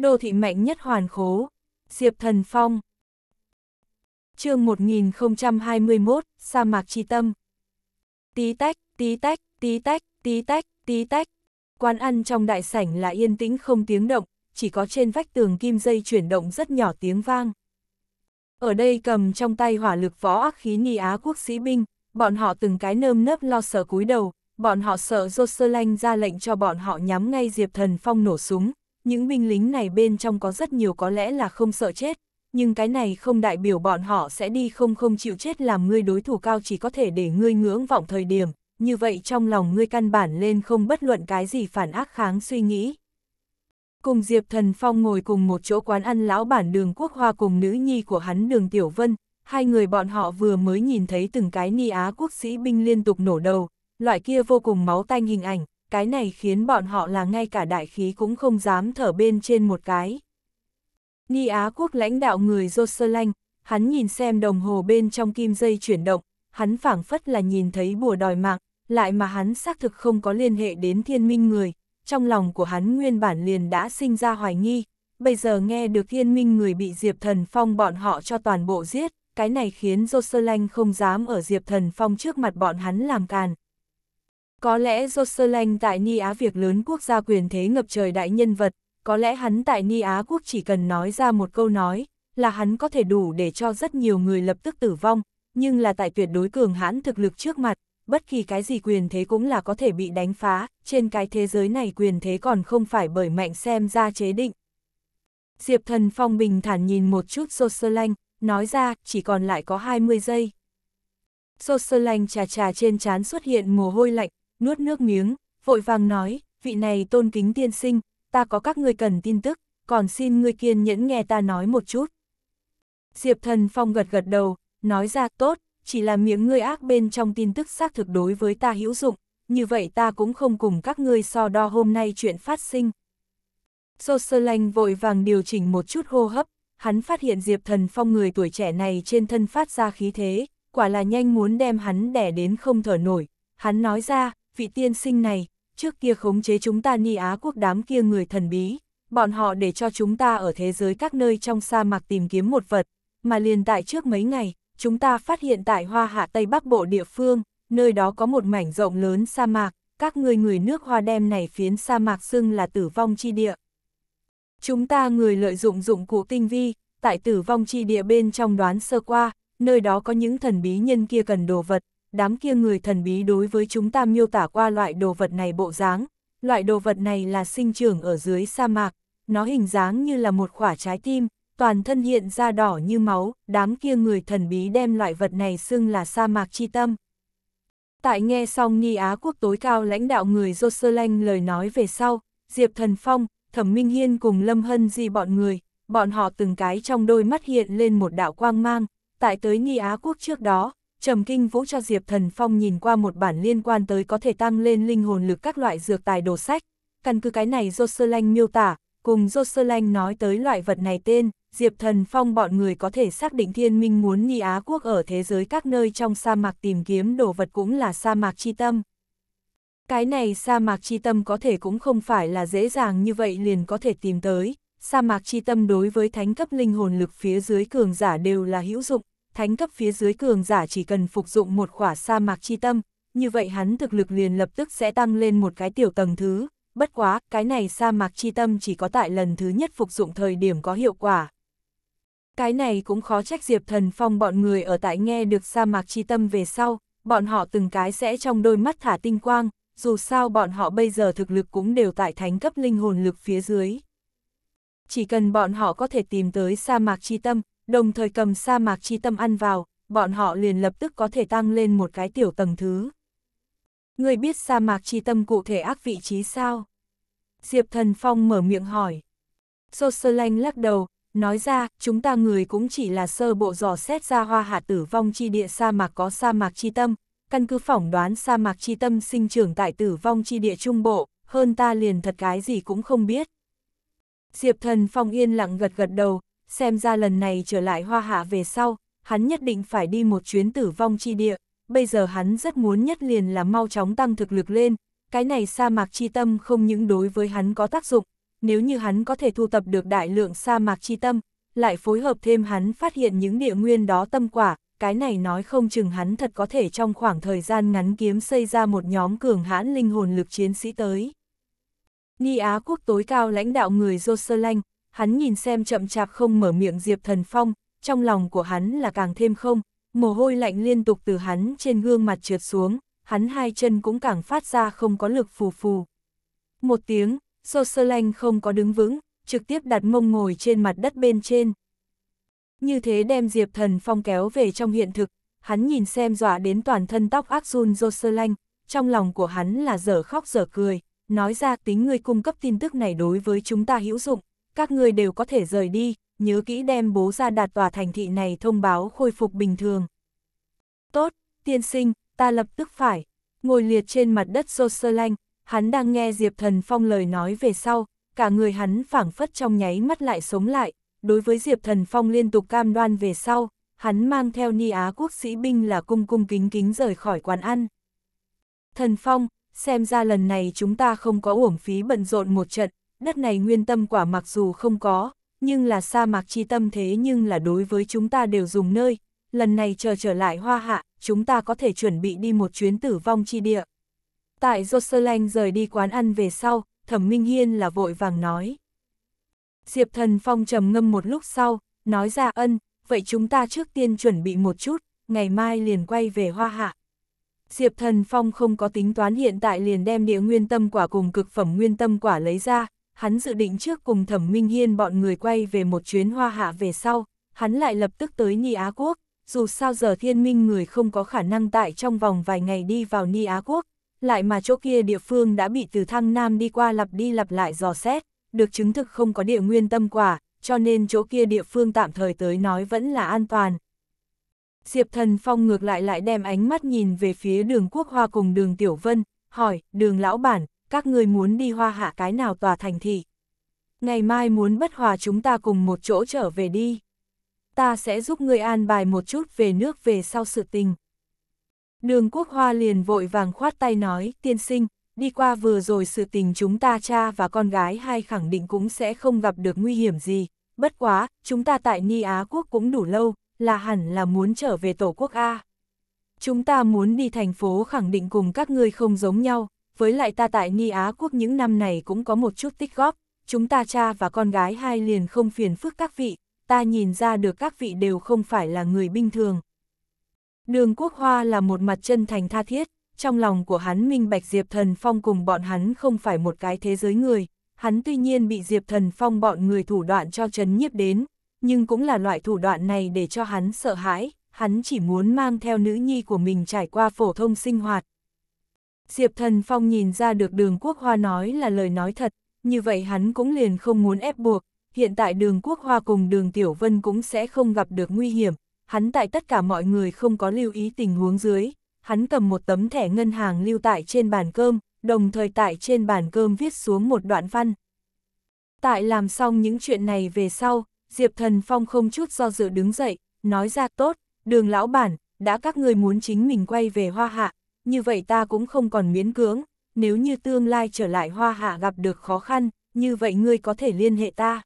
Đô thị mạnh nhất hoàn khố, Diệp Thần Phong. chương 1021, Sa mạc chi tâm. Tí tách, tí tách, tí tách, tí tách, tí tách. Quán ăn trong đại sảnh là yên tĩnh không tiếng động, chỉ có trên vách tường kim dây chuyển động rất nhỏ tiếng vang. Ở đây cầm trong tay hỏa lực võ ác khí ni Á quốc sĩ binh, bọn họ từng cái nơm nớp lo sợ cúi đầu, bọn họ sợ Jocelyn ra lệnh cho bọn họ nhắm ngay Diệp Thần Phong nổ súng, những binh lính này bên trong có rất nhiều có lẽ là không sợ chết, nhưng cái này không đại biểu bọn họ sẽ đi không không chịu chết làm ngươi đối thủ cao chỉ có thể để ngươi ngưỡng vọng thời điểm, như vậy trong lòng ngươi căn bản lên không bất luận cái gì phản ác kháng suy nghĩ. Cùng Diệp Thần Phong ngồi cùng một chỗ quán ăn lão bản đường quốc hoa cùng nữ nhi của hắn đường Tiểu Vân, hai người bọn họ vừa mới nhìn thấy từng cái ni á quốc sĩ binh liên tục nổ đầu, loại kia vô cùng máu tanh hình ảnh, cái này khiến bọn họ là ngay cả đại khí cũng không dám thở bên trên một cái. Ni Á quốc lãnh đạo người Jocelyn, hắn nhìn xem đồng hồ bên trong kim dây chuyển động, hắn phảng phất là nhìn thấy bùa đòi mạng, lại mà hắn xác thực không có liên hệ đến thiên minh người, trong lòng của hắn nguyên bản liền đã sinh ra hoài nghi, bây giờ nghe được thiên minh người bị Diệp Thần Phong bọn họ cho toàn bộ giết, cái này khiến Jocelyn không dám ở Diệp Thần Phong trước mặt bọn hắn làm càn, có lẽ Jocelyn tại Ni Á việc lớn quốc gia quyền thế ngập trời đại nhân vật, có lẽ hắn tại Ni Á quốc chỉ cần nói ra một câu nói, là hắn có thể đủ để cho rất nhiều người lập tức tử vong, nhưng là tại tuyệt đối cường hãn thực lực trước mặt, bất kỳ cái gì quyền thế cũng là có thể bị đánh phá, trên cái thế giới này quyền thế còn không phải bởi mạnh xem ra chế định. Diệp thần phong bình thản nhìn một chút Jocelyn, nói ra chỉ còn lại có 20 giây. Jocelyn trà trà trên trán xuất hiện mồ hôi lạnh, nuốt nước miếng, vội vàng nói, vị này tôn kính tiên sinh, ta có các ngươi cần tin tức, còn xin ngươi kiên nhẫn nghe ta nói một chút. Diệp thần phong gật gật đầu, nói ra tốt, chỉ là miếng ngươi ác bên trong tin tức xác thực đối với ta hữu dụng, như vậy ta cũng không cùng các ngươi so đo hôm nay chuyện phát sinh. Sô sơ lanh vội vàng điều chỉnh một chút hô hấp, hắn phát hiện Diệp Thần Phong người tuổi trẻ này trên thân phát ra khí thế, quả là nhanh muốn đem hắn đẻ đến không thở nổi. Hắn nói ra, vị tiên sinh này, trước kia khống chế chúng ta ni Á quốc đám kia người thần bí, bọn họ để cho chúng ta ở thế giới các nơi trong sa mạc tìm kiếm một vật, mà liền tại trước mấy ngày, chúng ta phát hiện tại Hoa Hạ Tây Bắc Bộ địa phương, nơi đó có một mảnh rộng lớn sa mạc, các người người nước hoa đem này phiến sa mạc xưng là tử vong chi địa. Chúng ta người lợi dụng dụng cụ tinh vi, tại tử vong chi địa bên trong đoán sơ qua, nơi đó có những thần bí nhân kia cần đồ vật, đám kia người thần bí đối với chúng ta miêu tả qua loại đồ vật này bộ dáng, loại đồ vật này là sinh trưởng ở dưới sa mạc, nó hình dáng như là một quả trái tim, toàn thân hiện ra đỏ như máu, đám kia người thần bí đem loại vật này xưng là sa mạc chi tâm. Tại nghe xong Ni Á quốc tối cao lãnh đạo người Jocelyn lời nói về sau, Diệp Thần Phong, Thẩm Minh Hiên cùng Lâm Hân Di bọn người, bọn họ từng cái trong đôi mắt hiện lên một đạo quang mang, tại tới Ni Á quốc trước đó, Trầm Kinh Vũ cho Diệp Thần Phong nhìn qua một bản liên quan tới có thể tăng lên linh hồn lực các loại dược tài đồ sách. Căn cứ cái này Jocelyn miêu tả, cùng Jocelyn nói tới loại vật này tên, Diệp Thần Phong bọn người có thể xác định thiên minh muốn nhi Á quốc ở thế giới các nơi trong sa mạc tìm kiếm đồ vật cũng là sa mạc chi tâm. Cái này sa mạc chi tâm có thể cũng không phải là dễ dàng như vậy liền có thể tìm tới, sa mạc chi tâm đối với thánh cấp linh hồn lực phía dưới cường giả đều là hữu dụng, thánh cấp phía dưới cường giả chỉ cần phục dụng một khỏa sa mạc chi tâm, như vậy hắn thực lực liền lập tức sẽ tăng lên một cái tiểu tầng thứ, bất quá, cái này sa mạc chi tâm chỉ có tại lần thứ nhất phục dụng thời điểm có hiệu quả. Cái này cũng khó trách Diệp Thần Phong bọn người ở tại nghe được sa mạc chi tâm về sau, bọn họ từng cái sẽ trong đôi mắt thả tinh quang, dù sao bọn họ bây giờ thực lực cũng đều tại thánh cấp linh hồn lực phía dưới. Chỉ cần bọn họ có thể tìm tới sa mạc chi tâm, đồng thời cầm sa mạc chi tâm ăn vào, bọn họ liền lập tức có thể tăng lên một cái tiểu tầng thứ. Người biết sa mạc chi tâm cụ thể ác vị trí sao? Diệp Thần Phong mở miệng hỏi. Sô Sơ Lanh lắc đầu, nói ra, chúng ta người cũng chỉ là sơ bộ dò xét ra hoa hạ tử vong chi địa sa mạc có sa mạc chi tâm, căn cứ phỏng đoán sa mạc chi tâm sinh trưởng tại tử vong chi địa trung bộ, hơn ta liền thật cái gì cũng không biết. Diệp Thần Phong yên lặng gật gật đầu, xem ra lần này trở lại hoa hạ về sau, hắn nhất định phải đi một chuyến tử vong chi địa, bây giờ hắn rất muốn nhất liền là mau chóng tăng thực lực lên, cái này sa mạc chi tâm không những đối với hắn có tác dụng, nếu như hắn có thể thu tập được đại lượng sa mạc chi tâm, lại phối hợp thêm hắn phát hiện những địa nguyên đó tâm quả, cái này nói không chừng hắn thật có thể trong khoảng thời gian ngắn kiếm xây ra một nhóm cường hãn linh hồn lực chiến sĩ tới. Ni Á quốc tối cao lãnh đạo người Jocelyn, hắn nhìn xem chậm chạp không mở miệng Diệp Thần Phong, trong lòng của hắn là càng thêm không, mồ hôi lạnh liên tục từ hắn trên gương mặt trượt xuống, hắn hai chân cũng càng phát ra không có lực phù phù. Một tiếng, Sô Sơ Lanh không có đứng vững, trực tiếp đặt mông ngồi trên mặt đất bên trên. Như thế đem Diệp Thần Phong kéo về trong hiện thực, hắn nhìn xem dọa đến toàn thân tóc ác run Sô Sơ Lanh, trong lòng của hắn là dở khóc dở cười, nói ra tính ngươi cung cấp tin tức này đối với chúng ta hữu dụng các ngươi đều có thể rời đi, nhớ kỹ đem bố ra đạt tòa thành thị này thông báo khôi phục bình thường. Tốt, tiên sinh, ta lập tức phải. Ngồi liệt trên mặt đất sô sơ lanh, hắn đang nghe Diệp Thần Phong lời nói về sau, cả người hắn phảng phất trong nháy mắt lại sống lại. Đối với Diệp Thần Phong liên tục cam đoan về sau, hắn mang theo ni á quốc sĩ binh là cung cung kính kính rời khỏi quán ăn. Thần Phong, xem ra lần này chúng ta không có uổng phí bận rộn một trận, đất này nguyên tâm quả mặc dù không có, nhưng là sa mạc chi tâm thế nhưng là đối với chúng ta đều dùng nơi, lần này chờ trở, trở lại hoa hạ, chúng ta có thể chuẩn bị đi một chuyến tử vong chi địa. Tại Jocelyn rời đi quán ăn về sau, thẩm minh hiên là vội vàng nói. Diệp thần phong trầm ngâm một lúc sau, nói ra ân, vậy chúng ta trước tiên chuẩn bị một chút, ngày mai liền quay về hoa hạ. Diệp thần phong không có tính toán hiện tại liền đem địa nguyên tâm quả cùng cực phẩm nguyên tâm quả lấy ra, hắn dự định trước cùng Thẩm Minh Hiên bọn người quay về một chuyến hoa hạ về sau, hắn lại lập tức tới Ni Á Quốc, dù sao giờ thiên minh người không có khả năng tại trong vòng vài ngày đi vào Ni Á Quốc, lại mà chỗ kia địa phương đã bị từ thăng Nam đi qua lặp đi lặp lại dò xét, được chứng thực không có địa nguyên tâm quả, cho nên chỗ kia địa phương tạm thời tới nói vẫn là an toàn. Diệp thần phong ngược lại lại đem ánh mắt nhìn về phía đường quốc hoa cùng đường tiểu vân, hỏi, đường lão bản, các ngươi muốn đi hoa hạ cái nào tòa thành thị. Ngày mai muốn bất hòa chúng ta cùng một chỗ trở về đi. Ta sẽ giúp ngươi an bài một chút về nước về sau sự tình. Đường quốc hoa liền vội vàng khoát tay nói, tiên sinh, đi qua vừa rồi sự tình chúng ta cha và con gái hai khẳng định cũng sẽ không gặp được nguy hiểm gì. Bất quá, chúng ta tại Ni Á quốc cũng đủ lâu, là hẳn là muốn trở về tổ quốc A. Chúng ta muốn đi thành phố khẳng định cùng các ngươi không giống nhau, với lại ta tại Ni Á quốc những năm này cũng có một chút tích góp, chúng ta cha và con gái hai liền không phiền phức các vị, ta nhìn ra được các vị đều không phải là người bình thường. Đường Quốc Hoa là một mặt chân thành tha thiết, trong lòng của hắn minh bạch Diệp Thần Phong cùng bọn hắn không phải một cái thế giới người, hắn tuy nhiên bị Diệp Thần Phong bọn người thủ đoạn cho chấn nhiếp đến, nhưng cũng là loại thủ đoạn này để cho hắn sợ hãi, hắn chỉ muốn mang theo nữ nhi của mình trải qua phổ thông sinh hoạt, Diệp Thần Phong nhìn ra được đường quốc hoa nói là lời nói thật, như vậy hắn cũng liền không muốn ép buộc, hiện tại đường quốc hoa cùng đường Tiểu Vân cũng sẽ không gặp được nguy hiểm, hắn tại tất cả mọi người không có lưu ý tình huống dưới, hắn cầm một tấm thẻ ngân hàng lưu tại trên bàn cơm, đồng thời tại trên bàn cơm viết xuống một đoạn văn. Tại làm xong những chuyện này về sau, Diệp Thần Phong không chút do dự đứng dậy, nói ra tốt, đường lão bản, đã các người muốn chính mình quay về hoa hạ, như vậy ta cũng không còn miễn cưỡng, nếu như tương lai trở lại hoa hạ gặp được khó khăn, như vậy ngươi có thể liên hệ ta.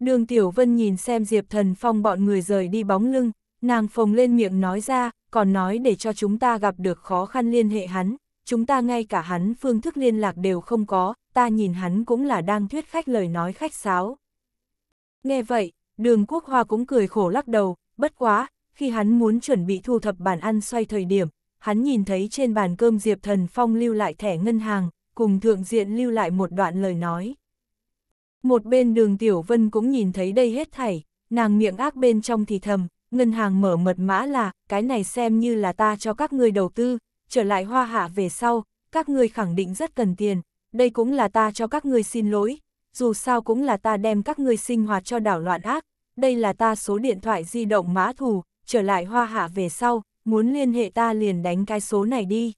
Đường Tiểu Vân nhìn xem Diệp Thần Phong bọn người rời đi bóng lưng, nàng phồng lên miệng nói ra, còn nói để cho chúng ta gặp được khó khăn liên hệ hắn, chúng ta ngay cả hắn phương thức liên lạc đều không có, ta nhìn hắn cũng là đang thuyết khách lời nói khách sáo. Nghe vậy, đường quốc hoa cũng cười khổ lắc đầu, bất quá, khi hắn muốn chuẩn bị thu thập bản ăn xoay thời điểm, hắn nhìn thấy trên bàn cơm Diệp Thần Phong lưu lại thẻ ngân hàng, cùng thượng diện lưu lại một đoạn lời nói. Một bên đường Tiểu Vân cũng nhìn thấy đây hết thảy, nàng miệng ác bên trong thì thầm, ngân hàng mở mật mã là, cái này xem như là ta cho các ngươi đầu tư, trở lại hoa hạ về sau, các ngươi khẳng định rất cần tiền, đây cũng là ta cho các ngươi xin lỗi, dù sao cũng là ta đem các ngươi sinh hoạt cho đảo loạn ác, đây là ta số điện thoại di động mã thù, trở lại hoa hạ về sau, muốn liên hệ ta liền đánh cái số này đi.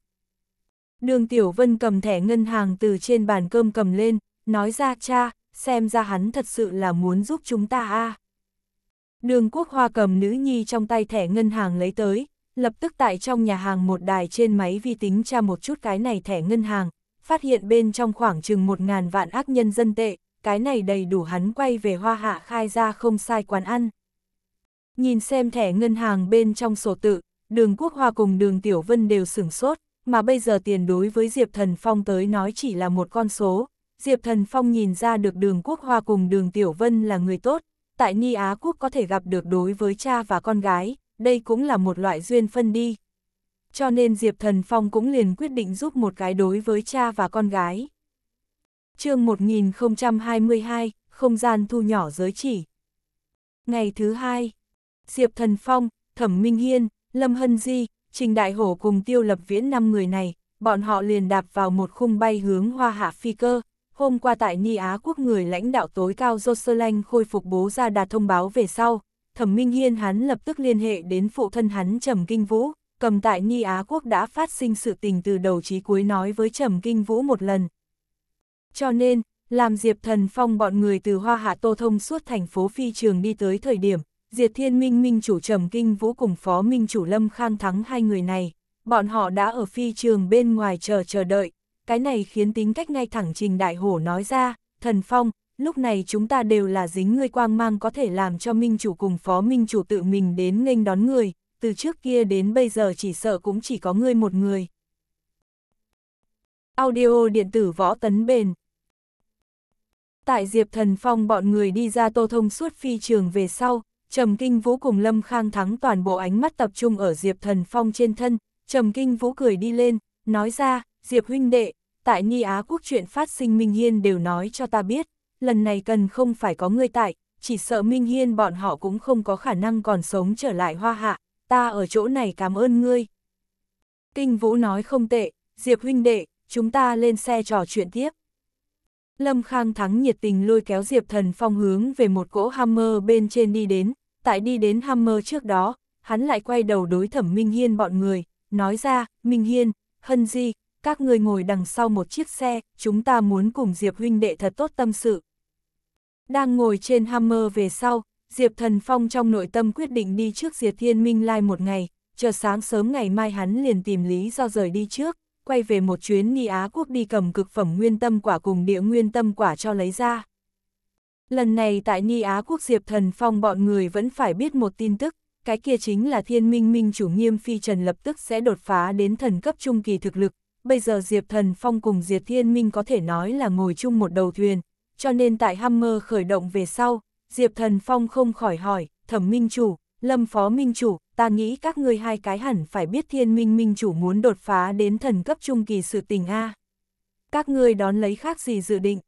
Đường Tiểu Vân cầm thẻ ngân hàng từ trên bàn cơm cầm lên, nói ra cha, xem ra hắn thật sự là muốn giúp chúng ta a. À. Đường Quốc Hoa cầm nữ nhi trong tay thẻ ngân hàng lấy tới, lập tức tại trong nhà hàng một đài trên máy vi tính tra một chút cái này thẻ ngân hàng, phát hiện bên trong khoảng chừng một ngàn vạn ác nhân dân tệ, cái này đầy đủ hắn quay về hoa hạ khai ra không sai quán ăn. Nhìn xem thẻ ngân hàng bên trong sổ tự, đường quốc hoa cùng đường Tiểu Vân đều sửng sốt, mà bây giờ tiền đối với Diệp Thần Phong tới nói chỉ là một con số. Diệp Thần Phong nhìn ra được đường quốc hoa cùng đường Tiểu Vân là người tốt, tại Ni Á Quốc có thể gặp được đối với cha và con gái, đây cũng là một loại duyên phân đi. Cho nên Diệp Thần Phong cũng liền quyết định giúp một cái đối với cha và con gái. chương 1022, không gian thu nhỏ giới chỉ. Ngày thứ hai, Diệp Thần Phong, Thẩm Minh Hiên, Lâm Hân Di, Trình Đại Hổ cùng Tiêu Lập Viễn năm người này, bọn họ liền đạp vào một khung bay hướng hoa hạ phi cơ. Hôm qua tại Ni Á quốc người lãnh đạo tối cao Jocelyn khôi phục bố ra đạt thông báo về sau, Thẩm Minh Hiên hắn lập tức liên hệ đến phụ thân hắn Trầm Kinh Vũ, cầm tại Ni Á quốc đã phát sinh sự tình từ đầu chí cuối nói với Trầm Kinh Vũ một lần. Cho nên, làm Diệp Thần Phong bọn người từ Hoa Hạ Tô Thông suốt thành phố phi trường đi tới thời điểm, Diệt Thiên Minh Minh chủ Trầm Kinh Vũ cùng Phó Minh chủ Lâm Khang thắng hai người này, bọn họ đã ở phi trường bên ngoài chờ chờ đợi, cái này khiến tính cách ngay thẳng Trình Đại Hổ nói ra, thần phong, lúc này chúng ta đều là dính ngươi quang mang có thể làm cho Minh chủ cùng Phó Minh chủ tự mình đến nghênh đón người, từ trước kia đến bây giờ chỉ sợ cũng chỉ có ngươi một người. Audio điện tử võ tấn bền Tại Diệp Thần Phong bọn người đi ra tô thông suốt phi trường về sau, Trầm Kinh Vũ cùng Lâm Khang Thắng toàn bộ ánh mắt tập trung ở Diệp Thần Phong trên thân, Trầm Kinh Vũ cười đi lên, nói ra, Diệp huynh đệ, tại Ni Á quốc chuyện phát sinh Minh Hiên đều nói cho ta biết, lần này cần không phải có ngươi tại, chỉ sợ Minh Hiên bọn họ cũng không có khả năng còn sống trở lại hoa hạ, ta ở chỗ này cảm ơn ngươi. Kinh Vũ nói không tệ, Diệp huynh đệ, chúng ta lên xe trò chuyện tiếp. Lâm Khang Thắng nhiệt tình lôi kéo Diệp Thần Phong hướng về một cỗ Hammer bên trên đi đến, tại đi đến Hammer trước đó, hắn lại quay đầu đối thẩm Minh Hiên bọn người, nói ra, Minh Hiên, Hân Di, các người ngồi đằng sau một chiếc xe, chúng ta muốn cùng Diệp huynh đệ thật tốt tâm sự. Đang ngồi trên Hammer về sau, Diệp Thần Phong trong nội tâm quyết định đi trước Diệp Thiên Minh Lai một ngày, chờ sáng sớm ngày mai hắn liền tìm lý do rời đi trước, quay về một chuyến Ni Á Quốc đi cầm cực phẩm nguyên tâm quả cùng địa nguyên tâm quả cho lấy ra. Lần này tại Ni Á quốc Diệp Thần Phong bọn người vẫn phải biết một tin tức, cái kia chính là thiên minh minh chủ nghiêm phi trần lập tức sẽ đột phá đến thần cấp trung kỳ thực lực. Bây giờ Diệp Thần Phong cùng Diệp Thiên Minh có thể nói là ngồi chung một đầu thuyền, cho nên tại Hammer khởi động về sau, Diệp Thần Phong không khỏi hỏi, thẩm minh chủ, lâm phó minh chủ, ta nghĩ các ngươi hai cái hẳn phải biết thiên minh minh chủ muốn đột phá đến thần cấp trung kỳ sự tình A. Các ngươi đón lấy khác gì dự định?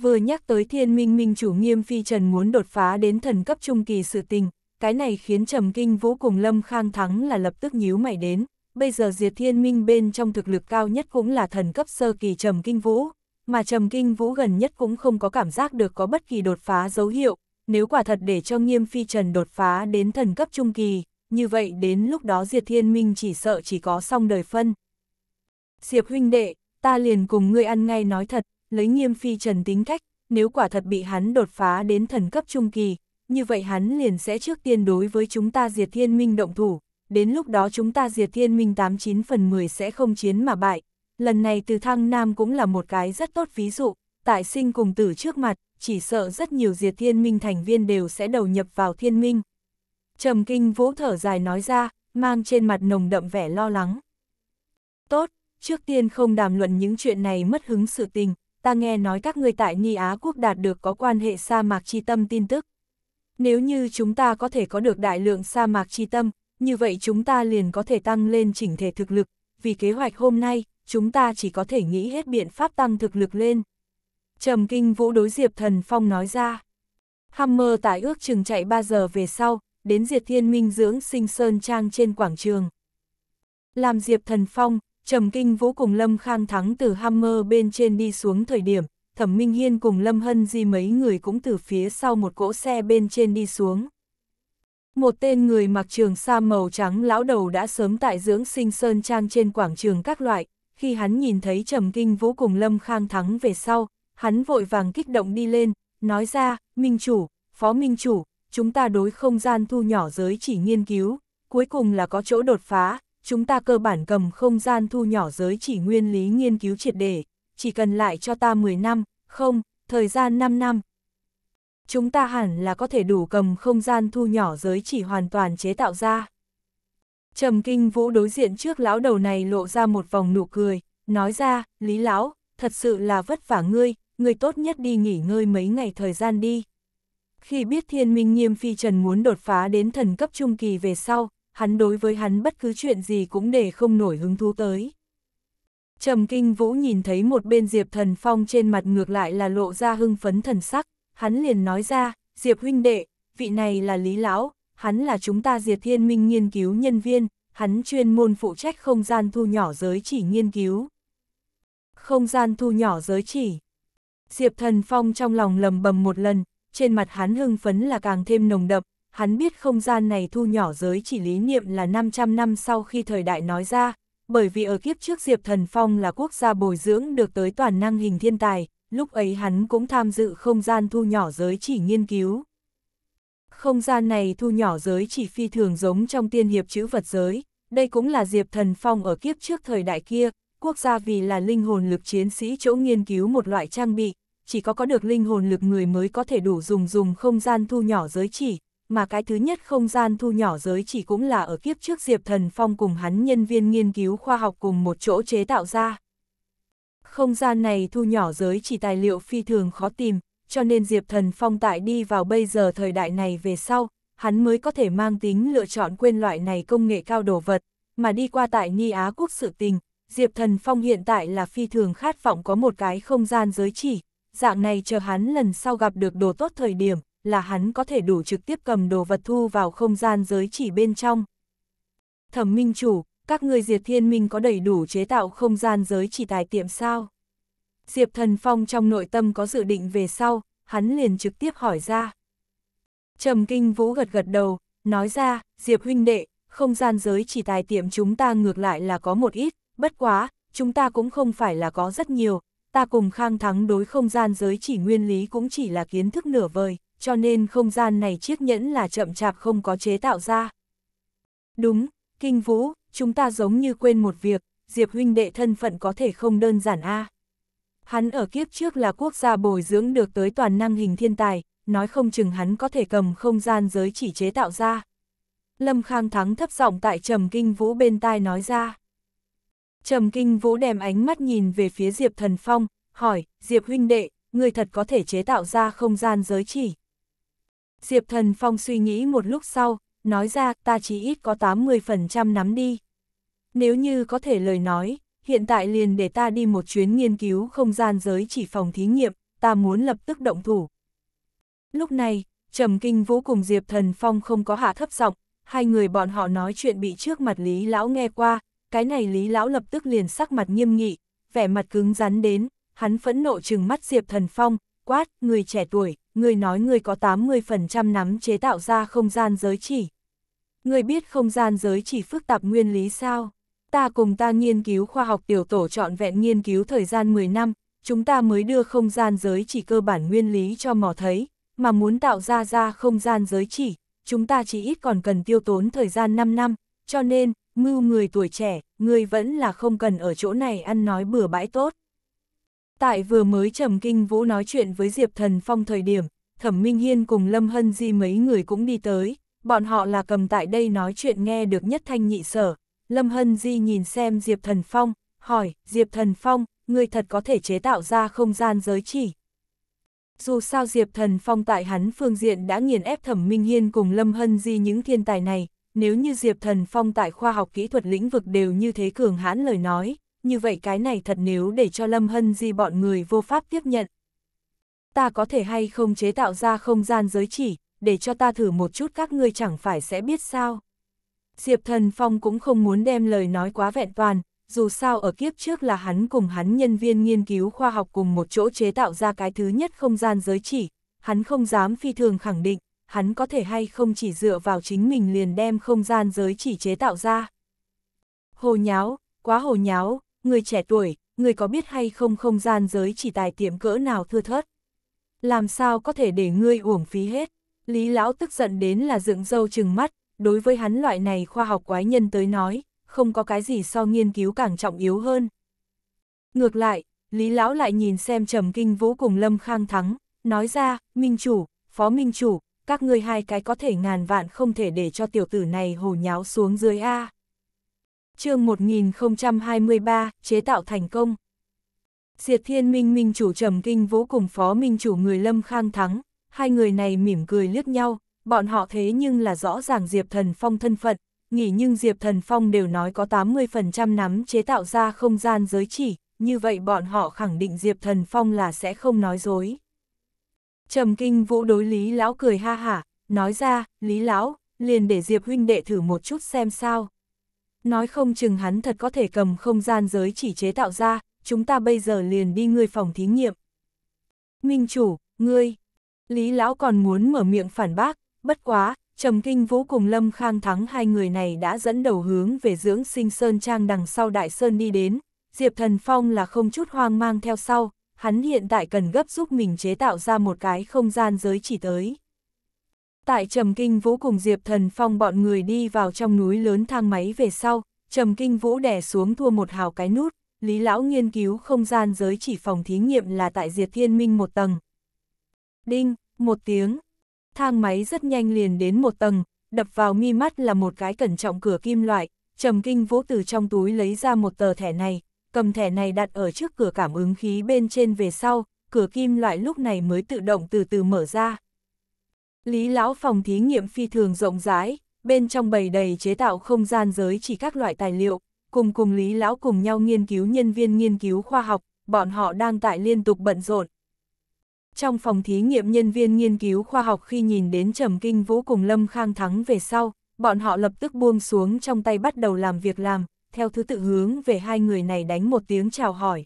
Vừa nhắc tới thiên minh minh chủ nghiêm phi trần muốn đột phá đến thần cấp trung kỳ sự tình, cái này khiến trầm kinh vũ cùng lâm khang thắng là lập tức nhíu mày đến, bây giờ diệt thiên minh bên trong thực lực cao nhất cũng là thần cấp sơ kỳ trầm kinh vũ, mà trầm kinh vũ gần nhất cũng không có cảm giác được có bất kỳ đột phá dấu hiệu, nếu quả thật để cho nghiêm phi trần đột phá đến thần cấp trung kỳ, như vậy đến lúc đó diệt thiên minh chỉ sợ chỉ có xong đời phân. Diệp huynh đệ, ta liền cùng ngươi ăn ngay nói thật, lấy nghiêm phi trần tính cách, nếu quả thật bị hắn đột phá đến thần cấp trung kỳ, như vậy hắn liền sẽ trước tiên đối với chúng ta diệt thiên minh động thủ, đến lúc đó chúng ta diệt thiên minh 89 phần 10 sẽ không chiến mà bại. Lần này từ thăng Nam cũng là một cái rất tốt ví dụ, tại sinh cùng tử trước mặt, chỉ sợ rất nhiều diệt thiên minh thành viên đều sẽ đầu nhập vào thiên minh. Trầm kinh vỗ thở dài nói ra, mang trên mặt nồng đậm vẻ lo lắng. Tốt, trước tiên không đàm luận những chuyện này mất hứng sự tình, ta nghe nói các ngươi tại Ni Á quốc đạt được có quan hệ sa mạc chi tâm tin tức. Nếu như chúng ta có thể có được đại lượng sa mạc chi tâm, như vậy chúng ta liền có thể tăng lên chỉnh thể thực lực, vì kế hoạch hôm nay, chúng ta chỉ có thể nghĩ hết biện pháp tăng thực lực lên. Trầm Kinh Vũ đối Diệp Thần Phong nói ra. Hammer tại ước chừng chạy 3 giờ về sau, đến Diệt Thiên Minh dưỡng sinh sơn trang trên quảng trường. Làm Diệp Thần Phong, Trầm Kinh Vũ cùng Lâm Khang Thắng từ Hammer bên trên đi xuống thời điểm, Thẩm Minh Hiên cùng Lâm Hân Di mấy người cũng từ phía sau một cỗ xe bên trên đi xuống. Một tên người mặc trường sa màu trắng lão đầu đã sớm tại dưỡng sinh sơn trang trên quảng trường các loại, khi hắn nhìn thấy Trầm Kinh Vũ cùng Lâm Khang Thắng về sau, hắn vội vàng kích động đi lên, nói ra, Minh Chủ, Phó Minh Chủ, chúng ta đối không gian thu nhỏ giới chỉ nghiên cứu, cuối cùng là có chỗ đột phá, chúng ta cơ bản cầm không gian thu nhỏ giới chỉ nguyên lý nghiên cứu triệt đề, chỉ cần lại cho ta 10 năm, không, thời gian 5 năm. Chúng ta hẳn là có thể đủ cầm không gian thu nhỏ giới chỉ hoàn toàn chế tạo ra. Trầm Kinh Vũ đối diện trước lão đầu này lộ ra một vòng nụ cười, nói ra, Lý Lão, thật sự là vất vả ngươi, ngươi tốt nhất đi nghỉ ngơi mấy ngày thời gian đi. Khi biết thiên minh nghiêm phi trần muốn đột phá đến thần cấp trung kỳ về sau, hắn đối với hắn bất cứ chuyện gì cũng để không nổi hứng thú tới. Trầm Kinh Vũ nhìn thấy một bên Diệp Thần Phong trên mặt ngược lại là lộ ra hưng phấn thần sắc, hắn liền nói ra, Diệp huynh đệ, vị này là Lý Lão, hắn là chúng ta diệt thiên minh nghiên cứu nhân viên, hắn chuyên môn phụ trách không gian thu nhỏ giới chỉ nghiên cứu. Không gian thu nhỏ giới chỉ. Diệp Thần Phong trong lòng lầm bầm một lần, trên mặt hắn hưng phấn là càng thêm nồng đậm, hắn biết không gian này thu nhỏ giới chỉ lý niệm là 500 năm sau khi thời đại nói ra, bởi vì ở kiếp trước Diệp Thần Phong là quốc gia bồi dưỡng được tới toàn năng hình thiên tài, lúc ấy hắn cũng tham dự không gian thu nhỏ giới chỉ nghiên cứu. Không gian này thu nhỏ giới chỉ phi thường giống trong tiên hiệp chữ vật giới, đây cũng là Diệp Thần Phong ở kiếp trước thời đại kia, quốc gia vì là linh hồn lực chiến sĩ chỗ nghiên cứu một loại trang bị, chỉ có có được linh hồn lực người mới có thể đủ dùng dùng không gian thu nhỏ giới chỉ, mà cái thứ nhất không gian thu nhỏ giới chỉ cũng là ở kiếp trước Diệp Thần Phong cùng hắn nhân viên nghiên cứu khoa học cùng một chỗ chế tạo ra. Không gian này thu nhỏ giới chỉ tài liệu phi thường khó tìm, cho nên Diệp Thần Phong tại đi vào bây giờ thời đại này về sau, hắn mới có thể mang tính lựa chọn quên loại này công nghệ cao đồ vật, mà đi qua tại Ni Á quốc sự tình, Diệp Thần Phong hiện tại là phi thường khát vọng có một cái không gian giới chỉ, dạng này chờ hắn lần sau gặp được đồ tốt thời điểm, là hắn có thể đủ trực tiếp cầm đồ vật thu vào không gian giới chỉ bên trong. Thẩm minh chủ, các người diệt thiên minh có đầy đủ chế tạo không gian giới chỉ tài tiệm sao? Diệp thần phong trong nội tâm có dự định về sau, hắn liền trực tiếp hỏi ra. Trầm kinh vũ gật gật đầu, nói ra, Diệp huynh đệ, không gian giới chỉ tài tiệm chúng ta ngược lại là có một ít, bất quá, chúng ta cũng không phải là có rất nhiều, ta cùng khang thắng đối không gian giới chỉ nguyên lý cũng chỉ là kiến thức nửa vời, cho nên không gian này chiếc nhẫn là chậm chạp không có chế tạo ra. Đúng, Kinh Vũ, chúng ta giống như quên một việc, Diệp huynh đệ thân phận có thể không đơn giản a. À. Hắn ở kiếp trước là quốc gia bồi dưỡng được tới toàn năng hình thiên tài, nói không chừng hắn có thể cầm không gian giới chỉ chế tạo ra. Lâm Khang Thắng thấp giọng tại Trầm Kinh Vũ bên tai nói ra. Trầm Kinh Vũ đem ánh mắt nhìn về phía Diệp Thần Phong, hỏi, Diệp huynh đệ, người thật có thể chế tạo ra không gian giới chỉ. Diệp Thần Phong suy nghĩ một lúc sau, nói ra ta chỉ ít có 80% nắm đi. Nếu như có thể lời nói, hiện tại liền để ta đi một chuyến nghiên cứu không gian giới chỉ phòng thí nghiệm, ta muốn lập tức động thủ. Lúc này, Trầm Kinh Vũ cùng Diệp Thần Phong không có hạ thấp giọng, hai người bọn họ nói chuyện bị trước mặt Lý Lão nghe qua, cái này Lý Lão lập tức liền sắc mặt nghiêm nghị, vẻ mặt cứng rắn đến, hắn phẫn nộ trừng mắt Diệp Thần Phong, quát, người trẻ tuổi, người nói người có 80% nắm chế tạo ra không gian giới chỉ. người biết không gian giới chỉ phức tạp nguyên lý sao? Ta cùng ta nghiên cứu khoa học tiểu tổ trọn vẹn nghiên cứu thời gian 10 năm, chúng ta mới đưa không gian giới chỉ cơ bản nguyên lý cho mò thấy, mà muốn tạo ra ra không gian giới chỉ, chúng ta chỉ ít còn cần tiêu tốn thời gian 5 năm, cho nên, mưu người tuổi trẻ, người vẫn là không cần ở chỗ này ăn nói bừa bãi tốt. Tại vừa mới Trầm Kinh Vũ nói chuyện với Diệp Thần Phong thời điểm, Thẩm Minh Hiên cùng Lâm Hân Di mấy người cũng đi tới, bọn họ là cầm tại đây nói chuyện nghe được nhất thanh nhị sở. Lâm Hân Di nhìn xem Diệp Thần Phong, hỏi, Diệp Thần Phong, người thật có thể chế tạo ra không gian giới chỉ. Dù sao Diệp Thần Phong tại hắn phương diện đã nghiền ép Thẩm Minh Hiên cùng Lâm Hân Di những thiên tài này, nếu như Diệp Thần Phong tại khoa học kỹ thuật lĩnh vực đều như thế cường hãn lời nói, như vậy cái này thật nếu để cho Lâm Hân Di bọn người vô pháp tiếp nhận. Ta có thể hay không chế tạo ra không gian giới chỉ, để cho ta thử một chút các ngươi chẳng phải sẽ biết sao. Diệp Thần Phong cũng không muốn đem lời nói quá vẹn toàn, dù sao ở kiếp trước là hắn cùng hắn nhân viên nghiên cứu khoa học cùng một chỗ chế tạo ra cái thứ nhất không gian giới chỉ, hắn không dám phi thường khẳng định, hắn có thể hay không chỉ dựa vào chính mình liền đem không gian giới chỉ chế tạo ra. Hồ nháo, quá hồ nháo, người trẻ tuổi, người có biết hay không không gian giới chỉ tài tiệm cỡ nào thưa thớt. Làm sao có thể để ngươi uổng phí hết? Lý lão tức giận đến là dựng dâu chừng mắt, đối với hắn loại này khoa học quái nhân tới nói, không có cái gì so nghiên cứu càng trọng yếu hơn. Ngược lại, Lý lão lại nhìn xem Trầm Kinh Vũ cùng Lâm Khang Thắng, nói ra, Minh Chủ, Phó Minh Chủ, các ngươi hai cái có thể ngàn vạn không thể để cho tiểu tử này hồ nháo xuống dưới A chương 1023, chế tạo thành công. Diệt thiên minh minh chủ trầm kinh vũ cùng phó minh chủ người lâm khang thắng, hai người này mỉm cười liếc nhau, bọn họ thế nhưng là rõ ràng Diệp Thần Phong thân phận, nghỉ nhưng Diệp Thần Phong đều nói có 80% nắm chế tạo ra không gian giới chỉ, như vậy bọn họ khẳng định Diệp Thần Phong là sẽ không nói dối. Trầm kinh vũ đối Lý Lão cười ha hả, nói ra, Lý Lão, liền để Diệp huynh đệ thử một chút xem sao nói không chừng hắn thật có thể cầm không gian giới chỉ chế tạo ra, chúng ta bây giờ liền đi ngươi phòng thí nghiệm. Minh chủ, ngươi, Lý Lão còn muốn mở miệng phản bác, bất quá, Trầm Kinh Vũ cùng Lâm Khang Thắng hai người này đã dẫn đầu hướng về dưỡng sinh Sơn Trang đằng sau Đại Sơn đi đến, Diệp Thần Phong là không chút hoang mang theo sau, hắn hiện tại cần gấp giúp mình chế tạo ra một cái không gian giới chỉ tới. Tại Trầm Kinh Vũ cùng Diệp Thần Phong bọn người đi vào trong núi lớn thang máy về sau, Trầm Kinh Vũ đè xuống thua một hào cái nút, Lý Lão nghiên cứu không gian giới chỉ phòng thí nghiệm là tại Diệt Thiên Minh một tầng. Đinh, một tiếng. Thang máy rất nhanh liền đến một tầng, đập vào mi mắt là một cái cẩn trọng cửa kim loại, Trầm Kinh Vũ từ trong túi lấy ra một tờ thẻ này, cầm thẻ này đặt ở trước cửa cảm ứng khí bên trên về sau, cửa kim loại lúc này mới tự động từ từ mở ra. Lý lão phòng thí nghiệm phi thường rộng rãi, bên trong bầy đầy chế tạo không gian giới chỉ các loại tài liệu, cùng cùng Lý lão cùng nhau nghiên cứu nhân viên nghiên cứu khoa học, bọn họ đang tại liên tục bận rộn. Trong phòng thí nghiệm nhân viên nghiên cứu khoa học khi nhìn đến Trầm Kinh Vũ cùng Lâm Khang Thắng về sau, bọn họ lập tức buông xuống trong tay bắt đầu làm việc làm, theo thứ tự hướng về hai người này đánh một tiếng chào hỏi.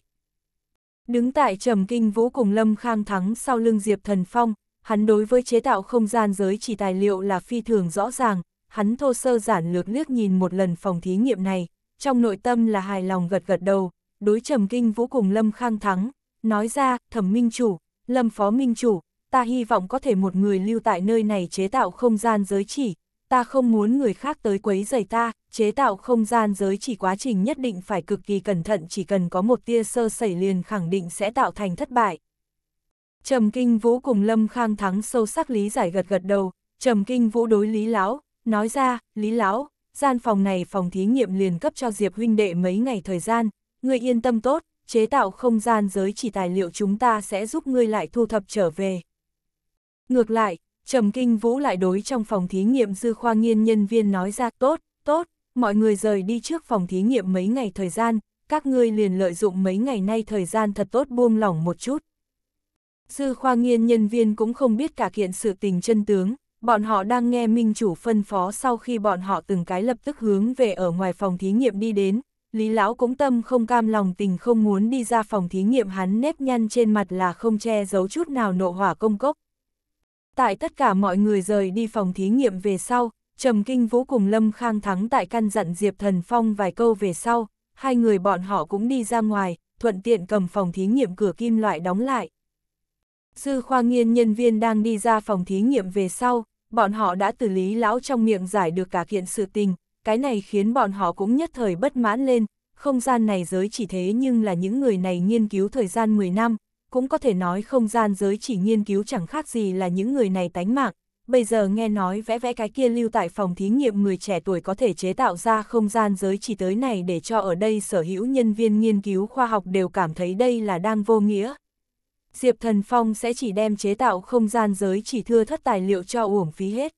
Đứng tại Trầm Kinh Vũ cùng Lâm Khang Thắng sau lưng Diệp Thần Phong, hắn đối với chế tạo không gian giới chỉ tài liệu là phi thường rõ ràng, hắn thô sơ giản lược liếc nhìn một lần phòng thí nghiệm này, trong nội tâm là hài lòng gật gật đầu, đối trầm kinh vũ cùng Lâm Khang Thắng, nói ra, thẩm minh chủ, Lâm Phó Minh Chủ, ta hy vọng có thể một người lưu tại nơi này chế tạo không gian giới chỉ, ta không muốn người khác tới quấy rầy ta, chế tạo không gian giới chỉ quá trình nhất định phải cực kỳ cẩn thận chỉ cần có một tia sơ sẩy liền khẳng định sẽ tạo thành thất bại. Trầm Kinh Vũ cùng Lâm Khang Thắng sâu sắc lý giải gật gật đầu, Trầm Kinh Vũ đối Lý Lão, nói ra, Lý Lão, gian phòng này phòng thí nghiệm liền cấp cho Diệp huynh đệ mấy ngày thời gian, người yên tâm tốt, chế tạo không gian giới chỉ tài liệu chúng ta sẽ giúp ngươi lại thu thập trở về. Ngược lại, Trầm Kinh Vũ lại đối trong phòng thí nghiệm dư khoa nghiên nhân viên nói ra tốt, tốt, mọi người rời đi trước phòng thí nghiệm mấy ngày thời gian, các ngươi liền lợi dụng mấy ngày nay thời gian thật tốt buông lỏng một chút. Dư khoa nghiên nhân viên cũng không biết cả kiện sự tình chân tướng, bọn họ đang nghe minh chủ phân phó sau khi bọn họ từng cái lập tức hướng về ở ngoài phòng thí nghiệm đi đến. Lý lão cũng tâm không cam lòng tình không muốn đi ra phòng thí nghiệm hắn nếp nhăn trên mặt là không che giấu chút nào nộ hỏa công cốc. Tại tất cả mọi người rời đi phòng thí nghiệm về sau, Trầm Kinh Vũ cùng Lâm Khang Thắng tại căn dặn Diệp Thần Phong vài câu về sau, hai người bọn họ cũng đi ra ngoài, thuận tiện cầm phòng thí nghiệm cửa kim loại đóng lại. Sư khoa nghiên nhân viên đang đi ra phòng thí nghiệm về sau, bọn họ đã từ lý lão trong miệng giải được cả kiện sự tình, cái này khiến bọn họ cũng nhất thời bất mãn lên, không gian này giới chỉ thế nhưng là những người này nghiên cứu thời gian 10 năm, cũng có thể nói không gian giới chỉ nghiên cứu chẳng khác gì là những người này tánh mạng, bây giờ nghe nói vẽ vẽ cái kia lưu tại phòng thí nghiệm người trẻ tuổi có thể chế tạo ra không gian giới chỉ tới này để cho ở đây sở hữu nhân viên nghiên cứu khoa học đều cảm thấy đây là đang vô nghĩa, Diệp Thần Phong sẽ chỉ đem chế tạo không gian giới chỉ thưa thất tài liệu cho uổng phí hết.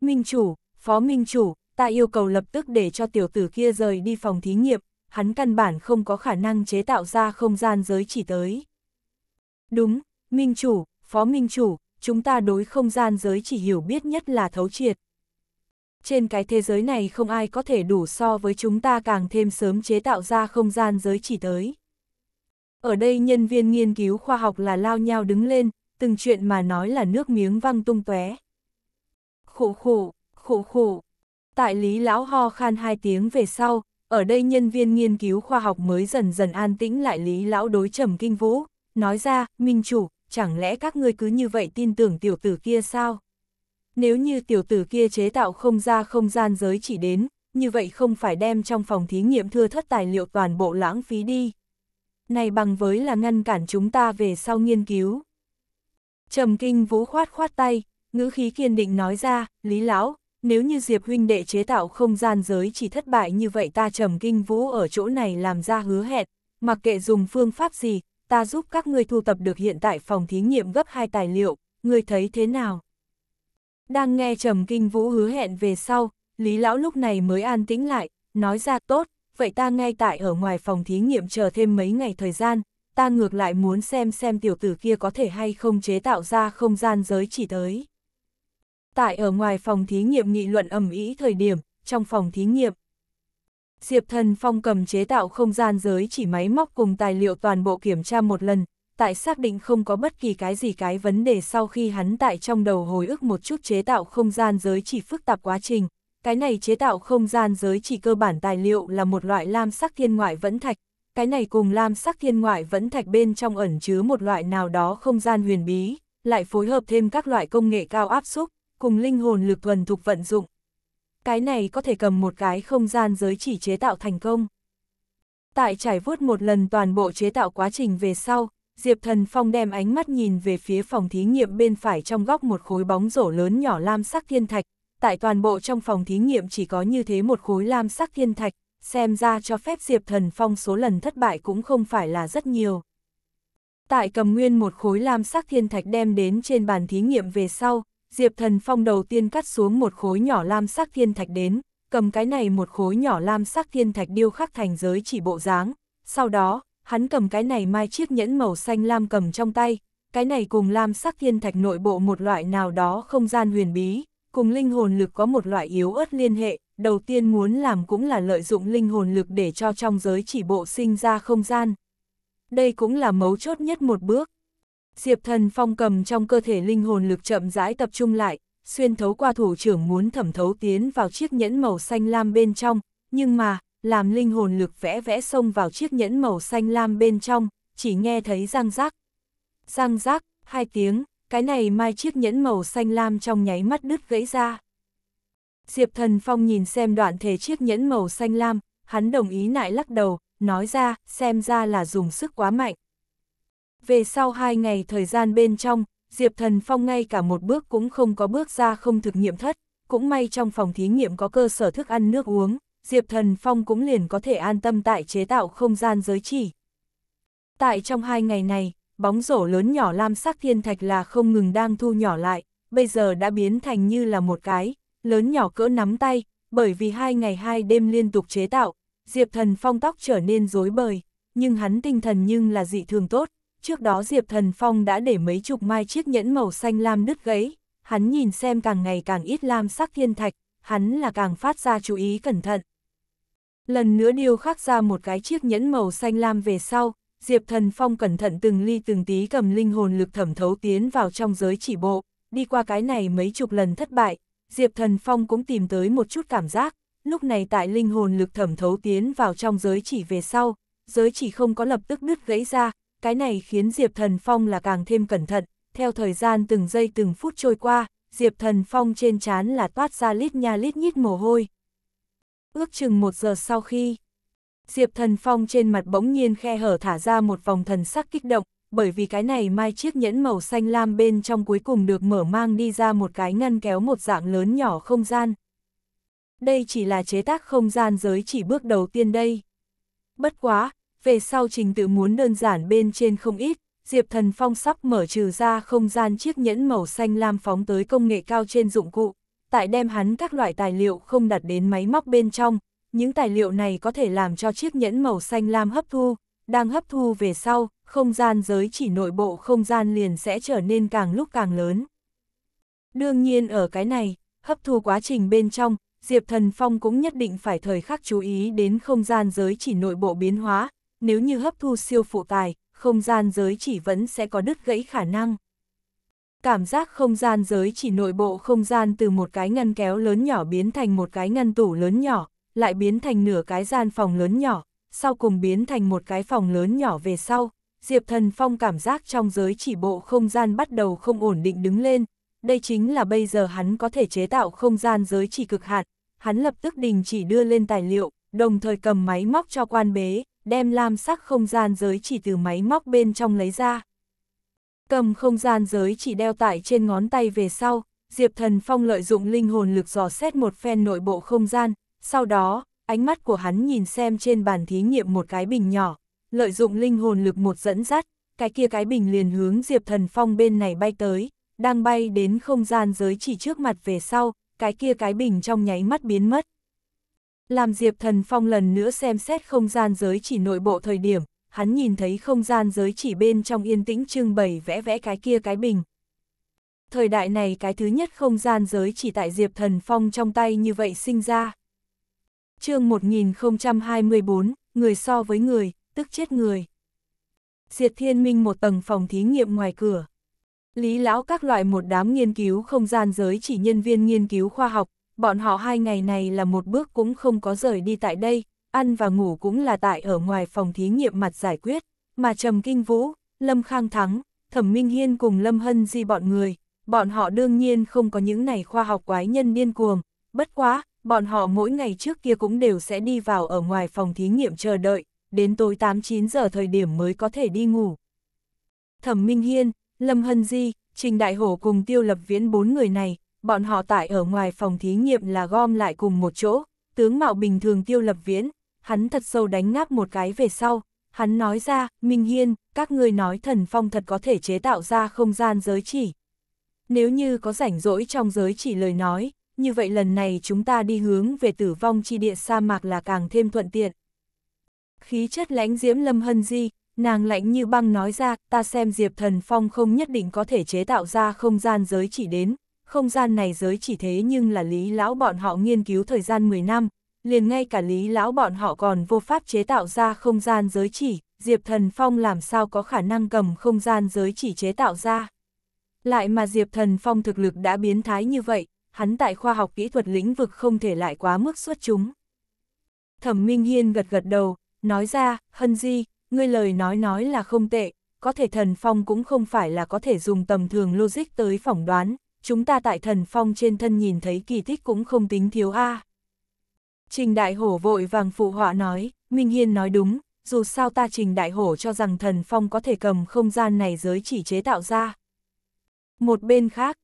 Minh chủ, phó minh chủ, ta yêu cầu lập tức để cho tiểu tử kia rời đi phòng thí nghiệm, hắn căn bản không có khả năng chế tạo ra không gian giới chỉ tới. Đúng, minh chủ, phó minh chủ, chúng ta đối không gian giới chỉ hiểu biết nhất là thấu triệt. Trên cái thế giới này không ai có thể đủ so với chúng ta càng thêm sớm chế tạo ra không gian giới chỉ tới. Ở đây nhân viên nghiên cứu khoa học là lao nhau đứng lên, từng chuyện mà nói là nước miếng văng tung tóe. khổ khổ khổ khổ. Tại Lý Lão ho khan hai tiếng về sau, ở đây nhân viên nghiên cứu khoa học mới dần dần an tĩnh lại Lý Lão đối trầm kinh vũ, nói ra, Minh Chủ, chẳng lẽ các ngươi cứ như vậy tin tưởng tiểu tử kia sao? Nếu như tiểu tử kia chế tạo không ra không gian giới chỉ đến, như vậy không phải đem trong phòng thí nghiệm thưa thất tài liệu toàn bộ lãng phí đi này bằng với là ngăn cản chúng ta về sau nghiên cứu. Trầm kinh vũ khoát khoát tay, ngữ khí kiên định nói ra, Lý Lão, nếu như Diệp huynh đệ chế tạo không gian giới chỉ thất bại như vậy ta trầm kinh vũ ở chỗ này làm ra hứa hẹn, mặc kệ dùng phương pháp gì, ta giúp các ngươi thu tập được hiện tại phòng thí nghiệm gấp hai tài liệu, ngươi thấy thế nào? Đang nghe trầm kinh vũ hứa hẹn về sau, Lý Lão lúc này mới an tĩnh lại, nói ra tốt, vậy ta ngay tại ở ngoài phòng thí nghiệm chờ thêm mấy ngày thời gian, ta ngược lại muốn xem xem tiểu tử kia có thể hay không chế tạo ra không gian giới chỉ tới. Tại ở ngoài phòng thí nghiệm nghị luận ầm ĩ thời điểm, trong phòng thí nghiệm, Diệp Thần Phong cầm chế tạo không gian giới chỉ máy móc cùng tài liệu toàn bộ kiểm tra một lần, tại xác định không có bất kỳ cái gì cái vấn đề sau khi hắn tại trong đầu hồi ức một chút chế tạo không gian giới chỉ phức tạp quá trình, cái này chế tạo không gian giới chỉ cơ bản tài liệu là một loại lam sắc thiên ngoại vẫn thạch. Cái này cùng lam sắc thiên ngoại vẫn thạch bên trong ẩn chứa một loại nào đó không gian huyền bí, lại phối hợp thêm các loại công nghệ cao áp xúc, cùng linh hồn lực thuần thục vận dụng. Cái này có thể cầm một cái không gian giới chỉ chế tạo thành công. Tại trải vuốt một lần toàn bộ chế tạo quá trình về sau, Diệp Thần Phong đem ánh mắt nhìn về phía phòng thí nghiệm bên phải trong góc một khối bóng rổ lớn nhỏ lam sắc thiên thạch, tại toàn bộ trong phòng thí nghiệm chỉ có như thế một khối lam sắc thiên thạch, xem ra cho phép Diệp Thần Phong số lần thất bại cũng không phải là rất nhiều. Tại cầm nguyên một khối lam sắc thiên thạch đem đến trên bàn thí nghiệm về sau, Diệp Thần Phong đầu tiên cắt xuống một khối nhỏ lam sắc thiên thạch đến, cầm cái này một khối nhỏ lam sắc thiên thạch điêu khắc thành giới chỉ bộ dáng. Sau đó, hắn cầm cái này mai chiếc nhẫn màu xanh lam cầm trong tay, cái này cùng lam sắc thiên thạch nội bộ một loại nào đó không gian huyền bí, cùng linh hồn lực có một loại yếu ớt liên hệ, đầu tiên muốn làm cũng là lợi dụng linh hồn lực để cho trong giới chỉ bộ sinh ra không gian. Đây cũng là mấu chốt nhất một bước. Diệp thần phong cầm trong cơ thể linh hồn lực chậm rãi tập trung lại, xuyên thấu qua thủ trưởng muốn thẩm thấu tiến vào chiếc nhẫn màu xanh lam bên trong, nhưng mà, làm linh hồn lực vẽ vẽ xông vào chiếc nhẫn màu xanh lam bên trong, chỉ nghe thấy răng rác. Răng rác, hai tiếng, cái này mai chiếc nhẫn màu xanh lam trong nháy mắt đứt gãy ra. Diệp Thần Phong nhìn xem đoạn thể chiếc nhẫn màu xanh lam, hắn đồng ý nại lắc đầu, nói ra, xem ra là dùng sức quá mạnh. Về sau hai ngày thời gian bên trong, Diệp Thần Phong ngay cả một bước cũng không có bước ra không thực nghiệm thất, cũng may trong phòng thí nghiệm có cơ sở thức ăn nước uống, Diệp Thần Phong cũng liền có thể an tâm tại chế tạo không gian giới chỉ. Tại trong hai ngày này, bóng rổ lớn nhỏ lam sắc thiên thạch là không ngừng đang thu nhỏ lại, bây giờ đã biến thành như là một cái, lớn nhỏ cỡ nắm tay, bởi vì hai ngày hai đêm liên tục chế tạo, Diệp Thần Phong tóc trở nên rối bời, nhưng hắn tinh thần nhưng là dị thường tốt, trước đó Diệp Thần Phong đã để mấy chục mai chiếc nhẫn màu xanh lam đứt gãy, hắn nhìn xem càng ngày càng ít lam sắc thiên thạch, hắn là càng phát ra chú ý cẩn thận. Lần nữa điêu khắc ra một cái chiếc nhẫn màu xanh lam về sau, Diệp Thần Phong cẩn thận từng ly từng tí cầm linh hồn lực thẩm thấu tiến vào trong giới chỉ bộ, đi qua cái này mấy chục lần thất bại, Diệp Thần Phong cũng tìm tới một chút cảm giác, lúc này tại linh hồn lực thẩm thấu tiến vào trong giới chỉ về sau, giới chỉ không có lập tức đứt gãy ra, cái này khiến Diệp Thần Phong là càng thêm cẩn thận, theo thời gian từng giây từng phút trôi qua, Diệp Thần Phong trên trán là toát ra lít nha lít nhít mồ hôi. Ước chừng một giờ sau khi, Diệp Thần Phong trên mặt bỗng nhiên khe hở thả ra một vòng thần sắc kích động, bởi vì cái này mai chiếc nhẫn màu xanh lam bên trong cuối cùng được mở mang đi ra một cái ngăn kéo một dạng lớn nhỏ không gian. Đây chỉ là chế tác không gian giới chỉ bước đầu tiên đây. Bất quá, về sau trình tự muốn đơn giản bên trên không ít, Diệp Thần Phong sắp mở trừ ra không gian chiếc nhẫn màu xanh lam phóng tới công nghệ cao trên dụng cụ, tại đem hắn các loại tài liệu không đặt đến máy móc bên trong, những tài liệu này có thể làm cho chiếc nhẫn màu xanh lam hấp thu, đang hấp thu về sau, không gian giới chỉ nội bộ không gian liền sẽ trở nên càng lúc càng lớn. Đương nhiên ở cái này, hấp thu quá trình bên trong, Diệp Thần Phong cũng nhất định phải thời khắc chú ý đến không gian giới chỉ nội bộ biến hóa, nếu như hấp thu siêu phụ tài, không gian giới chỉ vẫn sẽ có đứt gãy khả năng. Cảm giác không gian giới chỉ nội bộ không gian từ một cái ngăn kéo lớn nhỏ biến thành một cái ngăn tủ lớn nhỏ, lại biến thành nửa cái gian phòng lớn nhỏ, sau cùng biến thành một cái phòng lớn nhỏ về sau, Diệp Thần Phong cảm giác trong giới chỉ bộ không gian bắt đầu không ổn định đứng lên, đây chính là bây giờ hắn có thể chế tạo không gian giới chỉ cực hạn, hắn lập tức đình chỉ đưa lên tài liệu, đồng thời cầm máy móc cho quan bế, đem lam sắc không gian giới chỉ từ máy móc bên trong lấy ra. Cầm không gian giới chỉ đeo tại trên ngón tay về sau, Diệp Thần Phong lợi dụng linh hồn lực dò xét một phen nội bộ không gian, sau đó, ánh mắt của hắn nhìn xem trên bàn thí nghiệm một cái bình nhỏ, lợi dụng linh hồn lực một dẫn dắt, cái kia cái bình liền hướng Diệp Thần Phong bên này bay tới, đang bay đến không gian giới chỉ trước mặt về sau, cái kia cái bình trong nháy mắt biến mất. Làm Diệp Thần Phong lần nữa xem xét không gian giới chỉ nội bộ thời điểm, hắn nhìn thấy không gian giới chỉ bên trong yên tĩnh trưng bày vẽ vẽ cái kia cái bình. Thời đại này cái thứ nhất không gian giới chỉ tại Diệp Thần Phong trong tay như vậy sinh ra chương 1024, người so với người, tức chết người. Diệt thiên minh một tầng phòng thí nghiệm ngoài cửa. Lý lão các loại một đám nghiên cứu không gian giới chỉ nhân viên nghiên cứu khoa học, bọn họ hai ngày này là một bước cũng không có rời đi tại đây, ăn và ngủ cũng là tại ở ngoài phòng thí nghiệm mặt giải quyết, mà Trầm Kinh Vũ, Lâm Khang Thắng, Thẩm Minh Hiên cùng Lâm Hân Di bọn người, bọn họ đương nhiên không có những này khoa học quái nhân điên cuồng, bất quá, bọn họ mỗi ngày trước kia cũng đều sẽ đi vào ở ngoài phòng thí nghiệm chờ đợi, đến tối 8-9 giờ thời điểm mới có thể đi ngủ. Thẩm Minh Hiên, Lâm Hân Di, Trình Đại Hổ cùng Tiêu Lập Viễn bốn người này, bọn họ tại ở ngoài phòng thí nghiệm là gom lại cùng một chỗ, tướng mạo bình thường Tiêu Lập Viễn, hắn thật sâu đánh ngáp một cái về sau, hắn nói ra, Minh Hiên, các người nói thần phong thật có thể chế tạo ra không gian giới chỉ. Nếu như có rảnh rỗi trong giới chỉ lời nói, như vậy lần này chúng ta đi hướng về tử vong chi địa sa mạc là càng thêm thuận tiện. Khí chất lãnh diễm lâm hân di, nàng lạnh như băng nói ra, ta xem Diệp Thần Phong không nhất định có thể chế tạo ra không gian giới chỉ đến, không gian này giới chỉ thế nhưng là lý lão bọn họ nghiên cứu thời gian 10 năm, liền ngay cả lý lão bọn họ còn vô pháp chế tạo ra không gian giới chỉ, Diệp Thần Phong làm sao có khả năng cầm không gian giới chỉ chế tạo ra. Lại mà Diệp Thần Phong thực lực đã biến thái như vậy, hắn tại khoa học kỹ thuật lĩnh vực không thể lại quá mức xuất chúng. Thẩm Minh Hiên gật gật đầu, nói ra, Hân Di, ngươi lời nói nói là không tệ, có thể thần phong cũng không phải là có thể dùng tầm thường logic tới phỏng đoán, chúng ta tại thần phong trên thân nhìn thấy kỳ tích cũng không tính thiếu a. Trình Đại Hổ vội vàng phụ họa nói, Minh Hiên nói đúng, dù sao ta Trình Đại Hổ cho rằng thần phong có thể cầm không gian này giới chỉ chế tạo ra. Một bên khác,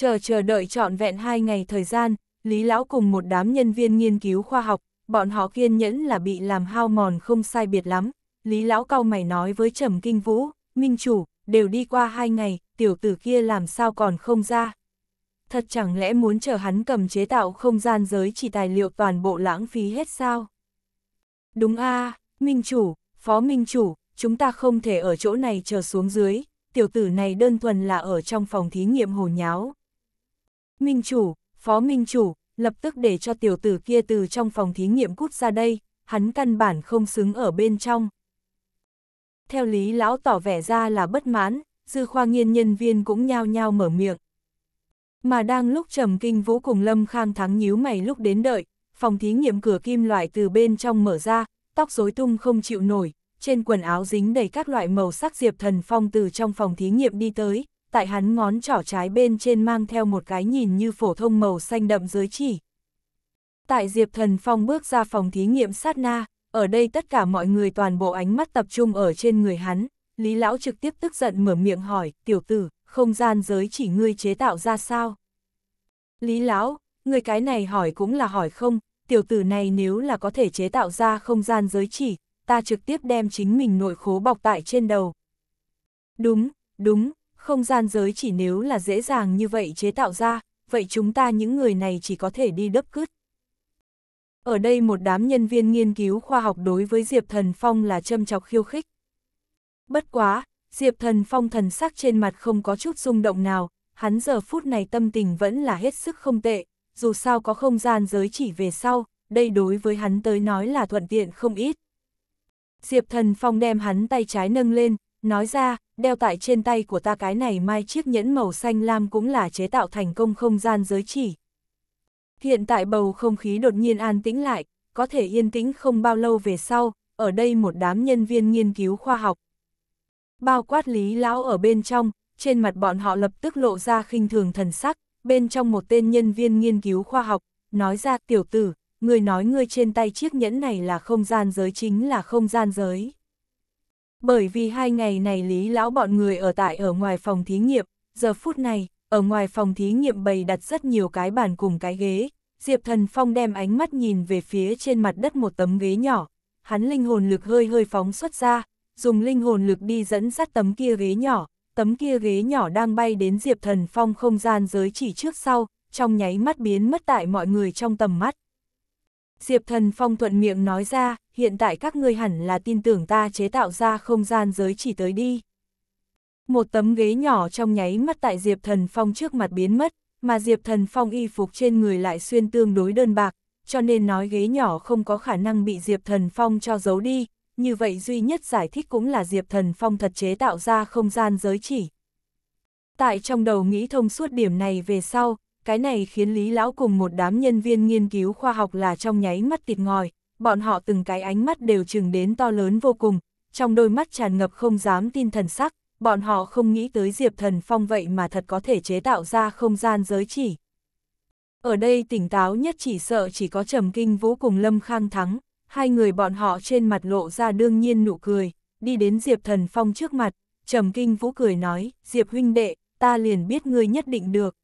Chờ chờ đợi trọn vẹn hai ngày thời gian, Lý Lão cùng một đám nhân viên nghiên cứu khoa học, bọn họ kiên nhẫn là bị làm hao mòn không sai biệt lắm. Lý Lão cau mày nói với Trầm Kinh Vũ, Minh Chủ, đều đi qua hai ngày, tiểu tử kia làm sao còn không ra. Thật chẳng lẽ muốn chờ hắn cầm chế tạo không gian giới chỉ tài liệu toàn bộ lãng phí hết sao? Đúng a Minh Chủ, Phó Minh Chủ, chúng ta không thể ở chỗ này chờ xuống dưới, tiểu tử này đơn thuần là ở trong phòng thí nghiệm hồ nháo. Minh chủ, phó minh chủ, lập tức để cho tiểu tử kia từ trong phòng thí nghiệm cút ra đây, hắn căn bản không xứng ở bên trong. Theo lý lão tỏ vẻ ra là bất mãn, dư khoa nghiên nhân viên cũng nhao nhao mở miệng. Mà đang lúc trầm kinh vũ cùng lâm khang thắng nhíu mày lúc đến đợi, phòng thí nghiệm cửa kim loại từ bên trong mở ra, tóc rối tung không chịu nổi, trên quần áo dính đầy các loại màu sắc diệp thần phong từ trong phòng thí nghiệm đi tới, tại hắn ngón trỏ trái bên trên mang theo một cái nhìn như phổ thông màu xanh đậm giới chỉ. Tại Diệp Thần Phong bước ra phòng thí nghiệm sát na, ở đây tất cả mọi người toàn bộ ánh mắt tập trung ở trên người hắn, Lý Lão trực tiếp tức giận mở miệng hỏi, tiểu tử, không gian giới chỉ ngươi chế tạo ra sao? Lý Lão, người cái này hỏi cũng là hỏi không, tiểu tử này nếu là có thể chế tạo ra không gian giới chỉ, ta trực tiếp đem chính mình nội khố bọc tại trên đầu. Đúng, đúng, không gian giới chỉ nếu là dễ dàng như vậy chế tạo ra, vậy chúng ta những người này chỉ có thể đi đấp cứt. Ở đây một đám nhân viên nghiên cứu khoa học đối với Diệp Thần Phong là châm chọc khiêu khích. Bất quá, Diệp Thần Phong thần sắc trên mặt không có chút rung động nào, hắn giờ phút này tâm tình vẫn là hết sức không tệ, dù sao có không gian giới chỉ về sau, đây đối với hắn tới nói là thuận tiện không ít. Diệp Thần Phong đem hắn tay trái nâng lên, Nói ra, đeo tại trên tay của ta cái này mai chiếc nhẫn màu xanh lam cũng là chế tạo thành công không gian giới chỉ. Hiện tại bầu không khí đột nhiên an tĩnh lại, có thể yên tĩnh không bao lâu về sau, ở đây một đám nhân viên nghiên cứu khoa học. Bao quát lý lão ở bên trong, trên mặt bọn họ lập tức lộ ra khinh thường thần sắc, bên trong một tên nhân viên nghiên cứu khoa học, nói ra tiểu tử, người nói ngươi trên tay chiếc nhẫn này là không gian giới chính là không gian giới. Bởi vì hai ngày này Lý Lão bọn người ở tại ở ngoài phòng thí nghiệm, giờ phút này, ở ngoài phòng thí nghiệm bày đặt rất nhiều cái bàn cùng cái ghế. Diệp Thần Phong đem ánh mắt nhìn về phía trên mặt đất một tấm ghế nhỏ, hắn linh hồn lực hơi hơi phóng xuất ra, dùng linh hồn lực đi dẫn dắt tấm kia ghế nhỏ, tấm kia ghế nhỏ đang bay đến Diệp Thần Phong không gian giới chỉ trước sau, trong nháy mắt biến mất tại mọi người trong tầm mắt. Diệp Thần Phong thuận miệng nói ra, hiện tại các ngươi hẳn là tin tưởng ta chế tạo ra không gian giới chỉ tới đi. Một tấm ghế nhỏ trong nháy mắt tại Diệp Thần Phong trước mặt biến mất, mà Diệp Thần Phong y phục trên người lại xuyên tương đối đơn bạc, cho nên nói ghế nhỏ không có khả năng bị Diệp Thần Phong cho giấu đi, như vậy duy nhất giải thích cũng là Diệp Thần Phong thật chế tạo ra không gian giới chỉ. Tại trong đầu nghĩ thông suốt điểm này về sau, cái này khiến Lý Lão cùng một đám nhân viên nghiên cứu khoa học là trong nháy mắt tịt ngòi, bọn họ từng cái ánh mắt đều chừng đến to lớn vô cùng, trong đôi mắt tràn ngập không dám tin thần sắc, bọn họ không nghĩ tới Diệp Thần Phong vậy mà thật có thể chế tạo ra không gian giới chỉ. Ở đây tỉnh táo nhất chỉ sợ chỉ có Trầm Kinh Vũ cùng Lâm Khang Thắng, hai người bọn họ trên mặt lộ ra đương nhiên nụ cười, đi đến Diệp Thần Phong trước mặt, Trầm Kinh Vũ cười nói, Diệp huynh đệ, ta liền biết ngươi nhất định được,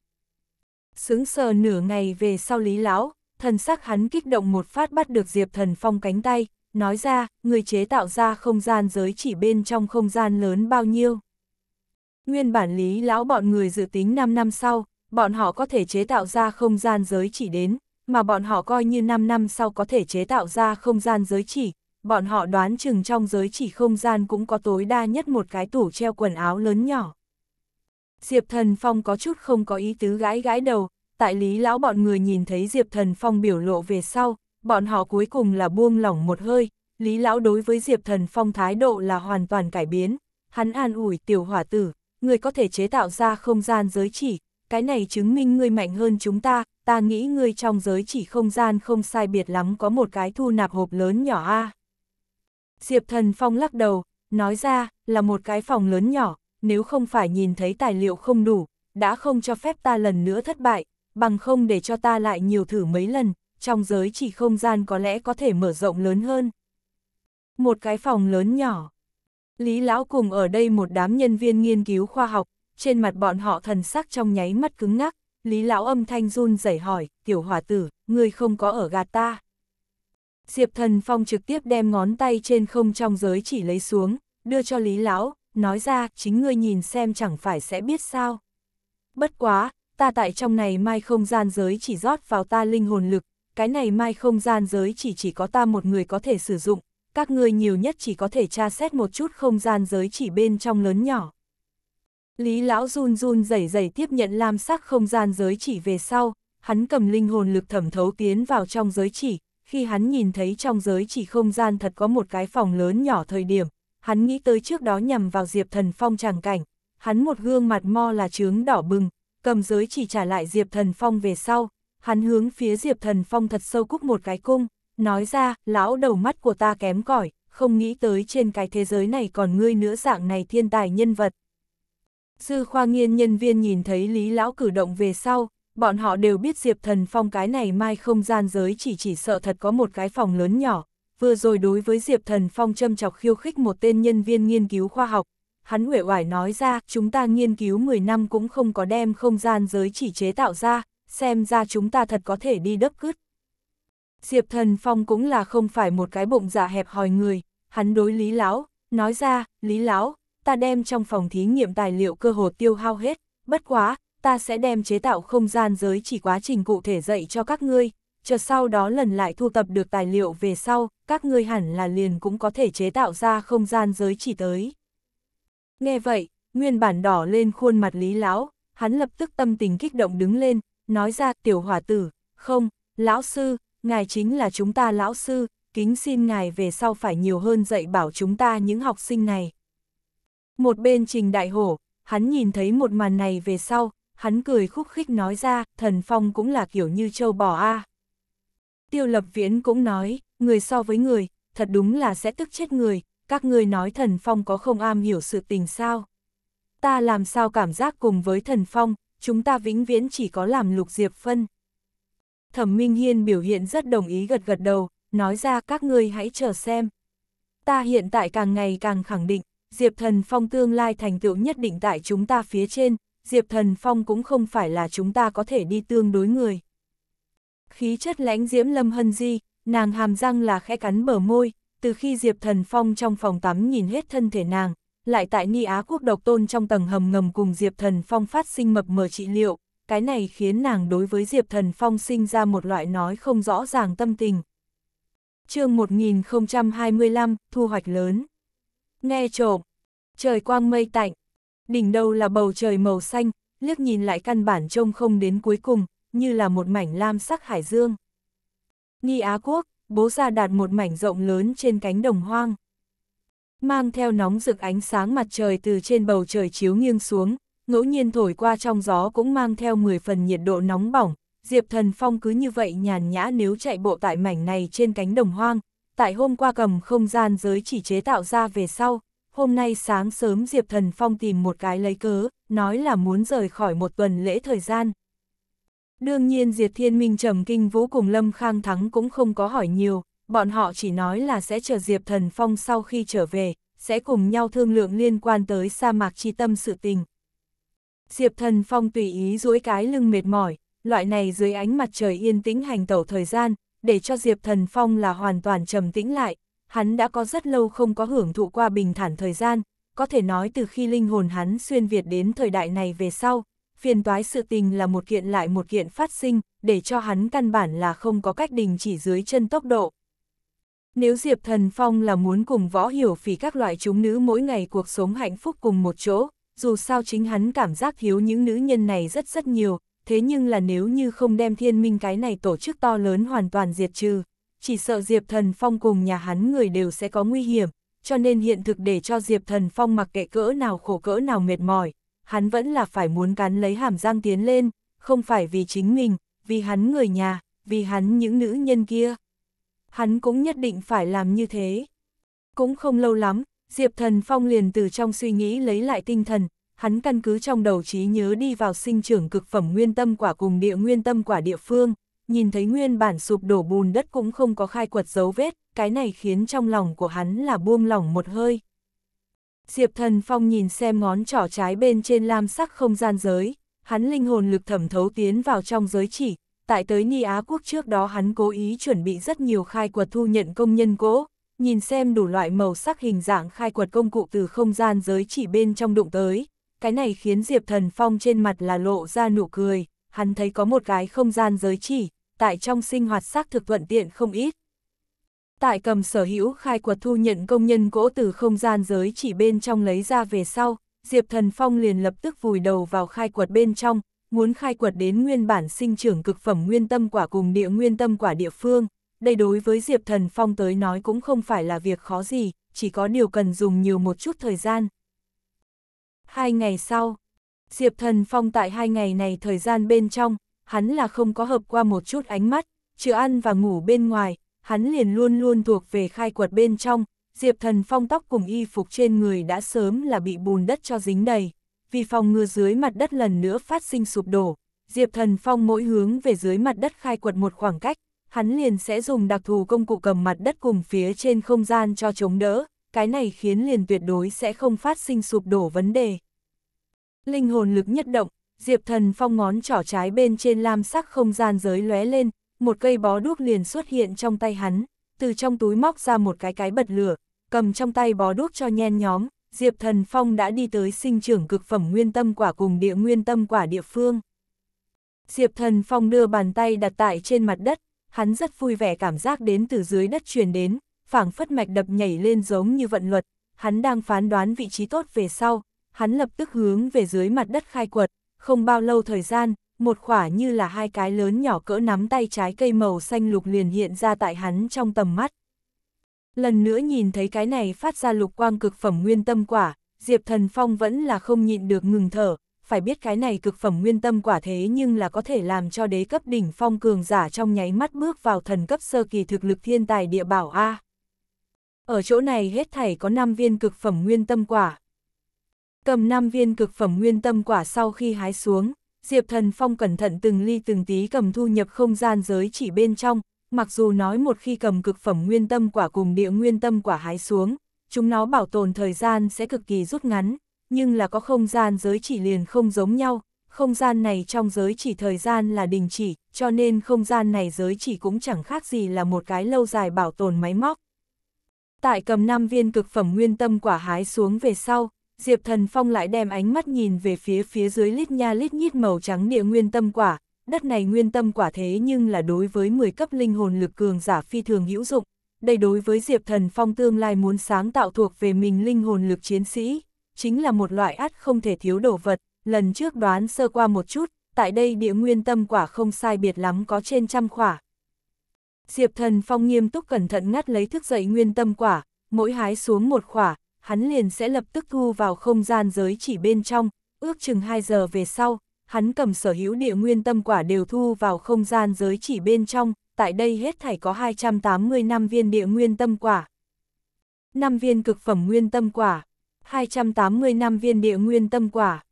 sững sờ nửa ngày về sau Lý Lão, thần sắc hắn kích động một phát bắt được Diệp Thần Phong cánh tay, nói ra, người chế tạo ra không gian giới chỉ bên trong không gian lớn bao nhiêu. Nguyên bản Lý Lão bọn người dự tính 5 năm sau, bọn họ có thể chế tạo ra không gian giới chỉ đến, mà bọn họ coi như 5 năm sau có thể chế tạo ra không gian giới chỉ, bọn họ đoán chừng trong giới chỉ không gian cũng có tối đa nhất một cái tủ treo quần áo lớn nhỏ. Diệp Thần Phong có chút không có ý tứ gãi gãi đầu, tại Lý Lão bọn người nhìn thấy Diệp Thần Phong biểu lộ về sau, bọn họ cuối cùng là buông lỏng một hơi, Lý Lão đối với Diệp Thần Phong thái độ là hoàn toàn cải biến, hắn an ủi tiểu hỏa tử, người có thể chế tạo ra không gian giới chỉ, cái này chứng minh ngươi mạnh hơn chúng ta, ta nghĩ người trong giới chỉ không gian không sai biệt lắm có một cái thu nạp hộp lớn nhỏ a. Diệp Thần Phong lắc đầu, nói ra là một cái phòng lớn nhỏ, nếu không phải nhìn thấy tài liệu không đủ, đã không cho phép ta lần nữa thất bại, bằng không để cho ta lại nhiều thử mấy lần, trong giới chỉ không gian có lẽ có thể mở rộng lớn hơn. Một cái phòng lớn nhỏ. Lý Lão cùng ở đây một đám nhân viên nghiên cứu khoa học, trên mặt bọn họ thần sắc trong nháy mắt cứng ngắc, Lý Lão âm thanh run rẩy hỏi, tiểu hỏa tử, ngươi không có ở gạt ta. Diệp thần phong trực tiếp đem ngón tay trên không trong giới chỉ lấy xuống, đưa cho Lý Lão, nói ra, chính ngươi nhìn xem chẳng phải sẽ biết sao. Bất quá, ta tại trong này mai không gian giới chỉ rót vào ta linh hồn lực, cái này mai không gian giới chỉ chỉ có ta một người có thể sử dụng, các ngươi nhiều nhất chỉ có thể tra xét một chút không gian giới chỉ bên trong lớn nhỏ. Lý lão run run rẩy rẩy tiếp nhận lam sắc không gian giới chỉ về sau, hắn cầm linh hồn lực thẩm thấu tiến vào trong giới chỉ, khi hắn nhìn thấy trong giới chỉ không gian thật có một cái phòng lớn nhỏ thời điểm, hắn nghĩ tới trước đó nhằm vào Diệp Thần Phong tràng cảnh, hắn một gương mặt mo là trướng đỏ bừng, cầm giới chỉ trả lại Diệp Thần Phong về sau, hắn hướng phía Diệp Thần Phong thật sâu cúc một cái cung, nói ra, lão đầu mắt của ta kém cỏi không nghĩ tới trên cái thế giới này còn ngươi nữa dạng này thiên tài nhân vật. Sư khoa nghiên nhân viên nhìn thấy Lý Lão cử động về sau, bọn họ đều biết Diệp Thần Phong cái này mai không gian giới chỉ chỉ sợ thật có một cái phòng lớn nhỏ, vừa rồi đối với Diệp Thần Phong châm chọc khiêu khích một tên nhân viên nghiên cứu khoa học, hắn uể oải nói ra, chúng ta nghiên cứu 10 năm cũng không có đem không gian giới chỉ chế tạo ra, xem ra chúng ta thật có thể đi đớp cứt. Diệp Thần Phong cũng là không phải một cái bụng dạ hẹp hòi người, hắn đối Lý Lão, nói ra, Lý Lão, ta đem trong phòng thí nghiệm tài liệu cơ hồ tiêu hao hết, bất quá, ta sẽ đem chế tạo không gian giới chỉ quá trình cụ thể dạy cho các ngươi, chờ sau đó lần lại thu tập được tài liệu về sau, các ngươi hẳn là liền cũng có thể chế tạo ra không gian giới chỉ tới. Nghe vậy, nguyên bản đỏ lên khuôn mặt Lý Lão, hắn lập tức tâm tình kích động đứng lên, nói ra tiểu hỏa tử, không, lão sư, ngài chính là chúng ta lão sư, kính xin ngài về sau phải nhiều hơn dạy bảo chúng ta những học sinh này. Một bên trình đại hổ, hắn nhìn thấy một màn này về sau, hắn cười khúc khích nói ra, thần phong cũng là kiểu như châu bò a. À. Tiêu lập viễn cũng nói, người so với người, thật đúng là sẽ tức chết người, các ngươi nói thần phong có không am hiểu sự tình sao. Ta làm sao cảm giác cùng với thần phong, chúng ta vĩnh viễn chỉ có làm lục diệp phân. Thẩm Minh Hiên biểu hiện rất đồng ý gật gật đầu, nói ra các ngươi hãy chờ xem. Ta hiện tại càng ngày càng khẳng định, Diệp Thần Phong tương lai thành tựu nhất định tại chúng ta phía trên, Diệp Thần Phong cũng không phải là chúng ta có thể đi tương đối người. Khí chất lãnh diễm Lâm Hân Di, nàng hàm răng là khẽ cắn bờ môi, từ khi Diệp Thần Phong trong phòng tắm nhìn hết thân thể nàng, lại tại Ni Á quốc độc tôn trong tầng hầm ngầm cùng Diệp Thần Phong phát sinh mập mờ trị liệu, cái này khiến nàng đối với Diệp Thần Phong sinh ra một loại nói không rõ ràng tâm tình. chương 1025, thu hoạch lớn. Nghe trộm, trời quang mây tạnh, đỉnh đầu là bầu trời màu xanh, liếc nhìn lại căn bản trông không đến cuối cùng, như là một mảnh lam sắc hải dương. Nghi Á Quốc, bố ra đạt một mảnh rộng lớn trên cánh đồng hoang. Mang theo nóng rực ánh sáng mặt trời từ trên bầu trời chiếu nghiêng xuống, ngẫu nhiên thổi qua trong gió cũng mang theo 10 phần nhiệt độ nóng bỏng, Diệp Thần Phong cứ như vậy nhàn nhã nếu chạy bộ tại mảnh này trên cánh đồng hoang, tại hôm qua cầm không gian giới chỉ chế tạo ra về sau, hôm nay sáng sớm Diệp Thần Phong tìm một cái lấy cớ, nói là muốn rời khỏi một tuần lễ thời gian, Đương nhiên Diệp Thiên Minh trầm kinh vũ cùng Lâm Khang Thắng cũng không có hỏi nhiều, bọn họ chỉ nói là sẽ chờ Diệp Thần Phong sau khi trở về, sẽ cùng nhau thương lượng liên quan tới sa mạc chi tâm sự tình. Diệp Thần Phong tùy ý duỗi cái lưng mệt mỏi, loại này dưới ánh mặt trời yên tĩnh hành tẩu thời gian, để cho Diệp Thần Phong là hoàn toàn trầm tĩnh lại, hắn đã có rất lâu không có hưởng thụ qua bình thản thời gian, có thể nói từ khi linh hồn hắn xuyên Việt đến thời đại này về sau, phiền toái sự tình là một kiện lại một kiện phát sinh, để cho hắn căn bản là không có cách đình chỉ dưới chân tốc độ. Nếu Diệp Thần Phong là muốn cùng võ hiểu phỉ các loại chúng nữ mỗi ngày cuộc sống hạnh phúc cùng một chỗ, dù sao chính hắn cảm giác thiếu những nữ nhân này rất rất nhiều, thế nhưng là nếu như không đem thiên minh cái này tổ chức to lớn hoàn toàn diệt trừ, chỉ sợ Diệp Thần Phong cùng nhà hắn người đều sẽ có nguy hiểm, cho nên hiện thực để cho Diệp Thần Phong mặc kệ cỡ nào khổ cỡ nào mệt mỏi, hắn vẫn là phải muốn cắn lấy hàm răng tiến lên, không phải vì chính mình, vì hắn người nhà, vì hắn những nữ nhân kia. Hắn cũng nhất định phải làm như thế. Cũng không lâu lắm, Diệp Thần Phong liền từ trong suy nghĩ lấy lại tinh thần, hắn căn cứ trong đầu trí nhớ đi vào sinh trưởng cực phẩm nguyên tâm quả cùng địa nguyên tâm quả địa phương, nhìn thấy nguyên bản sụp đổ bùn đất cũng không có khai quật dấu vết, cái này khiến trong lòng của hắn là buông lỏng một hơi. Diệp Thần Phong nhìn xem ngón trỏ trái bên trên lam sắc không gian giới, hắn linh hồn lực thẩm thấu tiến vào trong giới chỉ, tại tới Ni Á Quốc trước đó hắn cố ý chuẩn bị rất nhiều khai quật thu nhận công nhân gỗ, nhìn xem đủ loại màu sắc hình dạng khai quật công cụ từ không gian giới chỉ bên trong đụng tới. Cái này khiến Diệp Thần Phong trên mặt là lộ ra nụ cười, hắn thấy có một cái không gian giới chỉ, tại trong sinh hoạt xác thực thuận tiện không ít. Tại cầm sở hữu khai quật thu nhận công nhân gỗ từ không gian giới chỉ bên trong lấy ra về sau, Diệp Thần Phong liền lập tức vùi đầu vào khai quật bên trong, muốn khai quật đến nguyên bản sinh trưởng cực phẩm nguyên tâm quả cùng địa nguyên tâm quả địa phương. Đây đối với Diệp Thần Phong tới nói cũng không phải là việc khó gì, chỉ có điều cần dùng nhiều một chút thời gian. Hai ngày sau, Diệp Thần Phong tại hai ngày này thời gian bên trong, hắn là không có hợp qua một chút ánh mắt, chữa ăn và ngủ bên ngoài, hắn liền luôn luôn thuộc về khai quật bên trong, Diệp Thần Phong tóc cùng y phục trên người đã sớm là bị bùn đất cho dính đầy, vì phòng ngừa dưới mặt đất lần nữa phát sinh sụp đổ, Diệp Thần Phong mỗi hướng về dưới mặt đất khai quật một khoảng cách, hắn liền sẽ dùng đặc thù công cụ cầm mặt đất cùng phía trên không gian cho chống đỡ, cái này khiến liền tuyệt đối sẽ không phát sinh sụp đổ vấn đề. Linh hồn lực nhất động, Diệp Thần Phong ngón trỏ trái bên trên lam sắc không gian giới lóe lên, một cây bó đuốc liền xuất hiện trong tay hắn, từ trong túi móc ra một cái cái bật lửa, cầm trong tay bó đuốc cho nhen nhóm, Diệp Thần Phong đã đi tới sinh trưởng cực phẩm nguyên tâm quả cùng địa nguyên tâm quả địa phương. Diệp Thần Phong đưa bàn tay đặt tại trên mặt đất, hắn rất vui vẻ cảm giác đến từ dưới đất truyền đến, phảng phất mạch đập nhảy lên giống như vận luật, hắn đang phán đoán vị trí tốt về sau, hắn lập tức hướng về dưới mặt đất khai quật, không bao lâu thời gian, một khỏa như là hai cái lớn nhỏ cỡ nắm tay trái cây màu xanh lục liền hiện ra tại hắn trong tầm mắt. Lần nữa nhìn thấy cái này phát ra lục quang cực phẩm nguyên tâm quả, Diệp Thần Phong vẫn là không nhịn được ngừng thở, phải biết cái này cực phẩm nguyên tâm quả thế nhưng là có thể làm cho đế cấp đỉnh phong cường giả trong nháy mắt bước vào thần cấp sơ kỳ thực lực thiên tài địa bảo A. Ở chỗ này hết thảy có 5 viên cực phẩm nguyên tâm quả. Cầm 5 viên cực phẩm nguyên tâm quả sau khi hái xuống, Diệp Thần Phong cẩn thận từng ly từng tí cầm thu nhập không gian giới chỉ bên trong, mặc dù nói một khi cầm cực phẩm nguyên tâm quả cùng địa nguyên tâm quả hái xuống, chúng nó bảo tồn thời gian sẽ cực kỳ rút ngắn, nhưng là có không gian giới chỉ liền không giống nhau, không gian này trong giới chỉ thời gian là đình chỉ, cho nên không gian này giới chỉ cũng chẳng khác gì là một cái lâu dài bảo tồn máy móc. Tại cầm 5 viên cực phẩm nguyên tâm quả hái xuống về sau, Diệp Thần Phong lại đem ánh mắt nhìn về phía phía dưới lít nha lít nhít màu trắng địa nguyên tâm quả, đất này nguyên tâm quả thế nhưng là đối với 10 cấp linh hồn lực cường giả phi thường hữu dụng, đây đối với Diệp Thần Phong tương lai muốn sáng tạo thuộc về mình linh hồn lực chiến sĩ, chính là một loại ắt không thể thiếu đồ vật, lần trước đoán sơ qua một chút, tại đây địa nguyên tâm quả không sai biệt lắm có trên trăm quả. Diệp Thần Phong nghiêm túc cẩn thận ngắt lấy thức dậy nguyên tâm quả, mỗi hái xuống một quả, hắn liền sẽ lập tức thu vào không gian giới chỉ bên trong, ước chừng 2 giờ về sau, hắn cầm sở hữu địa nguyên tâm quả đều thu vào không gian giới chỉ bên trong, tại đây hết thảy có 280 năm viên địa nguyên tâm quả. 5 viên cực phẩm nguyên tâm quả, 280 năm viên địa nguyên tâm quả.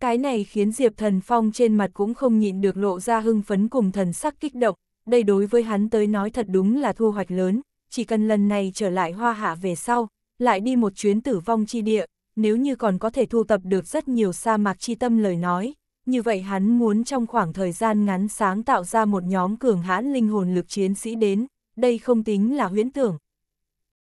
Cái này khiến Diệp Thần Phong trên mặt cũng không nhịn được lộ ra hưng phấn cùng thần sắc kích động, đây đối với hắn tới nói thật đúng là thu hoạch lớn, chỉ cần lần này trở lại hoa hạ về sau, lại đi một chuyến tử vong chi địa, nếu như còn có thể thu tập được rất nhiều sa mạc chi tâm lời nói, như vậy hắn muốn trong khoảng thời gian ngắn sáng tạo ra một nhóm cường hãn linh hồn lực chiến sĩ đến, đây không tính là huyễn tưởng.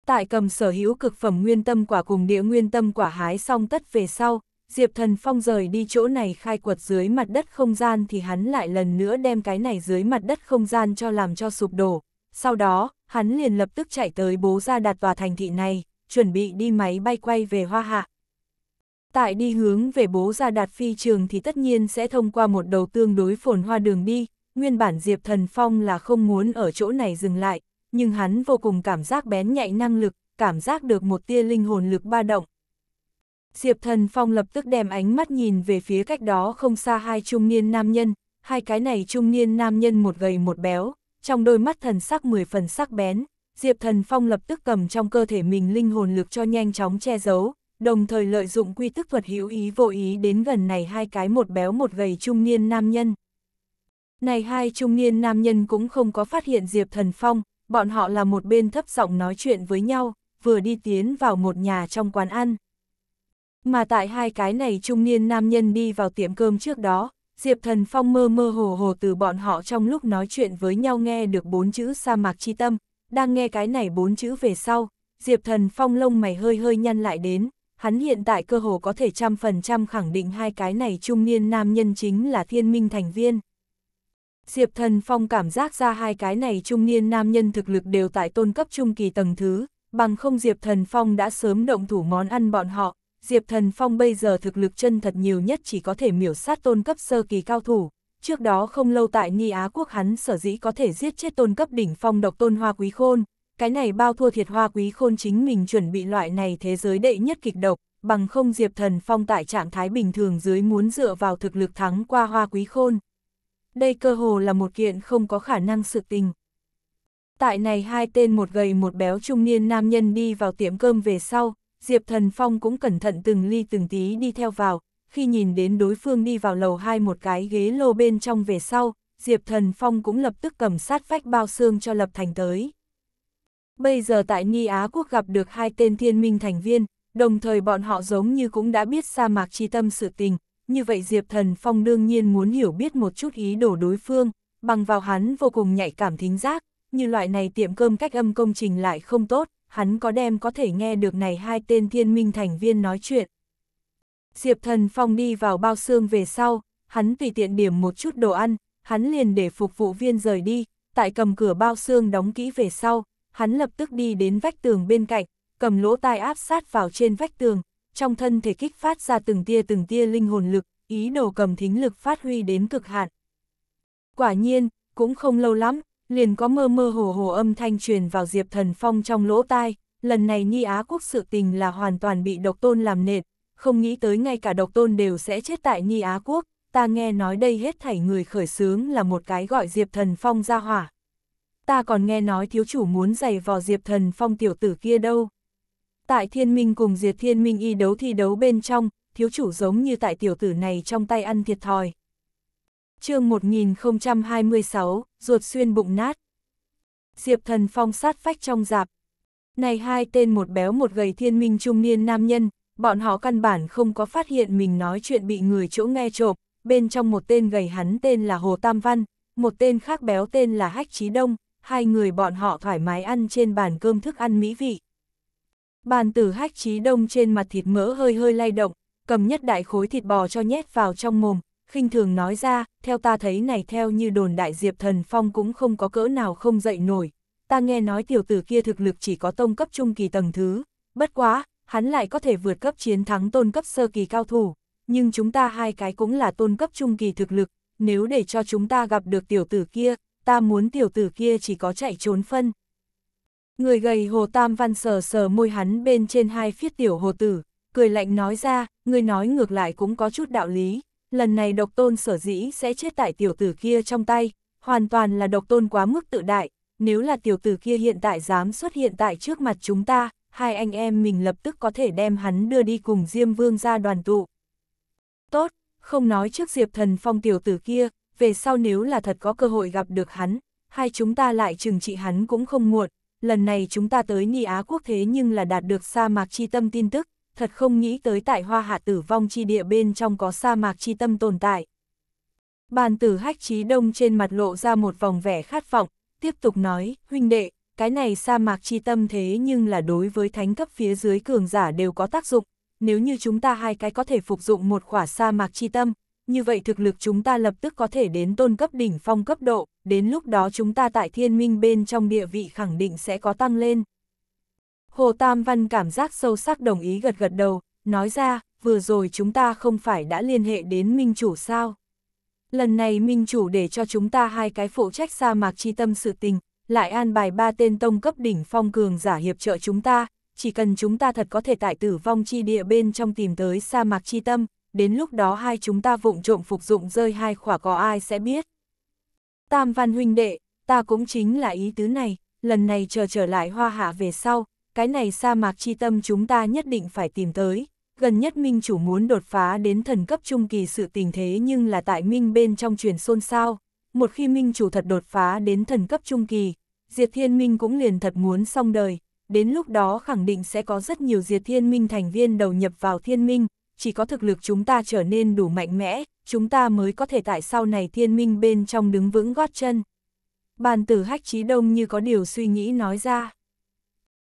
Tại cầm sở hữu cực phẩm nguyên tâm quả cùng địa nguyên tâm quả hái xong tất về sau, Diệp Thần Phong rời đi chỗ này khai quật dưới mặt đất không gian thì hắn lại lần nữa đem cái này dưới mặt đất không gian cho làm cho sụp đổ. Sau đó, hắn liền lập tức chạy tới bố ra đạt tòa thành thị này, chuẩn bị đi máy bay quay về Hoa Hạ. Tại đi hướng về bố ra đạt phi trường thì tất nhiên sẽ thông qua một đầu tương đối phồn hoa đường đi, nguyên bản Diệp Thần Phong là không muốn ở chỗ này dừng lại, nhưng hắn vô cùng cảm giác bén nhạy năng lực, cảm giác được một tia linh hồn lực ba động. Diệp Thần Phong lập tức đem ánh mắt nhìn về phía cách đó không xa hai trung niên nam nhân, hai cái này trung niên nam nhân một gầy một béo, trong đôi mắt thần sắc mười phần sắc bén, Diệp Thần Phong lập tức cầm trong cơ thể mình linh hồn lực cho nhanh chóng che giấu, đồng thời lợi dụng quy tức thuật hữu ý vô ý đến gần này hai cái một béo một gầy trung niên nam nhân. Này hai trung niên nam nhân cũng không có phát hiện Diệp Thần Phong, bọn họ là một bên thấp giọng nói chuyện với nhau, vừa đi tiến vào một nhà trong quán ăn. Mà tại hai cái này trung niên nam nhân đi vào tiệm cơm trước đó, Diệp Thần Phong mơ mơ hồ hồ từ bọn họ trong lúc nói chuyện với nhau nghe được bốn chữ sa mạc chi tâm, đang nghe cái này bốn chữ về sau, Diệp Thần Phong lông mày hơi hơi nhăn lại đến, hắn hiện tại cơ hồ có thể trăm phần trăm khẳng định hai cái này trung niên nam nhân chính là thiên minh thành viên. Diệp Thần Phong cảm giác ra hai cái này trung niên nam nhân thực lực đều tại tôn cấp trung kỳ tầng thứ, bằng không Diệp Thần Phong đã sớm động thủ món ăn bọn họ, Diệp Thần Phong bây giờ thực lực chân thật nhiều nhất chỉ có thể miểu sát tôn cấp sơ kỳ cao thủ trước đó không lâu tại Ni Á quốc hắn sở dĩ có thể giết chết tôn cấp đỉnh phong độc tôn hoa quý khôn, cái này bao thua thiệt hoa quý khôn chính mình chuẩn bị loại này thế giới đệ nhất kịch độc, bằng không diệp thần phong tại trạng thái bình thường dưới muốn dựa vào thực lực thắng qua hoa quý khôn. Đây cơ hồ là một kiện không có khả năng sự tình. Tại này hai tên một gầy một béo trung niên nam nhân đi vào tiệm cơm về sau, Diệp Thần Phong cũng cẩn thận từng ly từng tí đi theo vào, khi nhìn đến đối phương đi vào lầu hai một cái ghế lô bên trong về sau, Diệp Thần Phong cũng lập tức cầm sát vách bao xương cho Lập Thành tới. Bây giờ tại Ni Á Quốc gặp được hai tên thiên minh thành viên, đồng thời bọn họ giống như cũng đã biết sa mạc chi tâm sự tình, như vậy Diệp Thần Phong đương nhiên muốn hiểu biết một chút ý đồ đối phương, bằng vào hắn vô cùng nhạy cảm thính giác, như loại này tiệm cơm cách âm công trình lại không tốt, hắn có đem có thể nghe được này hai tên thiên minh thành viên nói chuyện. Diệp Thần Phong đi vào bao xương về sau, hắn tùy tiện điểm một chút đồ ăn, hắn liền để phục vụ viên rời đi, tại cầm cửa bao xương đóng kỹ về sau, hắn lập tức đi đến vách tường bên cạnh, cầm lỗ tai áp sát vào trên vách tường, trong thân thể kích phát ra từng tia từng tia linh hồn lực, ý đồ cầm thính lực phát huy đến cực hạn. Quả nhiên, cũng không lâu lắm, liền có mơ mơ hồ hồ âm thanh truyền vào Diệp Thần Phong trong lỗ tai, lần này Nhi Á quốc sự tình là hoàn toàn bị độc tôn làm nệt, không nghĩ tới ngay cả độc tôn đều sẽ chết tại Nhi Á Quốc, ta nghe nói đây hết thảy người khởi sướng là một cái gọi Diệp Thần Phong ra hỏa. Ta còn nghe nói thiếu chủ muốn giày vò Diệp Thần Phong tiểu tử kia đâu. Tại thiên minh cùng diệt thiên minh y đấu thi đấu bên trong, thiếu chủ giống như tại tiểu tử này trong tay ăn thiệt thòi. chương 1026, ruột xuyên bụng nát. Diệp thần phong sát phách trong dạp. Này hai tên một béo một gầy thiên minh trung niên nam nhân, bọn họ căn bản không có phát hiện mình nói chuyện bị người chỗ nghe trộm, bên trong một tên gầy hắn tên là Hồ Tam Văn, một tên khác béo tên là Hách Chí Đông, hai người bọn họ thoải mái ăn trên bàn cơm thức ăn mỹ vị. Bàn tử Hách Chí Đông trên mặt thịt mỡ hơi hơi lay động, cầm nhất đại khối thịt bò cho nhét vào trong mồm, khinh thường nói ra, theo ta thấy này theo như đồn đại diệp thần phong cũng không có cỡ nào không dậy nổi, ta nghe nói tiểu tử kia thực lực chỉ có tông cấp trung kỳ tầng thứ, bất quá, hắn lại có thể vượt cấp chiến thắng tôn cấp sơ kỳ cao thủ, nhưng chúng ta hai cái cũng là tôn cấp trung kỳ thực lực, nếu để cho chúng ta gặp được tiểu tử kia, ta muốn tiểu tử kia chỉ có chạy trốn phân. Người gầy hồ tam văn sờ sờ môi hắn bên trên hai phiết tiểu hồ tử, cười lạnh nói ra, người nói ngược lại cũng có chút đạo lý, lần này độc tôn sở dĩ sẽ chết tại tiểu tử kia trong tay, hoàn toàn là độc tôn quá mức tự đại, nếu là tiểu tử kia hiện tại dám xuất hiện tại trước mặt chúng ta, hai anh em mình lập tức có thể đem hắn đưa đi cùng Diêm Vương ra đoàn tụ. Tốt, không nói trước Diệp Thần Phong tiểu tử kia, về sau nếu là thật có cơ hội gặp được hắn, hai chúng ta lại trừng trị hắn cũng không muộn, lần này chúng ta tới Ni Á quốc thế nhưng là đạt được sa mạc chi tâm tin tức, thật không nghĩ tới tại hoa hạ tử vong chi địa bên trong có sa mạc chi tâm tồn tại. Bàn tử hách trí đông trên mặt lộ ra một vòng vẻ khát vọng, tiếp tục nói, huynh đệ, cái này sa mạc chi tâm thế nhưng là đối với thánh cấp phía dưới cường giả đều có tác dụng, nếu như chúng ta hai cái có thể phục dụng một khỏa sa mạc chi tâm, như vậy thực lực chúng ta lập tức có thể đến tôn cấp đỉnh phong cấp độ, đến lúc đó chúng ta tại thiên minh bên trong địa vị khẳng định sẽ có tăng lên. Hồ Tam Văn cảm giác sâu sắc đồng ý gật gật đầu, nói ra, vừa rồi chúng ta không phải đã liên hệ đến minh chủ sao? Lần này minh chủ để cho chúng ta hai cái phụ trách sa mạc chi tâm sự tình, lại an bài ba tên tông cấp đỉnh phong cường giả hiệp trợ chúng ta, chỉ cần chúng ta thật có thể tại tử vong chi địa bên trong tìm tới sa mạc chi tâm, đến lúc đó hai chúng ta vụng trộm phục dụng rơi hai khỏa có ai sẽ biết. Tam văn huynh đệ, ta cũng chính là ý tứ này, lần này chờ trở, trở lại hoa hạ về sau, cái này sa mạc chi tâm chúng ta nhất định phải tìm tới. Gần nhất Minh chủ muốn đột phá đến thần cấp trung kỳ sự tình thế nhưng là tại Minh bên trong truyền xôn xao một khi minh chủ thật đột phá đến thần cấp trung kỳ, Diệt Thiên Minh cũng liền thật muốn xong đời, đến lúc đó khẳng định sẽ có rất nhiều Diệt Thiên Minh thành viên đầu nhập vào Thiên Minh, chỉ có thực lực chúng ta trở nên đủ mạnh mẽ, chúng ta mới có thể tại sau này Thiên Minh bên trong đứng vững gót chân. Bàn tử hách trí đông như có điều suy nghĩ nói ra.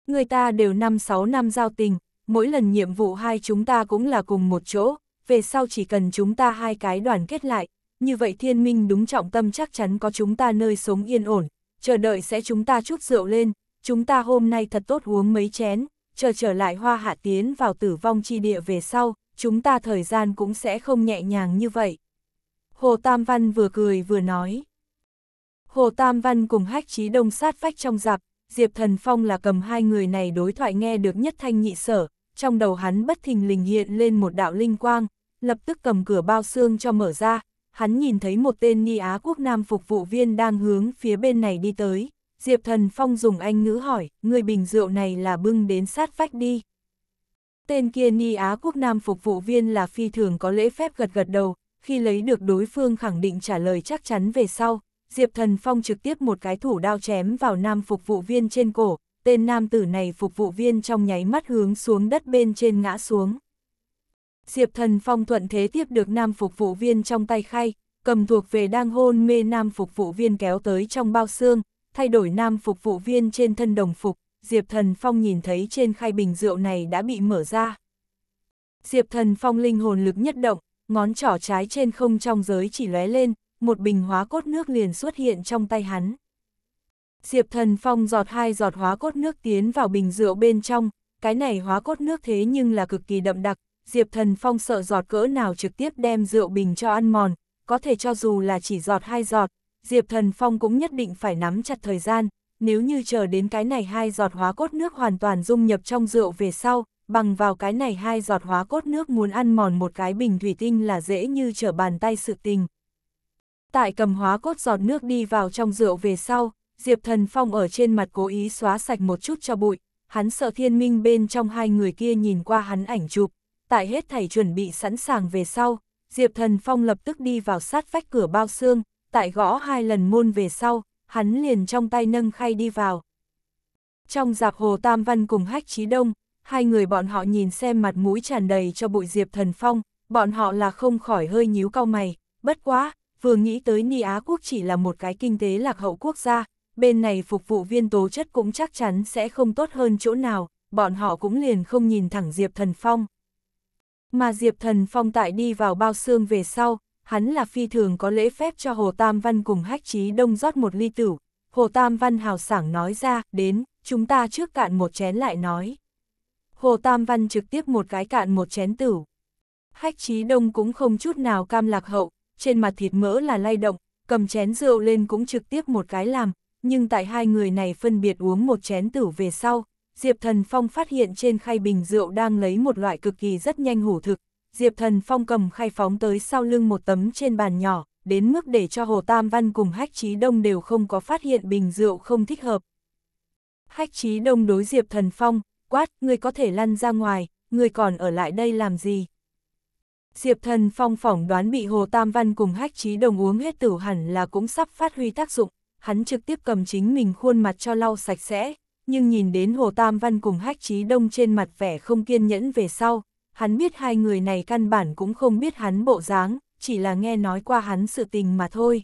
Người ta đều năm sáu năm giao tình, mỗi lần nhiệm vụ hai chúng ta cũng là cùng một chỗ, về sau chỉ cần chúng ta hai cái đoàn kết lại, như vậy thiên minh đúng trọng tâm chắc chắn có chúng ta nơi sống yên ổn, chờ đợi sẽ chúng ta chút rượu lên, chúng ta hôm nay thật tốt uống mấy chén, chờ trở lại hoa hạ tiến vào tử vong chi địa về sau, chúng ta thời gian cũng sẽ không nhẹ nhàng như vậy. Hồ Tam Văn vừa cười vừa nói. Hồ Tam Văn cùng hách trí đông sát vách trong giặc, Diệp Thần Phong là cầm hai người này đối thoại nghe được nhất thanh nhị sở, trong đầu hắn bất thình lình hiện lên một đạo linh quang, lập tức cầm cửa bao xương cho mở ra, hắn nhìn thấy một tên Ni Á quốc nam phục vụ viên đang hướng phía bên này đi tới. Diệp Thần Phong dùng anh ngữ hỏi, người bình rượu này là bưng đến sát vách đi. Tên kia Ni Á quốc nam phục vụ viên là phi thường có lễ phép gật gật đầu, khi lấy được đối phương khẳng định trả lời chắc chắn về sau, Diệp Thần Phong trực tiếp một cái thủ đao chém vào nam phục vụ viên trên cổ, tên nam tử này phục vụ viên trong nháy mắt hướng xuống đất bên trên ngã xuống. Diệp Thần Phong thuận thế tiếp được nam phục vụ viên trong tay khay, cầm thuộc về đang hôn mê nam phục vụ viên kéo tới trong bao xương, thay đổi nam phục vụ viên trên thân đồng phục, Diệp Thần Phong nhìn thấy trên khay bình rượu này đã bị mở ra. Diệp Thần Phong linh hồn lực nhất động, ngón trỏ trái trên không trong giới chỉ lóe lên, một bình hóa cốt nước liền xuất hiện trong tay hắn. Diệp Thần Phong giọt hai giọt hóa cốt nước tiến vào bình rượu bên trong, cái này hóa cốt nước thế nhưng là cực kỳ đậm đặc, Diệp Thần Phong sợ giọt cỡ nào trực tiếp đem rượu bình cho ăn mòn, có thể cho dù là chỉ giọt hai giọt, Diệp Thần Phong cũng nhất định phải nắm chặt thời gian, nếu như chờ đến cái này hai giọt hóa cốt nước hoàn toàn dung nhập trong rượu về sau, bằng vào cái này hai giọt hóa cốt nước muốn ăn mòn một cái bình thủy tinh là dễ như trở bàn tay sự tình. Tại cầm hóa cốt giọt nước đi vào trong rượu về sau, Diệp Thần Phong ở trên mặt cố ý xóa sạch một chút cho bụi, hắn sợ thiên minh bên trong hai người kia nhìn qua hắn ảnh chụp, tại hết thầy chuẩn bị sẵn sàng về sau, Diệp Thần Phong lập tức đi vào sát vách cửa bao xương, tại gõ hai lần môn về sau, hắn liền trong tay nâng khay đi vào. Trong dạp Hồ Tam Văn cùng Hách Chí Đông, hai người bọn họ nhìn xem mặt mũi tràn đầy cho bụi Diệp Thần Phong, bọn họ là không khỏi hơi nhíu cau mày, bất quá, vừa nghĩ tới Ni Á quốc chỉ là một cái kinh tế lạc hậu quốc gia, bên này phục vụ viên tố chất cũng chắc chắn sẽ không tốt hơn chỗ nào, bọn họ cũng liền không nhìn thẳng Diệp Thần Phong. Mà Diệp Thần Phong tại đi vào bao xương về sau, hắn là phi thường có lễ phép cho Hồ Tam Văn cùng hách Chí đông rót một ly tử. Hồ Tam Văn hào sảng nói ra, đến, chúng ta trước cạn một chén lại nói. Hồ Tam Văn trực tiếp một cái cạn một chén tử. Hách Chí đông cũng không chút nào cam lạc hậu, trên mặt thịt mỡ là lay động, cầm chén rượu lên cũng trực tiếp một cái làm, nhưng tại hai người này phân biệt uống một chén tử về sau, Diệp Thần Phong phát hiện trên khay bình rượu đang lấy một loại cực kỳ rất nhanh hủ thực. Diệp Thần Phong cầm khay phóng tới sau lưng một tấm trên bàn nhỏ, đến mức để cho Hồ Tam Văn cùng Hách Chí Đông đều không có phát hiện bình rượu không thích hợp. Hách Chí Đông đối Diệp Thần Phong, quát, ngươi có thể lăn ra ngoài, ngươi còn ở lại đây làm gì? Diệp Thần Phong phỏng đoán bị Hồ Tam Văn cùng Hách Chí Đông uống hết tử hẳn là cũng sắp phát huy tác dụng, hắn trực tiếp cầm chính mình khuôn mặt cho lau sạch sẽ, nhưng nhìn đến Hồ Tam Văn cùng Hách Chí Đông trên mặt vẻ không kiên nhẫn về sau, hắn biết hai người này căn bản cũng không biết hắn bộ dáng, chỉ là nghe nói qua hắn sự tình mà thôi.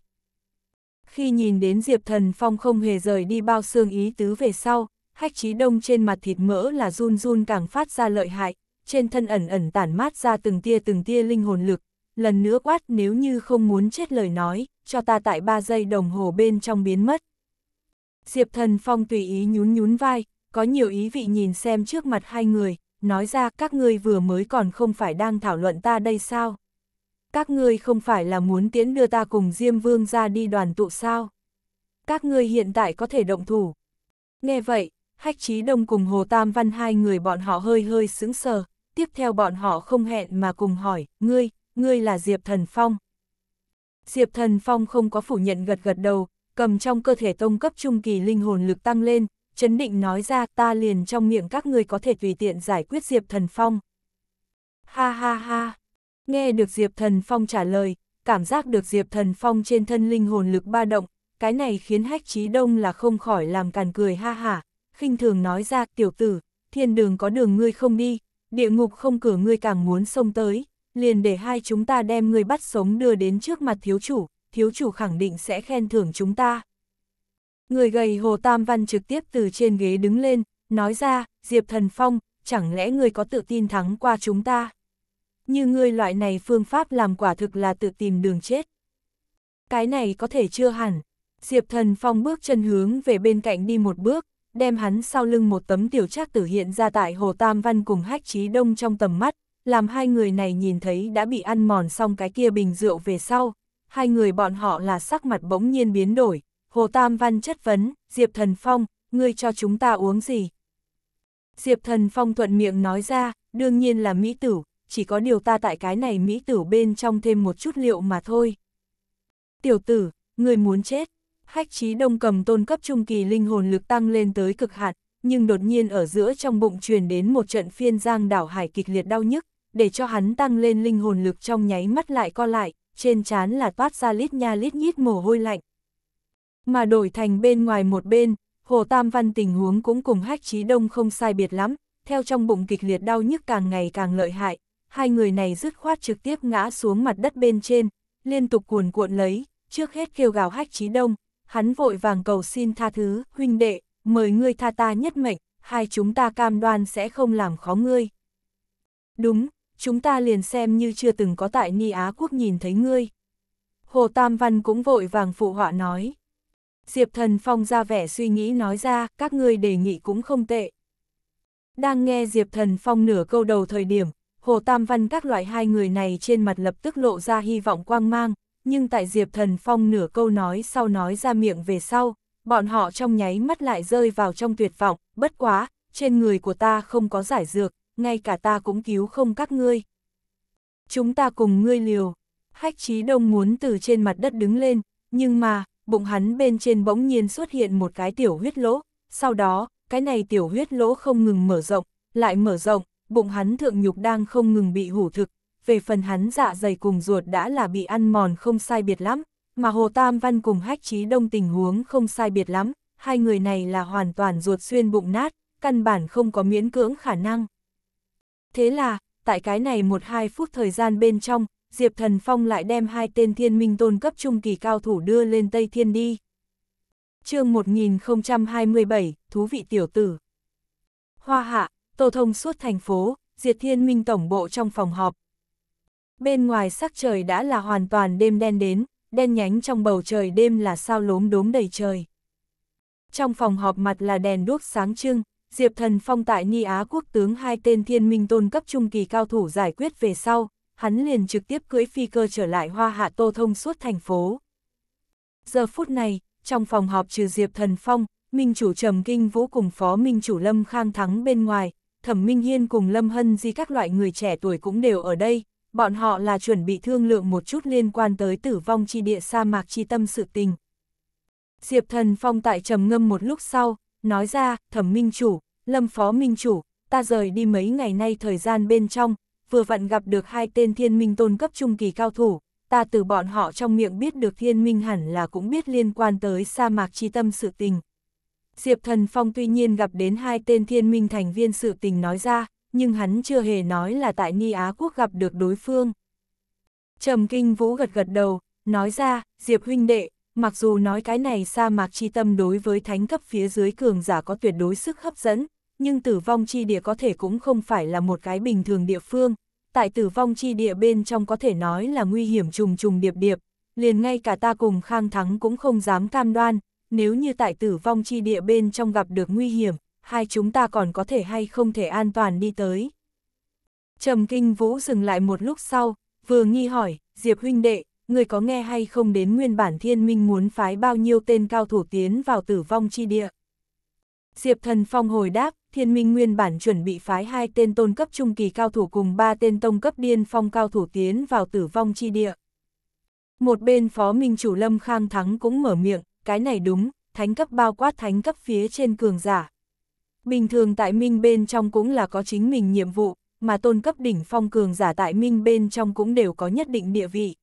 Khi nhìn đến Diệp Thần Phong không hề rời đi bao xương ý tứ về sau, Hách Chí Đông trên mặt thịt mỡ là run run càng phát ra lợi hại, trên thân ẩn ẩn tản mát ra từng tia từng tia linh hồn lực, lần nữa quát nếu như không muốn chết lời nói, cho ta tại ba giây đồng hồ bên trong biến mất. Diệp Thần Phong tùy ý nhún nhún vai, có nhiều ý vị nhìn xem trước mặt hai người, nói ra các ngươi vừa mới còn không phải đang thảo luận ta đây sao? Các ngươi không phải là muốn tiễn đưa ta cùng Diêm Vương ra đi đoàn tụ sao? Các ngươi hiện tại có thể động thủ. Nghe vậy, Hách Chí Đông cùng Hồ Tam Văn hai người bọn họ hơi hơi sững sờ, tiếp theo bọn họ không hẹn mà cùng hỏi, ngươi, ngươi là Diệp Thần Phong. Diệp Thần Phong không có phủ nhận gật gật đầu, cầm trong cơ thể tông cấp trung kỳ linh hồn lực tăng lên, chấn định nói ra ta liền trong miệng các người có thể tùy tiện giải quyết Diệp Thần Phong. Ha ha ha, nghe được Diệp Thần Phong trả lời, cảm giác được Diệp Thần Phong trên thân linh hồn lực ba động, cái này khiến hách trí đông là không khỏi làm càn cười ha hả, khinh thường nói ra tiểu tử, thiên đường có đường ngươi không đi, địa ngục không cửa ngươi càng muốn xông tới, liền để hai chúng ta đem ngươi bắt sống đưa đến trước mặt thiếu chủ, thiếu chủ khẳng định sẽ khen thưởng chúng ta. Người gầy Hồ Tam Văn trực tiếp từ trên ghế đứng lên, nói ra, Diệp Thần Phong, chẳng lẽ người có tự tin thắng qua chúng ta? Như người loại này phương pháp làm quả thực là tự tìm đường chết. Cái này có thể chưa hẳn. Diệp Thần Phong bước chân hướng về bên cạnh đi một bước, đem hắn sau lưng một tấm tiểu trác tử hiện ra tại Hồ Tam Văn cùng Hách Trí Đông trong tầm mắt, làm hai người này nhìn thấy đã bị ăn mòn xong cái kia bình rượu về sau, hai người bọn họ là sắc mặt bỗng nhiên biến đổi, Hồ Tam Văn chất vấn, Diệp Thần Phong, ngươi cho chúng ta uống gì? Diệp Thần Phong thuận miệng nói ra, đương nhiên là Mỹ Tử, chỉ có điều ta tại cái này Mỹ Tử bên trong thêm một chút liệu mà thôi. Tiểu tử, ngươi muốn chết, hách trí đông cầm tôn cấp trung kỳ linh hồn lực tăng lên tới cực hạn, nhưng đột nhiên ở giữa trong bụng truyền đến một trận phiên giang đảo hải kịch liệt đau nhức, để cho hắn tăng lên linh hồn lực trong nháy mắt lại co lại, trên trán là toát ra lít nha lít nhít mồ hôi lạnh. Mà đổi thành bên ngoài một bên, Hồ Tam Văn tình huống cũng cùng hách chí đông không sai biệt lắm, theo trong bụng kịch liệt đau nhức càng ngày càng lợi hại, hai người này dứt khoát trực tiếp ngã xuống mặt đất bên trên, liên tục cuồn cuộn lấy, trước hết kêu gào hách chí đông, hắn vội vàng cầu xin tha thứ, huynh đệ, mời ngươi tha ta nhất mệnh, hai chúng ta cam đoan sẽ không làm khó ngươi. Đúng, chúng ta liền xem như chưa từng có tại Ni Á quốc nhìn thấy ngươi. Hồ Tam Văn cũng vội vàng phụ họa nói. Diệp Thần Phong ra vẻ suy nghĩ nói ra, các ngươi đề nghị cũng không tệ. Đang nghe Diệp Thần Phong nửa câu đầu thời điểm, Hồ Tam Văn các loại hai người này trên mặt lập tức lộ ra hy vọng quang mang, nhưng tại Diệp Thần Phong nửa câu nói sau nói ra miệng về sau, bọn họ trong nháy mắt lại rơi vào trong tuyệt vọng, bất quá, trên người của ta không có giải dược, ngay cả ta cũng cứu không các ngươi. Chúng ta cùng ngươi liều. Hách Chí đông muốn từ trên mặt đất đứng lên, nhưng mà, bụng hắn bên trên bỗng nhiên xuất hiện một cái tiểu huyết lỗ, sau đó, cái này tiểu huyết lỗ không ngừng mở rộng, lại mở rộng, bụng hắn thượng nhục đang không ngừng bị hủ thực, về phần hắn dạ dày cùng ruột đã là bị ăn mòn không sai biệt lắm, mà Hồ Tam Văn cùng Hách Chí Đông tình huống không sai biệt lắm, hai người này là hoàn toàn ruột xuyên bụng nát, căn bản không có miễn cưỡng khả năng. Thế là, tại cái này một hai phút thời gian bên trong, Diệp Thần Phong lại đem hai tên thiên minh tôn cấp trung kỳ cao thủ đưa lên Tây Thiên đi. chương 1027, Thú vị tiểu tử. Hoa hạ, tô thông suốt thành phố, diệt thiên minh tổng bộ trong phòng họp. Bên ngoài sắc trời đã là hoàn toàn đêm đen đến, đen nhánh trong bầu trời đêm là sao lốm đốm đầy trời. Trong phòng họp mặt là đèn đuốc sáng trưng, Diệp Thần Phong tại Ni Á quốc tướng hai tên thiên minh tôn cấp trung kỳ cao thủ giải quyết về sau, hắn liền trực tiếp cưỡi phi cơ trở lại hoa hạ tô thông suốt thành phố. Giờ phút này, trong phòng họp trừ Diệp Thần Phong, Minh chủ Trầm Kinh Vũ cùng Phó Minh chủ Lâm Khang Thắng bên ngoài, Thẩm Minh Hiên cùng Lâm Hân Di các loại người trẻ tuổi cũng đều ở đây, bọn họ là chuẩn bị thương lượng một chút liên quan tới tử vong chi địa sa mạc chi tâm sự tình. Diệp Thần Phong tại trầm ngâm một lúc sau, nói ra, thẩm minh chủ, lâm phó minh chủ, ta rời đi mấy ngày nay thời gian bên trong, vừa vặn gặp được hai tên thiên minh tôn cấp trung kỳ cao thủ, ta từ bọn họ trong miệng biết được thiên minh hẳn là cũng biết liên quan tới sa mạc chi tâm sự tình. Diệp Thần Phong tuy nhiên gặp đến hai tên thiên minh thành viên sự tình nói ra, nhưng hắn chưa hề nói là tại Ni Á Quốc gặp được đối phương. Trầm Kinh Vũ gật gật đầu, nói ra, Diệp huynh đệ, Mặc dù nói cái này sa mạc chi tâm đối với thánh cấp phía dưới cường giả có tuyệt đối sức hấp dẫn, nhưng tử vong chi địa có thể cũng không phải là một cái bình thường địa phương. Tại tử vong chi địa bên trong có thể nói là nguy hiểm trùng trùng điệp điệp, liền ngay cả ta cùng khang thắng cũng không dám cam đoan, nếu như tại tử vong chi địa bên trong gặp được nguy hiểm, hai chúng ta còn có thể hay không thể an toàn đi tới. Trầm Kinh Vũ dừng lại một lúc sau, vừa nghi hỏi, Diệp huynh đệ, người có nghe hay không đến nguyên bản thiên minh muốn phái bao nhiêu tên cao thủ tiến vào tử vong chi địa. Diệp thần phong hồi đáp, thiên minh nguyên bản chuẩn bị phái hai tên tôn cấp trung kỳ cao thủ cùng ba tên tông cấp điên phong cao thủ tiến vào tử vong chi địa. Một bên phó minh chủ lâm khang thắng cũng mở miệng, cái này đúng, thánh cấp bao quát thánh cấp phía trên cường giả. Bình thường tại minh bên trong cũng là có chính mình nhiệm vụ, mà tôn cấp đỉnh phong cường giả tại minh bên trong cũng đều có nhất định địa vị,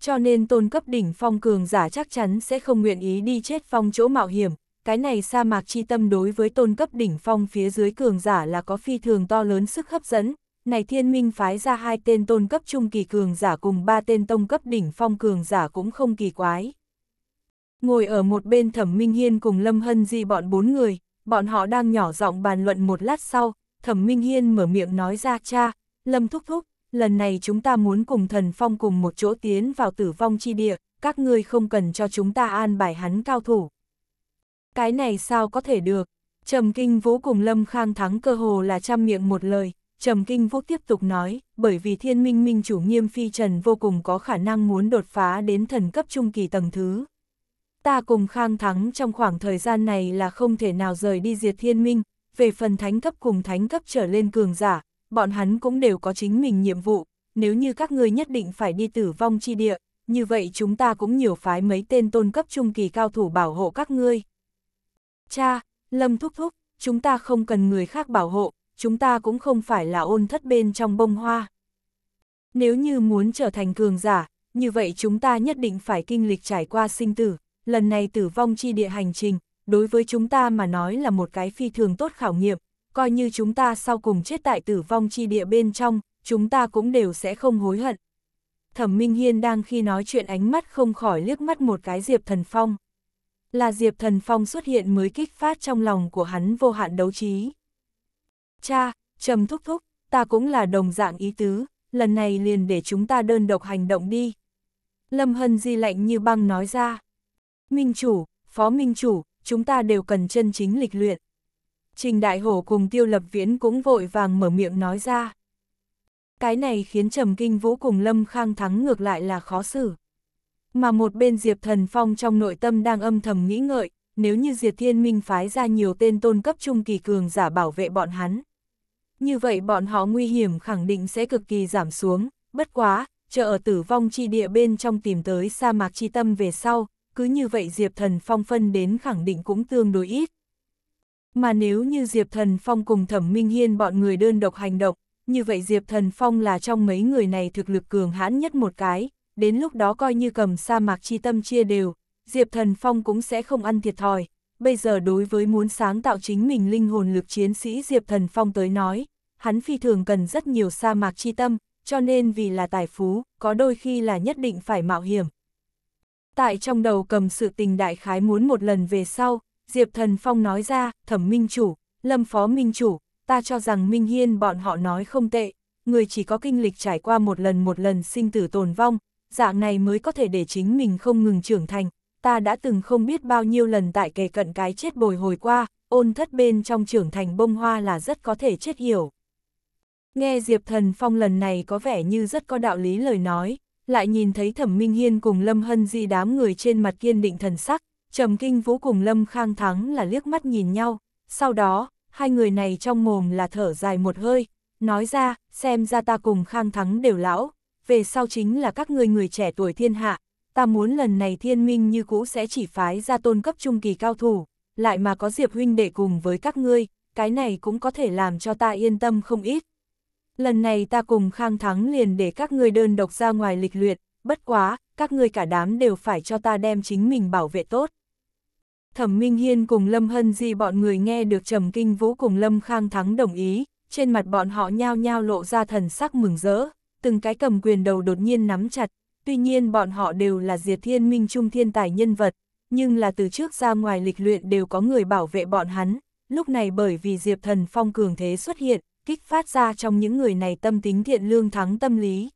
cho nên tôn cấp đỉnh phong cường giả chắc chắn sẽ không nguyện ý đi chết phong chỗ mạo hiểm. Cái này sa mạc chi tâm đối với tôn cấp đỉnh phong phía dưới cường giả là có phi thường to lớn sức hấp dẫn. Này thiên minh phái ra hai tên tôn cấp trung kỳ cường giả cùng ba tên tông cấp đỉnh phong cường giả cũng không kỳ quái. Ngồi ở một bên thẩm minh hiên cùng lâm hân di bọn bốn người, bọn họ đang nhỏ giọng bàn luận một lát sau, thẩm minh hiên mở miệng nói ra cha, lâm thúc thúc, lần này chúng ta muốn cùng thần phong cùng một chỗ tiến vào tử vong chi địa, các ngươi không cần cho chúng ta an bài hắn cao thủ. Cái này sao có thể được? Trầm Kinh Vũ cùng Lâm Khang thắng cơ hồ là trăm miệng một lời, Trầm Kinh Vũ tiếp tục nói, bởi vì thiên minh minh chủ nghiêm phi trần vô cùng có khả năng muốn đột phá đến thần cấp trung kỳ tầng thứ. Ta cùng Khang thắng trong khoảng thời gian này là không thể nào rời đi diệt thiên minh, về phần thánh cấp cùng thánh cấp trở lên cường giả, bọn hắn cũng đều có chính mình nhiệm vụ, nếu như các ngươi nhất định phải đi tử vong chi địa, như vậy chúng ta cũng nhiều phái mấy tên tôn cấp trung kỳ cao thủ bảo hộ các ngươi. Cha, Lâm thúc thúc, chúng ta không cần người khác bảo hộ, chúng ta cũng không phải là ôn thất bên trong bông hoa. Nếu như muốn trở thành cường giả, như vậy chúng ta nhất định phải kinh lịch trải qua sinh tử, lần này tử vong chi địa hành trình, đối với chúng ta mà nói là một cái phi thường tốt khảo nghiệm, coi như chúng ta sau cùng chết tại tử vong chi địa bên trong, chúng ta cũng đều sẽ không hối hận. Thẩm Minh Hiên đang khi nói chuyện ánh mắt không khỏi liếc mắt một cái Diệp Thần Phong. Là Diệp Thần Phong xuất hiện mới kích phát trong lòng của hắn vô hạn đấu trí. Cha, trầm thúc thúc, ta cũng là đồng dạng ý tứ, lần này liền để chúng ta đơn độc hành động đi. Lâm Hân Di lạnh như băng nói ra. Minh chủ, phó minh chủ, chúng ta đều cần chân chính lịch luyện. Trình Đại Hổ cùng Tiêu Lập Viễn cũng vội vàng mở miệng nói ra. Cái này khiến Trầm Kinh Vũ cùng Lâm Khang thắng ngược lại là khó xử. Mà một bên Diệp Thần Phong trong nội tâm đang âm thầm nghĩ ngợi, nếu như Diệp Thiên Minh phái ra nhiều tên tôn cấp trung kỳ cường giả bảo vệ bọn hắn. Như vậy bọn họ nguy hiểm khẳng định sẽ cực kỳ giảm xuống, bất quá, chờ ở tử vong chi địa bên trong tìm tới sa mạc chi tâm về sau, cứ như vậy Diệp Thần Phong phân đến khẳng định cũng tương đối ít. Mà nếu như Diệp Thần Phong cùng Thẩm Minh Hiên bọn người đơn độc hành động, như vậy Diệp Thần Phong là trong mấy người này thực lực cường hãn nhất một cái, đến lúc đó coi như cầm sa mạc chi tâm chia đều, Diệp Thần Phong cũng sẽ không ăn thiệt thòi. Bây giờ đối với muốn sáng tạo chính mình linh hồn lực chiến sĩ Diệp Thần Phong tới nói, hắn phi thường cần rất nhiều sa mạc chi tâm, cho nên vì là tài phú, có đôi khi là nhất định phải mạo hiểm. Tại trong đầu cầm sự tình đại khái muốn một lần về sau, Diệp Thần Phong nói ra, thẩm minh chủ, lâm phó minh chủ, ta cho rằng Minh Hiên bọn họ nói không tệ, người chỉ có kinh lịch trải qua một lần một lần sinh tử tồn vong, dạng này mới có thể để chính mình không ngừng trưởng thành. Ta đã từng không biết bao nhiêu lần tại kề cận cái chết bồi hồi qua, ôn thất bên trong trưởng thành bông hoa là rất có thể chết hiểu. Nghe Diệp Thần Phong lần này có vẻ như rất có đạo lý lời nói, lại nhìn thấy Thẩm Minh Hiên cùng Lâm Hân Di đám người trên mặt kiên định thần sắc, Trầm Kinh Vũ cùng Lâm Khang Thắng là liếc mắt nhìn nhau, sau đó, hai người này trong mồm là thở dài một hơi, nói ra, xem ra ta cùng Khang Thắng đều lão, về sau chính là các người người trẻ tuổi thiên hạ, ta muốn lần này thiên minh như cũ sẽ chỉ phái ra tôn cấp trung kỳ cao thủ, lại mà có Diệp huynh để cùng với các ngươi, cái này cũng có thể làm cho ta yên tâm không ít. Lần này ta cùng Khang Thắng liền để các ngươi đơn độc ra ngoài lịch luyện, bất quá, các ngươi cả đám đều phải cho ta đem chính mình bảo vệ tốt. Thẩm Minh Hiên cùng Lâm Hân Di bọn người nghe được Trầm Kinh Vũ cùng Lâm Khang Thắng đồng ý, trên mặt bọn họ nhao nhao lộ ra thần sắc mừng rỡ, từng cái cầm quyền đầu đột nhiên nắm chặt, tuy nhiên bọn họ đều là diệt thiên minh trung thiên tài nhân vật, nhưng là từ trước ra ngoài lịch luyện đều có người bảo vệ bọn hắn, lúc này bởi vì Diệp Thần Phong cường thế xuất hiện, kích phát ra trong những người này tâm tính thiện lương thắng tâm lý.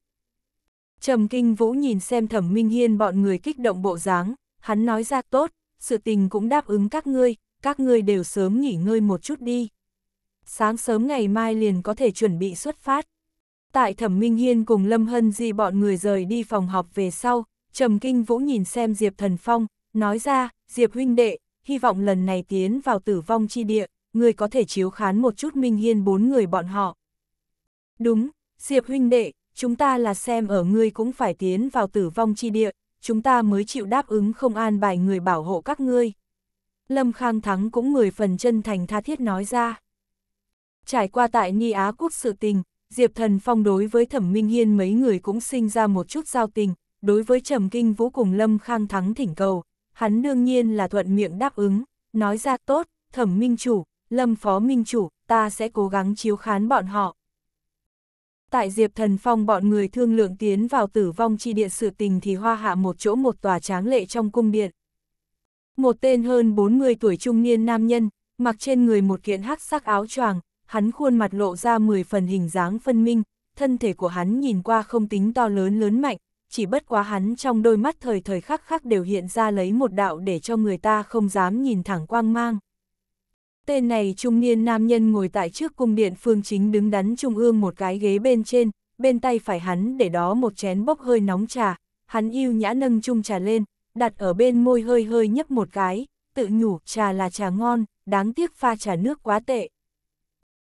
Trầm Kinh Vũ nhìn xem Thẩm Minh Hiên bọn người kích động bộ dáng, hắn nói ra tốt, sự tình cũng đáp ứng các ngươi, các ngươi đều sớm nghỉ ngơi một chút đi. Sáng sớm ngày mai liền có thể chuẩn bị xuất phát. Tại Thẩm Minh Hiên cùng Lâm Hân Di bọn người rời đi phòng họp về sau, Trầm Kinh Vũ nhìn xem Diệp Thần Phong, nói ra, Diệp huynh đệ, hy vọng lần này tiến vào tử vong chi địa, người có thể chiếu khán một chút Minh Hiên bốn người bọn họ. Đúng, Diệp huynh đệ, chúng ta là xem ở ngươi cũng phải tiến vào tử vong chi địa, chúng ta mới chịu đáp ứng không an bài người bảo hộ các ngươi. Lâm Khang Thắng cũng mười phần chân thành tha thiết nói ra. Trải qua tại Ni Á Quốc sự tình, Diệp Thần Phong đối với Thẩm Minh Hiên mấy người cũng sinh ra một chút giao tình, đối với Trầm Kinh Vũ cùng Lâm Khang Thắng thỉnh cầu, hắn đương nhiên là thuận miệng đáp ứng, nói ra tốt, Thẩm Minh Chủ, Lâm Phó Minh Chủ, ta sẽ cố gắng chiếu khán bọn họ tại Diệp Thần Phong bọn người thương lượng tiến vào tử vong chi điện sự tình thì hoa hạ một chỗ một tòa tráng lệ trong cung điện. Một tên hơn 40 tuổi trung niên nam nhân, mặc trên người một kiện hắc sắc áo choàng, hắn khuôn mặt lộ ra 10 phần hình dáng phân minh, thân thể của hắn nhìn qua không tính to lớn lớn mạnh, chỉ bất quá hắn trong đôi mắt thời thời khắc khắc đều hiện ra lấy một đạo để cho người ta không dám nhìn thẳng quang mang. Tên này trung niên nam nhân ngồi tại trước cung điện phương chính đứng đắn trung ương một cái ghế bên trên, bên tay phải hắn để đó một chén bốc hơi nóng trà, hắn yêu nhã nâng chung trà lên, đặt ở bên môi hơi hơi nhấp một cái, tự nhủ trà là trà ngon, đáng tiếc pha trà nước quá tệ.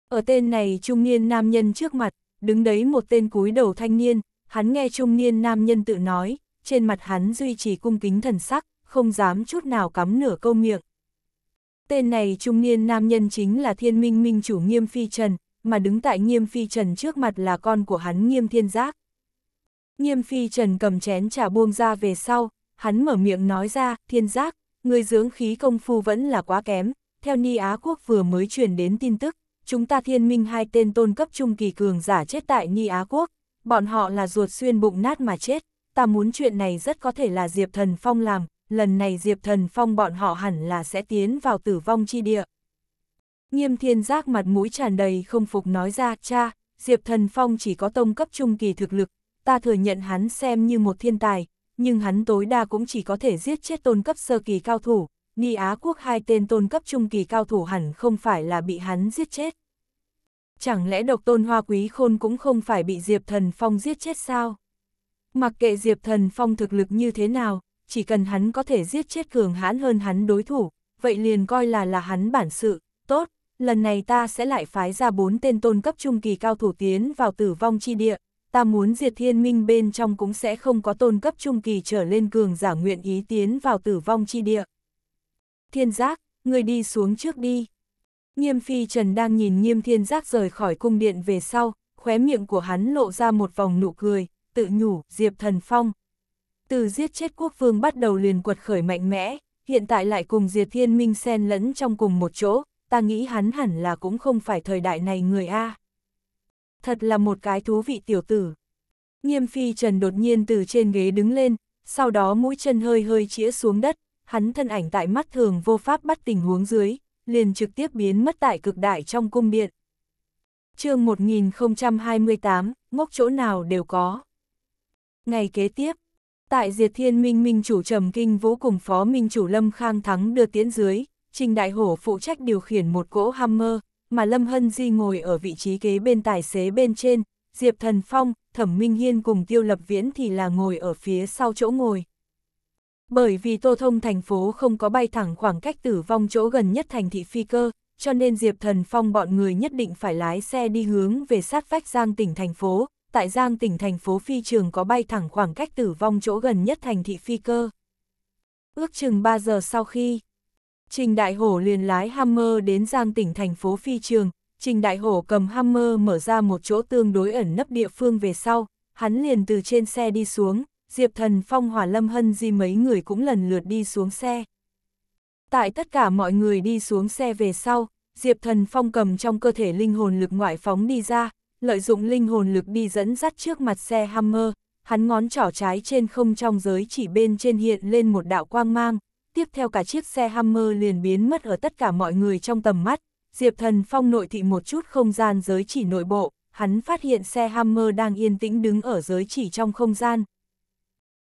Ở tên này trung niên nam nhân trước mặt, đứng đấy một tên cúi đầu thanh niên, hắn nghe trung niên nam nhân tự nói, trên mặt hắn duy trì cung kính thần sắc, không dám chút nào cắm nửa câu miệng. Tên này trung niên nam nhân chính là thiên minh minh chủ nghiêm phi trần, mà đứng tại nghiêm phi trần trước mặt là con của hắn nghiêm thiên giác. Nghiêm phi trần cầm chén trà buông ra về sau, hắn mở miệng nói ra, thiên giác, người dưỡng khí công phu vẫn là quá kém, theo Ni Á Quốc vừa mới truyền đến tin tức, chúng ta thiên minh hai tên tôn cấp trung kỳ cường giả chết tại Ni Á Quốc, bọn họ là ruột xuyên bụng nát mà chết, ta muốn chuyện này rất có thể là Diệp Thần Phong làm, lần này Diệp Thần Phong bọn họ hẳn là sẽ tiến vào tử vong chi địa. Nghiêm thiên giác mặt mũi tràn đầy không phục nói ra, cha, Diệp Thần Phong chỉ có tông cấp trung kỳ thực lực, ta thừa nhận hắn xem như một thiên tài, nhưng hắn tối đa cũng chỉ có thể giết chết tôn cấp sơ kỳ cao thủ, Ni Á quốc hai tên tôn cấp trung kỳ cao thủ hẳn không phải là bị hắn giết chết. Chẳng lẽ độc tôn hoa quý khôn cũng không phải bị Diệp Thần Phong giết chết sao? Mặc kệ Diệp Thần Phong thực lực như thế nào, chỉ cần hắn có thể giết chết cường hãn hơn hắn đối thủ, vậy liền coi là là hắn bản sự, tốt, lần này ta sẽ lại phái ra bốn tên tôn cấp trung kỳ cao thủ tiến vào tử vong chi địa, ta muốn diệt thiên minh bên trong cũng sẽ không có tôn cấp trung kỳ trở lên cường giả nguyện ý tiến vào tử vong chi địa. Thiên giác, người đi xuống trước đi. Nghiêm phi trần đang nhìn nghiêm thiên giác rời khỏi cung điện về sau, khóe miệng của hắn lộ ra một vòng nụ cười, tự nhủ, Diệp Thần Phong, từ giết chết quốc vương bắt đầu liền quật khởi mạnh mẽ, hiện tại lại cùng Diệt Thiên Minh xen lẫn trong cùng một chỗ, ta nghĩ hắn hẳn là cũng không phải thời đại này người A. Thật là một cái thú vị tiểu tử. Nghiêm phi trần đột nhiên từ trên ghế đứng lên, sau đó mũi chân hơi hơi chĩa xuống đất, hắn thân ảnh tại mắt thường vô pháp bắt tình huống dưới, liền trực tiếp biến mất tại cực đại trong cung điện. chương 1028, ngốc chỗ nào đều có. Ngày kế tiếp, Tại diệt thiên minh minh chủ trầm kinh vũ cùng phó minh chủ lâm khang thắng đưa tiến dưới, trình đại hổ phụ trách điều khiển một cỗ hammer, mà lâm hân di ngồi ở vị trí kế bên tài xế bên trên, diệp thần phong, thẩm minh hiên cùng tiêu lập viễn thì là ngồi ở phía sau chỗ ngồi. Bởi vì tô thông thành phố không có bay thẳng khoảng cách tử vong chỗ gần nhất thành thị phi cơ, cho nên Diệp Thần Phong bọn người nhất định phải lái xe đi hướng về sát vách Giang tỉnh thành phố, tại Giang tỉnh thành phố phi trường có bay thẳng khoảng cách tử vong chỗ gần nhất thành thị phi cơ. Ước chừng 3 giờ sau khi, Trình Đại Hổ liền lái Hammer đến Giang tỉnh thành phố phi trường, Trình Đại Hổ cầm Hammer mở ra một chỗ tương đối ẩn nấp địa phương về sau, hắn liền từ trên xe đi xuống, Diệp Thần Phong Hòa Lâm Hân Di mấy người cũng lần lượt đi xuống xe. Tại tất cả mọi người đi xuống xe về sau, Diệp Thần Phong cầm trong cơ thể linh hồn lực ngoại phóng đi ra, lợi dụng linh hồn lực đi dẫn dắt trước mặt xe Hammer, hắn ngón trỏ trái trên không trong giới chỉ bên trên hiện lên một đạo quang mang, tiếp theo cả chiếc xe Hammer liền biến mất ở tất cả mọi người trong tầm mắt, Diệp Thần Phong nội thị một chút không gian giới chỉ nội bộ, hắn phát hiện xe Hammer đang yên tĩnh đứng ở giới chỉ trong không gian.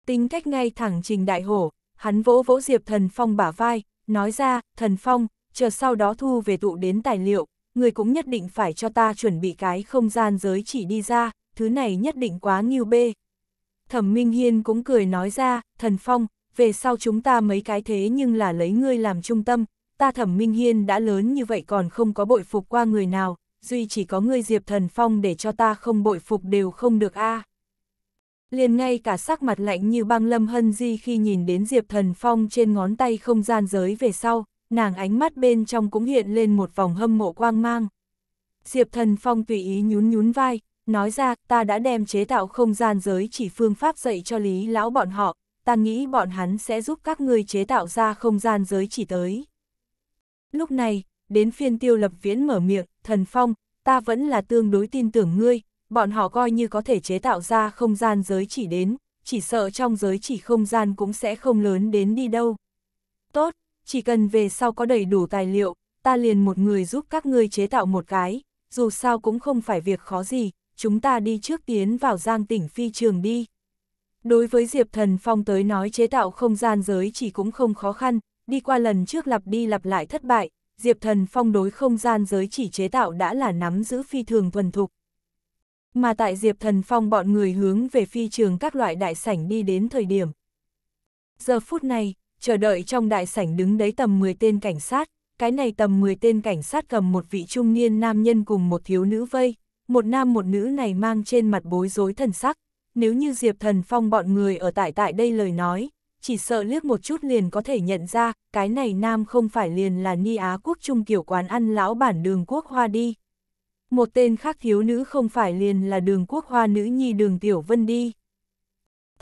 Tính cách ngay thẳng trình đại hổ, hắn vỗ vỗ Diệp Thần Phong bả vai, nói ra, Thần Phong, chờ sau đó thu về tụ đến tài liệu, người cũng nhất định phải cho ta chuẩn bị cái không gian giới chỉ đi ra, thứ này nhất định quá nghiêu bê. Thẩm Minh Hiên cũng cười nói ra, thần phong, về sau chúng ta mấy cái thế nhưng là lấy ngươi làm trung tâm, ta thẩm Minh Hiên đã lớn như vậy còn không có bội phục qua người nào, duy chỉ có ngươi Diệp Thần Phong để cho ta không bội phục đều không được a. Liền ngay cả sắc mặt lạnh như băng lâm hân di khi nhìn đến Diệp Thần Phong trên ngón tay không gian giới về sau, nàng ánh mắt bên trong cũng hiện lên một vòng hâm mộ quang mang. Diệp Thần Phong tùy ý nhún nhún vai, nói ra ta đã đem chế tạo không gian giới chỉ phương pháp dạy cho lý lão bọn họ, ta nghĩ bọn hắn sẽ giúp các ngươi chế tạo ra không gian giới chỉ tới. Lúc này, đến phiên tiêu lập viễn mở miệng, Thần Phong, ta vẫn là tương đối tin tưởng ngươi, bọn họ coi như có thể chế tạo ra không gian giới chỉ đến, chỉ sợ trong giới chỉ không gian cũng sẽ không lớn đến đi đâu. Tốt, chỉ cần về sau có đầy đủ tài liệu, ta liền một người giúp các ngươi chế tạo một cái, dù sao cũng không phải việc khó gì, chúng ta đi trước tiến vào giang tỉnh phi trường đi. Đối với Diệp Thần Phong tới nói chế tạo không gian giới chỉ cũng không khó khăn, đi qua lần trước lặp đi lặp lại thất bại, Diệp Thần Phong đối không gian giới chỉ chế tạo đã là nắm giữ phi thường thuần thục. Mà tại Diệp Thần Phong bọn người hướng về phi trường các loại đại sảnh đi đến thời điểm. Giờ phút này, chờ đợi trong đại sảnh đứng đấy tầm 10 tên cảnh sát, cái này tầm 10 tên cảnh sát cầm một vị trung niên nam nhân cùng một thiếu nữ vây, một nam một nữ này mang trên mặt bối rối thần sắc, nếu như Diệp Thần Phong bọn người ở tại tại đây lời nói, chỉ sợ liếc một chút liền có thể nhận ra, cái này nam không phải liền là Ni Á quốc trung kiểu quán ăn lão bản đường quốc hoa đi. Một tên khác thiếu nữ không phải liền là đường quốc hoa nữ nhi đường tiểu vân đi.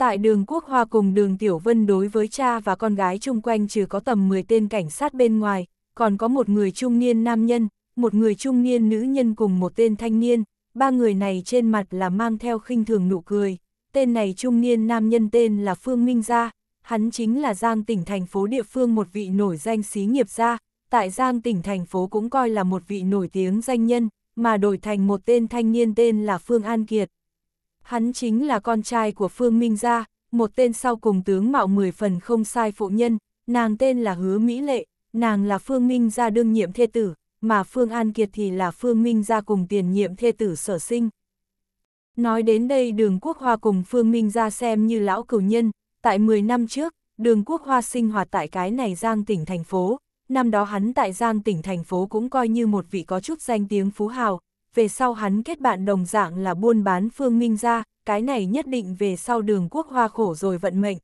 Tại đường Quốc Hoa cùng đường Tiểu Vân đối với cha và con gái chung quanh trừ có tầm 10 tên cảnh sát bên ngoài, còn có một người trung niên nam nhân, một người trung niên nữ nhân cùng một tên thanh niên, ba người này trên mặt là mang theo khinh thường nụ cười. Tên này trung niên nam nhân tên là Phương Minh Gia, hắn chính là Giang tỉnh thành phố địa phương một vị nổi danh xí nghiệp gia, tại Giang tỉnh thành phố cũng coi là một vị nổi tiếng danh nhân, mà đổi thành một tên thanh niên tên là Phương An Kiệt, Hắn chính là con trai của Phương Minh Gia, một tên sau cùng tướng mạo mười phần không sai phụ nhân, nàng tên là Hứa Mỹ Lệ, nàng là Phương Minh Gia đương nhiệm thê tử, mà Phương An Kiệt thì là Phương Minh Gia cùng tiền nhiệm thê tử sở sinh. Nói đến đây đường quốc hoa cùng Phương Minh Gia xem như lão cửu nhân, tại 10 năm trước, đường quốc hoa sinh hoạt tại cái này Giang tỉnh thành phố, năm đó hắn tại Giang tỉnh thành phố cũng coi như một vị có chút danh tiếng phú hào, về sau hắn kết bạn đồng dạng là buôn bán phương minh Gia, cái này nhất định về sau đường quốc hoa khổ rồi vận mệnh.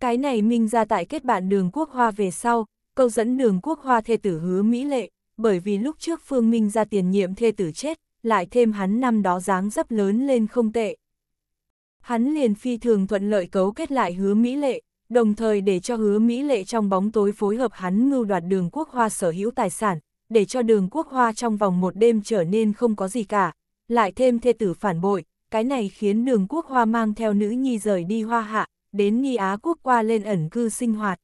Cái này minh Gia tại kết bạn đường quốc hoa về sau, câu dẫn đường quốc hoa thê tử hứa Mỹ Lệ, bởi vì lúc trước phương minh Gia tiền nhiệm thê tử chết, lại thêm hắn năm đó dáng dấp lớn lên không tệ. Hắn liền phi thường thuận lợi cấu kết lại hứa Mỹ Lệ, đồng thời để cho hứa Mỹ Lệ trong bóng tối phối hợp hắn mưu đoạt đường quốc hoa sở hữu tài sản, để cho đường quốc hoa trong vòng một đêm trở nên không có gì cả, lại thêm thê tử phản bội, cái này khiến đường quốc hoa mang theo nữ nhi rời đi hoa hạ, đến nghi Á quốc qua lên ẩn cư sinh hoạt.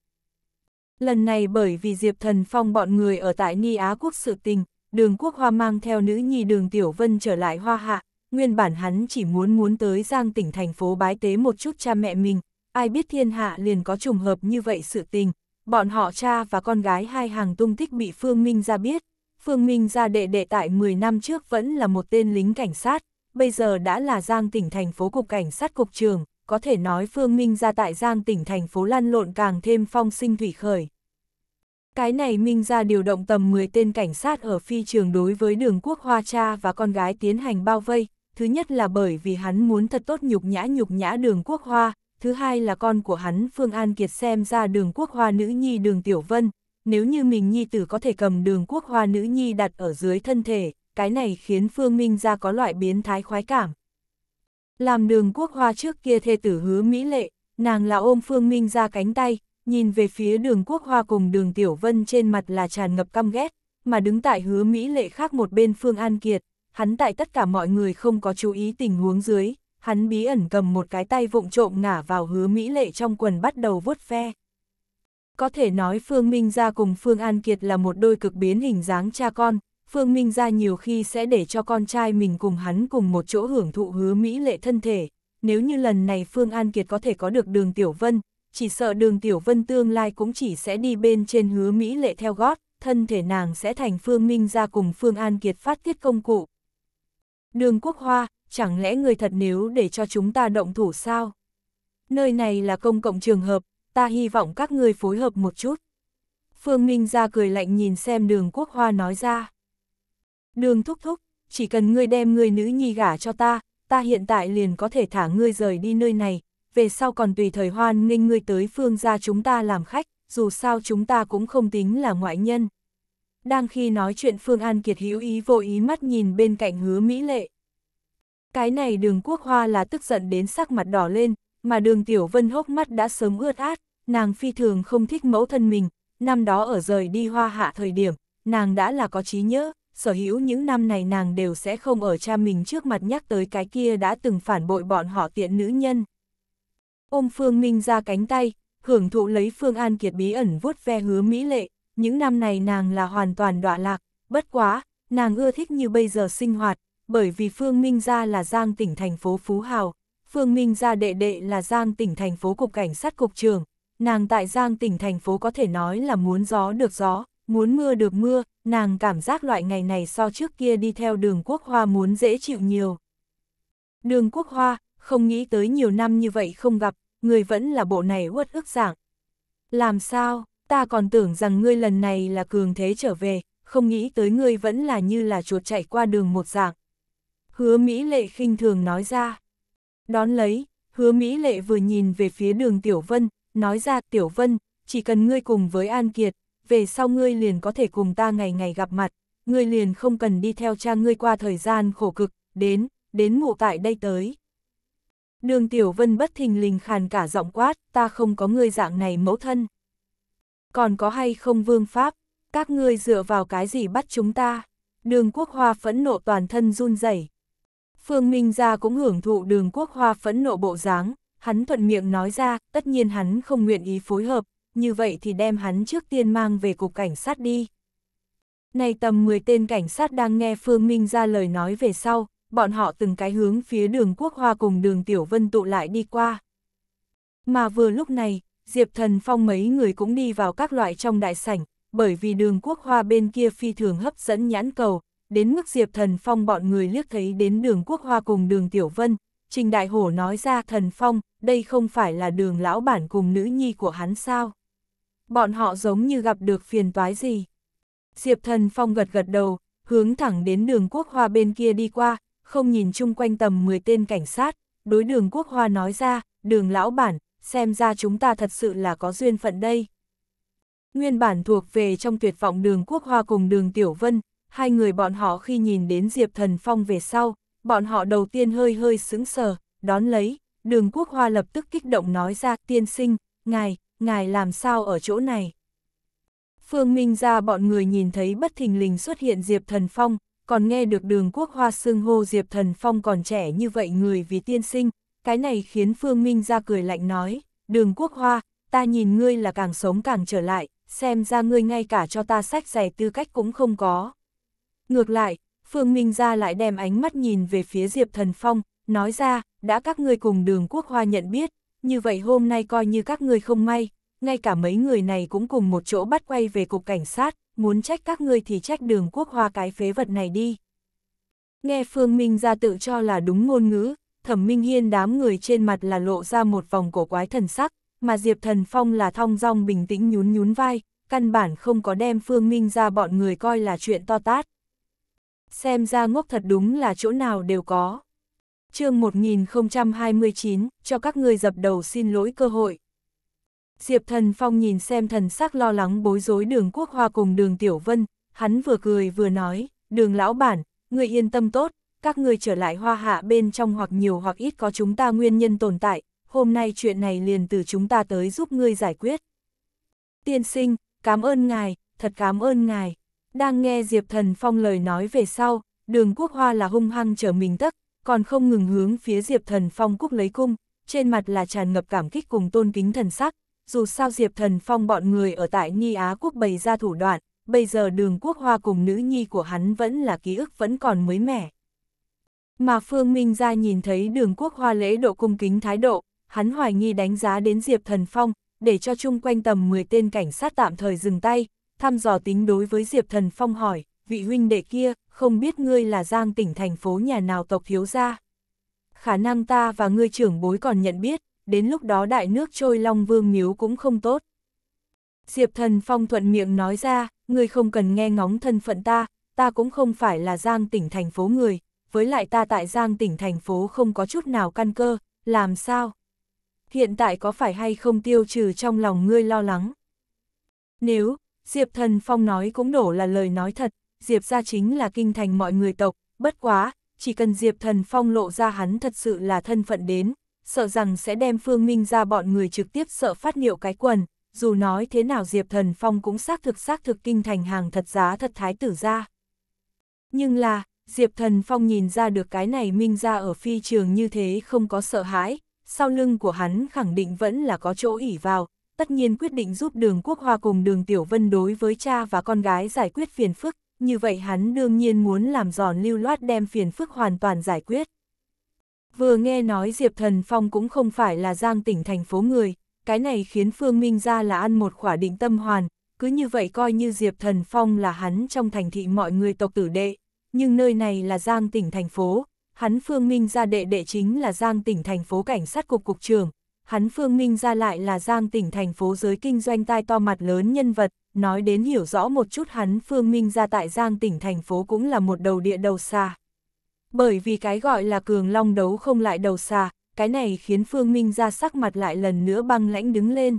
Lần này bởi vì Diệp Thần Phong bọn người ở tại Ni Á quốc sự tình, đường quốc hoa mang theo nữ nhi đường Tiểu Vân trở lại hoa hạ, nguyên bản hắn chỉ muốn muốn tới giang tỉnh thành phố bái tế một chút cha mẹ mình, ai biết thiên hạ liền có trùng hợp như vậy sự tình, Bọn họ cha và con gái hai hàng tung tích bị Phương Minh ra biết. Phương Minh ra đệ đệ tại 10 năm trước vẫn là một tên lính cảnh sát, bây giờ đã là Giang tỉnh thành phố cục cảnh sát cục trường, có thể nói Phương Minh ra tại Giang tỉnh thành phố lăn lộn càng thêm phong sinh thủy khởi. Cái này Minh ra điều động tầm 10 tên cảnh sát ở phi trường đối với đường quốc hoa cha và con gái tiến hành bao vây, thứ nhất là bởi vì hắn muốn thật tốt nhục nhã nhục nhã đường quốc hoa, thứ hai là con của hắn Phương An Kiệt xem ra đường quốc hoa nữ nhi đường Tiểu Vân, nếu như mình nhi tử có thể cầm đường quốc hoa nữ nhi đặt ở dưới thân thể, cái này khiến Phương Minh ra có loại biến thái khoái cảm. Làm đường quốc hoa trước kia thê tử hứa Mỹ Lệ, nàng là ôm Phương Minh ra cánh tay, nhìn về phía đường quốc hoa cùng đường Tiểu Vân trên mặt là tràn ngập căm ghét, mà đứng tại hứa Mỹ Lệ khác một bên Phương An Kiệt, hắn tại tất cả mọi người không có chú ý tình huống dưới, hắn bí ẩn cầm một cái tay vụng trộm ngả vào hứa mỹ lệ trong quần bắt đầu vuốt ve. Có thể nói Phương Minh Gia cùng Phương An Kiệt là một đôi cực biến hình dáng cha con, Phương Minh Gia nhiều khi sẽ để cho con trai mình cùng hắn cùng một chỗ hưởng thụ hứa mỹ lệ thân thể, nếu như lần này Phương An Kiệt có thể có được đường Tiểu Vân, chỉ sợ đường Tiểu Vân tương lai cũng chỉ sẽ đi bên trên hứa mỹ lệ theo gót, thân thể nàng sẽ thành Phương Minh Gia cùng Phương An Kiệt phát tiết công cụ. Đường Quốc Hoa, chẳng lẽ người thật nếu để cho chúng ta động thủ sao? Nơi này là công cộng trường hợp, ta hy vọng các người phối hợp một chút. Phương Minh ra cười lạnh nhìn xem đường quốc hoa nói ra. Đường thúc thúc, chỉ cần ngươi đem người nữ nhi gả cho ta, ta hiện tại liền có thể thả ngươi rời đi nơi này, về sau còn tùy thời hoan nghênh ngươi tới phương gia chúng ta làm khách, dù sao chúng ta cũng không tính là ngoại nhân. Đang khi nói chuyện Phương An Kiệt hữu ý vô ý mắt nhìn bên cạnh hứa Mỹ Lệ. Cái này đường quốc hoa là tức giận đến sắc mặt đỏ lên, mà đường tiểu vân hốc mắt đã sớm ướt át, nàng phi thường không thích mẫu thân mình, năm đó ở rời đi hoa hạ thời điểm, nàng đã là có trí nhớ, sở hữu những năm này nàng đều sẽ không ở cha mình trước mặt nhắc tới cái kia đã từng phản bội bọn họ tiện nữ nhân. Ôm Phương Minh ra cánh tay, hưởng thụ lấy Phương An Kiệt bí ẩn vuốt ve hứa mỹ lệ, những năm này nàng là hoàn toàn đọa lạc, bất quá, nàng ưa thích như bây giờ sinh hoạt, bởi vì Phương Minh Gia là Giang tỉnh thành phố Phú Hào, Phương Minh Gia đệ đệ là Giang tỉnh thành phố Cục Cảnh sát Cục trường, nàng tại Giang tỉnh thành phố có thể nói là muốn gió được gió, muốn mưa được mưa, nàng cảm giác loại ngày này so trước kia đi theo đường quốc hoa muốn dễ chịu nhiều. Đường quốc hoa, không nghĩ tới nhiều năm như vậy không gặp, người vẫn là bộ này uất ức dạng. Làm sao, ta còn tưởng rằng ngươi lần này là cường thế trở về, không nghĩ tới ngươi vẫn là như là chuột chạy qua đường một dạng hứa Mỹ Lệ khinh thường nói ra. Đón lấy, hứa Mỹ Lệ vừa nhìn về phía đường Tiểu Vân, nói ra Tiểu Vân, chỉ cần ngươi cùng với An Kiệt, về sau ngươi liền có thể cùng ta ngày ngày gặp mặt, ngươi liền không cần đi theo cha ngươi qua thời gian khổ cực, đến, đến ngủ tại đây tới. Đường Tiểu Vân bất thình lình khàn cả giọng quát, ta không có ngươi dạng này mẫu thân. Còn có hay không vương pháp, các ngươi dựa vào cái gì bắt chúng ta? Đường Quốc Hoa phẫn nộ toàn thân run rẩy Phương Minh gia cũng hưởng thụ đường quốc hoa phẫn nộ bộ dáng, hắn thuận miệng nói ra, tất nhiên hắn không nguyện ý phối hợp, như vậy thì đem hắn trước tiên mang về cục cảnh sát đi. Này tầm 10 tên cảnh sát đang nghe Phương Minh ra lời nói về sau, bọn họ từng cái hướng phía đường quốc hoa cùng đường Tiểu Vân tụ lại đi qua. Mà vừa lúc này, Diệp Thần Phong mấy người cũng đi vào các loại trong đại sảnh, bởi vì đường quốc hoa bên kia phi thường hấp dẫn nhãn cầu, đến mức Diệp Thần Phong bọn người liếc thấy đến đường Quốc Hoa cùng đường Tiểu Vân, Trình Đại Hổ nói ra Thần Phong, đây không phải là đường lão bản cùng nữ nhi của hắn sao? Bọn họ giống như gặp được phiền toái gì? Diệp Thần Phong gật gật đầu, hướng thẳng đến đường Quốc Hoa bên kia đi qua, không nhìn chung quanh tầm 10 tên cảnh sát, đối đường Quốc Hoa nói ra, đường lão bản, xem ra chúng ta thật sự là có duyên phận đây. Nguyên bản thuộc về trong tuyệt vọng đường Quốc Hoa cùng đường Tiểu Vân, hai người bọn họ khi nhìn đến Diệp Thần Phong về sau, bọn họ đầu tiên hơi hơi sững sờ, đón lấy, đường quốc hoa lập tức kích động nói ra tiên sinh, ngài, ngài làm sao ở chỗ này. Phương Minh ra bọn người nhìn thấy bất thình lình xuất hiện Diệp Thần Phong, còn nghe được đường quốc hoa xưng hô Diệp Thần Phong còn trẻ như vậy người vì tiên sinh, cái này khiến Phương Minh ra cười lạnh nói, đường quốc hoa, ta nhìn ngươi là càng sống càng trở lại, xem ra ngươi ngay cả cho ta sách giày tư cách cũng không có. Ngược lại, Phương Minh gia lại đem ánh mắt nhìn về phía Diệp Thần Phong, nói ra, đã các ngươi cùng đường quốc hoa nhận biết, như vậy hôm nay coi như các ngươi không may, ngay cả mấy người này cũng cùng một chỗ bắt quay về cục cảnh sát, muốn trách các ngươi thì trách đường quốc hoa cái phế vật này đi. Nghe Phương Minh gia tự cho là đúng ngôn ngữ, thẩm Minh Hiên đám người trên mặt là lộ ra một vòng cổ quái thần sắc, mà Diệp Thần Phong là thong dong bình tĩnh nhún nhún vai, căn bản không có đem Phương Minh ra bọn người coi là chuyện to tát xem ra ngốc thật đúng là chỗ nào đều có. chương 1029, cho các ngươi dập đầu xin lỗi cơ hội. Diệp Thần Phong nhìn xem thần sắc lo lắng bối rối đường quốc hoa cùng đường Tiểu Vân, hắn vừa cười vừa nói, đường lão bản, người yên tâm tốt, các ngươi trở lại hoa hạ bên trong hoặc nhiều hoặc ít có chúng ta nguyên nhân tồn tại, hôm nay chuyện này liền từ chúng ta tới giúp ngươi giải quyết. Tiên sinh, cảm ơn ngài, thật cảm ơn ngài đang nghe Diệp Thần Phong lời nói về sau, đường quốc hoa là hung hăng trở mình tấc, còn không ngừng hướng phía Diệp Thần Phong cúc lấy cung, trên mặt là tràn ngập cảm kích cùng tôn kính thần sắc, dù sao Diệp Thần Phong bọn người ở tại Nhi Á quốc bày ra thủ đoạn, bây giờ đường quốc hoa cùng nữ nhi của hắn vẫn là ký ức vẫn còn mới mẻ. Mà Phương Minh ra nhìn thấy đường quốc hoa lễ độ cung kính thái độ, hắn hoài nghi đánh giá đến Diệp Thần Phong, để cho chung quanh tầm 10 tên cảnh sát tạm thời dừng tay, thăm dò tính đối với Diệp Thần Phong hỏi, vị huynh đệ kia, không biết ngươi là giang tỉnh thành phố nhà nào tộc thiếu gia. Khả năng ta và ngươi trưởng bối còn nhận biết, đến lúc đó đại nước trôi long vương miếu cũng không tốt. Diệp Thần Phong thuận miệng nói ra, ngươi không cần nghe ngóng thân phận ta, ta cũng không phải là giang tỉnh thành phố người, với lại ta tại giang tỉnh thành phố không có chút nào căn cơ, làm sao? Hiện tại có phải hay không tiêu trừ trong lòng ngươi lo lắng? Nếu, Diệp Thần Phong nói cũng đổ là lời nói thật, Diệp gia chính là kinh thành mọi người tộc, bất quá, chỉ cần Diệp Thần Phong lộ ra hắn thật sự là thân phận đến, sợ rằng sẽ đem Phương Minh ra bọn người trực tiếp sợ phát niệu cái quần, dù nói thế nào Diệp Thần Phong cũng xác thực xác thực kinh thành hàng thật giá thật thái tử ra. Nhưng là, Diệp Thần Phong nhìn ra được cái này Minh ra ở phi trường như thế không có sợ hãi, sau lưng của hắn khẳng định vẫn là có chỗ ỉ vào, tất nhiên quyết định giúp đường quốc hoa cùng đường Tiểu Vân đối với cha và con gái giải quyết phiền phức, như vậy hắn đương nhiên muốn làm giòn lưu loát đem phiền phức hoàn toàn giải quyết. Vừa nghe nói Diệp Thần Phong cũng không phải là giang tỉnh thành phố người, cái này khiến Phương Minh ra là ăn một khỏa định tâm hoàn, cứ như vậy coi như Diệp Thần Phong là hắn trong thành thị mọi người tộc tử đệ, nhưng nơi này là giang tỉnh thành phố, hắn Phương Minh ra đệ đệ chính là giang tỉnh thành phố cảnh sát cục cục trưởng, hắn Phương Minh ra lại là giang tỉnh thành phố giới kinh doanh tai to mặt lớn nhân vật, nói đến hiểu rõ một chút hắn Phương Minh ra tại giang tỉnh thành phố cũng là một đầu địa đầu xa. Bởi vì cái gọi là cường long đấu không lại đầu xa, cái này khiến Phương Minh ra sắc mặt lại lần nữa băng lãnh đứng lên.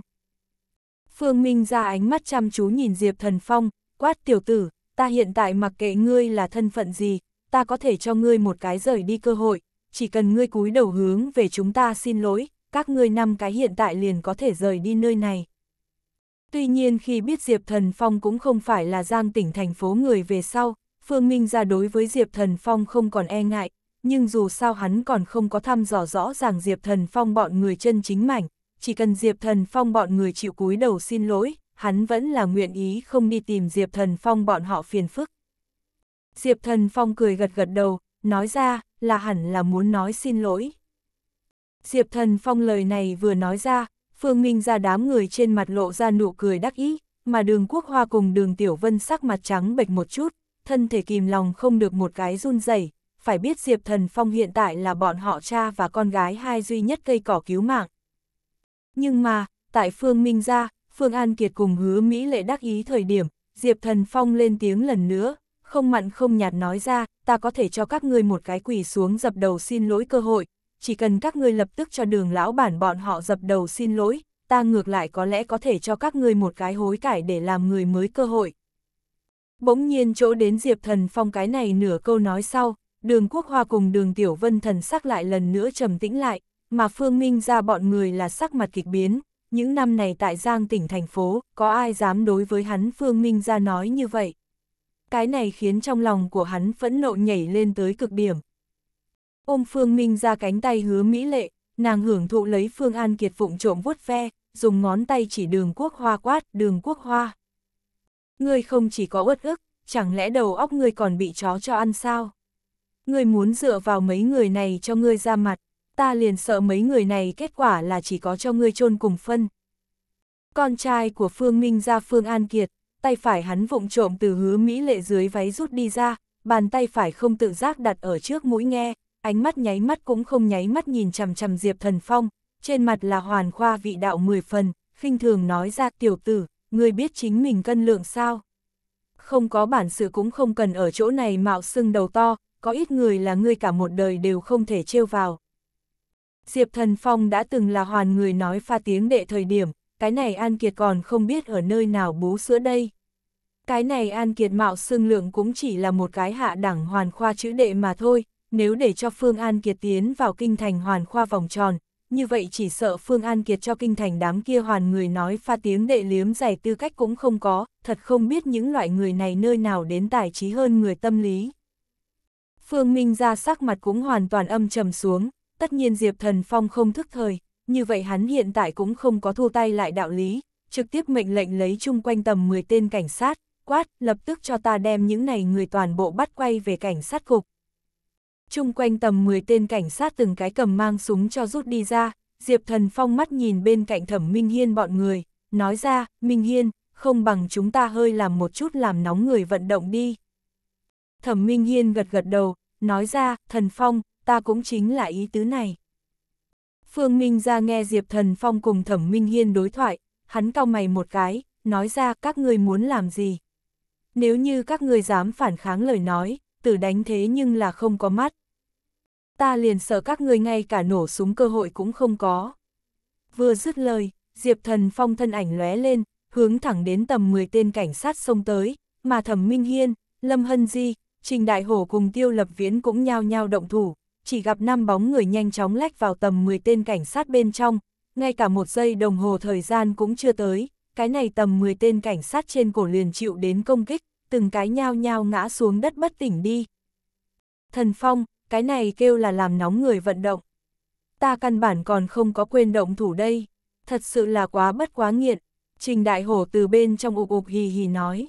Phương Minh ra ánh mắt chăm chú nhìn Diệp Thần Phong, quát tiểu tử, ta hiện tại mặc kệ ngươi là thân phận gì, ta có thể cho ngươi một cái rời đi cơ hội, chỉ cần ngươi cúi đầu hướng về chúng ta xin lỗi, các ngươi năm cái hiện tại liền có thể rời đi nơi này. Tuy nhiên khi biết Diệp Thần Phong cũng không phải là giang tỉnh thành phố người về sau, Phương Minh ra đối với Diệp Thần Phong không còn e ngại, nhưng dù sao hắn còn không có thăm dò rõ ràng Diệp Thần Phong bọn người chân chính mảnh, chỉ cần Diệp Thần Phong bọn người chịu cúi đầu xin lỗi, hắn vẫn là nguyện ý không đi tìm Diệp Thần Phong bọn họ phiền phức. Diệp Thần Phong cười gật gật đầu, nói ra là hẳn là muốn nói xin lỗi. Diệp Thần Phong lời này vừa nói ra, Phương Minh ra đám người trên mặt lộ ra nụ cười đắc ý, mà đường quốc hoa cùng đường Tiểu Vân sắc mặt trắng bệch một chút, thân thể kìm lòng không được một cái run rẩy. phải biết Diệp Thần Phong hiện tại là bọn họ cha và con gái hai duy nhất cây cỏ cứu mạng. Nhưng mà, tại Phương Minh ra, Phương An Kiệt cùng hứa Mỹ lệ đắc ý thời điểm, Diệp Thần Phong lên tiếng lần nữa, không mặn không nhạt nói ra, ta có thể cho các ngươi một cái quỳ xuống dập đầu xin lỗi cơ hội, chỉ cần các ngươi lập tức cho đường lão bản bọn họ dập đầu xin lỗi, ta ngược lại có lẽ có thể cho các ngươi một cái hối cải để làm người mới cơ hội. Bỗng nhiên chỗ đến Diệp Thần Phong cái này nửa câu nói sau, đường quốc hoa cùng đường tiểu vân thần sắc lại lần nữa trầm tĩnh lại, mà Phương Minh ra bọn người là sắc mặt kịch biến, những năm này tại Giang tỉnh thành phố, có ai dám đối với hắn Phương Minh ra nói như vậy. Cái này khiến trong lòng của hắn phẫn nộ nhảy lên tới cực điểm, Ôm Phương Minh ra cánh tay hứa mỹ lệ, nàng hưởng thụ lấy Phương An Kiệt phụng trộm vuốt ve, dùng ngón tay chỉ đường quốc hoa quát, đường quốc hoa. Ngươi không chỉ có uất ức, chẳng lẽ đầu óc ngươi còn bị chó cho ăn sao? Ngươi muốn dựa vào mấy người này cho ngươi ra mặt, ta liền sợ mấy người này kết quả là chỉ có cho ngươi chôn cùng phân. Con trai của Phương Minh ra Phương An Kiệt, tay phải hắn vụng trộm từ hứa Mỹ lệ dưới váy rút đi ra, bàn tay phải không tự giác đặt ở trước mũi nghe, ánh mắt nháy mắt cũng không nháy mắt nhìn chằm chằm Diệp Thần Phong, trên mặt là hoàn khoa vị đạo mười phần, khinh thường nói ra tiểu tử, người biết chính mình cân lượng sao. Không có bản sự cũng không cần ở chỗ này mạo xưng đầu to, có ít người là ngươi cả một đời đều không thể trêu vào. Diệp Thần Phong đã từng là hoàn người nói pha tiếng đệ thời điểm, cái này An Kiệt còn không biết ở nơi nào bú sữa đây. Cái này An Kiệt mạo xưng lượng cũng chỉ là một cái hạ đẳng hoàn khoa chữ đệ mà thôi, nếu để cho Phương An Kiệt tiến vào kinh thành hoàn khoa vòng tròn, như vậy chỉ sợ Phương An Kiệt cho kinh thành đám kia hoàn người nói pha tiếng đệ liếm giải tư cách cũng không có, thật không biết những loại người này nơi nào đến tài trí hơn người tâm lý. Phương Minh ra sắc mặt cũng hoàn toàn âm trầm xuống, tất nhiên Diệp Thần Phong không thức thời, như vậy hắn hiện tại cũng không có thua tay lại đạo lý, trực tiếp mệnh lệnh lấy chung quanh tầm 10 tên cảnh sát, quát, lập tức cho ta đem những này người toàn bộ bắt quay về cảnh sát cục chung quanh tầm 10 tên cảnh sát từng cái cầm mang súng cho rút đi ra, Diệp Thần Phong mắt nhìn bên cạnh Thẩm Minh Hiên bọn người, nói ra, Minh Hiên, không bằng chúng ta hơi làm một chút làm nóng người vận động đi. Thẩm Minh Hiên gật gật đầu, nói ra, Thần Phong, ta cũng chính là ý tứ này. Phương Minh ra nghe Diệp Thần Phong cùng Thẩm Minh Hiên đối thoại, hắn cau mày một cái, nói ra các người muốn làm gì. Nếu như các người dám phản kháng lời nói, tử đánh thế nhưng là không có mắt, ta liền sợ các ngươi ngay cả nổ súng cơ hội cũng không có. Vừa dứt lời, Diệp Thần Phong thân ảnh lóe lên, hướng thẳng đến tầm 10 tên cảnh sát xông tới, mà Thẩm Minh Hiên, Lâm Hân Di, Trình Đại Hổ cùng Tiêu Lập Viễn cũng nhao nhao động thủ, chỉ gặp năm bóng người nhanh chóng lách vào tầm 10 tên cảnh sát bên trong, ngay cả một giây đồng hồ thời gian cũng chưa tới, cái này tầm 10 tên cảnh sát trên cổ liền chịu đến công kích, từng cái nhao nhao ngã xuống đất bất tỉnh đi. Thần Phong, cái này kêu là làm nóng người vận động. Ta căn bản còn không có quên động thủ đây, thật sự là quá bất quá nghiện, Trình Đại Hổ từ bên trong ục ục hì hì nói.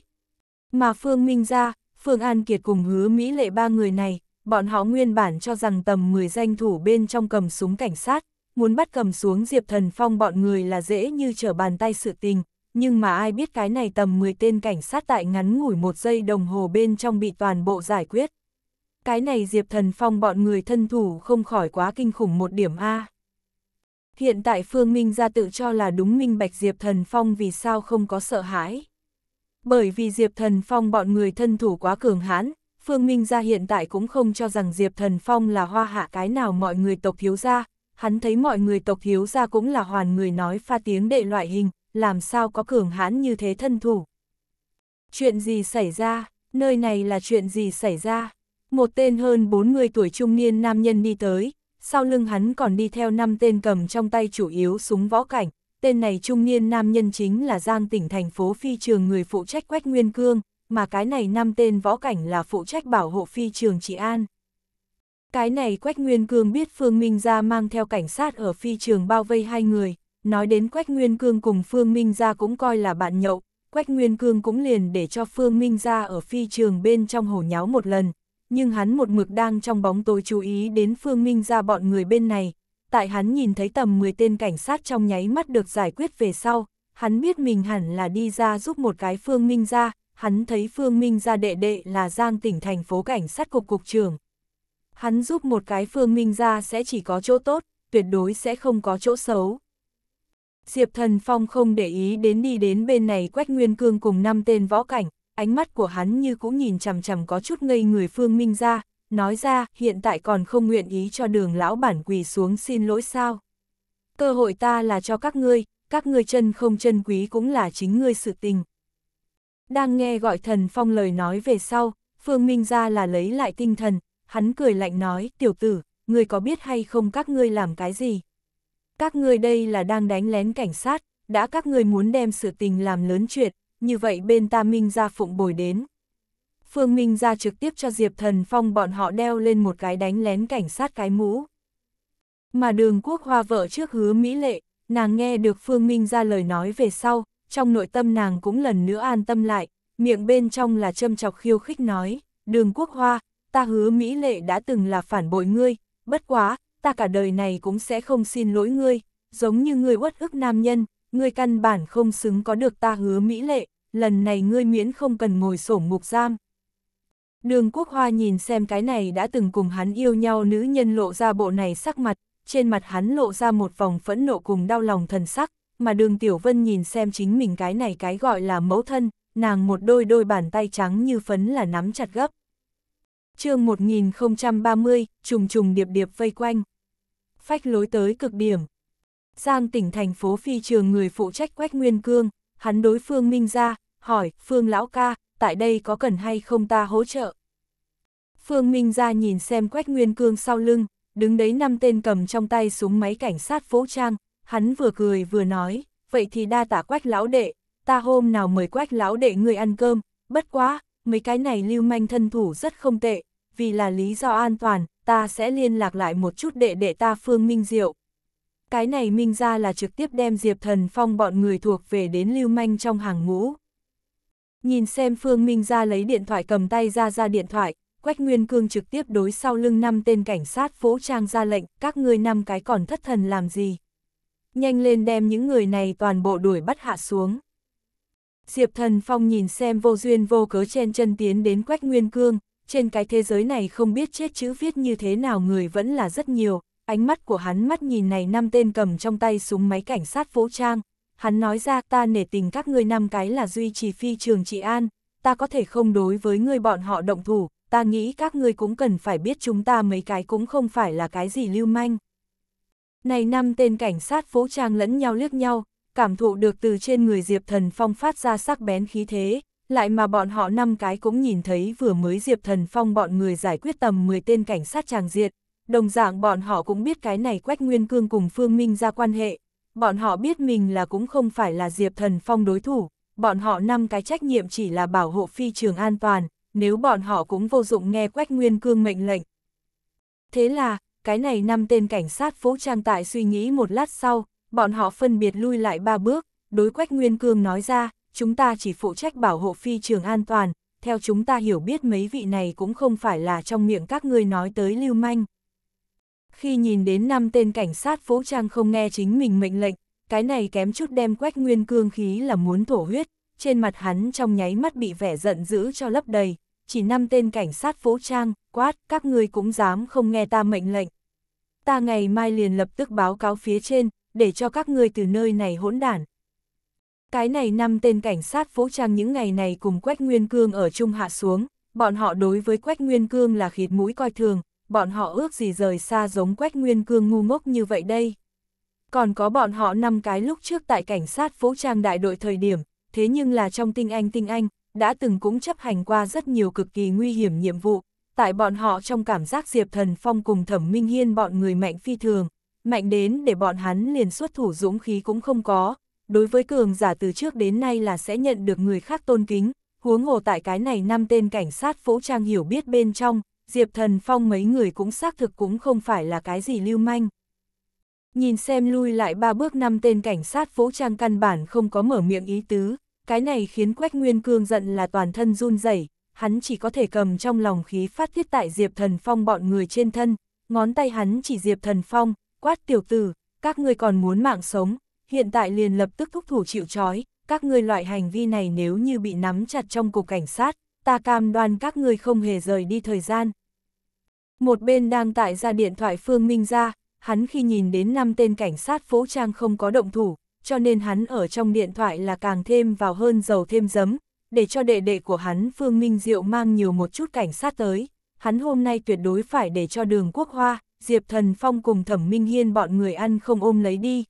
Mà Phương Minh ra, Phương An Kiệt cùng hứa Mỹ lệ ba người này, bọn họ nguyên bản cho rằng tầm 10 danh thủ bên trong cầm súng cảnh sát, muốn bắt cầm xuống Diệp Thần Phong bọn người là dễ như trở bàn tay sự tình, nhưng mà ai biết cái này tầm 10 tên cảnh sát tại ngắn ngủi một giây đồng hồ bên trong bị toàn bộ giải quyết cái này Diệp Thần Phong bọn người thân thủ không khỏi quá kinh khủng một điểm A. Hiện tại Phương Minh ra tự cho là đúng minh bạch Diệp Thần Phong vì sao không có sợ hãi. Bởi vì Diệp Thần Phong bọn người thân thủ quá cường hãn, Phương Minh ra hiện tại cũng không cho rằng Diệp Thần Phong là hoa hạ cái nào mọi người tộc thiếu gia, hắn thấy mọi người tộc thiếu gia cũng là hoàn người nói pha tiếng đệ loại hình, làm sao có cường hãn như thế thân thủ. Chuyện gì xảy ra, nơi này là chuyện gì xảy ra? Một tên hơn 40 tuổi trung niên nam nhân đi tới, sau lưng hắn còn đi theo năm tên cầm trong tay chủ yếu súng võ cảnh. Tên này trung niên nam nhân chính là Giang tỉnh thành phố phi trường người phụ trách Quách Nguyên Cương, mà cái này năm tên võ cảnh là phụ trách bảo hộ phi trường trị an. Cái này Quách Nguyên Cương biết Phương Minh Gia mang theo cảnh sát ở phi trường bao vây hai người, nói đến Quách Nguyên Cương cùng Phương Minh Gia cũng coi là bạn nhậu, Quách Nguyên Cương cũng liền để cho Phương Minh Gia ở phi trường bên trong hổ nháo một lần, nhưng hắn một mực đang trong bóng tối chú ý đến Phương Minh ra bọn người bên này. Tại hắn nhìn thấy tầm 10 tên cảnh sát trong nháy mắt được giải quyết về sau, hắn biết mình hẳn là đi ra giúp một cái Phương Minh ra, hắn thấy Phương Minh ra đệ đệ là Giang tỉnh thành phố cảnh sát cục cục trưởng. Hắn giúp một cái Phương Minh ra sẽ chỉ có chỗ tốt, tuyệt đối sẽ không có chỗ xấu. Diệp Thần Phong không để ý đến đi đến bên này Quách Nguyên Cương cùng năm tên võ cảnh, ánh mắt của hắn như cũng nhìn chằm chằm có chút ngây người Phương Minh ra, nói ra hiện tại còn không nguyện ý cho đường lão bản quỳ xuống xin lỗi sao. Cơ hội ta là cho các ngươi, các ngươi chân không chân quý cũng là chính ngươi sự tình. Đang nghe gọi thần phong lời nói về sau, Phương Minh ra là lấy lại tinh thần, hắn cười lạnh nói, tiểu tử, ngươi có biết hay không các ngươi làm cái gì? Các ngươi đây là đang đánh lén cảnh sát, đã các ngươi muốn đem sự tình làm lớn chuyện, như vậy bên ta Minh ra phụng bồi đến. Phương Minh ra trực tiếp cho Diệp Thần Phong bọn họ đeo lên một cái đánh lén cảnh sát cái mũ. Mà đường quốc hoa vợ trước hứa Mỹ Lệ, nàng nghe được Phương Minh ra lời nói về sau, trong nội tâm nàng cũng lần nữa an tâm lại, miệng bên trong là châm chọc khiêu khích nói, đường quốc hoa, ta hứa Mỹ Lệ đã từng là phản bội ngươi, bất quá, ta cả đời này cũng sẽ không xin lỗi ngươi, giống như ngươi uất ức nam nhân, ngươi căn bản không xứng có được ta hứa mỹ lệ, lần này ngươi miễn không cần ngồi sổ ngục giam. Đường quốc hoa nhìn xem cái này đã từng cùng hắn yêu nhau nữ nhân lộ ra bộ này sắc mặt, trên mặt hắn lộ ra một vòng phẫn nộ cùng đau lòng thần sắc, mà đường tiểu vân nhìn xem chính mình cái này cái gọi là mẫu thân, nàng một đôi đôi bàn tay trắng như phấn là nắm chặt gấp. chương 1030, trùng trùng điệp điệp vây quanh. Phách lối tới cực điểm, Giang tỉnh thành phố phi trường người phụ trách Quách Nguyên Cương, hắn đối Phương Minh ra, hỏi, Phương Lão Ca, tại đây có cần hay không ta hỗ trợ? Phương Minh ra nhìn xem Quách Nguyên Cương sau lưng, đứng đấy năm tên cầm trong tay súng máy cảnh sát phố trang, hắn vừa cười vừa nói, vậy thì đa tả Quách Lão Đệ, ta hôm nào mời Quách Lão Đệ người ăn cơm, bất quá, mấy cái này lưu manh thân thủ rất không tệ, vì là lý do an toàn, ta sẽ liên lạc lại một chút đệ đệ ta Phương Minh Diệu, cái này minh ra là trực tiếp đem Diệp Thần Phong bọn người thuộc về đến lưu manh trong hàng ngũ. Nhìn xem Phương Minh ra lấy điện thoại cầm tay ra ra điện thoại, Quách Nguyên Cương trực tiếp đối sau lưng năm tên cảnh sát phố trang ra lệnh, các ngươi năm cái còn thất thần làm gì? Nhanh lên đem những người này toàn bộ đuổi bắt hạ xuống. Diệp Thần Phong nhìn xem vô duyên vô cớ chen chân tiến đến Quách Nguyên Cương, trên cái thế giới này không biết chết chữ viết như thế nào người vẫn là rất nhiều, ánh mắt của hắn mắt nhìn này năm tên cầm trong tay súng máy cảnh sát vũ trang. Hắn nói ra ta nể tình các ngươi năm cái là duy trì phi trường trị an, ta có thể không đối với người bọn họ động thủ, ta nghĩ các ngươi cũng cần phải biết chúng ta mấy cái cũng không phải là cái gì lưu manh. Này năm tên cảnh sát vũ trang lẫn nhau liếc nhau, cảm thụ được từ trên người Diệp Thần Phong phát ra sắc bén khí thế, lại mà bọn họ năm cái cũng nhìn thấy vừa mới Diệp Thần Phong bọn người giải quyết tầm 10 tên cảnh sát tràng diệt, đồng dạng bọn họ cũng biết cái này Quách Nguyên Cương cùng Phương Minh ra quan hệ. Bọn họ biết mình là cũng không phải là Diệp Thần Phong đối thủ, bọn họ năm cái trách nhiệm chỉ là bảo hộ phi trường an toàn, nếu bọn họ cũng vô dụng nghe Quách Nguyên Cương mệnh lệnh. Thế là, cái này năm tên cảnh sát phố trang tại suy nghĩ một lát sau, bọn họ phân biệt lui lại ba bước, đối Quách Nguyên Cương nói ra, chúng ta chỉ phụ trách bảo hộ phi trường an toàn, theo chúng ta hiểu biết mấy vị này cũng không phải là trong miệng các ngươi nói tới lưu manh khi nhìn đến năm tên cảnh sát vũ trang không nghe chính mình mệnh lệnh, cái này kém chút đem quách nguyên cương khí là muốn thổ huyết, trên mặt hắn trong nháy mắt bị vẻ giận dữ cho lấp đầy, chỉ năm tên cảnh sát vũ trang, quát, các ngươi cũng dám không nghe ta mệnh lệnh. Ta ngày mai liền lập tức báo cáo phía trên, để cho các ngươi từ nơi này hỗn đản. Cái này năm tên cảnh sát vũ trang những ngày này cùng Quách Nguyên Cương ở chung hạ xuống, bọn họ đối với Quách Nguyên Cương là khịt mũi coi thường, bọn họ ước gì rời xa giống quách nguyên cương ngu ngốc như vậy đây. Còn có bọn họ năm cái lúc trước tại cảnh sát vũ trang đại đội thời điểm, thế nhưng là trong tinh anh tinh anh, đã từng cũng chấp hành qua rất nhiều cực kỳ nguy hiểm nhiệm vụ, tại bọn họ trong cảm giác Diệp Thần Phong cùng Thẩm Minh Hiên bọn người mạnh phi thường, mạnh đến để bọn hắn liền xuất thủ dũng khí cũng không có, đối với cường giả từ trước đến nay là sẽ nhận được người khác tôn kính, huống hồ tại cái này năm tên cảnh sát vũ trang hiểu biết bên trong, Diệp Thần Phong mấy người cũng xác thực cũng không phải là cái gì lưu manh. Nhìn xem lui lại ba bước năm tên cảnh sát vũ trang căn bản không có mở miệng ý tứ, cái này khiến Quách Nguyên Cương giận là toàn thân run rẩy, hắn chỉ có thể cầm trong lòng khí phát tiết tại Diệp Thần Phong bọn người trên thân, ngón tay hắn chỉ Diệp Thần Phong, quát tiểu tử, các ngươi còn muốn mạng sống, hiện tại liền lập tức thúc thủ chịu trói, các ngươi loại hành vi này nếu như bị nắm chặt trong cục cảnh sát, ta cam đoan các người không hề rời đi thời gian. Một bên đang tại ra điện thoại Phương Minh ra, hắn khi nhìn đến năm tên cảnh sát phố trang không có động thủ, cho nên hắn ở trong điện thoại là càng thêm vào hơn dầu thêm giấm, để cho đệ đệ của hắn Phương Minh Diệu mang nhiều một chút cảnh sát tới. Hắn hôm nay tuyệt đối phải để cho đường quốc hoa, Diệp Thần Phong cùng Thẩm Minh Hiên bọn người ăn không ôm lấy đi.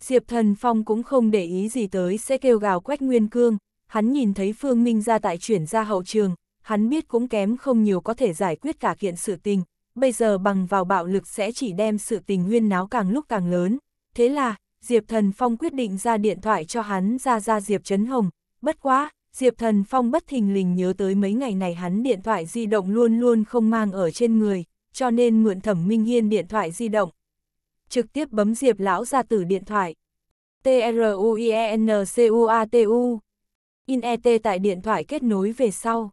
Diệp Thần Phong cũng không để ý gì tới sẽ kêu gào quét Nguyên Cương, hắn nhìn thấy Phương Minh ra tại chuyển ra hậu trường, hắn biết cũng kém không nhiều có thể giải quyết cả kiện sự tình, bây giờ bằng vào bạo lực sẽ chỉ đem sự tình nguyên náo càng lúc càng lớn. Thế là, Diệp Thần Phong quyết định ra điện thoại cho hắn ra ra Diệp Trấn Hồng, bất quá, Diệp Thần Phong bất thình lình nhớ tới mấy ngày này hắn điện thoại di động luôn luôn không mang ở trên người, cho nên mượn thẩm Minh Hiên điện thoại di động. Trực tiếp bấm Diệp lão ra tử điện thoại. T-R-U-I-E-N-C-U-A-T-U INET tại điện thoại kết nối về sau.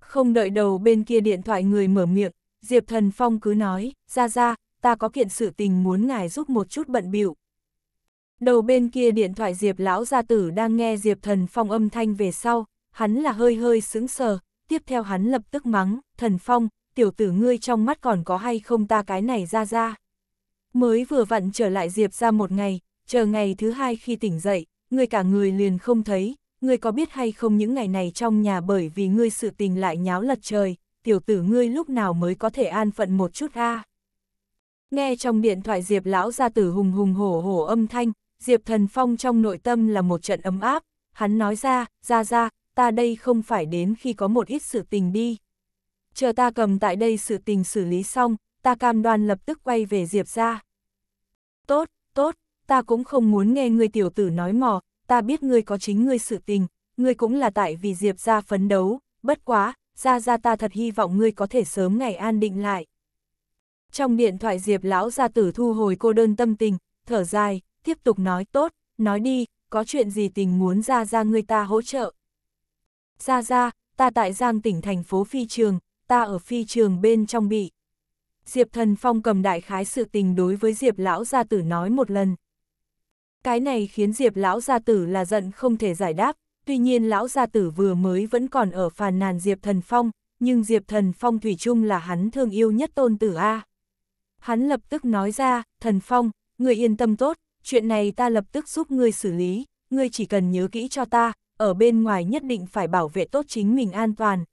Không đợi đầu bên kia điện thoại người mở miệng, Diệp Thần Phong cứ nói, ra ra, ta có kiện sự tình muốn ngài giúp một chút bận bịu. Đầu bên kia điện thoại Diệp Lão Gia Tử đang nghe Diệp Thần Phong âm thanh về sau, hắn là hơi hơi sững sờ, tiếp theo hắn lập tức mắng, Thần Phong, tiểu tử ngươi trong mắt còn có hay không ta cái này ra ra. Mới vừa vặn trở lại Diệp ra một ngày, chờ ngày thứ hai khi tỉnh dậy, người cả người liền không thấy, ngươi có biết hay không những ngày này trong nhà bởi vì ngươi sự tình lại nháo lật trời, tiểu tử ngươi lúc nào mới có thể an phận một chút a Nghe trong điện thoại Diệp lão gia tử hùng hùng hổ hổ âm thanh, Diệp Thần Phong trong nội tâm là một trận ấm áp, hắn nói ra, ra ra, ta đây không phải đến khi có một ít sự tình đi. Chờ ta cầm tại đây sự tình xử lý xong, ta cam đoan lập tức quay về Diệp ra. Tốt, tốt, ta cũng không muốn nghe người tiểu tử nói mò, ta biết ngươi có chính ngươi sự tình, ngươi cũng là tại vì Diệp ra phấn đấu, bất quá, ra ra ta thật hy vọng ngươi có thể sớm ngày an định lại. Trong điện thoại Diệp lão gia tử thu hồi cô đơn tâm tình, thở dài, tiếp tục nói tốt, nói đi, có chuyện gì tình muốn ra ra ngươi ta hỗ trợ. Ra ra, ta tại Giang tỉnh thành phố phi trường, ta ở phi trường bên trong bị. Diệp thần phong cầm đại khái sự tình đối với Diệp lão gia tử nói một lần. Cái này khiến Diệp lão gia tử là giận không thể giải đáp, tuy nhiên lão gia tử vừa mới vẫn còn ở phàn nàn Diệp Thần Phong, nhưng Diệp Thần Phong Thủy chung là hắn thương yêu nhất tôn tử A. Hắn lập tức nói ra, Thần Phong, người yên tâm tốt, chuyện này ta lập tức giúp ngươi xử lý, ngươi chỉ cần nhớ kỹ cho ta, ở bên ngoài nhất định phải bảo vệ tốt chính mình an toàn.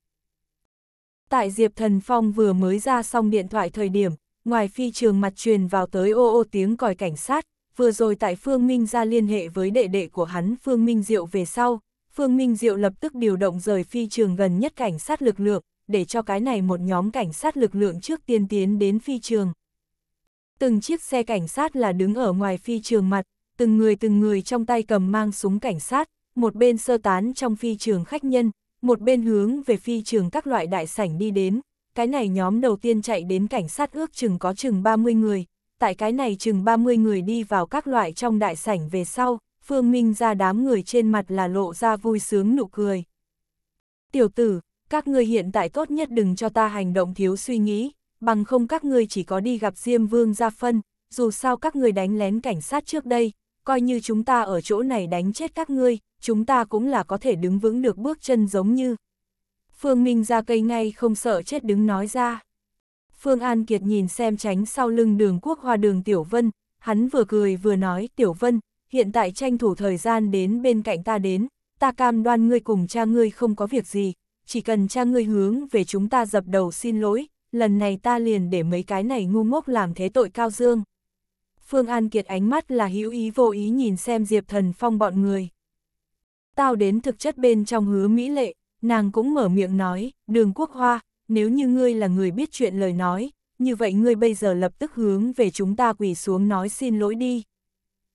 Tại Diệp Thần Phong vừa mới ra xong điện thoại thời điểm, ngoài phi trường mặt truyền vào tới ô ô tiếng còi cảnh sát, vừa rồi tại Phương Minh ra liên hệ với đệ đệ của hắn Phương Minh Diệu về sau, Phương Minh Diệu lập tức điều động rời phi trường gần nhất cảnh sát lực lượng, để cho cái này một nhóm cảnh sát lực lượng trước tiên tiến đến phi trường. Từng chiếc xe cảnh sát là đứng ở ngoài phi trường mặt, từng người từng người trong tay cầm mang súng cảnh sát, một bên sơ tán trong phi trường khách nhân, một bên hướng về phi trường các loại đại sảnh đi đến. Cái này nhóm đầu tiên chạy đến cảnh sát ước chừng có chừng 30 người, tại cái này chừng 30 người đi vào các loại trong đại sảnh về sau, Phương Minh ra đám người trên mặt là lộ ra vui sướng nụ cười. Tiểu tử, các ngươi hiện tại tốt nhất đừng cho ta hành động thiếu suy nghĩ, bằng không các ngươi chỉ có đi gặp Diêm Vương ra phân, dù sao các ngươi đánh lén cảnh sát trước đây, coi như chúng ta ở chỗ này đánh chết các ngươi, chúng ta cũng là có thể đứng vững được bước chân giống như. Phương Minh ra cây ngay không sợ chết đứng nói ra. Phương An Kiệt nhìn xem tránh sau lưng đường quốc hoa đường Tiểu Vân, hắn vừa cười vừa nói Tiểu Vân, hiện tại tranh thủ thời gian đến bên cạnh ta đến, ta cam đoan ngươi cùng cha ngươi không có việc gì, chỉ cần cha ngươi hướng về chúng ta dập đầu xin lỗi, lần này ta liền để mấy cái này ngu ngốc làm thế tội cao dương. Phương An Kiệt ánh mắt là hữu ý vô ý nhìn xem Diệp Thần Phong bọn người. Tao đến thực chất bên trong hứa Mỹ Lệ, nàng cũng mở miệng nói, đường quốc hoa, nếu như ngươi là người biết chuyện lời nói, như vậy ngươi bây giờ lập tức hướng về chúng ta quỳ xuống nói xin lỗi đi.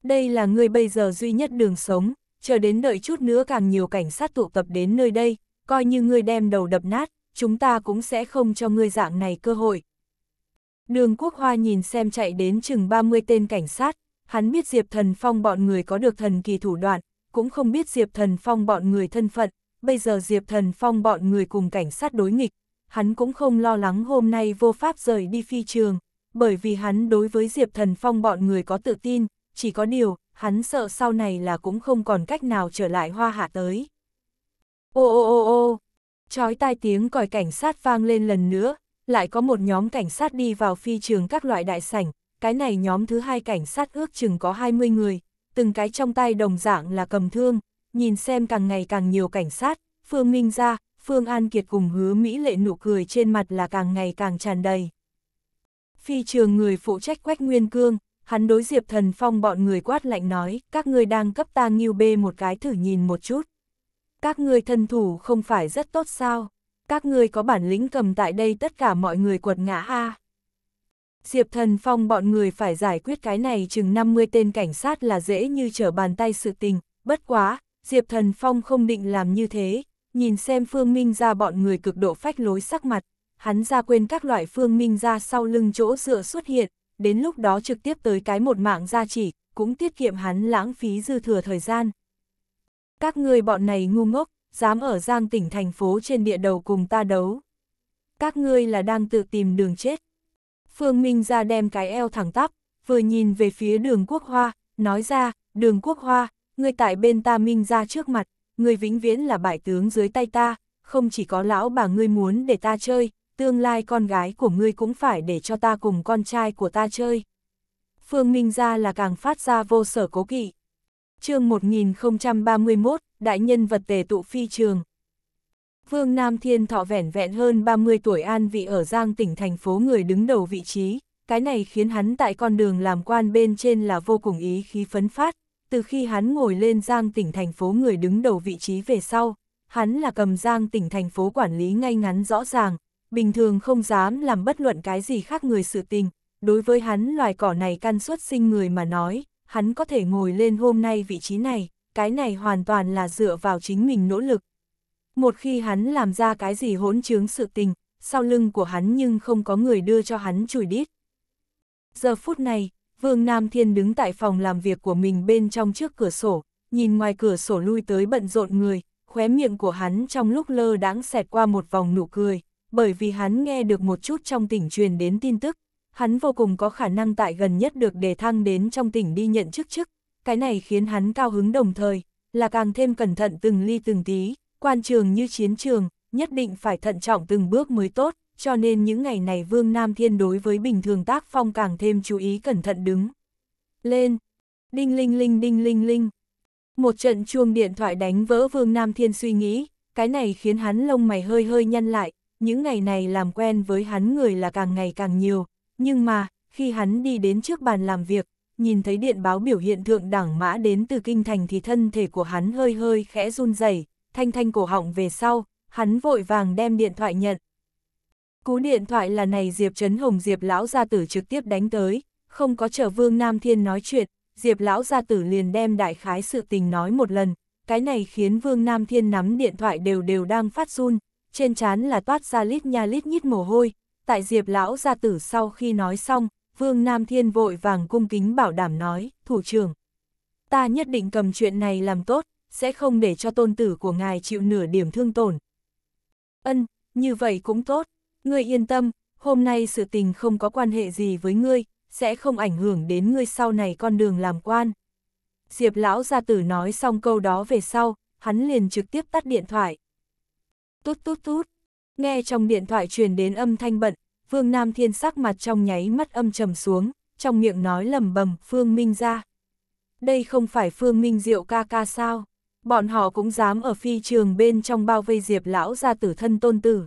Đây là ngươi bây giờ duy nhất đường sống, chờ đến đợi chút nữa càng nhiều cảnh sát tụ tập đến nơi đây, coi như ngươi đem đầu đập nát, chúng ta cũng sẽ không cho ngươi dạng này cơ hội. Đường Quốc Hoa nhìn xem chạy đến chừng 30 tên cảnh sát, hắn biết Diệp Thần Phong bọn người có được thần kỳ thủ đoạn, cũng không biết Diệp Thần Phong bọn người thân phận, bây giờ Diệp Thần Phong bọn người cùng cảnh sát đối nghịch, hắn cũng không lo lắng hôm nay vô pháp rời đi phi trường, bởi vì hắn đối với Diệp Thần Phong bọn người có tự tin, chỉ có điều, hắn sợ sau này là cũng không còn cách nào trở lại hoa hạ tới. Ô ô ô ô, chói tai tiếng còi cảnh sát vang lên lần nữa, lại có một nhóm cảnh sát đi vào phi trường các loại đại sảnh, cái này nhóm thứ hai cảnh sát ước chừng có 20 người, từng cái trong tay đồng dạng là cầm thương, nhìn xem càng ngày càng nhiều cảnh sát, Phương Minh ra, Phương An Kiệt cùng hứa Mỹ lệ nụ cười trên mặt là càng ngày càng tràn đầy. Phi trường người phụ trách Quách Nguyên Cương, hắn đối Diệp Thần Phong bọn người quát lạnh nói, các ngươi đang cấp ta nghiêu bê một cái thử nhìn một chút. Các ngươi thân thủ không phải rất tốt sao? Các ngươi có bản lĩnh cầm tại đây tất cả mọi người quật ngã ha. Diệp Thần Phong bọn người phải giải quyết cái này chừng 50 tên cảnh sát là dễ như trở bàn tay sự tình, bất quá, Diệp Thần Phong không định làm như thế, Nhìn xem Phương Minh ra bọn người cực độ phách lối sắc mặt, hắn ra quên các loại Phương Minh ra sau lưng chỗ dựa xuất hiện, đến lúc đó trực tiếp tới cái một mạng gia chỉ, cũng tiết kiệm hắn lãng phí dư thừa thời gian. Các người bọn này ngu ngốc, dám ở Giang tỉnh thành phố trên địa đầu cùng ta đấu. Các ngươi là đang tự tìm đường chết. Phương Minh ra đem cái eo thẳng tắp, vừa nhìn về phía đường quốc hoa, nói ra, đường quốc hoa, người tại bên ta Minh ra trước mặt, người vĩnh viễn là bại tướng dưới tay ta, không chỉ có lão bà ngươi muốn để ta chơi, tương lai con gái của ngươi cũng phải để cho ta cùng con trai của ta chơi. Phương Minh ra là càng phát ra vô sở cố kỵ. chương 1031, Đại nhân vật tề tụ phi trường. Vương Nam Thiên thọ vẻn vẹn hơn 30 tuổi an vị ở Giang tỉnh thành phố người đứng đầu vị trí, cái này khiến hắn tại con đường làm quan bên trên là vô cùng ý khí phấn phát, từ khi hắn ngồi lên giang tỉnh thành phố người đứng đầu vị trí về sau, hắn là cầm giang tỉnh thành phố quản lý ngay ngắn rõ ràng, bình thường không dám làm bất luận cái gì khác người sự tình, đối với hắn loài cỏ này căn suất sinh người mà nói, hắn có thể ngồi lên hôm nay vị trí này, cái này hoàn toàn là dựa vào chính mình nỗ lực. Một khi hắn làm ra cái gì hỗn trướng sự tình, sau lưng của hắn nhưng không có người đưa cho hắn chùi đít. Giờ phút này, Vương Nam Thiên đứng tại phòng làm việc của mình bên trong trước cửa sổ, nhìn ngoài cửa sổ lui tới bận rộn người, khóe miệng của hắn trong lúc lơ đãng xẹt qua một vòng nụ cười, bởi vì hắn nghe được một chút trong tỉnh truyền đến tin tức, hắn vô cùng có khả năng tại gần nhất được đề thăng đến trong tỉnh đi nhận chức chức, cái này khiến hắn cao hứng đồng thời, là càng thêm cẩn thận từng ly từng tí, quan trường như chiến trường, nhất định phải thận trọng từng bước mới tốt cho nên những ngày này Vương Nam Thiên đối với bình thường tác phong càng thêm chú ý cẩn thận đứng. Lên! Đinh linh linh đinh linh linh! Một trận chuông điện thoại đánh vỡ Vương Nam Thiên suy nghĩ, cái này khiến hắn lông mày hơi hơi nhăn lại, những ngày này làm quen với hắn người là càng ngày càng nhiều, nhưng mà, khi hắn đi đến trước bàn làm việc, nhìn thấy điện báo biểu hiện thượng đẳng mã đến từ kinh thành thì thân thể của hắn hơi hơi khẽ run rẩy, thanh thanh cổ họng về sau, hắn vội vàng đem điện thoại nhận, Cú điện thoại là này Diệp Trấn Hồng Diệp Lão Gia Tử trực tiếp đánh tới, không có chờ Vương Nam Thiên nói chuyện, Diệp Lão Gia Tử liền đem đại khái sự tình nói một lần, cái này khiến Vương Nam Thiên nắm điện thoại đều đều đang phát run, trên trán là toát ra lít nha lít nhít mồ hôi, tại Diệp Lão Gia Tử sau khi nói xong, Vương Nam Thiên vội vàng cung kính bảo đảm nói, thủ trưởng, ta nhất định cầm chuyện này làm tốt, sẽ không để cho tôn tử của ngài chịu nửa điểm thương tổn. Ân, như vậy cũng tốt ngươi yên tâm, hôm nay sự tình không có quan hệ gì với ngươi, sẽ không ảnh hưởng đến ngươi sau này con đường làm quan. Diệp lão gia tử nói xong câu đó về sau, hắn liền trực tiếp tắt điện thoại. Tút tút tút, nghe trong điện thoại truyền đến âm thanh bận, Vương Nam Thiên sắc mặt trong nháy mắt âm trầm xuống, trong miệng nói lầm bầm Phương Minh ra. Đây không phải Phương Minh Diệu ca ca sao, bọn họ cũng dám ở phi trường bên trong bao vây Diệp lão gia tử thân tôn tử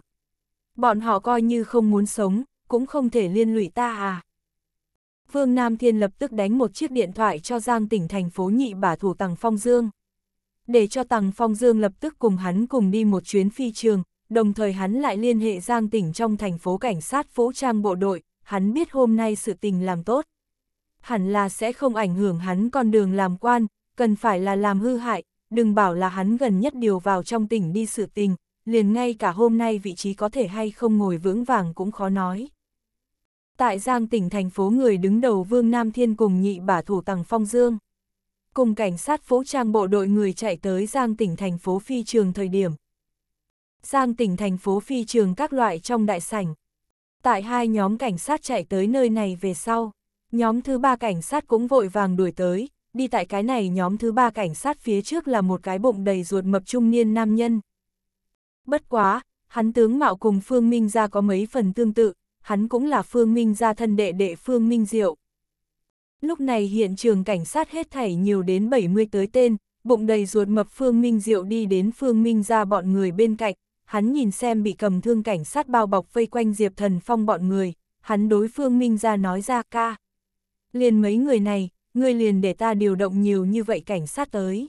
bọn họ coi như không muốn sống, cũng không thể liên lụy ta à. Vương Nam Thiên lập tức đánh một chiếc điện thoại cho Giang tỉnh thành phố nhị bà thủ Tằng Phong Dương. Để cho Tằng Phong Dương lập tức cùng hắn cùng đi một chuyến phi trường, đồng thời hắn lại liên hệ Giang tỉnh trong thành phố cảnh sát vũ trang bộ đội, hắn biết hôm nay sự tình làm tốt. Hẳn là sẽ không ảnh hưởng hắn con đường làm quan, cần phải là làm hư hại, đừng bảo là hắn gần nhất điều vào trong tỉnh đi sự tình, liền ngay cả hôm nay vị trí có thể hay không ngồi vững vàng cũng khó nói. Tại Giang tỉnh thành phố người đứng đầu Vương Nam Thiên cùng nhị bả thủ tàng Phong Dương. Cùng cảnh sát phố trang bộ đội người chạy tới Giang tỉnh thành phố phi trường thời điểm. Giang tỉnh thành phố phi trường các loại trong đại sảnh. Tại hai nhóm cảnh sát chạy tới nơi này về sau, nhóm thứ ba cảnh sát cũng vội vàng đuổi tới, đi tại cái này nhóm thứ ba cảnh sát phía trước là một cái bụng đầy ruột mập trung niên nam nhân, Bất quá, hắn tướng mạo cùng Phương Minh ra có mấy phần tương tự, hắn cũng là Phương Minh ra thân đệ đệ Phương Minh Diệu. Lúc này hiện trường cảnh sát hết thảy nhiều đến 70 tới tên, bụng đầy ruột mập Phương Minh Diệu đi đến Phương Minh ra bọn người bên cạnh, hắn nhìn xem bị cầm thương cảnh sát bao bọc vây quanh Diệp Thần Phong bọn người, hắn đối Phương Minh ra nói ra ca. Liền mấy người này, ngươi liền để ta điều động nhiều như vậy cảnh sát tới.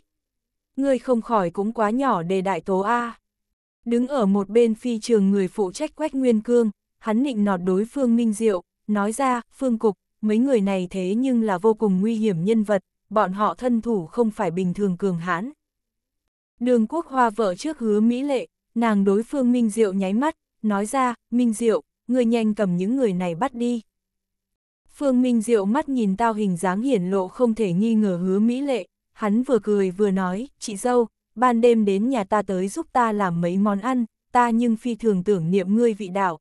Ngươi không khỏi cũng quá nhỏ để đại tố A. Đứng ở một bên phi trường người phụ trách Quách Nguyên Cương, hắn nịnh nọt đối phương Minh Diệu, nói ra, phương cục, mấy người này thế nhưng là vô cùng nguy hiểm nhân vật, bọn họ thân thủ không phải bình thường cường hãn. Đường quốc hoa vợ trước hứa Mỹ Lệ, nàng đối phương Minh Diệu nháy mắt, nói ra, Minh Diệu, người nhanh cầm những người này bắt đi. Phương Minh Diệu mắt nhìn tao hình dáng hiển lộ không thể nghi ngờ hứa Mỹ Lệ, hắn vừa cười vừa nói, chị dâu, ban đêm đến nhà ta tới giúp ta làm mấy món ăn, ta nhưng phi thường tưởng niệm ngươi vị đạo.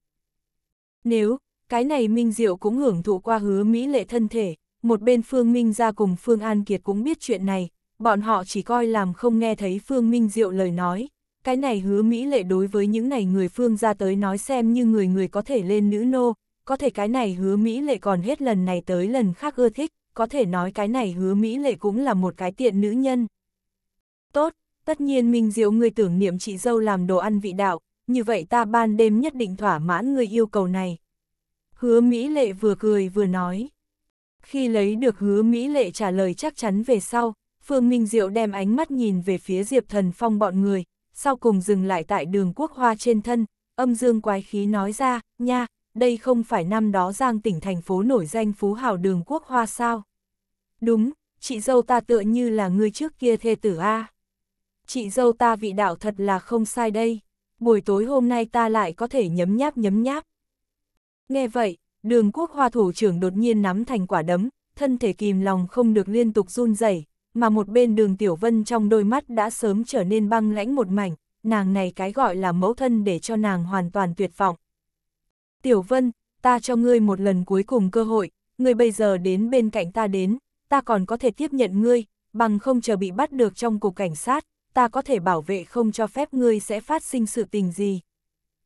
Nếu, cái này Minh Diệu cũng hưởng thụ qua hứa Mỹ lệ thân thể, một bên Phương Minh ra cùng Phương An Kiệt cũng biết chuyện này, bọn họ chỉ coi làm không nghe thấy Phương Minh Diệu lời nói. Cái này hứa Mỹ lệ đối với những này người Phương ra tới nói xem như người người có thể lên nữ nô, có thể cái này hứa Mỹ lệ còn hết lần này tới lần khác ưa thích, có thể nói cái này hứa Mỹ lệ cũng là một cái tiện nữ nhân. Tốt, Tất nhiên Minh Diệu người tưởng niệm chị dâu làm đồ ăn vị đạo, như vậy ta ban đêm nhất định thỏa mãn người yêu cầu này. Hứa Mỹ Lệ vừa cười vừa nói. Khi lấy được hứa Mỹ Lệ trả lời chắc chắn về sau, Phương Minh Diệu đem ánh mắt nhìn về phía Diệp Thần Phong bọn người, sau cùng dừng lại tại đường quốc hoa trên thân, âm dương quái khí nói ra, nha, đây không phải năm đó giang tỉnh thành phố nổi danh phú hào đường quốc hoa sao? Đúng, chị dâu ta tựa như là người trước kia thê tử A chị dâu ta vị đạo thật là không sai đây, buổi tối hôm nay ta lại có thể nhấm nháp nhấm nháp. Nghe vậy, đường quốc hoa thủ trưởng đột nhiên nắm thành quả đấm, thân thể kìm lòng không được liên tục run rẩy mà một bên đường tiểu vân trong đôi mắt đã sớm trở nên băng lãnh một mảnh, nàng này cái gọi là mẫu thân để cho nàng hoàn toàn tuyệt vọng. Tiểu vân, ta cho ngươi một lần cuối cùng cơ hội, ngươi bây giờ đến bên cạnh ta đến, ta còn có thể tiếp nhận ngươi, bằng không chờ bị bắt được trong cục cảnh sát, ta có thể bảo vệ không cho phép ngươi sẽ phát sinh sự tình gì.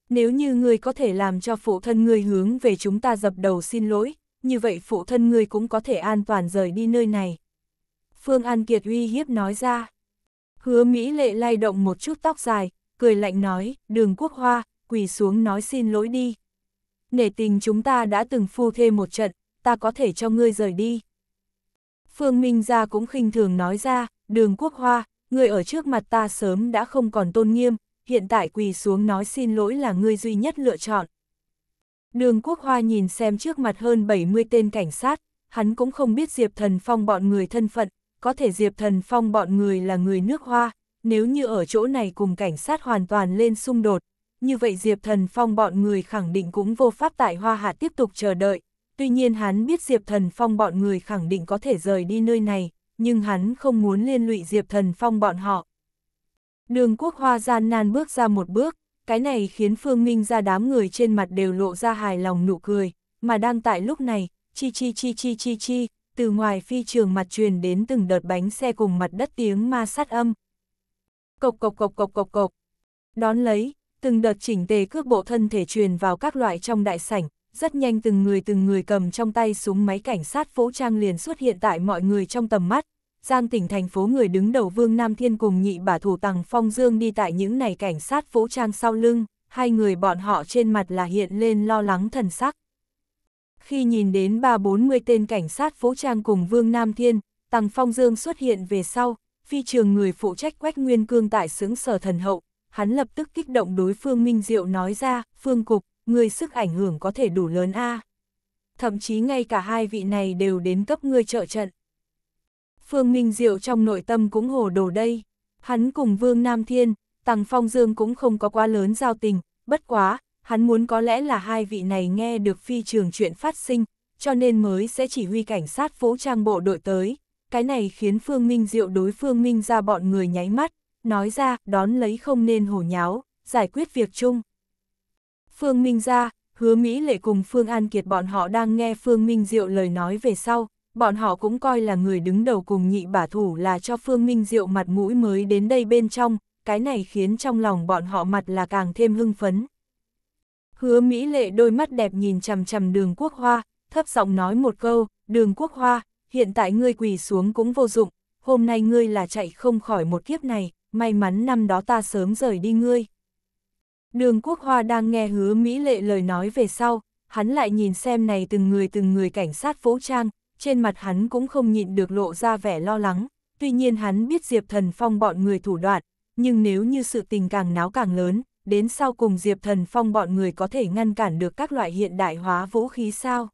Nếu như ngươi có thể làm cho phụ thân ngươi hướng về chúng ta dập đầu xin lỗi, như vậy phụ thân ngươi cũng có thể an toàn rời đi nơi này. Phương An Kiệt uy hiếp nói ra. Hứa Mỹ lệ lay động một chút tóc dài, cười lạnh nói, đường quốc hoa, quỳ xuống nói xin lỗi đi. Nể tình chúng ta đã từng phu thê một trận, ta có thể cho ngươi rời đi. Phương Minh gia cũng khinh thường nói ra, đường quốc hoa, Người ở trước mặt ta sớm đã không còn tôn nghiêm, hiện tại quỳ xuống nói xin lỗi là ngươi duy nhất lựa chọn. Đường Quốc Hoa nhìn xem trước mặt hơn 70 tên cảnh sát, hắn cũng không biết Diệp Thần Phong bọn người thân phận, có thể Diệp Thần Phong bọn người là người nước hoa, nếu như ở chỗ này cùng cảnh sát hoàn toàn lên xung đột, như vậy Diệp Thần Phong bọn người khẳng định cũng vô pháp tại Hoa Hạ tiếp tục chờ đợi, tuy nhiên hắn biết Diệp Thần Phong bọn người khẳng định có thể rời đi nơi này, nhưng hắn không muốn liên lụy Diệp Thần Phong bọn họ. Đường quốc hoa gian nan bước ra một bước, cái này khiến Phương Minh ra đám người trên mặt đều lộ ra hài lòng nụ cười, mà đang tại lúc này, chi chi chi chi chi chi, từ ngoài phi trường mặt truyền đến từng đợt bánh xe cùng mặt đất tiếng ma sát âm. Cộc cộc cộc cộc cộc cộc. Đón lấy, từng đợt chỉnh tề cước bộ thân thể truyền vào các loại trong đại sảnh, rất nhanh từng người từng người cầm trong tay súng máy cảnh sát vũ trang liền xuất hiện tại mọi người trong tầm mắt, Giang tỉnh thành phố người đứng đầu Vương Nam Thiên cùng nhị bà thủ Tằng Phong Dương đi tại những này cảnh sát vũ trang sau lưng, hai người bọn họ trên mặt là hiện lên lo lắng thần sắc. Khi nhìn đến ba bốn mươi tên cảnh sát vũ trang cùng Vương Nam Thiên, Tằng Phong Dương xuất hiện về sau, phi trường người phụ trách Quách Nguyên Cương tại xứng sở thần hậu, hắn lập tức kích động đối Phương Minh Diệu nói ra, Phương Cục, người sức ảnh hưởng có thể đủ lớn a Thậm chí ngay cả hai vị này đều đến cấp người trợ trận. Phương Minh Diệu trong nội tâm cũng hồ đồ đây. Hắn cùng Vương Nam Thiên, Tằng Phong Dương cũng không có quá lớn giao tình, bất quá, hắn muốn có lẽ là hai vị này nghe được phi trường chuyện phát sinh, cho nên mới sẽ chỉ huy cảnh sát vũ trang bộ đội tới. Cái này khiến Phương Minh Diệu đối Phương Minh ra bọn người nháy mắt, nói ra đón lấy không nên hổ nháo, giải quyết việc chung. Phương Minh ra, hứa Mỹ lệ cùng Phương An Kiệt bọn họ đang nghe Phương Minh Diệu lời nói về sau, bọn họ cũng coi là người đứng đầu cùng nhị bả thủ là cho Phương Minh Diệu mặt mũi mới đến đây bên trong, cái này khiến trong lòng bọn họ mặt là càng thêm hưng phấn. Hứa Mỹ Lệ đôi mắt đẹp nhìn chằm chằm đường quốc hoa, thấp giọng nói một câu, đường quốc hoa, hiện tại ngươi quỳ xuống cũng vô dụng, hôm nay ngươi là chạy không khỏi một kiếp này, may mắn năm đó ta sớm rời đi ngươi. Đường quốc hoa đang nghe hứa Mỹ Lệ lời nói về sau, hắn lại nhìn xem này từng người từng người cảnh sát vũ trang, trên mặt hắn cũng không nhịn được lộ ra vẻ lo lắng, tuy nhiên hắn biết Diệp Thần Phong bọn người thủ đoạn, nhưng nếu như sự tình càng náo càng lớn, đến sau cùng Diệp Thần Phong bọn người có thể ngăn cản được các loại hiện đại hóa vũ khí sao?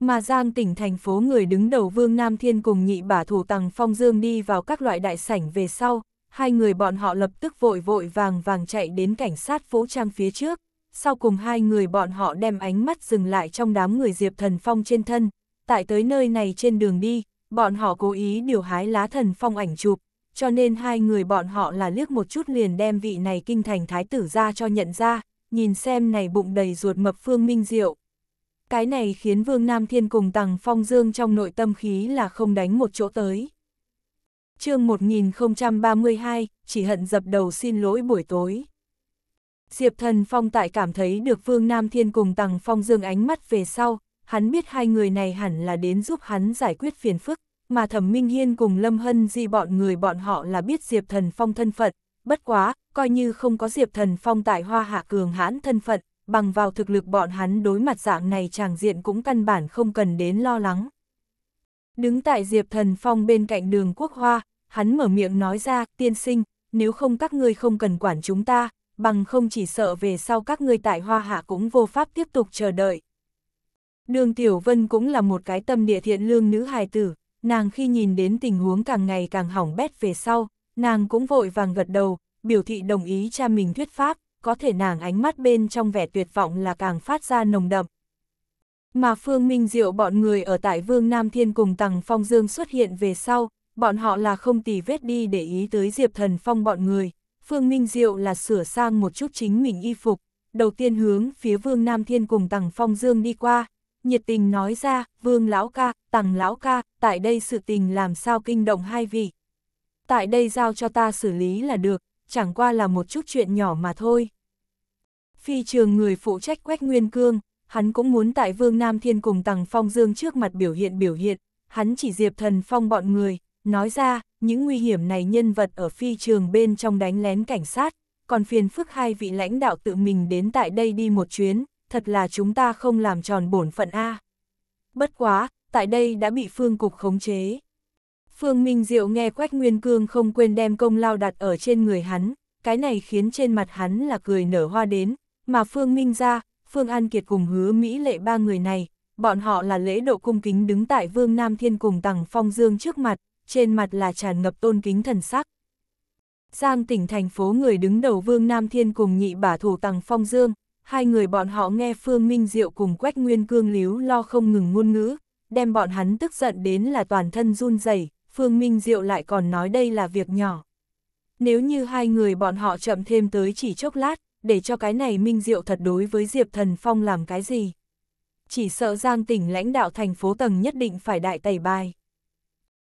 Mà Giang tỉnh thành phố người đứng đầu Vương Nam Thiên cùng nhị bà thủ tàng Phong Dương đi vào các loại đại sảnh về sau, hai người bọn họ lập tức vội vội vàng vàng chạy đến cảnh sát vũ trang phía trước, sau cùng hai người bọn họ đem ánh mắt dừng lại trong đám người Diệp Thần Phong trên thân, tại tới nơi này trên đường đi, bọn họ cố ý điều hái lá thần phong ảnh chụp, cho nên hai người bọn họ là liếc một chút liền đem vị này kinh thành thái tử ra cho nhận ra, nhìn xem này bụng đầy ruột mập phương minh diệu. Cái này khiến Vương Nam Thiên cùng Tằng Phong Dương trong nội tâm khí là không đánh một chỗ tới. chương 1032, chỉ hận dập đầu xin lỗi buổi tối. Diệp Thần Phong tại cảm thấy được Vương Nam Thiên cùng Tằng Phong Dương ánh mắt về sau, hắn biết hai người này hẳn là đến giúp hắn giải quyết phiền phức, mà Thẩm Minh Hiên cùng Lâm Hân Di bọn người bọn họ là biết Diệp Thần Phong thân phận, bất quá, coi như không có Diệp Thần Phong tại Hoa Hạ cường hãn thân phận, bằng vào thực lực bọn hắn đối mặt dạng này chàng diện cũng căn bản không cần đến lo lắng. Đứng tại Diệp Thần Phong bên cạnh đường quốc hoa, hắn mở miệng nói ra, tiên sinh, nếu không các ngươi không cần quản chúng ta, bằng không chỉ sợ về sau các ngươi tại hoa hạ cũng vô pháp tiếp tục chờ đợi. Đường Tiểu Vân cũng là một cái tâm địa thiện lương nữ hài tử, nàng khi nhìn đến tình huống càng ngày càng hỏng bét về sau, nàng cũng vội vàng gật đầu, biểu thị đồng ý cha mình thuyết pháp, có thể nàng ánh mắt bên trong vẻ tuyệt vọng là càng phát ra nồng đậm. Mà Phương Minh Diệu bọn người ở tại Vương Nam Thiên cùng Tằng Phong Dương xuất hiện về sau, bọn họ là không tì vết đi để ý tới Diệp Thần Phong bọn người, Phương Minh Diệu là sửa sang một chút chính mình y phục, đầu tiên hướng phía Vương Nam Thiên cùng Tằng Phong Dương đi qua, nhiệt tình nói ra, vương lão ca, tằng lão ca, tại đây sự tình làm sao kinh động hai vị. Tại đây giao cho ta xử lý là được, chẳng qua là một chút chuyện nhỏ mà thôi. Phi trường người phụ trách quét nguyên cương, hắn cũng muốn tại vương Nam Thiên cùng tằng phong dương trước mặt biểu hiện biểu hiện, hắn chỉ diệp thần phong bọn người, nói ra, những nguy hiểm này nhân vật ở phi trường bên trong đánh lén cảnh sát, còn phiền phức hai vị lãnh đạo tự mình đến tại đây đi một chuyến, thật là chúng ta không làm tròn bổn phận A. Bất quá, tại đây đã bị phương cục khống chế. Phương Minh Diệu nghe Quách Nguyên Cương không quên đem công lao đặt ở trên người hắn, cái này khiến trên mặt hắn là cười nở hoa đến, mà Phương Minh ra, Phương An Kiệt cùng hứa Mỹ lệ ba người này, bọn họ là lễ độ cung kính đứng tại Vương Nam Thiên cùng Tằng Phong Dương trước mặt, trên mặt là tràn ngập tôn kính thần sắc. Giang tỉnh thành phố người đứng đầu Vương Nam Thiên cùng nhị bả thủ Tằng Phong Dương, hai người bọn họ nghe Phương Minh Diệu cùng Quách Nguyên Cương líu lo không ngừng ngôn ngữ, đem bọn hắn tức giận đến là toàn thân run rẩy. Phương Minh Diệu lại còn nói đây là việc nhỏ. Nếu như hai người bọn họ chậm thêm tới chỉ chốc lát, để cho cái này Minh Diệu thật đối với Diệp Thần Phong làm cái gì? Chỉ sợ Giang tỉnh lãnh đạo thành phố tầng nhất định phải đại tẩy bài.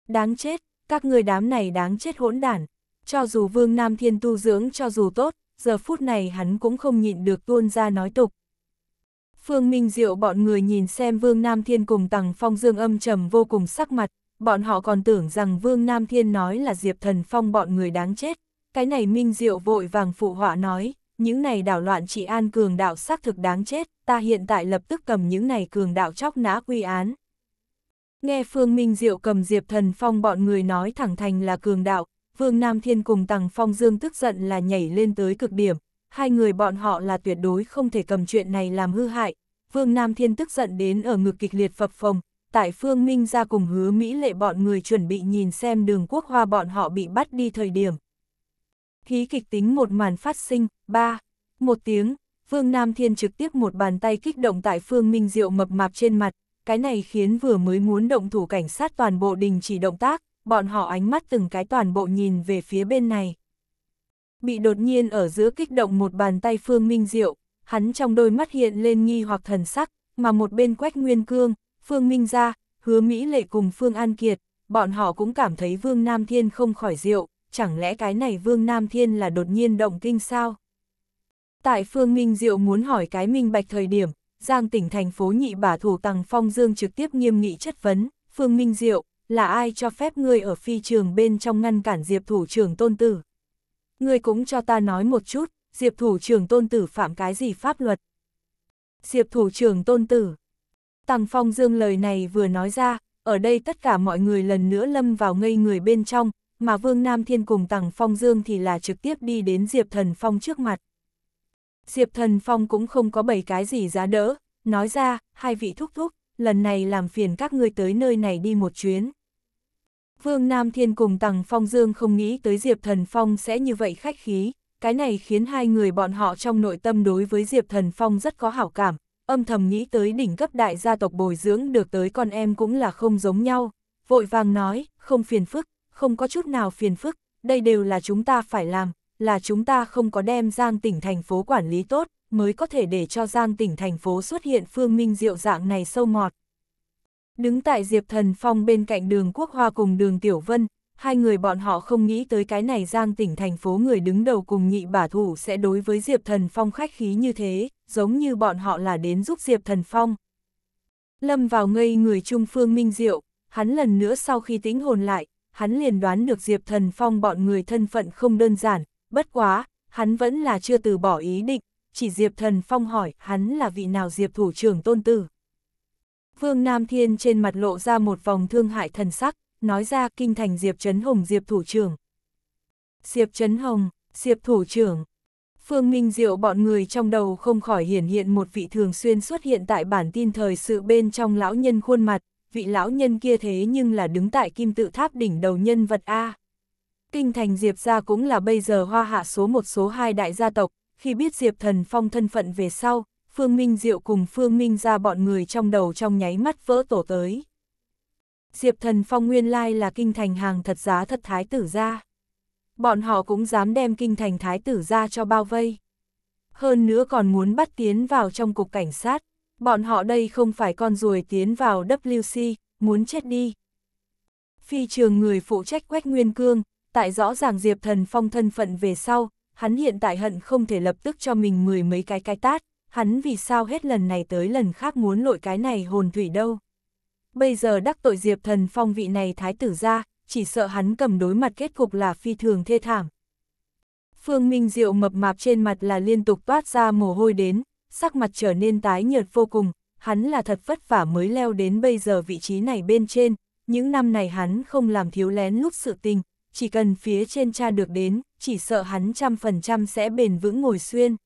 Đáng chết, các người đám này đáng chết hỗn đản. Cho dù Vương Nam Thiên tu dưỡng cho dù tốt, giờ phút này hắn cũng không nhịn được tuôn ra nói tục. Phương Minh Diệu bọn người nhìn xem Vương Nam Thiên cùng Tằng Phong Dương âm trầm vô cùng sắc mặt, bọn họ còn tưởng rằng Vương Nam Thiên nói là Diệp Thần Phong bọn người đáng chết. Cái này Minh Diệu vội vàng phụ họa nói, những này đảo loạn trị an cường đạo xác thực đáng chết, ta hiện tại lập tức cầm những này cường đạo chóc nã quy án. Nghe Phương Minh Diệu cầm Diệp Thần Phong bọn người nói thẳng thành là cường đạo, Vương Nam Thiên cùng Tằng Phong Dương tức giận là nhảy lên tới cực điểm, hai người bọn họ là tuyệt đối không thể cầm chuyện này làm hư hại. Vương Nam Thiên tức giận đến ở ngực kịch liệt phập phồng, tại Phương Minh ra cùng hứa Mỹ lệ bọn người chuẩn bị nhìn xem đường quốc hoa bọn họ bị bắt đi thời điểm. khí kịch tính một màn phát sinh, ba, một tiếng, Vương Nam Thiên trực tiếp một bàn tay kích động tại Phương Minh rượu mập mạp trên mặt, cái này khiến vừa mới muốn động thủ cảnh sát toàn bộ đình chỉ động tác, bọn họ ánh mắt từng cái toàn bộ nhìn về phía bên này. Bị đột nhiên ở giữa kích động một bàn tay Phương Minh Diệu, hắn trong đôi mắt hiện lên nghi hoặc thần sắc, mà một bên Quách Nguyên Cương, Phương Minh Gia, Hứa Mỹ Lệ cùng Phương An Kiệt, bọn họ cũng cảm thấy Vương Nam Thiên không khỏi rượu, chẳng lẽ cái này Vương Nam Thiên là đột nhiên động kinh sao? Tại Phương Minh Diệu muốn hỏi cái minh bạch thời điểm, Giang tỉnh thành phố nhị bà thủ tàng phong dương trực tiếp nghiêm nghị chất vấn, Phương Minh Diệu, là ai cho phép ngươi ở phi trường bên trong ngăn cản diệp thủ trưởng tôn tử? Ngươi cũng cho ta nói một chút, diệp thủ trưởng tôn tử phạm cái gì pháp luật? Diệp thủ trưởng tôn tử. Tàng Phong Dương lời này vừa nói ra, ở đây tất cả mọi người lần nữa lâm vào ngây người bên trong, mà Vương Nam Thiên cùng Tàng Phong Dương thì là trực tiếp đi đến Diệp Thần Phong trước mặt. Diệp Thần Phong cũng không có bảy cái gì giá đỡ, nói ra, hai vị thúc thúc, lần này làm phiền các ngươi tới nơi này đi một chuyến. Vương Nam Thiên cùng Tằng Phong Dương không nghĩ tới Diệp Thần Phong sẽ như vậy khách khí, cái này khiến hai người bọn họ trong nội tâm đối với Diệp Thần Phong rất có hảo cảm, âm thầm nghĩ tới đỉnh cấp đại gia tộc bồi dưỡng được tới con em cũng là không giống nhau, vội vàng nói, không phiền phức, không có chút nào phiền phức, đây đều là chúng ta phải làm, là chúng ta không có đem giang tỉnh thành phố quản lý tốt, mới có thể để cho Giang tỉnh thành phố xuất hiện phương minh diệu dạng này sâu mọt. Đứng tại Diệp Thần Phong bên cạnh đường Quốc Hoa cùng đường Tiểu Vân, hai người bọn họ không nghĩ tới cái này Giang tỉnh thành phố người đứng đầu cùng nhị bả thủ sẽ đối với Diệp Thần Phong khách khí như thế, giống như bọn họ là đến giúp Diệp Thần Phong. Lâm vào ngây người Trung Phương Minh Diệu, hắn lần nữa sau khi tĩnh hồn lại, hắn liền đoán được Diệp Thần Phong bọn người thân phận không đơn giản, bất quá, hắn vẫn là chưa từ bỏ ý định, chỉ Diệp Thần Phong hỏi hắn là vị nào Diệp thủ trưởng tôn tử. Vương Nam Thiên trên mặt lộ ra một vòng thương hại thần sắc, nói ra kinh thành Diệp Trấn Hồng Diệp thủ trưởng. Diệp Trấn Hồng, Diệp thủ trưởng. Phương Minh Diệu bọn người trong đầu không khỏi hiển hiện một vị thường xuyên xuất hiện tại bản tin thời sự bên trong lão nhân khuôn mặt, vị lão nhân kia thế nhưng là đứng tại kim tự tháp đỉnh đầu nhân vật A. Kinh thành Diệp gia cũng là bây giờ hoa hạ số một số hai đại gia tộc, khi biết Diệp Thần Phong thân phận về sau, Phương Minh Diệu cùng Phương Minh ra bọn người trong đầu trong nháy mắt vỡ tổ tới. Diệp Thần Phong nguyên lai là kinh thành hàng thật giá thật thái tử ra. Bọn họ cũng dám đem kinh thành thái tử ra cho bao vây. Hơn nữa còn muốn bắt tiến vào trong cục cảnh sát. Bọn họ đây không phải con ruồi tiến vào WC, muốn chết đi. Phi trường người phụ trách Quách Nguyên Cương, tại rõ ràng Diệp Thần Phong thân phận về sau, hắn hiện tại hận không thể lập tức cho mình mười mấy cái cái tát, hắn vì sao hết lần này tới lần khác muốn lội cái này hồn thủy đâu. Bây giờ đắc tội Diệp Thần Phong vị này thái tử ra, chỉ sợ hắn cầm đối mặt kết cục là phi thường thê thảm. Phương Minh Diệu mập mạp trên mặt là liên tục toát ra mồ hôi đến, sắc mặt trở nên tái nhợt vô cùng, hắn là thật vất vả mới leo đến bây giờ vị trí này bên trên, những năm này hắn không làm thiếu lén lúc sự tình, chỉ cần phía trên cha được đến, chỉ sợ hắn trăm phần trăm sẽ bền vững ngồi xuyên.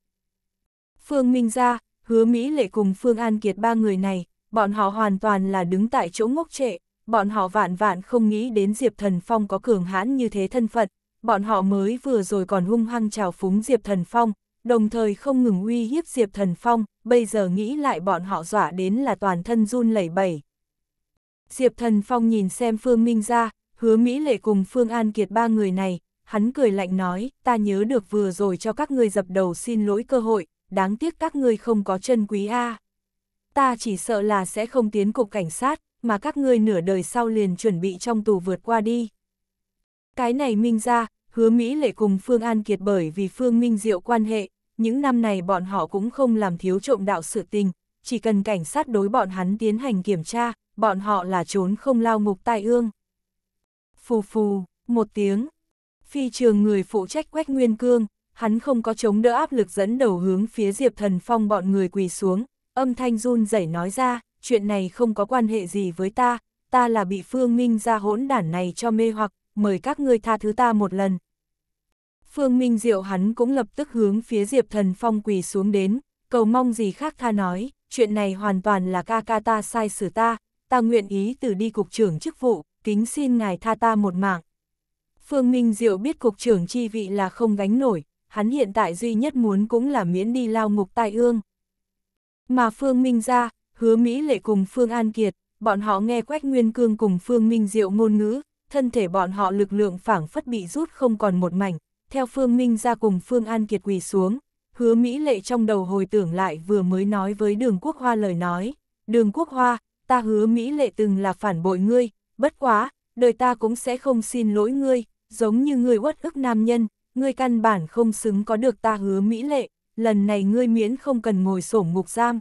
Phương Minh gia hứa Mỹ lệ cùng Phương An Kiệt ba người này, bọn họ hoàn toàn là đứng tại chỗ ngốc trệ, bọn họ vạn vạn không nghĩ đến Diệp Thần Phong có cường hãn như thế thân phận, bọn họ mới vừa rồi còn hung hăng trào phúng Diệp Thần Phong, đồng thời không ngừng uy hiếp Diệp Thần Phong, bây giờ nghĩ lại bọn họ dọa đến là toàn thân run lẩy bẩy. Diệp Thần Phong nhìn xem Phương Minh gia hứa Mỹ lệ cùng Phương An Kiệt ba người này, hắn cười lạnh nói, ta nhớ được vừa rồi cho các ngươi dập đầu xin lỗi cơ hội, đáng tiếc các ngươi không có chân quý A. Ta chỉ sợ là sẽ không tiến cục cảnh sát, mà các ngươi nửa đời sau liền chuẩn bị trong tù vượt qua đi. Cái này minh ra, hứa Mỹ lệ cùng Phương An Kiệt bởi vì Phương Minh Diệu quan hệ, những năm này bọn họ cũng không làm thiếu trộm đạo sự tình, chỉ cần cảnh sát đối bọn hắn tiến hành kiểm tra, bọn họ là trốn không lao ngục tai ương phù phù, một tiếng. Phi trường người phụ trách quét Nguyên Cương, hắn không có chống đỡ áp lực dẫn đầu hướng phía Diệp Thần Phong bọn người quỳ xuống, âm thanh run rẩy nói ra, chuyện này không có quan hệ gì với ta, ta là bị Phương Minh ra hỗn đản này cho mê hoặc, mời các ngươi tha thứ ta một lần. Phương Minh Diệu hắn cũng lập tức hướng phía Diệp Thần Phong quỳ xuống đến, cầu mong gì khác tha nói, chuyện này hoàn toàn là ca ca ta sai xử ta, ta nguyện ý từ đi cục trưởng chức vụ, kính xin ngài tha ta một mạng. Phương Minh Diệu biết cục trưởng chi vị là không gánh nổi, hắn hiện tại duy nhất muốn cũng là miễn đi lao ngục tai ương. Mà Phương Minh ra, hứa Mỹ lệ cùng Phương An Kiệt, bọn họ nghe Quách Nguyên Cương cùng Phương Minh Diệu ngôn ngữ, thân thể bọn họ lực lượng phảng phất bị rút không còn một mảnh, theo Phương Minh ra cùng Phương An Kiệt quỳ xuống, hứa Mỹ lệ trong đầu hồi tưởng lại vừa mới nói với Đường Quốc Hoa lời nói, Đường Quốc Hoa, ta hứa Mỹ lệ từng là phản bội ngươi, bất quá, đời ta cũng sẽ không xin lỗi ngươi, giống như ngươi uất ức nam nhân, ngươi căn bản không xứng có được ta hứa mỹ lệ, lần này ngươi miễn không cần ngồi sổ ngục giam.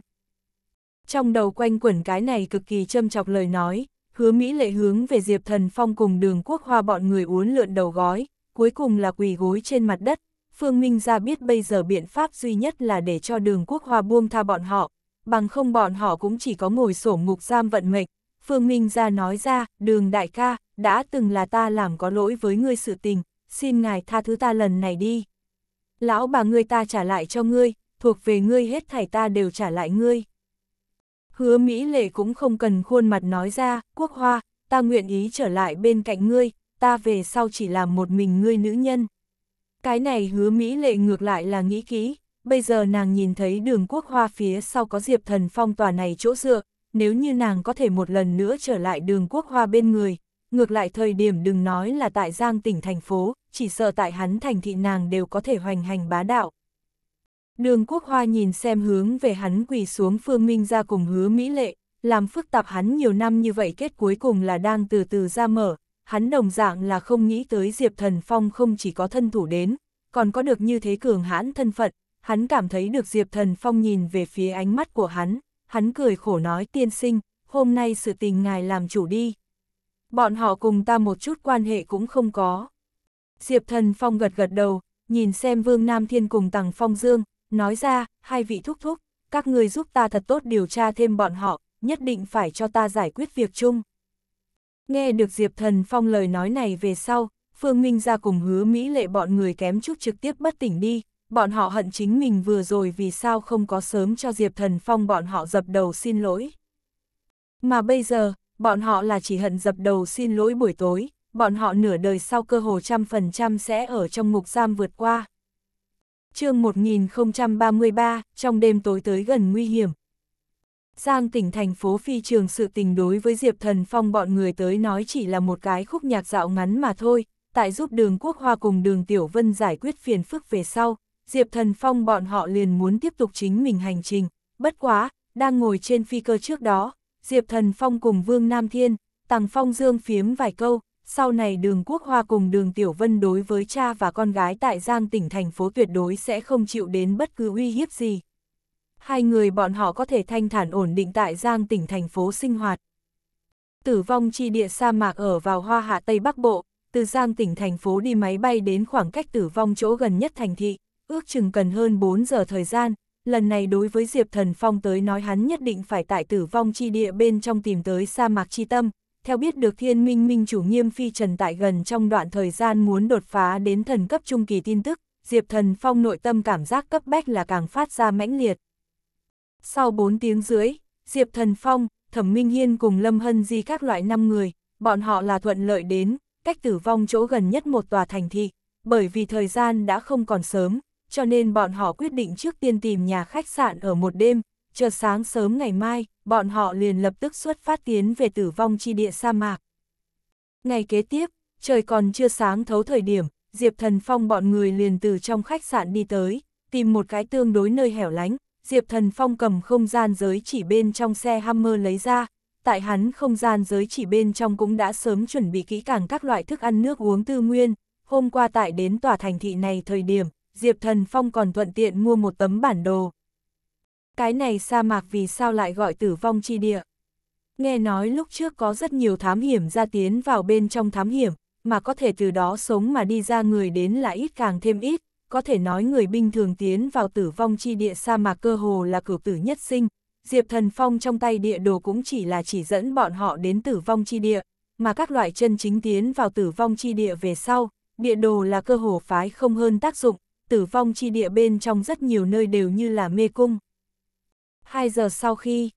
Trong đầu quanh quẩn cái này cực kỳ châm chọc lời nói, hứa Mỹ lệ hướng về Diệp Thần Phong cùng đường quốc hoa bọn người uốn lượn đầu gói, cuối cùng là quỳ gối trên mặt đất. Phương Minh ra biết bây giờ biện pháp duy nhất là để cho đường quốc hoa buông tha bọn họ, bằng không bọn họ cũng chỉ có ngồi sổ ngục giam vận mệnh, Phương Minh ra nói ra, đường đại ca, đã từng là ta làm có lỗi với ngươi sự tình, xin ngài tha thứ ta lần này đi. Lão bà ngươi ta trả lại cho ngươi, thuộc về ngươi hết thảy ta đều trả lại ngươi. Hứa Mỹ Lệ cũng không cần khuôn mặt nói ra, quốc hoa, ta nguyện ý trở lại bên cạnh ngươi, ta về sau chỉ làm một mình ngươi nữ nhân. Cái này hứa Mỹ Lệ ngược lại là nghĩ kỹ, bây giờ nàng nhìn thấy đường quốc hoa phía sau có Diệp Thần Phong tòa này chỗ dựa, nếu như nàng có thể một lần nữa trở lại đường quốc hoa bên người, ngược lại thời điểm đừng nói là tại giang tỉnh thành phố, chỉ sợ tại hắn thành thị nàng đều có thể hoành hành bá đạo. Đường quốc hoa nhìn xem hướng về hắn quỳ xuống phương minh ra cùng hứa mỹ lệ, làm phức tạp hắn nhiều năm như vậy kết cuối cùng là đang từ từ ra mở, hắn đồng dạng là không nghĩ tới Diệp Thần Phong không chỉ có thân thủ đến, còn có được như thế cường hãn thân phận, hắn cảm thấy được Diệp Thần Phong nhìn về phía ánh mắt của hắn, hắn cười khổ nói tiên sinh, hôm nay sự tình ngài làm chủ đi. Bọn họ cùng ta một chút quan hệ cũng không có. Diệp thần phong gật gật đầu, nhìn xem Vương Nam Thiên cùng Tằng Phong Dương, nói ra, hai vị thúc thúc, các người giúp ta thật tốt điều tra thêm bọn họ, nhất định phải cho ta giải quyết việc chung. Nghe được Diệp Thần Phong lời nói này về sau, Phương Minh ra cùng hứa Mỹ lệ bọn người kém chút trực tiếp bất tỉnh đi, bọn họ hận chính mình vừa rồi vì sao không có sớm cho Diệp Thần Phong bọn họ dập đầu xin lỗi. Mà bây giờ, bọn họ là chỉ hận dập đầu xin lỗi buổi tối, bọn họ nửa đời sau cơ hồ trăm phần trăm sẽ ở trong ngục giam vượt qua. chương 1033, trong đêm tối tới gần nguy hiểm. Giang tỉnh thành phố phi trường sự tình đối với Diệp Thần Phong bọn người tới nói chỉ là một cái khúc nhạc dạo ngắn mà thôi, tại giúp đường quốc hoa cùng đường Tiểu Vân giải quyết phiền phức về sau, Diệp Thần Phong bọn họ liền muốn tiếp tục chính mình hành trình, bất quá, đang ngồi trên phi cơ trước đó, Diệp Thần Phong cùng Vương Nam Thiên, Tàng Phong Dương phiếm vài câu, sau này đường Quốc Hoa cùng đường Tiểu Vân đối với cha và con gái tại Giang tỉnh thành phố tuyệt đối sẽ không chịu đến bất cứ uy hiếp gì. Hai người bọn họ có thể thanh thản ổn định tại Giang tỉnh thành phố sinh hoạt. Tử vong chi địa sa mạc ở vào Hoa Hạ Tây Bắc Bộ, từ Giang tỉnh thành phố đi máy bay đến khoảng cách tử vong chỗ gần nhất thành thị, ước chừng cần hơn 4 giờ thời gian, lần này đối với Diệp Thần Phong tới nói hắn nhất định phải tại tử vong chi địa bên trong tìm tới sa mạc chi tâm, theo biết được thiên minh minh chủ nghiêm phi trần tại gần trong đoạn thời gian muốn đột phá đến thần cấp trung kỳ tin tức, Diệp Thần Phong nội tâm cảm giác cấp bách là càng phát ra mãnh liệt. Sau 4 tiếng dưới, Diệp Thần Phong, Thẩm Minh Hiên cùng Lâm Hân Di các loại 5 người, bọn họ là thuận lợi đến, cách tử vong chỗ gần nhất một tòa thành thị, bởi vì thời gian đã không còn sớm, cho nên bọn họ quyết định trước tiên tìm nhà khách sạn ở một đêm, chờ sáng sớm ngày mai, bọn họ liền lập tức xuất phát tiến về tử vong chi địa sa mạc. Ngày kế tiếp, trời còn chưa sáng thấu thời điểm, Diệp Thần Phong bọn người liền từ trong khách sạn đi tới, tìm một cái tương đối nơi hẻo lánh, Diệp Thần Phong cầm không gian giới chỉ bên trong xe Hammer lấy ra, tại hắn không gian giới chỉ bên trong cũng đã sớm chuẩn bị kỹ càng các loại thức ăn nước uống tư nguyên, hôm qua tại đến tòa thành thị này thời điểm, Diệp Thần Phong còn thuận tiện mua một tấm bản đồ. Cái này sa mạc vì sao lại gọi tử vong chi địa? Nghe nói lúc trước có rất nhiều thám hiểm ra tiến vào bên trong thám hiểm, mà có thể từ đó sống mà đi ra người đến là ít càng thêm ít, có thể nói người bình thường tiến vào tử vong chi địa sa mạc cơ hồ là cửu tử nhất sinh, Diệp Thần Phong trong tay địa đồ cũng chỉ là chỉ dẫn bọn họ đến tử vong chi địa, mà các loại chân chính tiến vào tử vong chi địa về sau, địa đồ là cơ hồ phái không hơn tác dụng, tử vong chi địa bên trong rất nhiều nơi đều như là mê cung. Hai giờ sau khi,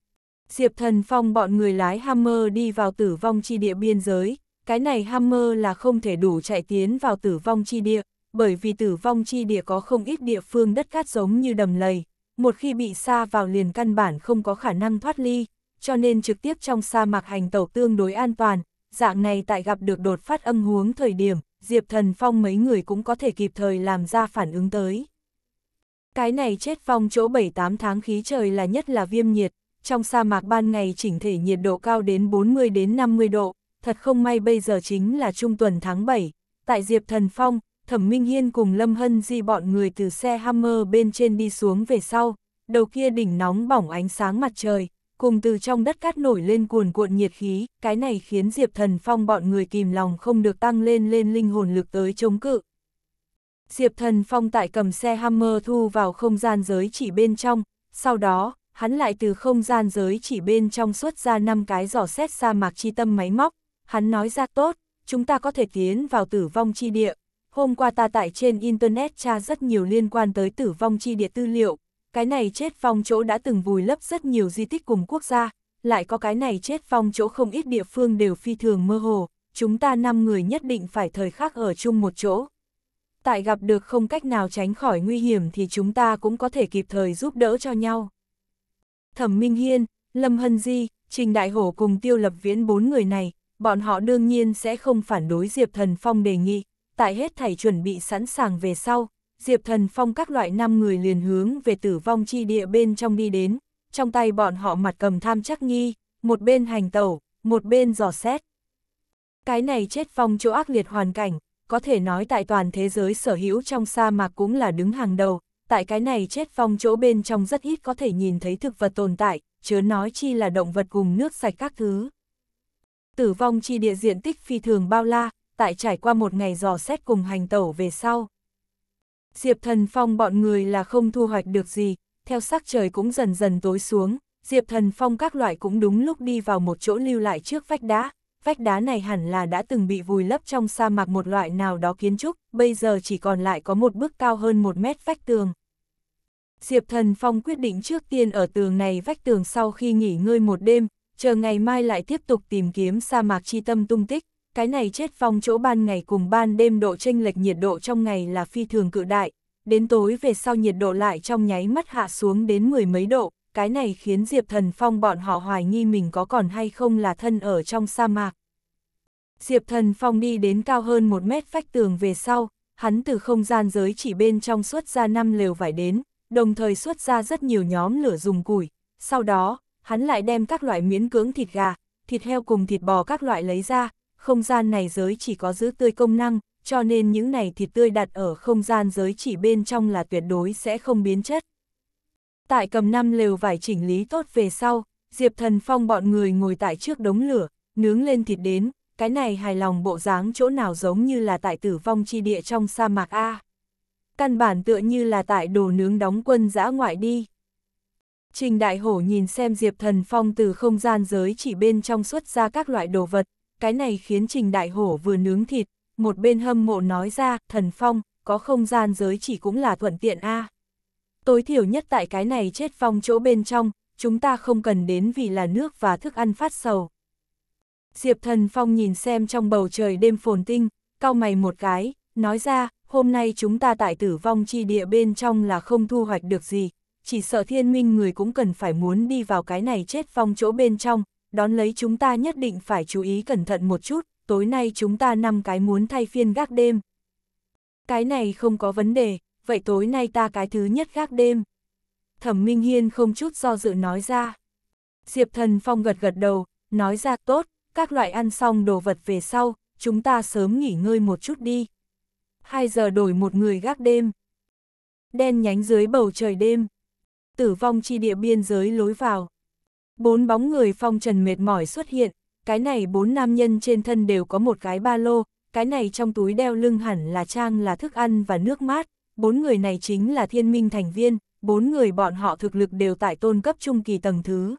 Diệp Thần Phong bọn người lái Hammer đi vào tử vong chi địa biên giới, cái này Hammer là không thể đủ chạy tiến vào tử vong chi địa, bởi vì tử vong chi địa có không ít địa phương đất cát giống như đầm lầy, một khi bị xa vào liền căn bản không có khả năng thoát ly, cho nên trực tiếp trong sa mạc hành tẩu tương đối an toàn, dạng này tại gặp được đột phát âm huống thời điểm, Diệp Thần Phong mấy người cũng có thể kịp thời làm ra phản ứng tới. Cái này chết phong chỗ 7-8 tháng khí trời là nhất là viêm nhiệt, trong sa mạc ban ngày chỉnh thể nhiệt độ cao đến 40 đến 50 độ, thật không may bây giờ chính là trung tuần tháng 7, tại Diệp Thần Phong, Thẩm Minh Hiên cùng Lâm Hân di bọn người từ xe Hammer bên trên đi xuống về sau, đầu kia đỉnh nóng bỏng ánh sáng mặt trời, cùng từ trong đất cát nổi lên cuồn cuộn nhiệt khí, cái này khiến Diệp Thần Phong bọn người kìm lòng không được tăng lên lên linh hồn lực tới chống cự. Diệp Thần Phong tại cầm xe Hammer thu vào không gian giới chỉ bên trong, sau đó, hắn lại từ không gian giới chỉ bên trong xuất ra năm cái giỏ xét sa mạc chi tâm máy móc, hắn nói ra tốt, chúng ta có thể tiến vào tử vong chi địa. Hôm qua ta tại trên Internet tra rất nhiều liên quan tới tử vong chi địa tư liệu, cái này chết phong chỗ đã từng vùi lấp rất nhiều di tích cùng quốc gia, lại có cái này chết phong chỗ không ít địa phương đều phi thường mơ hồ, chúng ta năm người nhất định phải thời khắc ở chung một chỗ. Tại gặp được không cách nào tránh khỏi nguy hiểm thì chúng ta cũng có thể kịp thời giúp đỡ cho nhau. Thẩm Minh Hiên, Lâm Hân Di, Trình Đại Hổ cùng Tiêu Lập Viễn bốn người này, bọn họ đương nhiên sẽ không phản đối Diệp Thần Phong đề nghị, tại hết thảy chuẩn bị sẵn sàng về sau, Diệp Thần Phong các loại năm người liền hướng về tử vong chi địa bên trong đi đến, trong tay bọn họ mặt cầm tham chắc nghi, một bên hành tẩu, một bên dò xét. Cái này chết phong chỗ ác liệt hoàn cảnh, có thể nói tại toàn thế giới sở hữu trong sa mạc cũng là đứng hàng đầu, tại cái này chết phong chỗ bên trong rất ít có thể nhìn thấy thực vật tồn tại, chớ nói chi là động vật cùng nước sạch các thứ. Tử vong chi địa diện tích phi thường bao la, tại trải qua một ngày dò xét cùng hành tẩu về sau, Diệp Thần Phong bọn người là không thu hoạch được gì, theo sắc trời cũng dần dần tối xuống, Diệp Thần Phong các loại cũng đúng lúc đi vào một chỗ lưu lại trước vách đá. Vách đá này hẳn là đã từng bị vùi lấp trong sa mạc một loại nào đó kiến trúc, bây giờ chỉ còn lại có một bước cao hơn một mét vách tường. Diệp Thần Phong quyết định trước tiên ở tường này vách tường sau khi nghỉ ngơi một đêm, chờ ngày mai lại tiếp tục tìm kiếm sa mạc chi tâm tung tích cái này chết phong chỗ ban ngày cùng ban đêm độ tranh lệch nhiệt độ trong ngày là phi thường cự đại, đến tối về sau nhiệt độ lại trong nháy mắt hạ xuống đến mười mấy độ, cái này khiến Diệp Thần Phong bọn họ hoài nghi mình có còn hay không là thân ở trong sa mạc. Diệp Thần Phong đi đến cao hơn một mét vách tường về sau, hắn từ không gian giới chỉ bên trong xuất ra năm lều vải đến, đồng thời xuất ra rất nhiều nhóm lửa dùng củi, sau đó, hắn lại đem các loại miến cưỡng thịt gà, thịt heo cùng thịt bò các loại lấy ra, không gian này giới chỉ có giữ tươi công năng, cho nên những này thịt tươi đặt ở không gian giới chỉ bên trong là tuyệt đối sẽ không biến chất. Tại cầm năm lều vải chỉnh lý tốt về sau, Diệp Thần Phong bọn người ngồi tại trước đống lửa, nướng lên thịt đến, cái này hài lòng bộ dáng chỗ nào giống như là tại tử vong chi địa trong sa mạc A. Căn bản tựa như là tại đồ nướng đóng quân giã ngoại đi. Trình Đại Hổ nhìn xem Diệp Thần Phong từ không gian giới chỉ bên trong xuất ra các loại đồ vật, cái này khiến Trình Đại Hổ vừa nướng thịt, một bên hâm mộ nói ra, thần phong, có không gian giới chỉ cũng là thuận tiện a à. Tối thiểu nhất tại cái này chết phong chỗ bên trong, chúng ta không cần đến vì là nước và thức ăn phát sầu. Diệp thần phong nhìn xem trong bầu trời đêm phồn tinh, cau mày một cái, nói ra, hôm nay chúng ta tại tử vong chi địa bên trong là không thu hoạch được gì, chỉ sợ thiên minh người cũng cần phải muốn đi vào cái này chết phong chỗ bên trong, đón lấy chúng ta nhất định phải chú ý cẩn thận một chút, tối nay chúng ta năm cái muốn thay phiên gác đêm. Cái này không có vấn đề, vậy tối nay ta cái thứ nhất gác đêm. Thẩm Minh Hiên không chút do dự nói ra. Diệp Thần Phong gật gật đầu, nói ra tốt, các loại ăn xong đồ vật về sau, chúng ta sớm nghỉ ngơi một chút đi. Hai giờ đổi một người gác đêm. Đen nhánh dưới bầu trời đêm. Tử vong chi địa biên giới lối vào. Bốn bóng người phong trần mệt mỏi xuất hiện, cái này bốn nam nhân trên thân đều có một cái ba lô, cái này trong túi đeo lưng hẳn là trang là thức ăn và nước mát, bốn người này chính là thiên minh thành viên, bốn người bọn họ thực lực đều tại tôn cấp trung kỳ tầng thứ.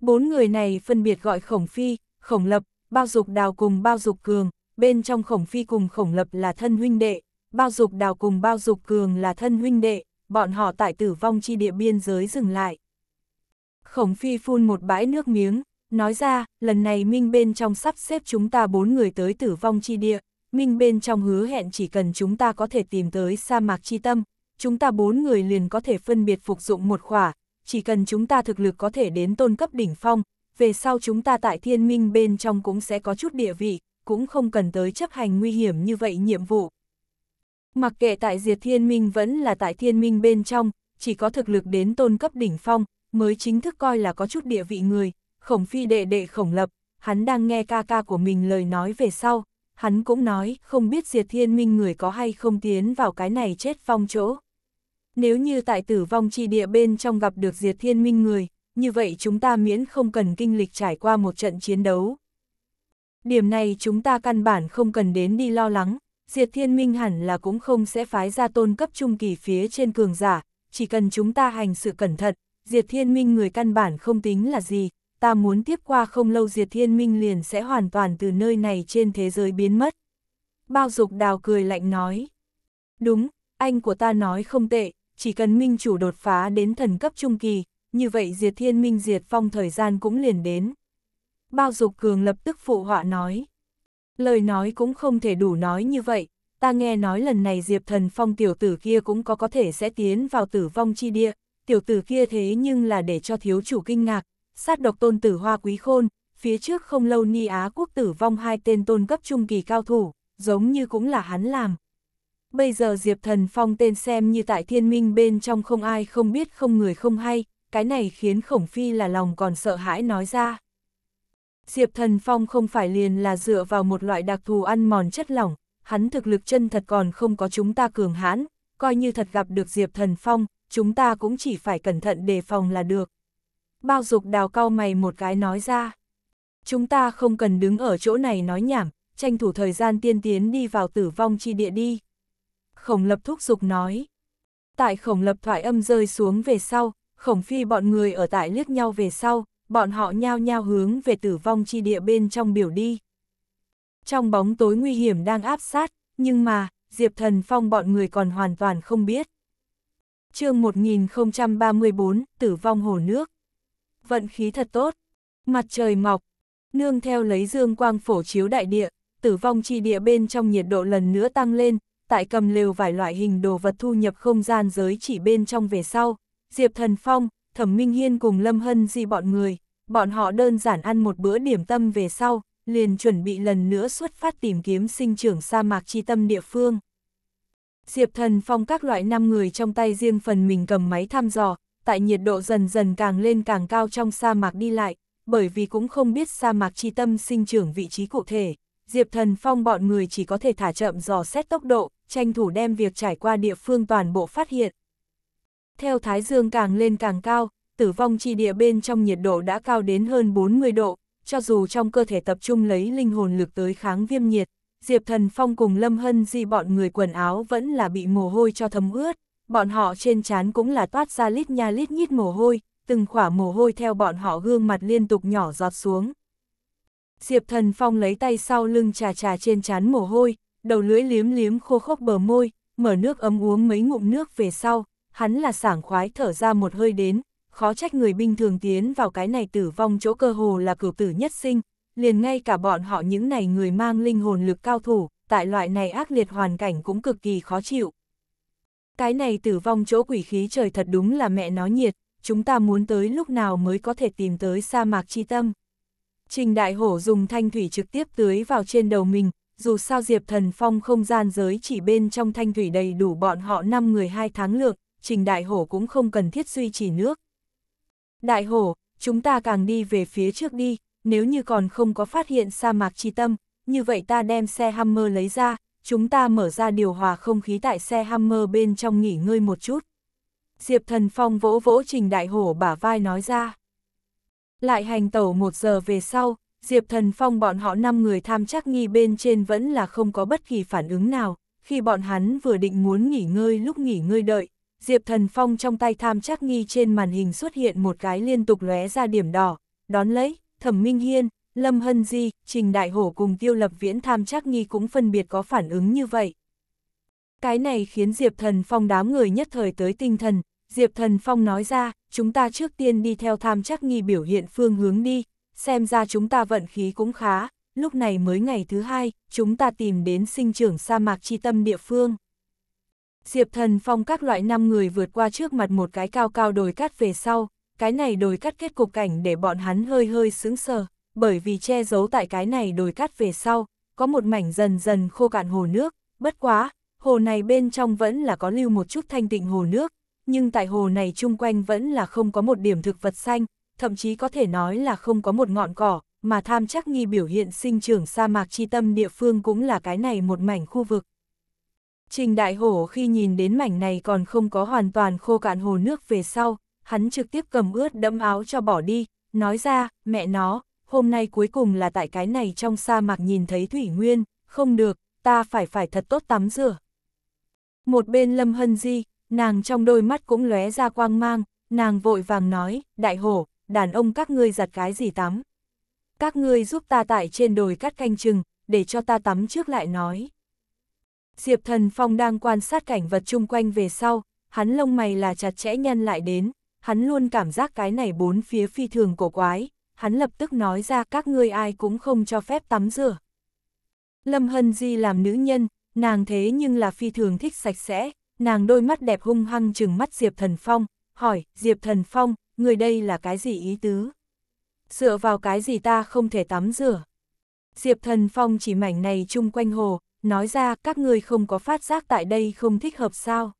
Bốn người này phân biệt gọi khổng phi, khổng lập, bao dục đào cùng bao dục cường, bên trong khổng phi cùng khổng lập là thân huynh đệ, bao dục đào cùng bao dục cường là thân huynh đệ, bọn họ tại tử vong chi địa biên giới dừng lại. Khổng Phi phun một bãi nước miếng, nói ra, lần này Minh bên trong sắp xếp chúng ta bốn người tới tử vong chi địa, Minh bên trong hứa hẹn chỉ cần chúng ta có thể tìm tới sa mạc chi tâm, chúng ta bốn người liền có thể phân biệt phục dụng một khỏa, chỉ cần chúng ta thực lực có thể đến tôn cấp đỉnh phong, về sau chúng ta tại thiên minh bên trong cũng sẽ có chút địa vị, cũng không cần tới chấp hành nguy hiểm như vậy nhiệm vụ. Mặc kệ tại diệt thiên minh vẫn là tại thiên minh bên trong, chỉ có thực lực đến tôn cấp đỉnh phong, mới chính thức coi là có chút địa vị người, khổng phi đệ đệ khổng lập, hắn đang nghe ca ca của mình lời nói về sau, hắn cũng nói không biết diệt thiên minh người có hay không tiến vào cái này chết phong chỗ. Nếu như tại tử vong chi địa bên trong gặp được diệt thiên minh người, như vậy chúng ta miễn không cần kinh lịch trải qua một trận chiến đấu. Điểm này chúng ta căn bản không cần đến đi lo lắng, diệt thiên minh hẳn là cũng không sẽ phái ra tôn cấp trung kỳ phía trên cường giả, chỉ cần chúng ta hành sự cẩn thận, Diệt Thiên Minh người căn bản không tính là gì, ta muốn tiếp qua không lâu Diệt Thiên Minh liền sẽ hoàn toàn từ nơi này trên thế giới biến mất. Bao Dục Đào cười lạnh nói. Đúng, anh của ta nói không tệ, chỉ cần Minh chủ đột phá đến thần cấp trung kỳ, như vậy Diệt Thiên Minh Diệt Phong thời gian cũng liền đến. Bao Dục Cường lập tức phụ họa nói. Lời nói cũng không thể đủ nói như vậy, ta nghe nói lần này Diệp Thần Phong tiểu tử kia cũng có có thể sẽ tiến vào tử vong chi địa, tiểu tử kia thế nhưng là để cho thiếu chủ kinh ngạc, sát độc tôn tử hoa quý khôn, phía trước không lâu Ni Á quốc tử vong hai tên tôn cấp trung kỳ cao thủ, giống như cũng là hắn làm. Bây giờ Diệp Thần Phong tên xem như tại thiên minh bên trong không ai không biết không người không hay, cái này khiến Khổng Phi là lòng còn sợ hãi nói ra. Diệp Thần Phong không phải liền là dựa vào một loại đặc thù ăn mòn chất lỏng, hắn thực lực chân thật còn không có chúng ta cường hãn, coi như thật gặp được Diệp Thần Phong, chúng ta cũng chỉ phải cẩn thận đề phòng là được. Bao dục đào cao mày một cái nói ra. Chúng ta không cần đứng ở chỗ này nói nhảm, tranh thủ thời gian tiên tiến đi vào tử vong chi địa đi. Khổng lập thúc dục nói. Tại khổng lập thoại âm rơi xuống về sau, khổng phi bọn người ở tại liếc nhau về sau, bọn họ nhao nhao hướng về tử vong chi địa bên trong biểu đi. Trong bóng tối nguy hiểm đang áp sát, nhưng mà, Diệp Thần Phong bọn người còn hoàn toàn không biết chương 1034, tử vong hồ nước. Vận khí thật tốt, mặt trời mọc, nương theo lấy dương quang phổ chiếu đại địa, tử vong chi địa bên trong nhiệt độ lần nữa tăng lên, tại cầm lều vài loại hình đồ vật thu nhập không gian giới chỉ bên trong về sau, Diệp Thần Phong, Thẩm Minh Hiên cùng Lâm Hân di bọn người, bọn họ đơn giản ăn một bữa điểm tâm về sau, liền chuẩn bị lần nữa xuất phát tìm kiếm sinh trưởng sa mạc chi tâm địa phương. Diệp Thần Phong các loại năm người trong tay riêng phần mình cầm máy thăm dò, tại nhiệt độ dần dần càng lên càng cao trong sa mạc đi lại, bởi vì cũng không biết sa mạc chi tâm sinh trưởng vị trí cụ thể. Diệp Thần Phong bọn người chỉ có thể thả chậm dò xét tốc độ, tranh thủ đem việc trải qua địa phương toàn bộ phát hiện. Theo thái dương càng lên càng cao, tử vong chi địa bên trong nhiệt độ đã cao đến hơn 40 độ, cho dù trong cơ thể tập trung lấy linh hồn lực tới kháng viêm nhiệt, Diệp Thần Phong cùng Lâm Hân Di bọn người quần áo vẫn là bị mồ hôi cho thấm ướt, bọn họ trên trán cũng là toát ra lít nha lít nhít mồ hôi, từng khỏa mồ hôi theo bọn họ gương mặt liên tục nhỏ giọt xuống. Diệp Thần Phong lấy tay sau lưng trà trà trên trán mồ hôi, đầu lưỡi liếm liếm khô khốc bờ môi, mở nước ấm uống mấy ngụm nước về sau, hắn là sảng khoái thở ra một hơi đến, khó trách người bình thường tiến vào cái này tử vong chỗ cơ hồ là cửu tử nhất sinh, liền ngay cả bọn họ những này người mang linh hồn lực cao thủ, tại loại này ác liệt hoàn cảnh cũng cực kỳ khó chịu. Cái này tử vong chỗ quỷ khí trời thật đúng là mẹ nó nhiệt, chúng ta muốn tới lúc nào mới có thể tìm tới sa mạc chi tâm. Trình Đại Hổ dùng thanh thủy trực tiếp tưới vào trên đầu mình, dù sao Diệp Thần Phong không gian giới chỉ bên trong thanh thủy đầy đủ bọn họ 5 người 2 tháng lượng, Trình Đại Hổ cũng không cần thiết duy trì nước. Đại Hổ, chúng ta càng đi về phía trước đi, nếu như còn không có phát hiện sa mạc chi tâm, như vậy ta đem xe Hammer lấy ra, chúng ta mở ra điều hòa không khí tại xe Hammer bên trong nghỉ ngơi một chút. Diệp Thần Phong vỗ vỗ Trình Đại Hổ bả vai nói ra. Lại hành tẩu một giờ về sau, Diệp Thần Phong bọn họ năm người tham chắc nghi bên trên vẫn là không có bất kỳ phản ứng nào, khi bọn hắn vừa định muốn nghỉ ngơi lúc nghỉ ngơi đợi, Diệp Thần Phong trong tay tham chắc nghi trên màn hình xuất hiện một cái liên tục lóe ra điểm đỏ, đón lấy, Thẩm Minh Hiên, Lâm Hân Di, Trình Đại Hổ cùng Tiêu Lập Viễn tham chắc nghi cũng phân biệt có phản ứng như vậy. Cái này khiến Diệp Thần Phong đám người nhất thời tới tinh thần, Diệp Thần Phong nói ra, chúng ta trước tiên đi theo tham chắc nghi biểu hiện phương hướng đi, xem ra chúng ta vận khí cũng khá, lúc này mới ngày thứ hai, chúng ta tìm đến sinh trưởng sa mạc chi tâm địa phương. Diệp Thần Phong các loại năm người vượt qua trước mặt một cái cao cao đồi cát về sau, cái này đồi cắt kết cục cảnh để bọn hắn hơi hơi sướng sờ, bởi vì che giấu tại cái này đồi cắt về sau, có một mảnh dần dần khô cạn hồ nước, bất quá, hồ này bên trong vẫn là có lưu một chút thanh tịnh hồ nước, nhưng tại hồ này chung quanh vẫn là không có một điểm thực vật xanh, thậm chí có thể nói là không có một ngọn cỏ, mà tham chắc nghi biểu hiện sinh trưởng sa mạc chi tâm địa phương cũng là cái này một mảnh khu vực. Trình Đại Hổ khi nhìn đến mảnh này còn không có hoàn toàn khô cạn hồ nước về sau, hắn trực tiếp cầm ướt đẫm áo cho bỏ đi, nói ra, mẹ nó, hôm nay cuối cùng là tại cái này trong sa mạc nhìn thấy Thủy Nguyên, không được, ta phải phải thật tốt tắm rửa. Một bên Lâm Hân Di, nàng trong đôi mắt cũng lóe ra quang mang, nàng vội vàng nói, đại hổ, đàn ông các ngươi giặt cái gì tắm. Các ngươi giúp ta tại trên đồi cắt canh chừng, để cho ta tắm trước lại nói. Diệp Thần Phong đang quan sát cảnh vật chung quanh về sau, hắn lông mày là chặt chẽ nhăn lại đến, hắn luôn cảm giác cái này bốn phía phi thường cổ quái, hắn lập tức nói ra các ngươi ai cũng không cho phép tắm rửa. Lâm Hân Di làm nữ nhân, nàng thế nhưng là phi thường thích sạch sẽ, nàng đôi mắt đẹp hung hăng trừng mắt Diệp Thần Phong, hỏi, Diệp Thần Phong, người đây là cái gì ý tứ? Dựa vào cái gì ta không thể tắm rửa? Diệp Thần Phong chỉ mảnh này chung quanh hồ, nói ra các ngươi không có phát giác tại đây không thích hợp sao?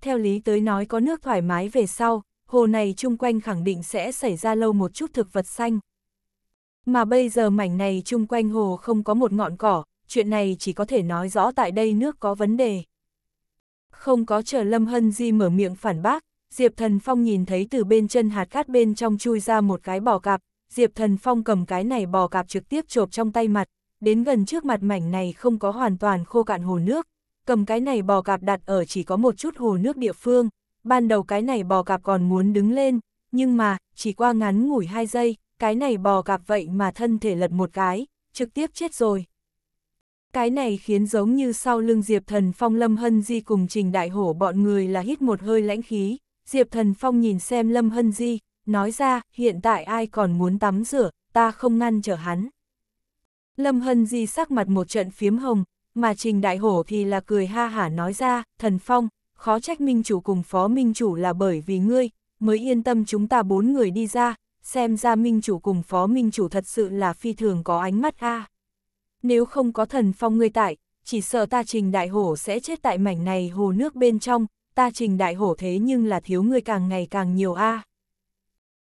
Theo lý tới nói có nước thoải mái về sau, hồ này chung quanh khẳng định sẽ xảy ra lâu một chút thực vật xanh. Mà bây giờ mảnh này chung quanh hồ không có một ngọn cỏ, chuyện này chỉ có thể nói rõ tại đây nước có vấn đề. Không có chờ Lâm Hân Di mở miệng phản bác, Diệp Thần Phong nhìn thấy từ bên chân hạt cát bên trong chui ra một cái bò cạp, Diệp Thần Phong cầm cái này bò cạp trực tiếp chộp trong tay mặt, đến gần trước mặt mảnh này không có hoàn toàn khô cạn hồ nước, cầm cái này bò cạp đặt ở chỉ có một chút hồ nước địa phương, ban đầu cái này bò cạp còn muốn đứng lên, nhưng mà, chỉ qua ngắn ngủi hai giây, cái này bò cạp vậy mà thân thể lật một cái, trực tiếp chết rồi. Cái này khiến giống như sau lưng Diệp Thần Phong Lâm Hân Di cùng Trình Đại Hổ bọn người là hít một hơi lãnh khí, Diệp Thần Phong nhìn xem Lâm Hân Di, nói ra hiện tại ai còn muốn tắm rửa, ta không ngăn trở hắn. Lâm Hân Di sắc mặt một trận phiếm hồng, mà Trình Đại Hổ thì là cười ha hả nói ra, Thần Phong, khó trách minh chủ cùng phó minh chủ là bởi vì ngươi, mới yên tâm chúng ta bốn người đi ra, xem ra minh chủ cùng phó minh chủ thật sự là phi thường có ánh mắt a. Nếu không có thần phong ngươi tại, chỉ sợ ta trình đại hổ sẽ chết tại mảnh này hồ nước bên trong, ta trình đại hổ thế nhưng là thiếu ngươi càng ngày càng nhiều a.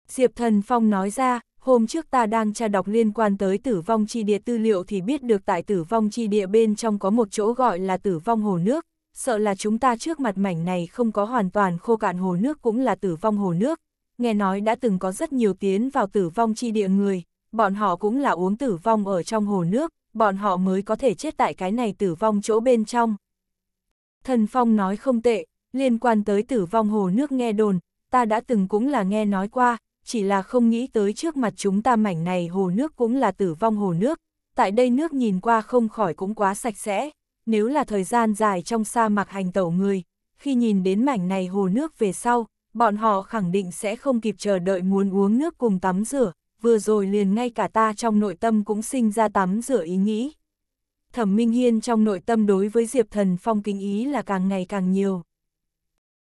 Diệp thần phong nói ra, hôm trước ta đang tra đọc liên quan tới tử vong chi địa tư liệu thì biết được tại tử vong chi địa bên trong có một chỗ gọi là tử vong hồ nước, sợ là chúng ta trước mặt mảnh này không có hoàn toàn khô cạn hồ nước cũng là tử vong hồ nước. Nghe nói đã từng có rất nhiều tiến vào tử vong chi địa người, bọn họ cũng là uống tử vong ở trong hồ nước, bọn họ mới có thể chết tại cái này tử vong chỗ bên trong. Thần Phong nói không tệ, liên quan tới tử vong hồ nước nghe đồn, ta đã từng cũng là nghe nói qua, chỉ là không nghĩ tới trước mặt chúng ta mảnh này hồ nước cũng là tử vong hồ nước, tại đây nước nhìn qua không khỏi cũng quá sạch sẽ nếu là thời gian dài trong sa mạc hành tẩu người, khi nhìn đến mảnh này hồ nước về sau, bọn họ khẳng định sẽ không kịp chờ đợi muốn uống nước cùng tắm rửa, vừa rồi liền ngay cả ta trong nội tâm cũng sinh ra tắm rửa ý nghĩ. Thẩm Minh Hiên trong nội tâm đối với Diệp Thần Phong kính ý là càng ngày càng nhiều.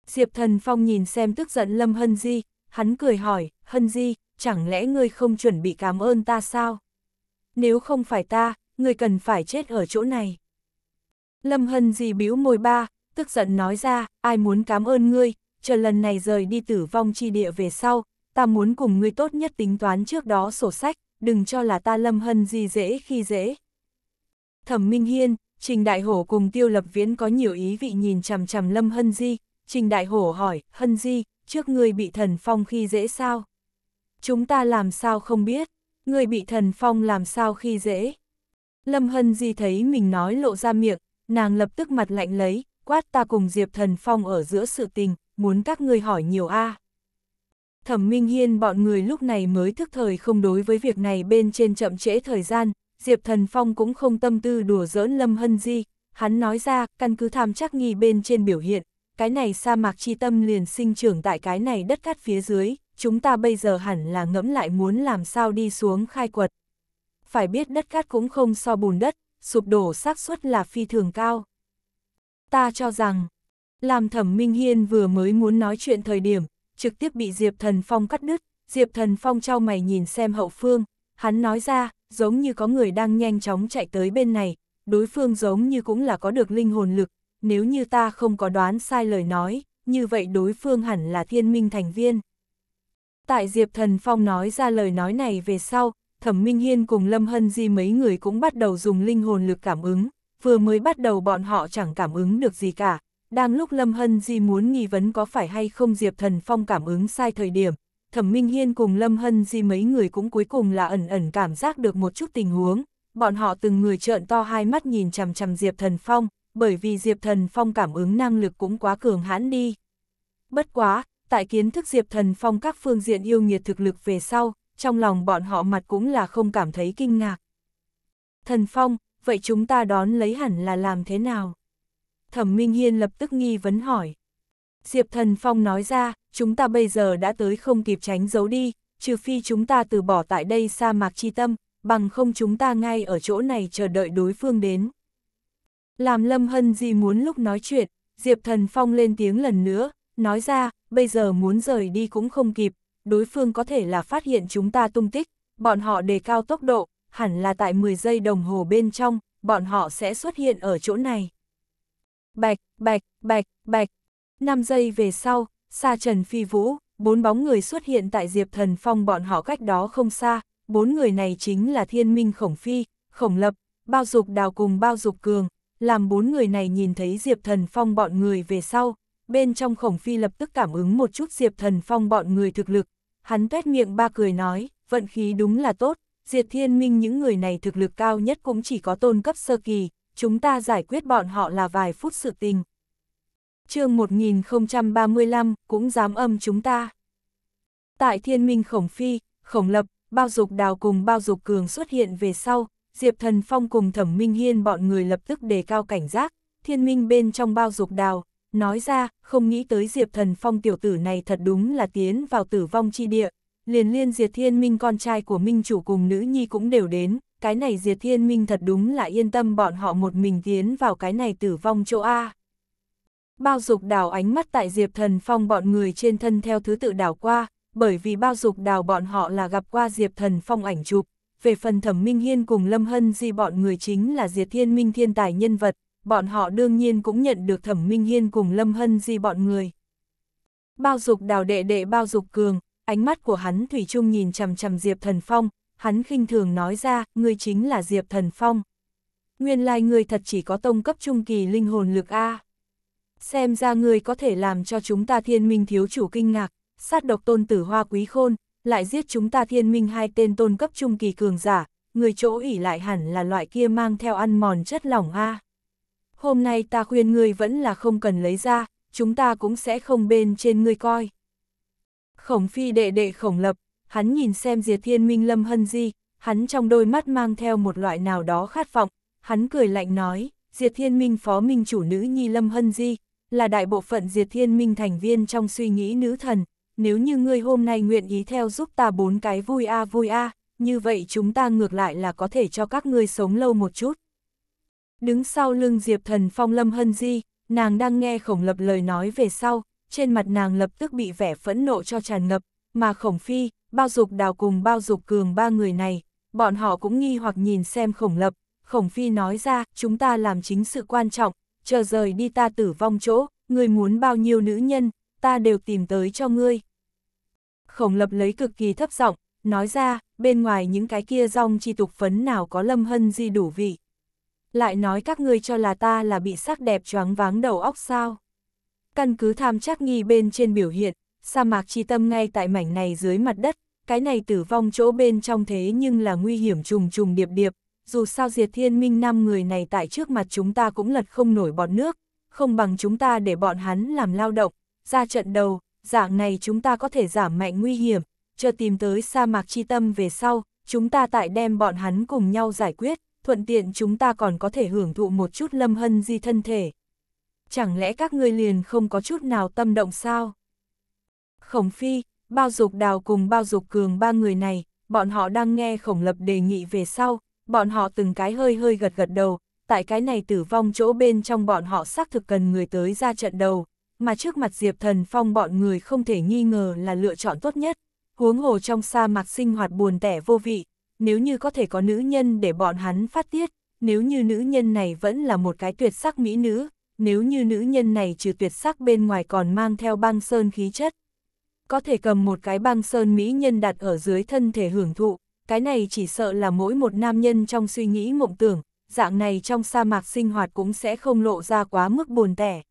Diệp Thần Phong nhìn xem tức giận Lâm Hân Di, hắn cười hỏi, Hân Di, chẳng lẽ ngươi không chuẩn bị cảm ơn ta sao? Nếu không phải ta, ngươi cần phải chết ở chỗ này. Lâm Hân gì bĩu môi ba, tức giận nói ra, ai muốn cảm ơn ngươi, chờ lần này rời đi tử vong chi địa về sau, ta muốn cùng ngươi tốt nhất tính toán trước đó sổ sách, đừng cho là ta Lâm Hân gì dễ khi dễ. Thẩm Minh Hiên, Trình Đại Hổ cùng Tiêu Lập Viễn có nhiều ý vị nhìn chằm chằm Lâm Hân Di, Trình Đại Hổ hỏi, Hân Di, trước ngươi bị thần phong khi dễ sao? Chúng ta làm sao không biết, ngươi bị thần phong làm sao khi dễ? Lâm Hân Di thấy mình nói lộ ra miệng, nàng lập tức mặt lạnh lấy, quát ta cùng Diệp Thần Phong ở giữa sự tình, muốn các ngươi hỏi nhiều a. À. Thẩm Minh Hiên bọn người lúc này mới thức thời không đối với việc này bên trên chậm trễ thời gian, Diệp Thần Phong cũng không tâm tư đùa giỡn Lâm Hân Di, hắn nói ra, căn cứ tham chắc nghi bên trên biểu hiện, cái này sa mạc chi tâm liền sinh trưởng tại cái này đất cát phía dưới, chúng ta bây giờ hẳn là ngẫm lại muốn làm sao đi xuống khai quật. Phải biết đất cát cũng không so bùn đất, sụp đổ xác suất là phi thường cao. Ta cho rằng, làm thẩm minh hiên vừa mới muốn nói chuyện thời điểm, trực tiếp bị Diệp Thần Phong cắt đứt, Diệp Thần Phong trao mày nhìn xem hậu phương, hắn nói ra, giống như có người đang nhanh chóng chạy tới bên này, đối phương giống như cũng là có được linh hồn lực, nếu như ta không có đoán sai lời nói, như vậy đối phương hẳn là thiên minh thành viên. Tại Diệp Thần Phong nói ra lời nói này về sau, Thẩm Minh Hiên cùng Lâm Hân Di mấy người cũng bắt đầu dùng linh hồn lực cảm ứng, vừa mới bắt đầu bọn họ chẳng cảm ứng được gì cả, đang lúc Lâm Hân Di muốn nghi vấn có phải hay không Diệp Thần Phong cảm ứng sai thời điểm, Thẩm Minh Hiên cùng Lâm Hân Di mấy người cũng cuối cùng là ẩn ẩn cảm giác được một chút tình huống, bọn họ từng người trợn to hai mắt nhìn chằm chằm Diệp Thần Phong, bởi vì Diệp Thần Phong cảm ứng năng lực cũng quá cường hãn đi. Bất quá, tại kiến thức Diệp Thần Phong các phương diện yêu nghiệt thực lực về sau, trong lòng bọn họ mặt cũng là không cảm thấy kinh ngạc. Thần Phong, vậy chúng ta đón lấy hẳn là làm thế nào? Thẩm Minh Hiên lập tức nghi vấn hỏi. Diệp Thần Phong nói ra, chúng ta bây giờ đã tới không kịp tránh giấu đi, trừ phi chúng ta từ bỏ tại đây sa mạc chi tâm, bằng không chúng ta ngay ở chỗ này chờ đợi đối phương đến. Làm Lâm Hân gì muốn lúc nói chuyện, Diệp Thần Phong lên tiếng lần nữa, nói ra, bây giờ muốn rời đi cũng không kịp, đối phương có thể là phát hiện chúng ta tung tích, bọn họ đề cao tốc độ, hẳn là tại 10 giây đồng hồ bên trong, bọn họ sẽ xuất hiện ở chỗ này. Bạch, bạch, bạch, bạch. 5 giây về sau, xa Trần Phi Vũ, bốn bóng người xuất hiện tại Diệp Thần Phong bọn họ cách đó không xa, bốn người này chính là Thiên Minh Khổng Phi, Khổng Lập, Bao Dục Đào cùng Bao Dục Cường, làm bốn người này nhìn thấy Diệp Thần Phong bọn người về sau, bên trong Khổng Phi lập tức cảm ứng một chút Diệp Thần Phong bọn người thực lực, hắn tuét miệng ba cười nói, vận khí đúng là tốt, diệt thiên minh những người này thực lực cao nhất cũng chỉ có tôn cấp sơ kỳ, chúng ta giải quyết bọn họ là vài phút sự tình. chương 1035 cũng dám âm chúng ta. Tại thiên minh khổng phi, khổng lập, bao dục đào cùng bao dục cường xuất hiện về sau, Diệp Thần Phong cùng Thẩm Minh Hiên bọn người lập tức đề cao cảnh giác, thiên minh bên trong bao dục đào, nói ra, không nghĩ tới Diệp Thần Phong tiểu tử này thật đúng là tiến vào tử vong chi địa, liền liên diệt Thiên Minh con trai của Minh chủ cùng nữ nhi cũng đều đến, cái này diệt Thiên Minh thật đúng là yên tâm bọn họ một mình tiến vào cái này tử vong chỗ A. Bao dục đào ánh mắt tại Diệp Thần Phong bọn người trên thân theo thứ tự đảo qua, bởi vì bao dục đào bọn họ là gặp qua Diệp Thần Phong ảnh chụp, về phần thẩm minh hiên cùng Lâm Hân Di bọn người chính là diệt Thiên Minh thiên tài nhân vật, bọn họ đương nhiên cũng nhận được thẩm minh hiên cùng lâm hân di bọn người. Bao dục đào đệ đệ bao dục cường, ánh mắt của hắn thủy chung nhìn chằm chằm Diệp Thần Phong, hắn khinh thường nói ra, ngươi chính là Diệp Thần Phong. Nguyên lai like ngươi thật chỉ có tông cấp trung kỳ linh hồn lực A. Xem ra ngươi có thể làm cho chúng ta thiên minh thiếu chủ kinh ngạc, sát độc tôn tử hoa quý khôn, lại giết chúng ta thiên minh hai tên tôn cấp trung kỳ cường giả, người chỗ ỉ lại hẳn là loại kia mang theo ăn mòn chất lỏng A hôm nay ta khuyên ngươi vẫn là không cần lấy ra, chúng ta cũng sẽ không bên trên ngươi coi. Khổng phi đệ đệ khổng lập, hắn nhìn xem diệt thiên minh lâm hân di, hắn trong đôi mắt mang theo một loại nào đó khát vọng, hắn cười lạnh nói, diệt thiên minh phó minh chủ nữ nhi lâm hân di, là đại bộ phận diệt thiên minh thành viên trong suy nghĩ nữ thần, nếu như ngươi hôm nay nguyện ý theo giúp ta bốn cái vui a vui a như vậy chúng ta ngược lại là có thể cho các ngươi sống lâu một chút đứng sau lưng Diệp Thần Phong Lâm Hân Di, nàng đang nghe Khổng Lập lời nói về sau, trên mặt nàng lập tức bị vẻ phẫn nộ cho tràn ngập, mà Khổng Phi, Bao Dục Đào cùng Bao Dục Cường ba người này, bọn họ cũng nghi hoặc nhìn xem Khổng Lập, Khổng Phi nói ra, chúng ta làm chính sự quan trọng, chờ rời đi ta tử vong chỗ, người muốn bao nhiêu nữ nhân, ta đều tìm tới cho ngươi. Khổng Lập lấy cực kỳ thấp giọng, nói ra, bên ngoài những cái kia rong chi tục phấn nào có Lâm Hân Di đủ vị lại nói các ngươi cho là ta là bị sắc đẹp choáng váng đầu óc sao. Căn cứ tham chắc nghi bên trên biểu hiện, sa mạc chi tâm ngay tại mảnh này dưới mặt đất, cái này tử vong chỗ bên trong thế nhưng là nguy hiểm trùng trùng điệp điệp, dù sao diệt thiên minh năm người này tại trước mặt chúng ta cũng lật không nổi bọt nước, không bằng chúng ta để bọn hắn làm lao động, ra trận đầu, dạng này chúng ta có thể giảm mạnh nguy hiểm, chờ tìm tới sa mạc chi tâm về sau, chúng ta tại đem bọn hắn cùng nhau giải quyết thuận tiện chúng ta còn có thể hưởng thụ một chút lâm hân di thân thể. Chẳng lẽ các ngươi liền không có chút nào tâm động sao? Khổng Phi, Bao Dục Đào cùng Bao Dục Cường ba người này, bọn họ đang nghe Khổng Lập đề nghị về sau, bọn họ từng cái hơi hơi gật gật đầu, tại cái này tử vong chỗ bên trong bọn họ xác thực cần người tới ra trận đầu, mà trước mặt Diệp Thần Phong bọn người không thể nghi ngờ là lựa chọn tốt nhất. Huống hồ trong sa mạc sinh hoạt buồn tẻ vô vị, nếu như có thể có nữ nhân để bọn hắn phát tiết, nếu như nữ nhân này vẫn là một cái tuyệt sắc mỹ nữ, nếu như nữ nhân này trừ tuyệt sắc bên ngoài còn mang theo băng sơn khí chất. Có thể cầm một cái băng sơn mỹ nhân đặt ở dưới thân thể hưởng thụ, cái này chỉ sợ là mỗi một nam nhân trong suy nghĩ mộng tưởng, dạng này trong sa mạc sinh hoạt cũng sẽ không lộ ra quá mức buồn tẻ.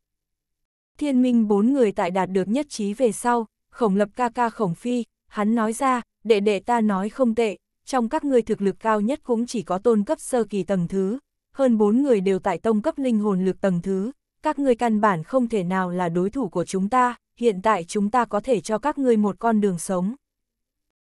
Thiên minh bốn người tại đạt được nhất trí về sau, khổng lập ca ca khổng phi, hắn nói ra, đệ đệ ta nói không tệ, trong các người thực lực cao nhất cũng chỉ có tôn cấp sơ kỳ tầng thứ, hơn bốn người đều tại tông cấp linh hồn lực tầng thứ, các người căn bản không thể nào là đối thủ của chúng ta, hiện tại chúng ta có thể cho các người một con đường sống.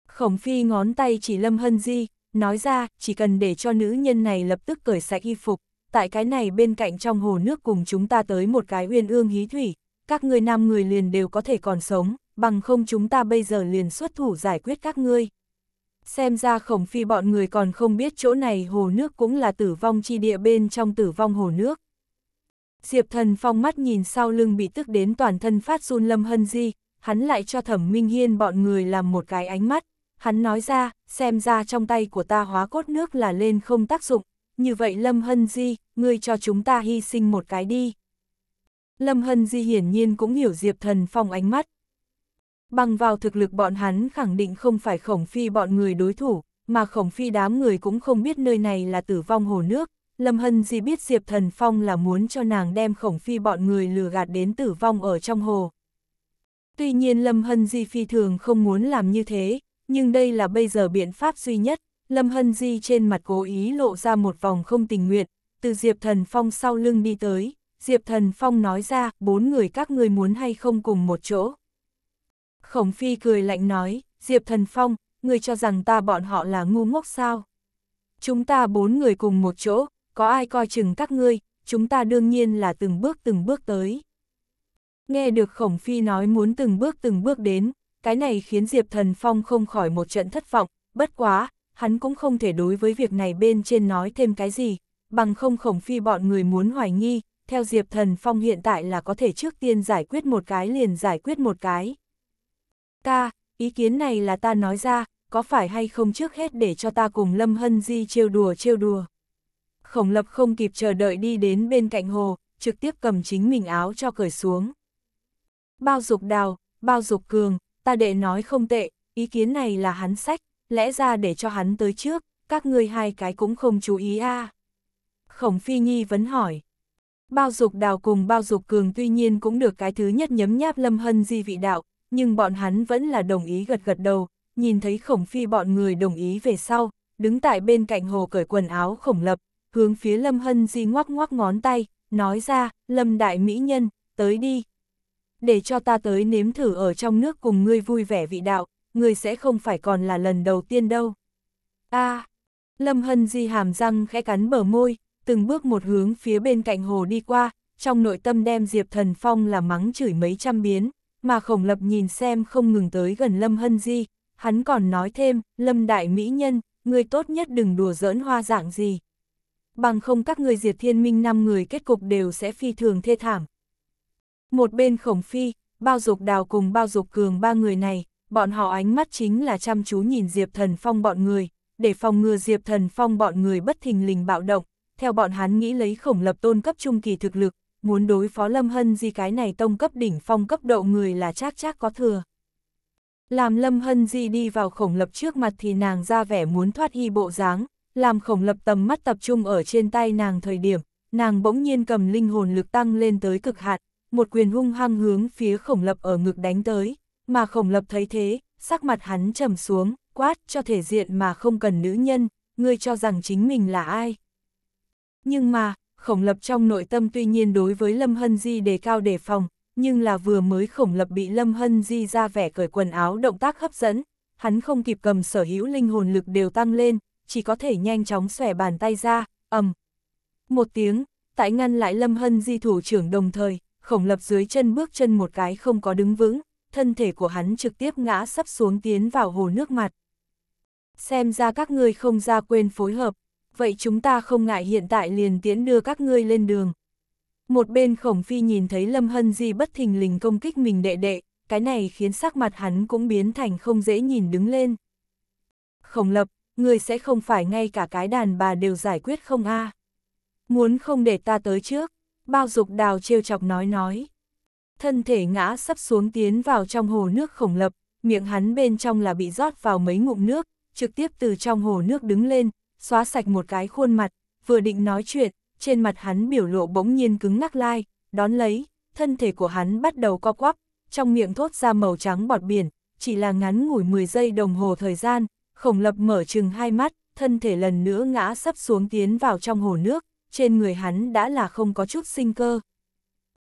Khổng Phi ngón tay chỉ Lâm Hân Di, nói ra, chỉ cần để cho nữ nhân này lập tức cởi sạch y phục, tại cái này bên cạnh trong hồ nước cùng chúng ta tới một cái uyên ương hí thủy, các người nam người liền đều có thể còn sống, bằng không chúng ta bây giờ liền xuất thủ giải quyết các ngươi xem ra khổng phi bọn người còn không biết chỗ này hồ nước cũng là tử vong chi địa bên trong tử vong hồ nước. Diệp thần phong mắt nhìn sau lưng bị tức đến toàn thân phát run lâm hân di, hắn lại cho thẩm minh hiên bọn người làm một cái ánh mắt, hắn nói ra, xem ra trong tay của ta hóa cốt nước là lên không tác dụng, như vậy lâm hân di, ngươi cho chúng ta hy sinh một cái đi. Lâm Hân Di hiển nhiên cũng hiểu Diệp Thần Phong ánh mắt, Bằng vào thực lực bọn hắn khẳng định không phải khổng phi bọn người đối thủ, mà khổng phi đám người cũng không biết nơi này là tử vong hồ nước. Lâm Hân gì biết Diệp Thần Phong là muốn cho nàng đem khổng phi bọn người lừa gạt đến tử vong ở trong hồ. Tuy nhiên Lâm Hân Di phi thường không muốn làm như thế, nhưng đây là bây giờ biện pháp duy nhất. Lâm Hân Di trên mặt cố ý lộ ra một vòng không tình nguyện, từ Diệp Thần Phong sau lưng đi tới. Diệp Thần Phong nói ra, bốn người các ngươi muốn hay không cùng một chỗ. Khổng Phi cười lạnh nói, Diệp Thần Phong, ngươi cho rằng ta bọn họ là ngu ngốc sao? Chúng ta bốn người cùng một chỗ, có ai coi chừng các ngươi, chúng ta đương nhiên là từng bước từng bước tới. Nghe được Khổng Phi nói muốn từng bước từng bước đến, cái này khiến Diệp Thần Phong không khỏi một trận thất vọng, bất quá, hắn cũng không thể đối với việc này bên trên nói thêm cái gì, bằng không Khổng Phi bọn người muốn hoài nghi, theo Diệp Thần Phong hiện tại là có thể trước tiên giải quyết một cái liền giải quyết một cái. Ta, ý kiến này là ta nói ra, có phải hay không trước hết để cho ta cùng Lâm Hân Di trêu đùa trêu đùa. Khổng lập không kịp chờ đợi đi đến bên cạnh hồ, trực tiếp cầm chính mình áo cho cởi xuống. Bao dục đào, bao dục cường, ta đệ nói không tệ, ý kiến này là hắn sách, lẽ ra để cho hắn tới trước, các ngươi hai cái cũng không chú ý a. À. Khổng phi nhi vấn hỏi. Bao dục đào cùng bao dục cường tuy nhiên cũng được cái thứ nhất nhấm nháp lâm hân di vị đạo, nhưng bọn hắn vẫn là đồng ý gật gật đầu, nhìn thấy khổng phi bọn người đồng ý về sau, đứng tại bên cạnh hồ cởi quần áo khổng lập, hướng phía Lâm Hân Di ngoắc ngoắc ngón tay, nói ra, Lâm Đại Mỹ Nhân, tới đi. Để cho ta tới nếm thử ở trong nước cùng ngươi vui vẻ vị đạo, ngươi sẽ không phải còn là lần đầu tiên đâu. a Lâm Hân Di hàm răng khẽ cắn bờ môi, từng bước một hướng phía bên cạnh hồ đi qua, trong nội tâm đem Diệp Thần Phong là mắng chửi mấy trăm biến mà khổng lập nhìn xem không ngừng tới gần Lâm Hân Di, hắn còn nói thêm, Lâm Đại Mỹ Nhân, người tốt nhất đừng đùa giỡn hoa dạng gì. Bằng không các người diệt thiên minh năm người kết cục đều sẽ phi thường thê thảm. Một bên khổng phi, bao dục đào cùng bao dục cường ba người này, bọn họ ánh mắt chính là chăm chú nhìn Diệp Thần Phong bọn người, để phòng ngừa Diệp Thần Phong bọn người bất thình lình bạo động, theo bọn hắn nghĩ lấy khổng lập tôn cấp trung kỳ thực lực, muốn đối phó Lâm Hân Di cái này tông cấp đỉnh phong cấp độ người là chắc chắc có thừa. Làm Lâm Hân Di đi vào khổng lập trước mặt thì nàng ra vẻ muốn thoát hy bộ dáng, làm khổng lập tầm mắt tập trung ở trên tay nàng thời điểm, nàng bỗng nhiên cầm linh hồn lực tăng lên tới cực hạn, một quyền hung hăng hướng phía khổng lập ở ngực đánh tới, mà khổng lập thấy thế, sắc mặt hắn trầm xuống, quát cho thể diện mà không cần nữ nhân, ngươi cho rằng chính mình là ai. Nhưng mà, khổng lập trong nội tâm tuy nhiên đối với Lâm Hân Di đề cao đề phòng, nhưng là vừa mới khổng lập bị Lâm Hân Di ra vẻ cởi quần áo động tác hấp dẫn, hắn không kịp cầm sở hữu linh hồn lực đều tăng lên, chỉ có thể nhanh chóng xòe bàn tay ra, ầm. Một tiếng, tại ngăn lại Lâm Hân Di thủ trưởng đồng thời, khổng lập dưới chân bước chân một cái không có đứng vững, thân thể của hắn trực tiếp ngã sắp xuống tiến vào hồ nước mặt. Xem ra các ngươi không ra quên phối hợp, vậy chúng ta không ngại hiện tại liền tiễn đưa các ngươi lên đường. Một bên khổng phi nhìn thấy Lâm Hân Di bất thình lình công kích mình đệ đệ, cái này khiến sắc mặt hắn cũng biến thành không dễ nhìn đứng lên. Khổng lập, người sẽ không phải ngay cả cái đàn bà đều giải quyết không a à. Muốn không để ta tới trước, bao dục đào trêu chọc nói nói. Thân thể ngã sắp xuống tiến vào trong hồ nước khổng lập, miệng hắn bên trong là bị rót vào mấy ngụm nước, trực tiếp từ trong hồ nước đứng lên, xóa sạch một cái khuôn mặt, vừa định nói chuyện, trên mặt hắn biểu lộ bỗng nhiên cứng ngắc lai, đón lấy, thân thể của hắn bắt đầu co quắp, trong miệng thốt ra màu trắng bọt biển, chỉ là ngắn ngủi 10 giây đồng hồ thời gian, khổng lập mở chừng hai mắt, thân thể lần nữa ngã sắp xuống tiến vào trong hồ nước, trên người hắn đã là không có chút sinh cơ.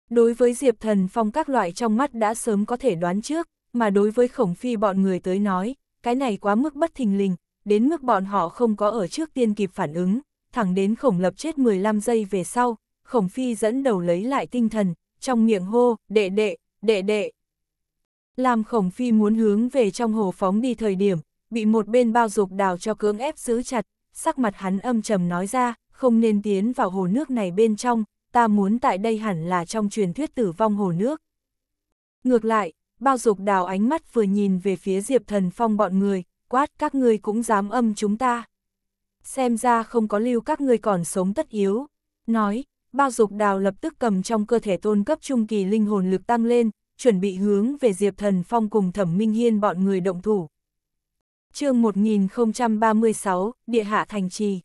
Đối với Diệp Thần Phong các loại trong mắt đã sớm có thể đoán trước, mà đối với khổng phi bọn người tới nói, cái này quá mức bất thình lình, đến mức bọn họ không có ở trước tiên kịp phản ứng, thẳng đến khổng lập chết 15 giây về sau, khổng phi dẫn đầu lấy lại tinh thần, trong miệng hô, đệ đệ, đệ đệ. Làm khổng phi muốn hướng về trong hồ phóng đi thời điểm, bị một bên bao dục đào cho cưỡng ép giữ chặt, sắc mặt hắn âm trầm nói ra, không nên tiến vào hồ nước này bên trong, ta muốn tại đây hẳn là trong truyền thuyết tử vong hồ nước. Ngược lại, bao dục đào ánh mắt vừa nhìn về phía Diệp Thần Phong bọn người, quát các người cũng dám âm chúng ta. Xem ra không có lưu các người còn sống tất yếu. Nói, bao dục đào lập tức cầm trong cơ thể tôn cấp trung kỳ linh hồn lực tăng lên, chuẩn bị hướng về Diệp Thần Phong cùng Thẩm Minh Hiên bọn người động thủ. chương 1036, Địa Hạ Thành Trì.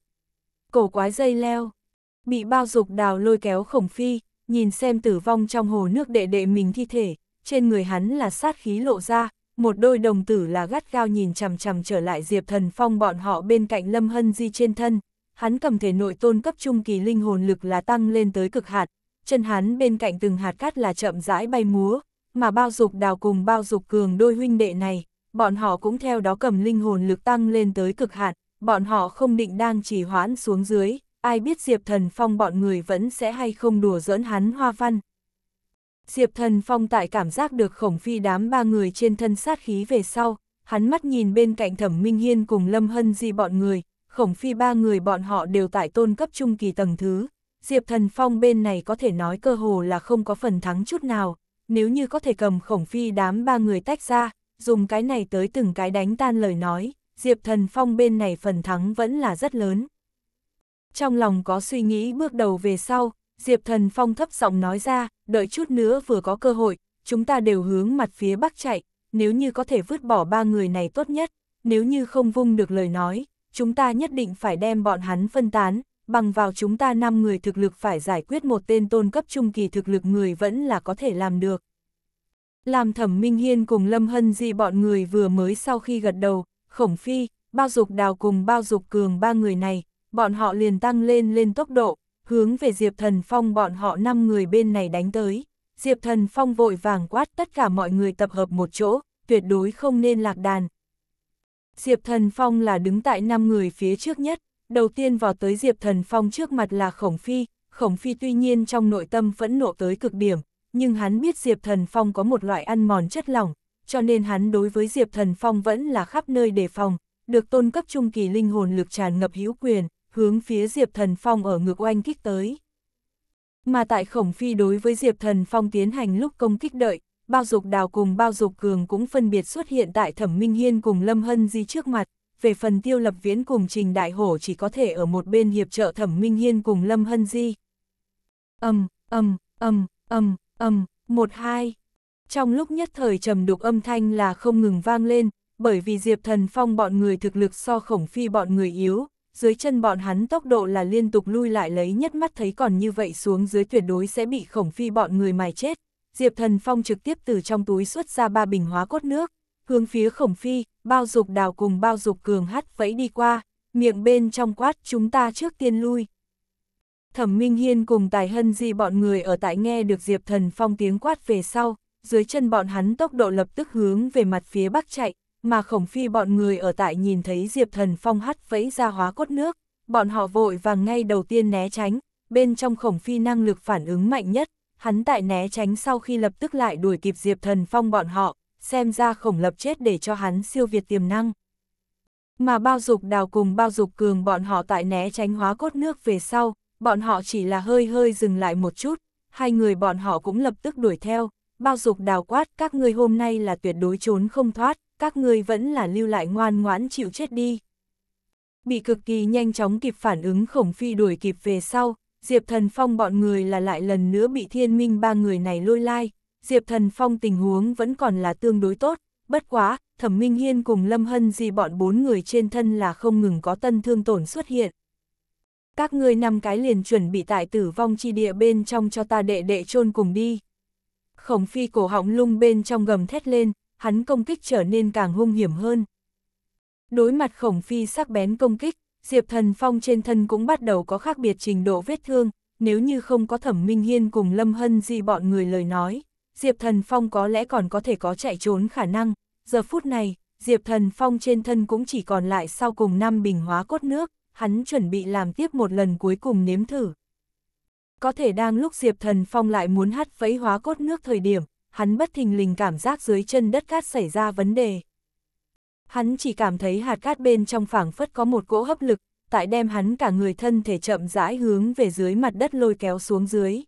Cổ quái dây leo. Bị bao dục đào lôi kéo khổng phi, nhìn xem tử vong trong hồ nước đệ đệ mình thi thể, trên người hắn là sát khí lộ ra, một đôi đồng tử là gắt gao nhìn chằm chằm trở lại Diệp Thần Phong bọn họ bên cạnh Lâm Hân Di trên thân, hắn cầm thể nội tôn cấp trung kỳ linh hồn lực là tăng lên tới cực hạt, chân hắn bên cạnh từng hạt cát là chậm rãi bay múa, mà bao dục đào cùng bao dục cường đôi huynh đệ này, bọn họ cũng theo đó cầm linh hồn lực tăng lên tới cực hạn, bọn họ không định đang chỉ hoãn xuống dưới, ai biết Diệp Thần Phong bọn người vẫn sẽ hay không đùa giỡn hắn hoa văn. Diệp Thần Phong tại cảm giác được khổng phi đám ba người trên thân sát khí về sau, hắn mắt nhìn bên cạnh Thẩm Minh Hiên cùng Lâm Hân Di bọn người, khổng phi ba người bọn họ đều tại tôn cấp trung kỳ tầng thứ. Diệp Thần Phong bên này có thể nói cơ hồ là không có phần thắng chút nào, nếu như có thể cầm khổng phi đám ba người tách ra, dùng cái này tới từng cái đánh tan lời nói, Diệp Thần Phong bên này phần thắng vẫn là rất lớn. Trong lòng có suy nghĩ bước đầu về sau, Diệp Thần Phong thấp giọng nói ra, đợi chút nữa vừa có cơ hội, chúng ta đều hướng mặt phía bắc chạy, nếu như có thể vứt bỏ ba người này tốt nhất, nếu như không vung được lời nói, chúng ta nhất định phải đem bọn hắn phân tán, bằng vào chúng ta năm người thực lực phải giải quyết một tên tôn cấp trung kỳ thực lực người vẫn là có thể làm được. Làm thẩm minh hiên cùng Lâm Hân Di bọn người vừa mới sau khi gật đầu, khổng phi, bao dục đào cùng bao dục cường ba người này, bọn họ liền tăng lên lên tốc độ, hướng về Diệp Thần Phong bọn họ 5 người bên này đánh tới. Diệp Thần Phong vội vàng quát tất cả mọi người tập hợp một chỗ, tuyệt đối không nên lạc đàn. Diệp Thần Phong là đứng tại 5 người phía trước nhất, đầu tiên vào tới Diệp Thần Phong trước mặt là Khổng Phi, Khổng Phi tuy nhiên trong nội tâm phẫn nộ tới cực điểm, nhưng hắn biết Diệp Thần Phong có một loại ăn mòn chất lỏng, cho nên hắn đối với Diệp Thần Phong vẫn là khắp nơi đề phòng, được tôn cấp trung kỳ linh hồn lực tràn ngập hữu quyền, hướng phía Diệp Thần Phong ở ngược oanh kích tới. Mà tại Khổng Phi đối với Diệp Thần Phong tiến hành lúc công kích đợi, Bao Dục Đào cùng Bao Dục Cường cũng phân biệt xuất hiện tại Thẩm Minh Hiên cùng Lâm Hân Di trước mặt, về phần Tiêu Lập Viễn cùng Trình Đại Hổ chỉ có thể ở một bên hiệp trợ Thẩm Minh Hiên cùng Lâm Hân Di. Âm, âm, âm, âm, âm, một hai. Trong lúc nhất thời trầm đục âm thanh là không ngừng vang lên, bởi vì Diệp Thần Phong bọn người thực lực so Khổng Phi bọn người yếu, dưới chân bọn hắn tốc độ là liên tục lui lại lấy nhất mắt thấy còn như vậy xuống dưới tuyệt đối sẽ bị khổng phi bọn người mài chết. Diệp Thần Phong trực tiếp từ trong túi xuất ra ba bình hóa cốt nước, hướng phía khổng phi, bao dục đào cùng bao dục cường hắt vẫy đi qua, miệng bên trong quát chúng ta trước tiên lui. Thẩm Minh Hiên cùng Tài Hân Di bọn người ở tại nghe được Diệp Thần Phong tiếng quát về sau, dưới chân bọn hắn tốc độ lập tức hướng về mặt phía bắc chạy, mà khổng phi bọn người ở tại nhìn thấy Diệp Thần Phong hắt vẫy ra hóa cốt nước, bọn họ vội vàng ngay đầu tiên né tránh, bên trong khổng phi năng lực phản ứng mạnh nhất, hắn tại né tránh sau khi lập tức lại đuổi kịp Diệp Thần Phong bọn họ, xem ra khổng lập chết để cho hắn siêu việt tiềm năng. Mà bao dục đào cùng bao dục cường bọn họ tại né tránh hóa cốt nước về sau, bọn họ chỉ là hơi hơi dừng lại một chút, hai người bọn họ cũng lập tức đuổi theo, bao dục đào quát các ngươi hôm nay là tuyệt đối trốn không thoát, các ngươi vẫn là lưu lại ngoan ngoãn chịu chết đi. Bị cực kỳ nhanh chóng kịp phản ứng khổng phi đuổi kịp về sau, Diệp Thần Phong bọn người là lại lần nữa bị thiên minh ba người này lôi lai, Diệp Thần Phong tình huống vẫn còn là tương đối tốt, bất quá, Thẩm Minh Hiên cùng Lâm Hân gì bọn bốn người trên thân là không ngừng có tân thương tổn xuất hiện. Các ngươi năm cái liền chuẩn bị tại tử vong chi địa bên trong cho ta đệ đệ chôn cùng đi. Khổng phi cổ họng lung bên trong gầm thét lên, hắn công kích trở nên càng hung hiểm hơn. Đối mặt khổng phi sắc bén công kích, Diệp Thần Phong trên thân cũng bắt đầu có khác biệt trình độ vết thương, nếu như không có Thẩm Minh Hiên cùng Lâm Hân Di bọn người lời nói, Diệp Thần Phong có lẽ còn có thể có chạy trốn khả năng, giờ phút này, Diệp Thần Phong trên thân cũng chỉ còn lại sau cùng năm bình hóa cốt nước, hắn chuẩn bị làm tiếp một lần cuối cùng nếm thử. Có thể đang lúc Diệp Thần Phong lại muốn hắt vẫy hóa cốt nước thời điểm, hắn bất thình lình cảm giác dưới chân đất cát xảy ra vấn đề. Hắn chỉ cảm thấy hạt cát bên trong phảng phất có một cỗ hấp lực, tại đem hắn cả người thân thể chậm rãi hướng về dưới mặt đất lôi kéo xuống dưới.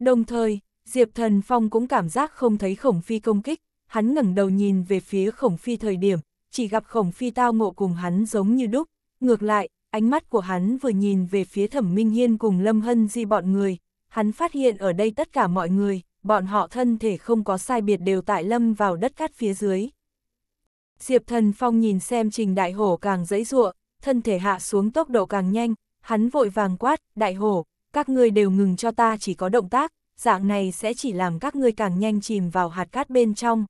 Đồng thời, Diệp Thần Phong cũng cảm giác không thấy khổng phi công kích, hắn ngẩng đầu nhìn về phía khổng phi thời điểm, chỉ gặp khổng phi tao ngộ cùng hắn giống như đúc, ngược lại, ánh mắt của hắn vừa nhìn về phía thẩm minh hiên cùng lâm hân di bọn người, hắn phát hiện ở đây tất cả mọi người, bọn họ thân thể không có sai biệt đều tại lâm vào đất cát phía dưới. Diệp Thần Phong nhìn xem Trình Đại Hổ càng dẫy dụa, thân thể hạ xuống tốc độ càng nhanh, hắn vội vàng quát, Đại Hổ, các ngươi đều ngừng cho ta chỉ có động tác, dạng này sẽ chỉ làm các ngươi càng nhanh chìm vào hạt cát bên trong.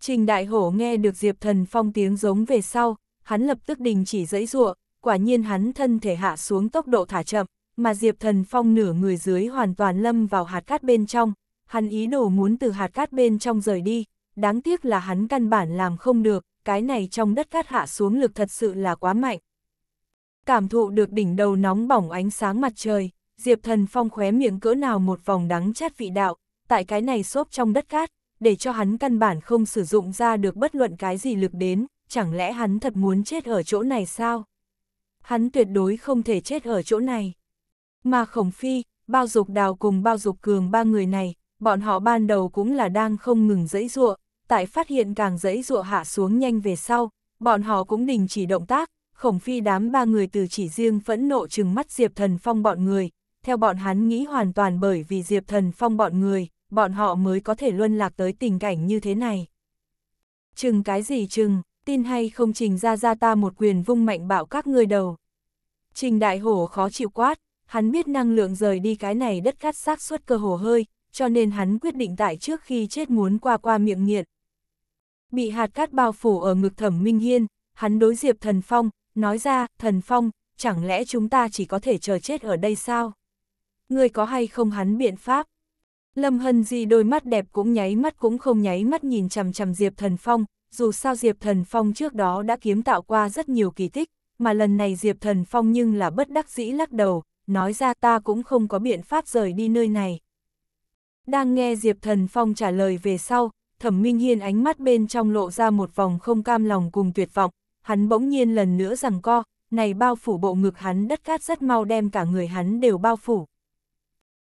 Trình Đại Hổ nghe được Diệp Thần Phong tiếng giống về sau, hắn lập tức đình chỉ dẫy dụa, quả nhiên hắn thân thể hạ xuống tốc độ thả chậm, mà Diệp Thần Phong nửa người dưới hoàn toàn lâm vào hạt cát bên trong, hắn ý đồ muốn từ hạt cát bên trong rời đi, đáng tiếc là hắn căn bản làm không được, cái này trong đất cát hạ xuống lực thật sự là quá mạnh. Cảm thụ được đỉnh đầu nóng bỏng ánh sáng mặt trời, Diệp Thần Phong khóe miệng cỡ nào một vòng đắng chát vị đạo, tại cái này xốp trong đất cát, để cho hắn căn bản không sử dụng ra được bất luận cái gì lực đến, chẳng lẽ hắn thật muốn chết ở chỗ này sao? Hắn tuyệt đối không thể chết ở chỗ này. Mà Khổng Phi, Bao Dục Đào cùng Bao Dục Cường ba người này, bọn họ ban đầu cũng là đang không ngừng dẫy dụa, tại phát hiện càng dẫy dụa hạ xuống nhanh về sau, bọn họ cũng đình chỉ động tác, khổng phi đám ba người từ chỉ riêng phẫn nộ chừng mắt Diệp Thần Phong bọn người, theo bọn hắn nghĩ hoàn toàn bởi vì Diệp Thần Phong bọn người, bọn họ mới có thể luân lạc tới tình cảnh như thế này. Chừng cái gì chừng, tin hay không trình ra ra ta một quyền vung mạnh bạo các ngươi đầu. Trình đại hổ khó chịu quát, hắn biết năng lượng rời đi cái này đất cắt xác suất cơ hồ hơi, cho nên hắn quyết định tại trước khi chết muốn qua qua miệng nghiện. Bị hạt cát bao phủ ở ngực thẩm minh hiên, hắn đối diệp thần phong, nói ra, thần phong, chẳng lẽ chúng ta chỉ có thể chờ chết ở đây sao? Người có hay không hắn biện pháp? Lâm Hân Di đôi mắt đẹp cũng nháy mắt cũng không nháy mắt nhìn chằm chằm Diệp Thần Phong, dù sao Diệp Thần Phong trước đó đã kiếm tạo qua rất nhiều kỳ tích, mà lần này Diệp Thần Phong nhưng là bất đắc dĩ lắc đầu, nói ra ta cũng không có biện pháp rời đi nơi này. Đang nghe Diệp Thần Phong trả lời về sau, Thẩm Minh Hiên ánh mắt bên trong lộ ra một vòng không cam lòng cùng tuyệt vọng, hắn bỗng nhiên lần nữa rằng co, này bao phủ bộ ngực hắn đất cát rất mau đem cả người hắn đều bao phủ.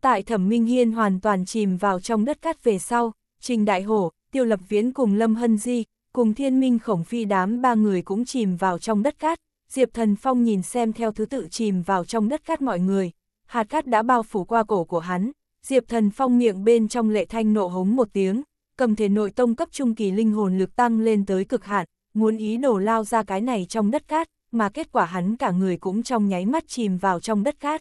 Tại Thẩm Minh Hiên hoàn toàn chìm vào trong đất cát về sau, Trình Đại Hổ, Tiêu Lập Viễn cùng Lâm Hân Di, cùng Thiên Minh Khổng Phi đám ba người cũng chìm vào trong đất cát, Diệp Thần Phong nhìn xem theo thứ tự chìm vào trong đất cát mọi người, hạt cát đã bao phủ qua cổ của hắn, Diệp Thần Phong miệng bên trong lệ thanh nộ hống một tiếng, cầm thể nội tông cấp trung kỳ linh hồn lực tăng lên tới cực hạn, muốn ý nổ lao ra cái này trong đất cát, mà kết quả hắn cả người cũng trong nháy mắt chìm vào trong đất cát.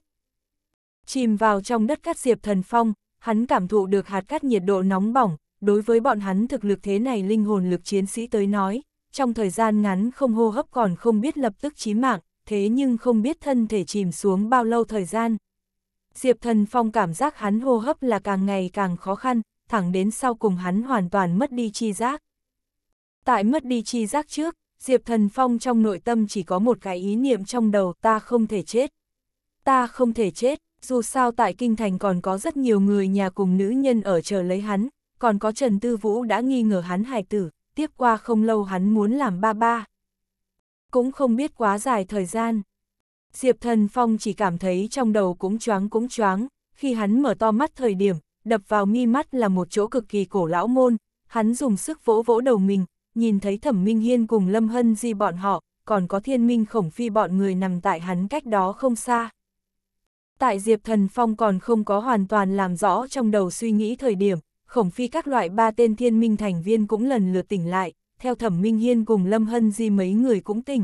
Chìm vào trong đất cát Diệp Thần Phong, hắn cảm thụ được hạt cát nhiệt độ nóng bỏng, đối với bọn hắn thực lực thế này linh hồn lực chiến sĩ tới nói, trong thời gian ngắn không hô hấp còn không biết lập tức chí mạng, thế nhưng không biết thân thể chìm xuống bao lâu thời gian. Diệp Thần Phong cảm giác hắn hô hấp là càng ngày càng khó khăn, thẳng đến sau cùng hắn hoàn toàn mất đi chi giác. Tại mất đi chi giác trước, Diệp Thần Phong trong nội tâm chỉ có một cái ý niệm trong đầu ta không thể chết. Ta không thể chết, dù sao tại Kinh Thành còn có rất nhiều người nhà cùng nữ nhân ở chờ lấy hắn, còn có Trần Tư Vũ đã nghi ngờ hắn hài tử, tiếp qua không lâu hắn muốn làm ba ba. Cũng không biết quá dài thời gian, Diệp Thần Phong chỉ cảm thấy trong đầu cũng choáng cũng choáng, khi hắn mở to mắt thời điểm, đập vào mi mắt là một chỗ cực kỳ cổ lão môn, hắn dùng sức vỗ vỗ đầu mình, nhìn thấy Thẩm Minh Hiên cùng Lâm Hân Di bọn họ, còn có Thiên Minh Khổng Phi bọn người nằm tại hắn cách đó không xa. Tại Diệp Thần Phong còn không có hoàn toàn làm rõ trong đầu suy nghĩ thời điểm, Khổng Phi các loại ba tên Thiên Minh thành viên cũng lần lượt tỉnh lại, theo Thẩm Minh Hiên cùng Lâm Hân Di mấy người cũng tỉnh,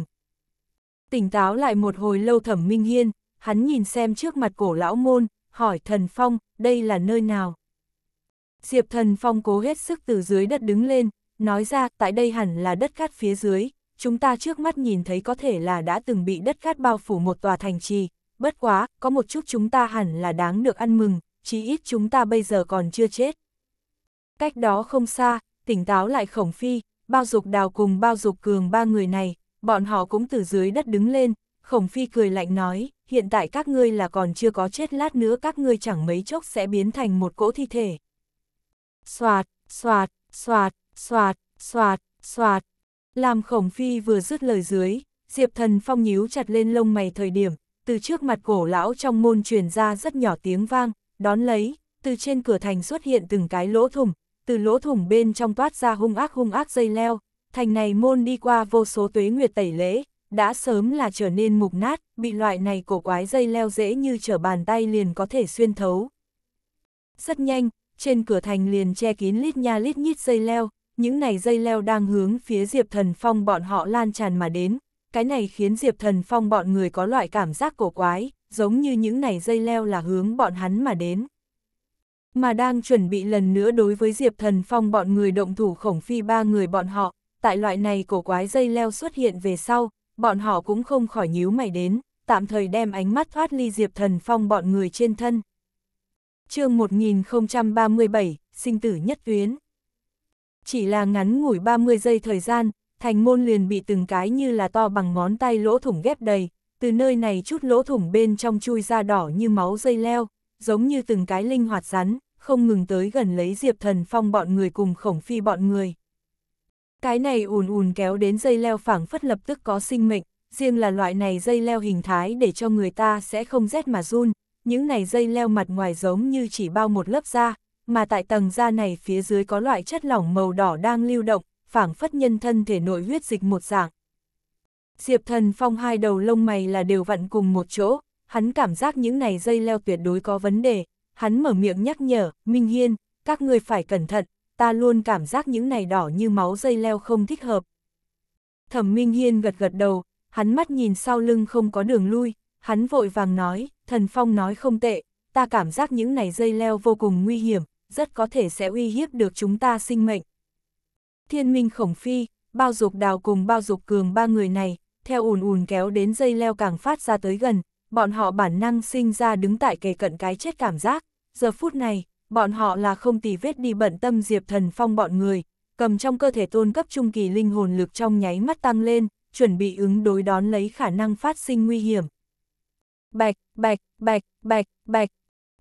Tỉnh táo lại một hồi lâu thẩm minh hiên, hắn nhìn xem trước mặt cổ lão môn, hỏi thần phong, đây là nơi nào? Diệp thần phong cố hết sức từ dưới đất đứng lên, nói ra tại đây hẳn là đất cát phía dưới, chúng ta trước mắt nhìn thấy có thể là đã từng bị đất cát bao phủ một tòa thành trì, bất quá, có một chút chúng ta hẳn là đáng được ăn mừng, chí ít chúng ta bây giờ còn chưa chết. Cách đó không xa, tỉnh táo lại khổng phi, bao dục đào cùng bao dục cường ba người này, bọn họ cũng từ dưới đất đứng lên, khổng phi cười lạnh nói, hiện tại các ngươi là còn chưa có chết lát nữa các ngươi chẳng mấy chốc sẽ biến thành một cỗ thi thể. Xoạt, xoạt, xoạt, xoạt, xoạt, xoạt. Làm khổng phi vừa dứt lời dưới, Diệp thần phong nhíu chặt lên lông mày thời điểm, từ trước mặt cổ lão trong môn truyền ra rất nhỏ tiếng vang, đón lấy, từ trên cửa thành xuất hiện từng cái lỗ thủng, từ lỗ thủng bên trong toát ra hung ác hung ác dây leo, thành này môn đi qua vô số tuế nguyệt tẩy lễ, đã sớm là trở nên mục nát, bị loại này cổ quái dây leo dễ như trở bàn tay liền có thể xuyên thấu. Rất nhanh, trên cửa thành liền che kín lít nha lít nhít dây leo, những này dây leo đang hướng phía Diệp Thần Phong bọn họ lan tràn mà đến, cái này khiến Diệp Thần Phong bọn người có loại cảm giác cổ quái, giống như những này dây leo là hướng bọn hắn mà đến. Mà đang chuẩn bị lần nữa đối với Diệp Thần Phong bọn người động thủ khổng phi ba người bọn họ, tại loại này cổ quái dây leo xuất hiện về sau, bọn họ cũng không khỏi nhíu mày đến, tạm thời đem ánh mắt thoát ly Diệp Thần Phong bọn người trên thân. chương 1037, sinh tử nhất tuyến. Chỉ là ngắn ngủi 30 giây thời gian, thành môn liền bị từng cái như là to bằng ngón tay lỗ thủng ghép đầy, từ nơi này chút lỗ thủng bên trong chui ra đỏ như máu dây leo, giống như từng cái linh hoạt rắn, không ngừng tới gần lấy Diệp Thần Phong bọn người cùng khổng phi bọn người. Cái này ùn ùn kéo đến dây leo phẳng phất lập tức có sinh mệnh, riêng là loại này dây leo hình thái để cho người ta sẽ không rét mà run, những này dây leo mặt ngoài giống như chỉ bao một lớp da, mà tại tầng da này phía dưới có loại chất lỏng màu đỏ đang lưu động, phảng phất nhân thân thể nội huyết dịch một dạng. Diệp thần phong hai đầu lông mày là đều vặn cùng một chỗ, hắn cảm giác những này dây leo tuyệt đối có vấn đề, hắn mở miệng nhắc nhở, Minh Hiên, các người phải cẩn thận, ta luôn cảm giác những này đỏ như máu dây leo không thích hợp. Thẩm Minh Hiên gật gật đầu, hắn mắt nhìn sau lưng không có đường lui, hắn vội vàng nói, thần phong nói không tệ, ta cảm giác những này dây leo vô cùng nguy hiểm, rất có thể sẽ uy hiếp được chúng ta sinh mệnh. Thiên Minh Khổng Phi, Bao Dục Đào cùng Bao Dục Cường ba người này, theo ùn ùn kéo đến dây leo càng phát ra tới gần, bọn họ bản năng sinh ra đứng tại kề cận cái chết cảm giác, giờ phút này, bọn họ là không tì vết đi bận tâm Diệp Thần Phong bọn người, cầm trong cơ thể tôn cấp trung kỳ linh hồn lực trong nháy mắt tăng lên, chuẩn bị ứng đối đón lấy khả năng phát sinh nguy hiểm. Bạch, bạch, bạch, bạch, bạch,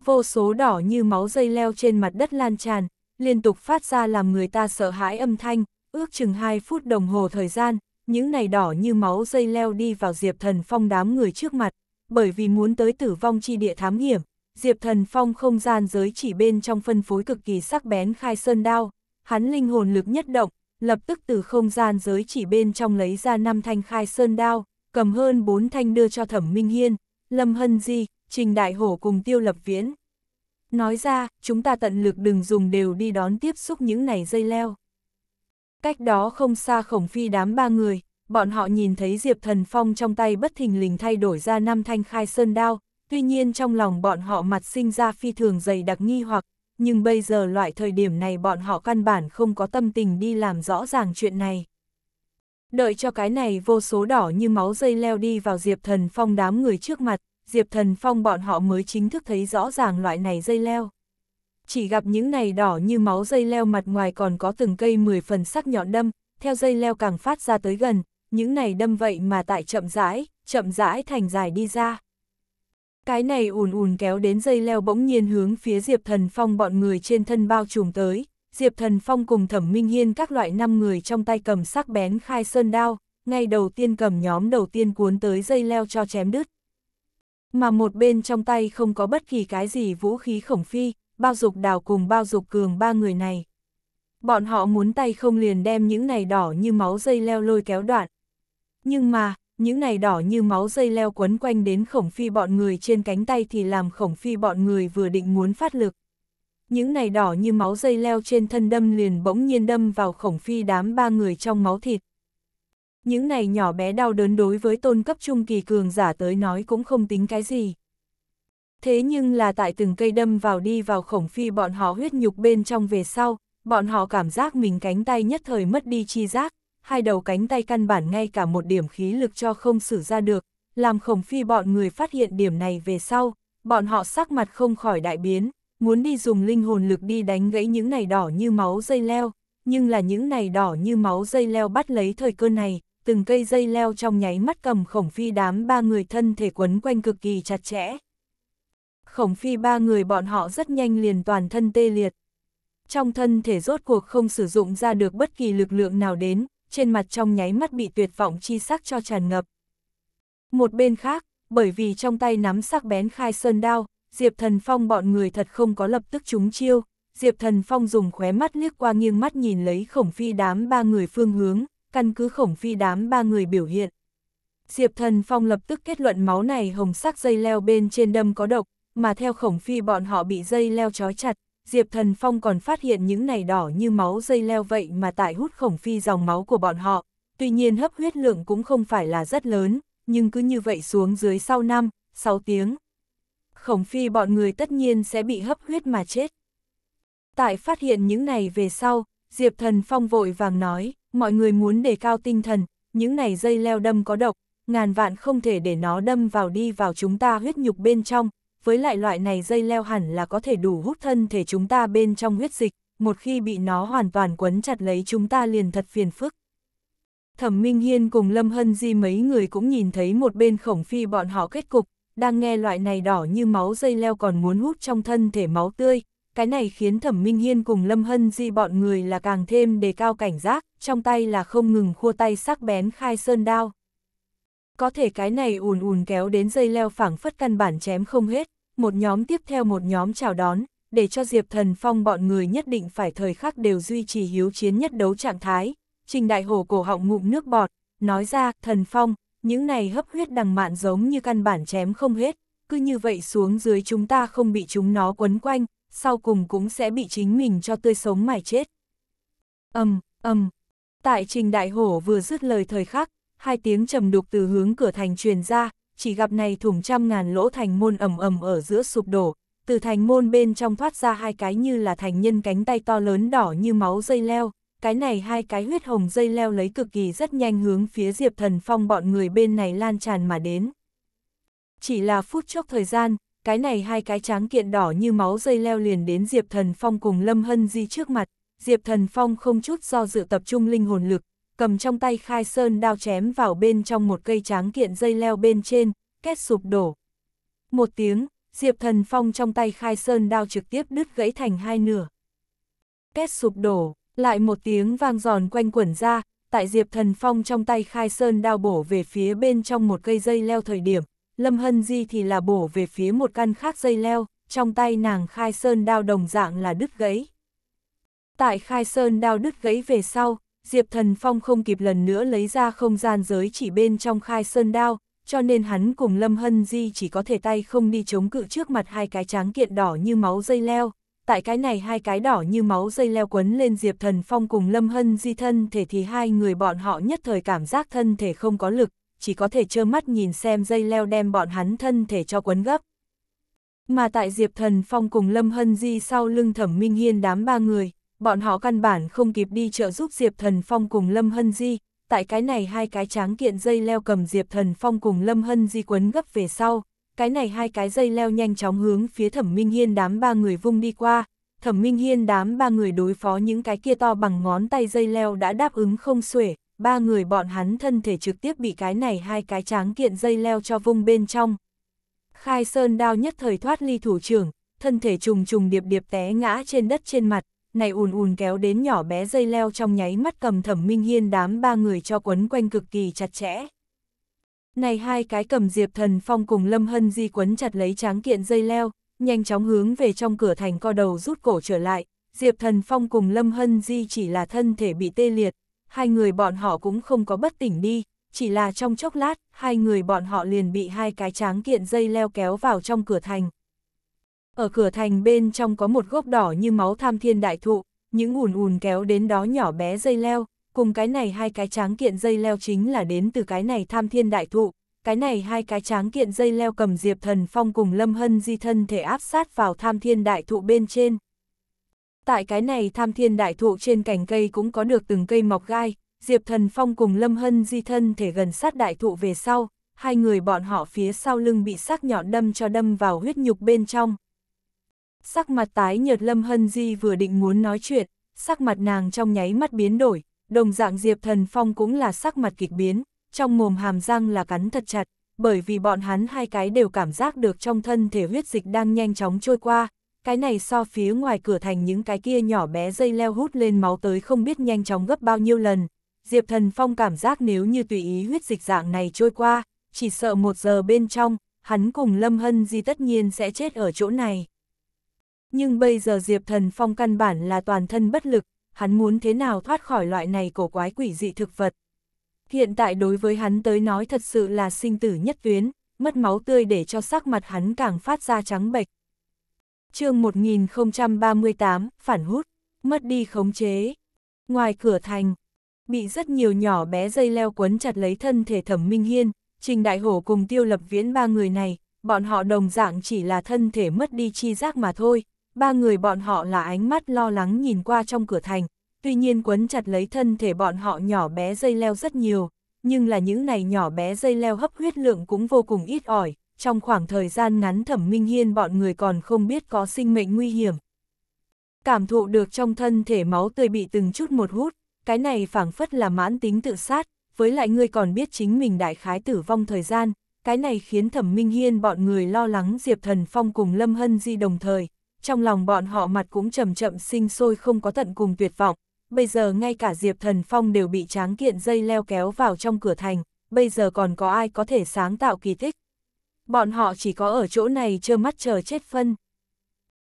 vô số đỏ như máu dây leo trên mặt đất lan tràn, liên tục phát ra làm người ta sợ hãi âm thanh, ước chừng 2 phút đồng hồ thời gian, những này đỏ như máu dây leo đi vào Diệp Thần Phong đám người trước mặt, bởi vì muốn tới tử vong chi địa thám hiểm, Diệp Thần Phong không gian giới chỉ bên trong phân phối cực kỳ sắc bén khai sơn đao, hắn linh hồn lực nhất động, lập tức từ không gian giới chỉ bên trong lấy ra năm thanh khai sơn đao, cầm hơn bốn thanh đưa cho Thẩm Minh Hiên, Lâm Hân Di, Trình Đại Hổ cùng Tiêu Lập Viễn. Nói ra, chúng ta tận lực đừng dùng đều đi đón tiếp xúc những này dây leo. Cách đó không xa khổng phi đám ba người, bọn họ nhìn thấy Diệp Thần Phong trong tay bất thình lình thay đổi ra năm thanh khai sơn đao, Tuy nhiên trong lòng bọn họ mặt sinh ra phi thường dày đặc nghi hoặc, nhưng bây giờ loại thời điểm này bọn họ căn bản không có tâm tình đi làm rõ ràng chuyện này. Đợi cho cái này vô số đỏ như máu dây leo đi vào Diệp Thần Phong đám người trước mặt, Diệp Thần Phong bọn họ mới chính thức thấy rõ ràng loại này dây leo. Chỉ gặp những này đỏ như máu dây leo mặt ngoài còn có từng cây 10 phần sắc nhọn đâm, theo dây leo càng phát ra tới gần, những này đâm vậy mà tại chậm rãi, chậm rãi thành dài đi ra. Cái này ùn ùn kéo đến dây leo bỗng nhiên hướng phía Diệp Thần Phong bọn người trên thân bao trùm tới, Diệp Thần Phong cùng Thẩm Minh Hiên các loại năm người trong tay cầm sắc bén khai sơn đao, ngay đầu tiên cầm nhóm đầu tiên cuốn tới dây leo cho chém đứt. Mà một bên trong tay không có bất kỳ cái gì vũ khí khổng phi, bao dục đào cùng bao dục cường ba người này. Bọn họ muốn tay không liền đem những này đỏ như máu dây leo lôi kéo đoạn. Nhưng mà, những này đỏ như máu dây leo quấn quanh đến khổng phi bọn người trên cánh tay thì làm khổng phi bọn người vừa định muốn phát lực. Những này đỏ như máu dây leo trên thân đâm liền bỗng nhiên đâm vào khổng phi đám ba người trong máu thịt. Những này nhỏ bé đau đớn đối với tôn cấp trung kỳ cường giả tới nói cũng không tính cái gì. Thế nhưng là tại từng cây đâm vào đi vào khổng phi bọn họ huyết nhục bên trong về sau, bọn họ cảm giác mình cánh tay nhất thời mất đi chi giác hai đầu cánh tay căn bản ngay cả một điểm khí lực cho không xử ra được, làm khổng phi bọn người phát hiện điểm này về sau, bọn họ sắc mặt không khỏi đại biến, muốn đi dùng linh hồn lực đi đánh gãy những này đỏ như máu dây leo, nhưng là những này đỏ như máu dây leo bắt lấy thời cơ này, từng cây dây leo trong nháy mắt cầm khổng phi đám ba người thân thể quấn quanh cực kỳ chặt chẽ. Khổng phi ba người bọn họ rất nhanh liền toàn thân tê liệt. Trong thân thể rốt cuộc không sử dụng ra được bất kỳ lực lượng nào đến, trên mặt trong nháy mắt bị tuyệt vọng chi sắc cho tràn ngập. Một bên khác, bởi vì trong tay nắm sắc bén khai sơn đao, Diệp Thần Phong bọn người thật không có lập tức trúng chiêu, Diệp Thần Phong dùng khóe mắt liếc qua nghiêng mắt nhìn lấy khổng phi đám ba người phương hướng, căn cứ khổng phi đám ba người biểu hiện. Diệp Thần Phong lập tức kết luận máu này hồng sắc dây leo bên trên đâm có độc, mà theo khổng phi bọn họ bị dây leo trói chặt, Diệp Thần Phong còn phát hiện những này đỏ như máu dây leo vậy mà tại hút khổng phi dòng máu của bọn họ, tuy nhiên hấp huyết lượng cũng không phải là rất lớn, nhưng cứ như vậy xuống dưới sau 5, 6 tiếng. Khổng phi bọn người tất nhiên sẽ bị hấp huyết mà chết. Tại phát hiện những này về sau, Diệp Thần Phong vội vàng nói, mọi người muốn đề cao tinh thần, những này dây leo đâm có độc, ngàn vạn không thể để nó đâm vào đi vào chúng ta huyết nhục bên trong, với lại loại này dây leo hẳn là có thể đủ hút thân thể chúng ta bên trong huyết dịch, một khi bị nó hoàn toàn quấn chặt lấy chúng ta liền thật phiền phức. Thẩm Minh Hiên cùng Lâm Hân Di mấy người cũng nhìn thấy một bên khổng phi bọn họ kết cục, đang nghe loại này đỏ như máu dây leo còn muốn hút trong thân thể máu tươi, cái này khiến Thẩm Minh Hiên cùng Lâm Hân Di bọn người là càng thêm đề cao cảnh giác, trong tay là không ngừng khua tay sắc bén khai sơn đao có thể cái này ùn ùn kéo đến dây leo phẳng phất căn bản chém không hết, một nhóm tiếp theo một nhóm chào đón, để cho Diệp Thần Phong bọn người nhất định phải thời khắc đều duy trì hiếu chiến nhất đấu trạng thái. Trình Đại Hổ cổ họng ngụm nước bọt, nói ra, Thần Phong, những này hấp huyết đằng mạn giống như căn bản chém không hết, cứ như vậy xuống dưới chúng ta không bị chúng nó quấn quanh, sau cùng cũng sẽ bị chính mình cho tươi sống mài chết. Âm, um, âm, um. tại Trình Đại Hổ vừa dứt lời thời khắc, hai tiếng trầm đục từ hướng cửa thành truyền ra, chỉ gặp này thủng trăm ngàn lỗ thành môn ầm ầm ở giữa sụp đổ, từ thành môn bên trong thoát ra hai cái như là thành nhân cánh tay to lớn đỏ như máu dây leo, cái này hai cái huyết hồng dây leo lấy cực kỳ rất nhanh hướng phía Diệp Thần Phong bọn người bên này lan tràn mà đến. Chỉ là phút chốc thời gian, cái này hai cái tráng kiện đỏ như máu dây leo liền đến Diệp Thần Phong cùng Lâm Hân Di trước mặt, Diệp Thần Phong không chút do dự tập trung linh hồn lực, cầm trong tay khai sơn đao chém vào bên trong một cây tráng kiện dây leo bên trên, két sụp đổ. Một tiếng, Diệp Thần Phong trong tay khai sơn đao trực tiếp đứt gãy thành hai nửa. Két sụp đổ, lại một tiếng vang giòn quanh quẩn ra, tại Diệp Thần Phong trong tay khai sơn đao bổ về phía bên trong một cây dây leo thời điểm, Lâm Hân Di thì là bổ về phía một căn khác dây leo, trong tay nàng khai sơn đao đồng dạng là đứt gãy. Tại khai sơn đao đứt gãy về sau, Diệp Thần Phong không kịp lần nữa lấy ra không gian giới chỉ bên trong khai sơn đao, cho nên hắn cùng Lâm Hân Di chỉ có thể tay không đi chống cự trước mặt hai cái tráng kiện đỏ như máu dây leo. Tại cái này hai cái đỏ như máu dây leo quấn lên Diệp Thần Phong cùng Lâm Hân Di thân thể thì hai người bọn họ nhất thời cảm giác thân thể không có lực, chỉ có thể trơ mắt nhìn xem dây leo đem bọn hắn thân thể cho quấn gấp. Mà tại Diệp Thần Phong cùng Lâm Hân Di sau lưng thẩm minh hiên đám ba người, bọn họ căn bản không kịp đi trợ giúp Diệp Thần Phong cùng Lâm Hân Di, tại cái này hai cái tráng kiện dây leo cầm Diệp Thần Phong cùng Lâm Hân Di quấn gấp về sau, cái này hai cái dây leo nhanh chóng hướng phía Thẩm Minh Hiên đám ba người vung đi qua, Thẩm Minh Hiên đám ba người đối phó những cái kia to bằng ngón tay dây leo đã đáp ứng không xuể, ba người bọn hắn thân thể trực tiếp bị cái này hai cái tráng kiện dây leo cho vung bên trong. Khai Sơn đao nhất thời thoát ly thủ trưởng, thân thể trùng trùng điệp điệp té ngã trên đất trên mặt, này ùn ùn kéo đến nhỏ bé dây leo trong nháy mắt cầm thẩm minh hiên đám ba người cho quấn quanh cực kỳ chặt chẽ. Này hai cái cầm diệp thần phong cùng lâm hân di quấn chặt lấy tráng kiện dây leo, nhanh chóng hướng về trong cửa thành co đầu rút cổ trở lại, diệp thần phong cùng lâm hân di chỉ là thân thể bị tê liệt, hai người bọn họ cũng không có bất tỉnh đi, chỉ là trong chốc lát, hai người bọn họ liền bị hai cái tráng kiện dây leo kéo vào trong cửa thành. Ở cửa thành bên trong có một gốc đỏ như máu tham thiên đại thụ, những ùn ùn kéo đến đó nhỏ bé dây leo, cùng cái này hai cái tráng kiện dây leo chính là đến từ cái này tham thiên đại thụ, cái này hai cái tráng kiện dây leo cầm diệp thần phong cùng lâm hân di thân thể áp sát vào tham thiên đại thụ bên trên. Tại cái này tham thiên đại thụ trên cành cây cũng có được từng cây mọc gai, diệp thần phong cùng lâm hân di thân thể gần sát đại thụ về sau, hai người bọn họ phía sau lưng bị sắc nhỏ đâm cho đâm vào huyết nhục bên trong. Sắc mặt tái nhợt Lâm Hân Di vừa định muốn nói chuyện, sắc mặt nàng trong nháy mắt biến đổi, đồng dạng Diệp Thần Phong cũng là sắc mặt kịch biến, trong mồm hàm răng là cắn thật chặt, bởi vì bọn hắn hai cái đều cảm giác được trong thân thể huyết dịch đang nhanh chóng trôi qua, cái này so phía ngoài cửa thành những cái kia nhỏ bé dây leo hút lên máu tới không biết nhanh chóng gấp bao nhiêu lần. Diệp Thần Phong cảm giác nếu như tùy ý huyết dịch dạng này trôi qua, chỉ sợ một giờ bên trong, hắn cùng Lâm Hân Di tất nhiên sẽ chết ở chỗ này nhưng bây giờ Diệp Thần Phong căn bản là toàn thân bất lực, hắn muốn thế nào thoát khỏi loại này cổ quái quỷ dị thực vật. Hiện tại đối với hắn tới nói thật sự là sinh tử nhất tuyến, mất máu tươi để cho sắc mặt hắn càng phát ra trắng bệch. chương 1038, phản hút, mất đi khống chế. Ngoài cửa thành, bị rất nhiều nhỏ bé dây leo quấn chặt lấy thân thể thẩm minh hiên, trình đại hổ cùng tiêu lập viễn ba người này, bọn họ đồng dạng chỉ là thân thể mất đi chi giác mà thôi, ba người bọn họ là ánh mắt lo lắng nhìn qua trong cửa thành, tuy nhiên quấn chặt lấy thân thể bọn họ nhỏ bé dây leo rất nhiều, nhưng là những này nhỏ bé dây leo hấp huyết lượng cũng vô cùng ít ỏi, trong khoảng thời gian ngắn thẩm minh hiên bọn người còn không biết có sinh mệnh nguy hiểm. Cảm thụ được trong thân thể máu tươi bị từng chút một hút, cái này phảng phất là mãn tính tự sát, với lại người còn biết chính mình đại khái tử vong thời gian, cái này khiến thẩm minh hiên bọn người lo lắng Diệp Thần Phong cùng Lâm Hân Di đồng thời, trong lòng bọn họ mặt cũng chậm chậm sinh sôi không có tận cùng tuyệt vọng. Bây giờ ngay cả Diệp Thần Phong đều bị tráng kiện dây leo kéo vào trong cửa thành, bây giờ còn có ai có thể sáng tạo kỳ tích. Bọn họ chỉ có ở chỗ này trơ mắt chờ chết phân.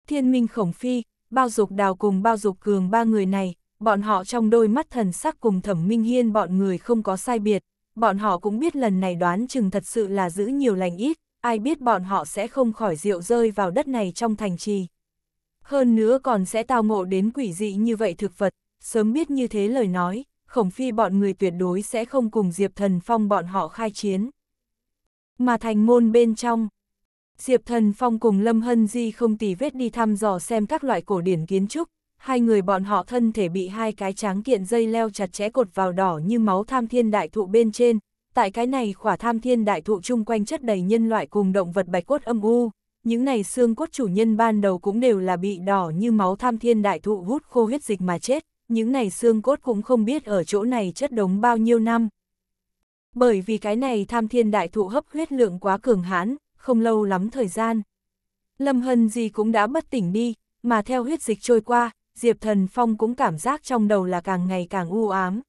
Thiên minh khổng phi, bao dục đào cùng bao dục cường ba người này, bọn họ trong đôi mắt thần sắc cùng thẩm minh hiên bọn người không có sai biệt, bọn họ cũng biết lần này đoán chừng thật sự là giữ nhiều lành ít, ai biết bọn họ sẽ không khỏi rượu rơi vào đất này trong thành trì. Hơn nữa còn sẽ tao ngộ đến quỷ dị như vậy thực vật, sớm biết như thế lời nói, khổng phi bọn người tuyệt đối sẽ không cùng Diệp Thần Phong bọn họ khai chiến. Mà thành môn bên trong, Diệp Thần Phong cùng Lâm Hân Di không tì vết đi thăm dò xem các loại cổ điển kiến trúc, hai người bọn họ thân thể bị hai cái tráng kiện dây leo chặt chẽ cột vào đỏ như máu tham thiên đại thụ bên trên, tại cái này khỏa tham thiên đại thụ chung quanh chất đầy nhân loại cùng động vật bạch cốt âm u những này xương cốt chủ nhân ban đầu cũng đều là bị đỏ như máu tham thiên đại thụ hút khô huyết dịch mà chết, những này xương cốt cũng không biết ở chỗ này chất đống bao nhiêu năm. Bởi vì cái này tham thiên đại thụ hấp huyết lượng quá cường hãn, không lâu lắm thời gian. Lâm Hân gì cũng đã bất tỉnh đi, mà theo huyết dịch trôi qua, Diệp Thần Phong cũng cảm giác trong đầu là càng ngày càng u ám.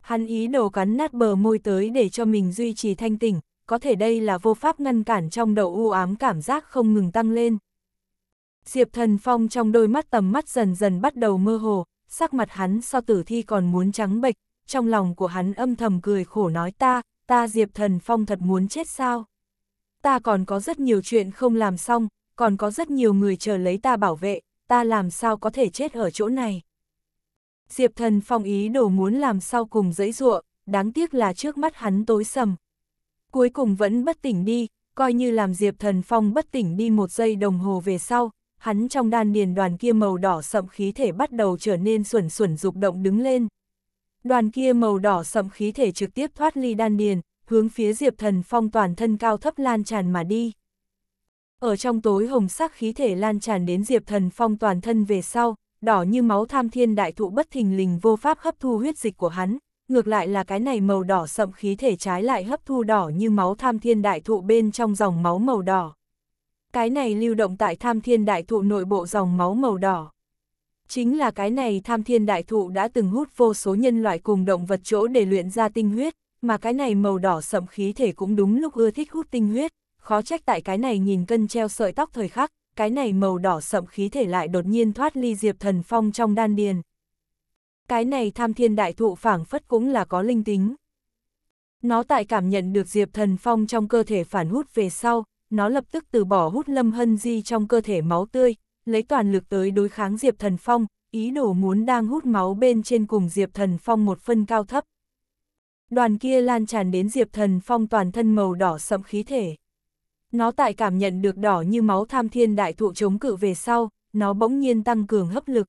Hắn ý đồ cắn nát bờ môi tới để cho mình duy trì thanh tỉnh, có thể đây là vô pháp ngăn cản trong đầu u ám cảm giác không ngừng tăng lên. Diệp Thần Phong trong đôi mắt tầm mắt dần dần bắt đầu mơ hồ, sắc mặt hắn so tử thi còn muốn trắng bệch, trong lòng của hắn âm thầm cười khổ nói ta, ta Diệp Thần Phong thật muốn chết sao? Ta còn có rất nhiều chuyện không làm xong, còn có rất nhiều người chờ lấy ta bảo vệ, ta làm sao có thể chết ở chỗ này? Diệp Thần Phong ý đồ muốn làm sau cùng dẫy ruộng, đáng tiếc là trước mắt hắn tối sầm, cuối cùng vẫn bất tỉnh đi, coi như làm Diệp Thần Phong bất tỉnh đi một giây đồng hồ về sau, hắn trong đan điền đoàn kia màu đỏ sậm khí thể bắt đầu trở nên xuẩn xuẩn dục động đứng lên. Đoàn kia màu đỏ sậm khí thể trực tiếp thoát ly đan điền, hướng phía Diệp Thần Phong toàn thân cao thấp lan tràn mà đi. Ở trong tối hồng sắc khí thể lan tràn đến Diệp Thần Phong toàn thân về sau, đỏ như máu tham thiên đại thụ bất thình lình vô pháp hấp thu huyết dịch của hắn, ngược lại là cái này màu đỏ sậm khí thể trái lại hấp thu đỏ như máu tham thiên đại thụ bên trong dòng máu màu đỏ. Cái này lưu động tại tham thiên đại thụ nội bộ dòng máu màu đỏ. Chính là cái này tham thiên đại thụ đã từng hút vô số nhân loại cùng động vật chỗ để luyện ra tinh huyết, mà cái này màu đỏ sậm khí thể cũng đúng lúc ưa thích hút tinh huyết, khó trách tại cái này nhìn cân treo sợi tóc thời khắc, cái này màu đỏ sậm khí thể lại đột nhiên thoát ly diệp thần phong trong đan điền, cái này tham thiên đại thụ phảng phất cũng là có linh tính. Nó tại cảm nhận được Diệp Thần Phong trong cơ thể phản hút về sau, nó lập tức từ bỏ hút Lâm Hân Di trong cơ thể máu tươi, lấy toàn lực tới đối kháng Diệp Thần Phong, ý đồ muốn đang hút máu bên trên cùng Diệp Thần Phong một phân cao thấp. Đoàn kia lan tràn đến Diệp Thần Phong toàn thân màu đỏ sẫm khí thể. Nó tại cảm nhận được đỏ như máu tham thiên đại thụ chống cự về sau, nó bỗng nhiên tăng cường hấp lực.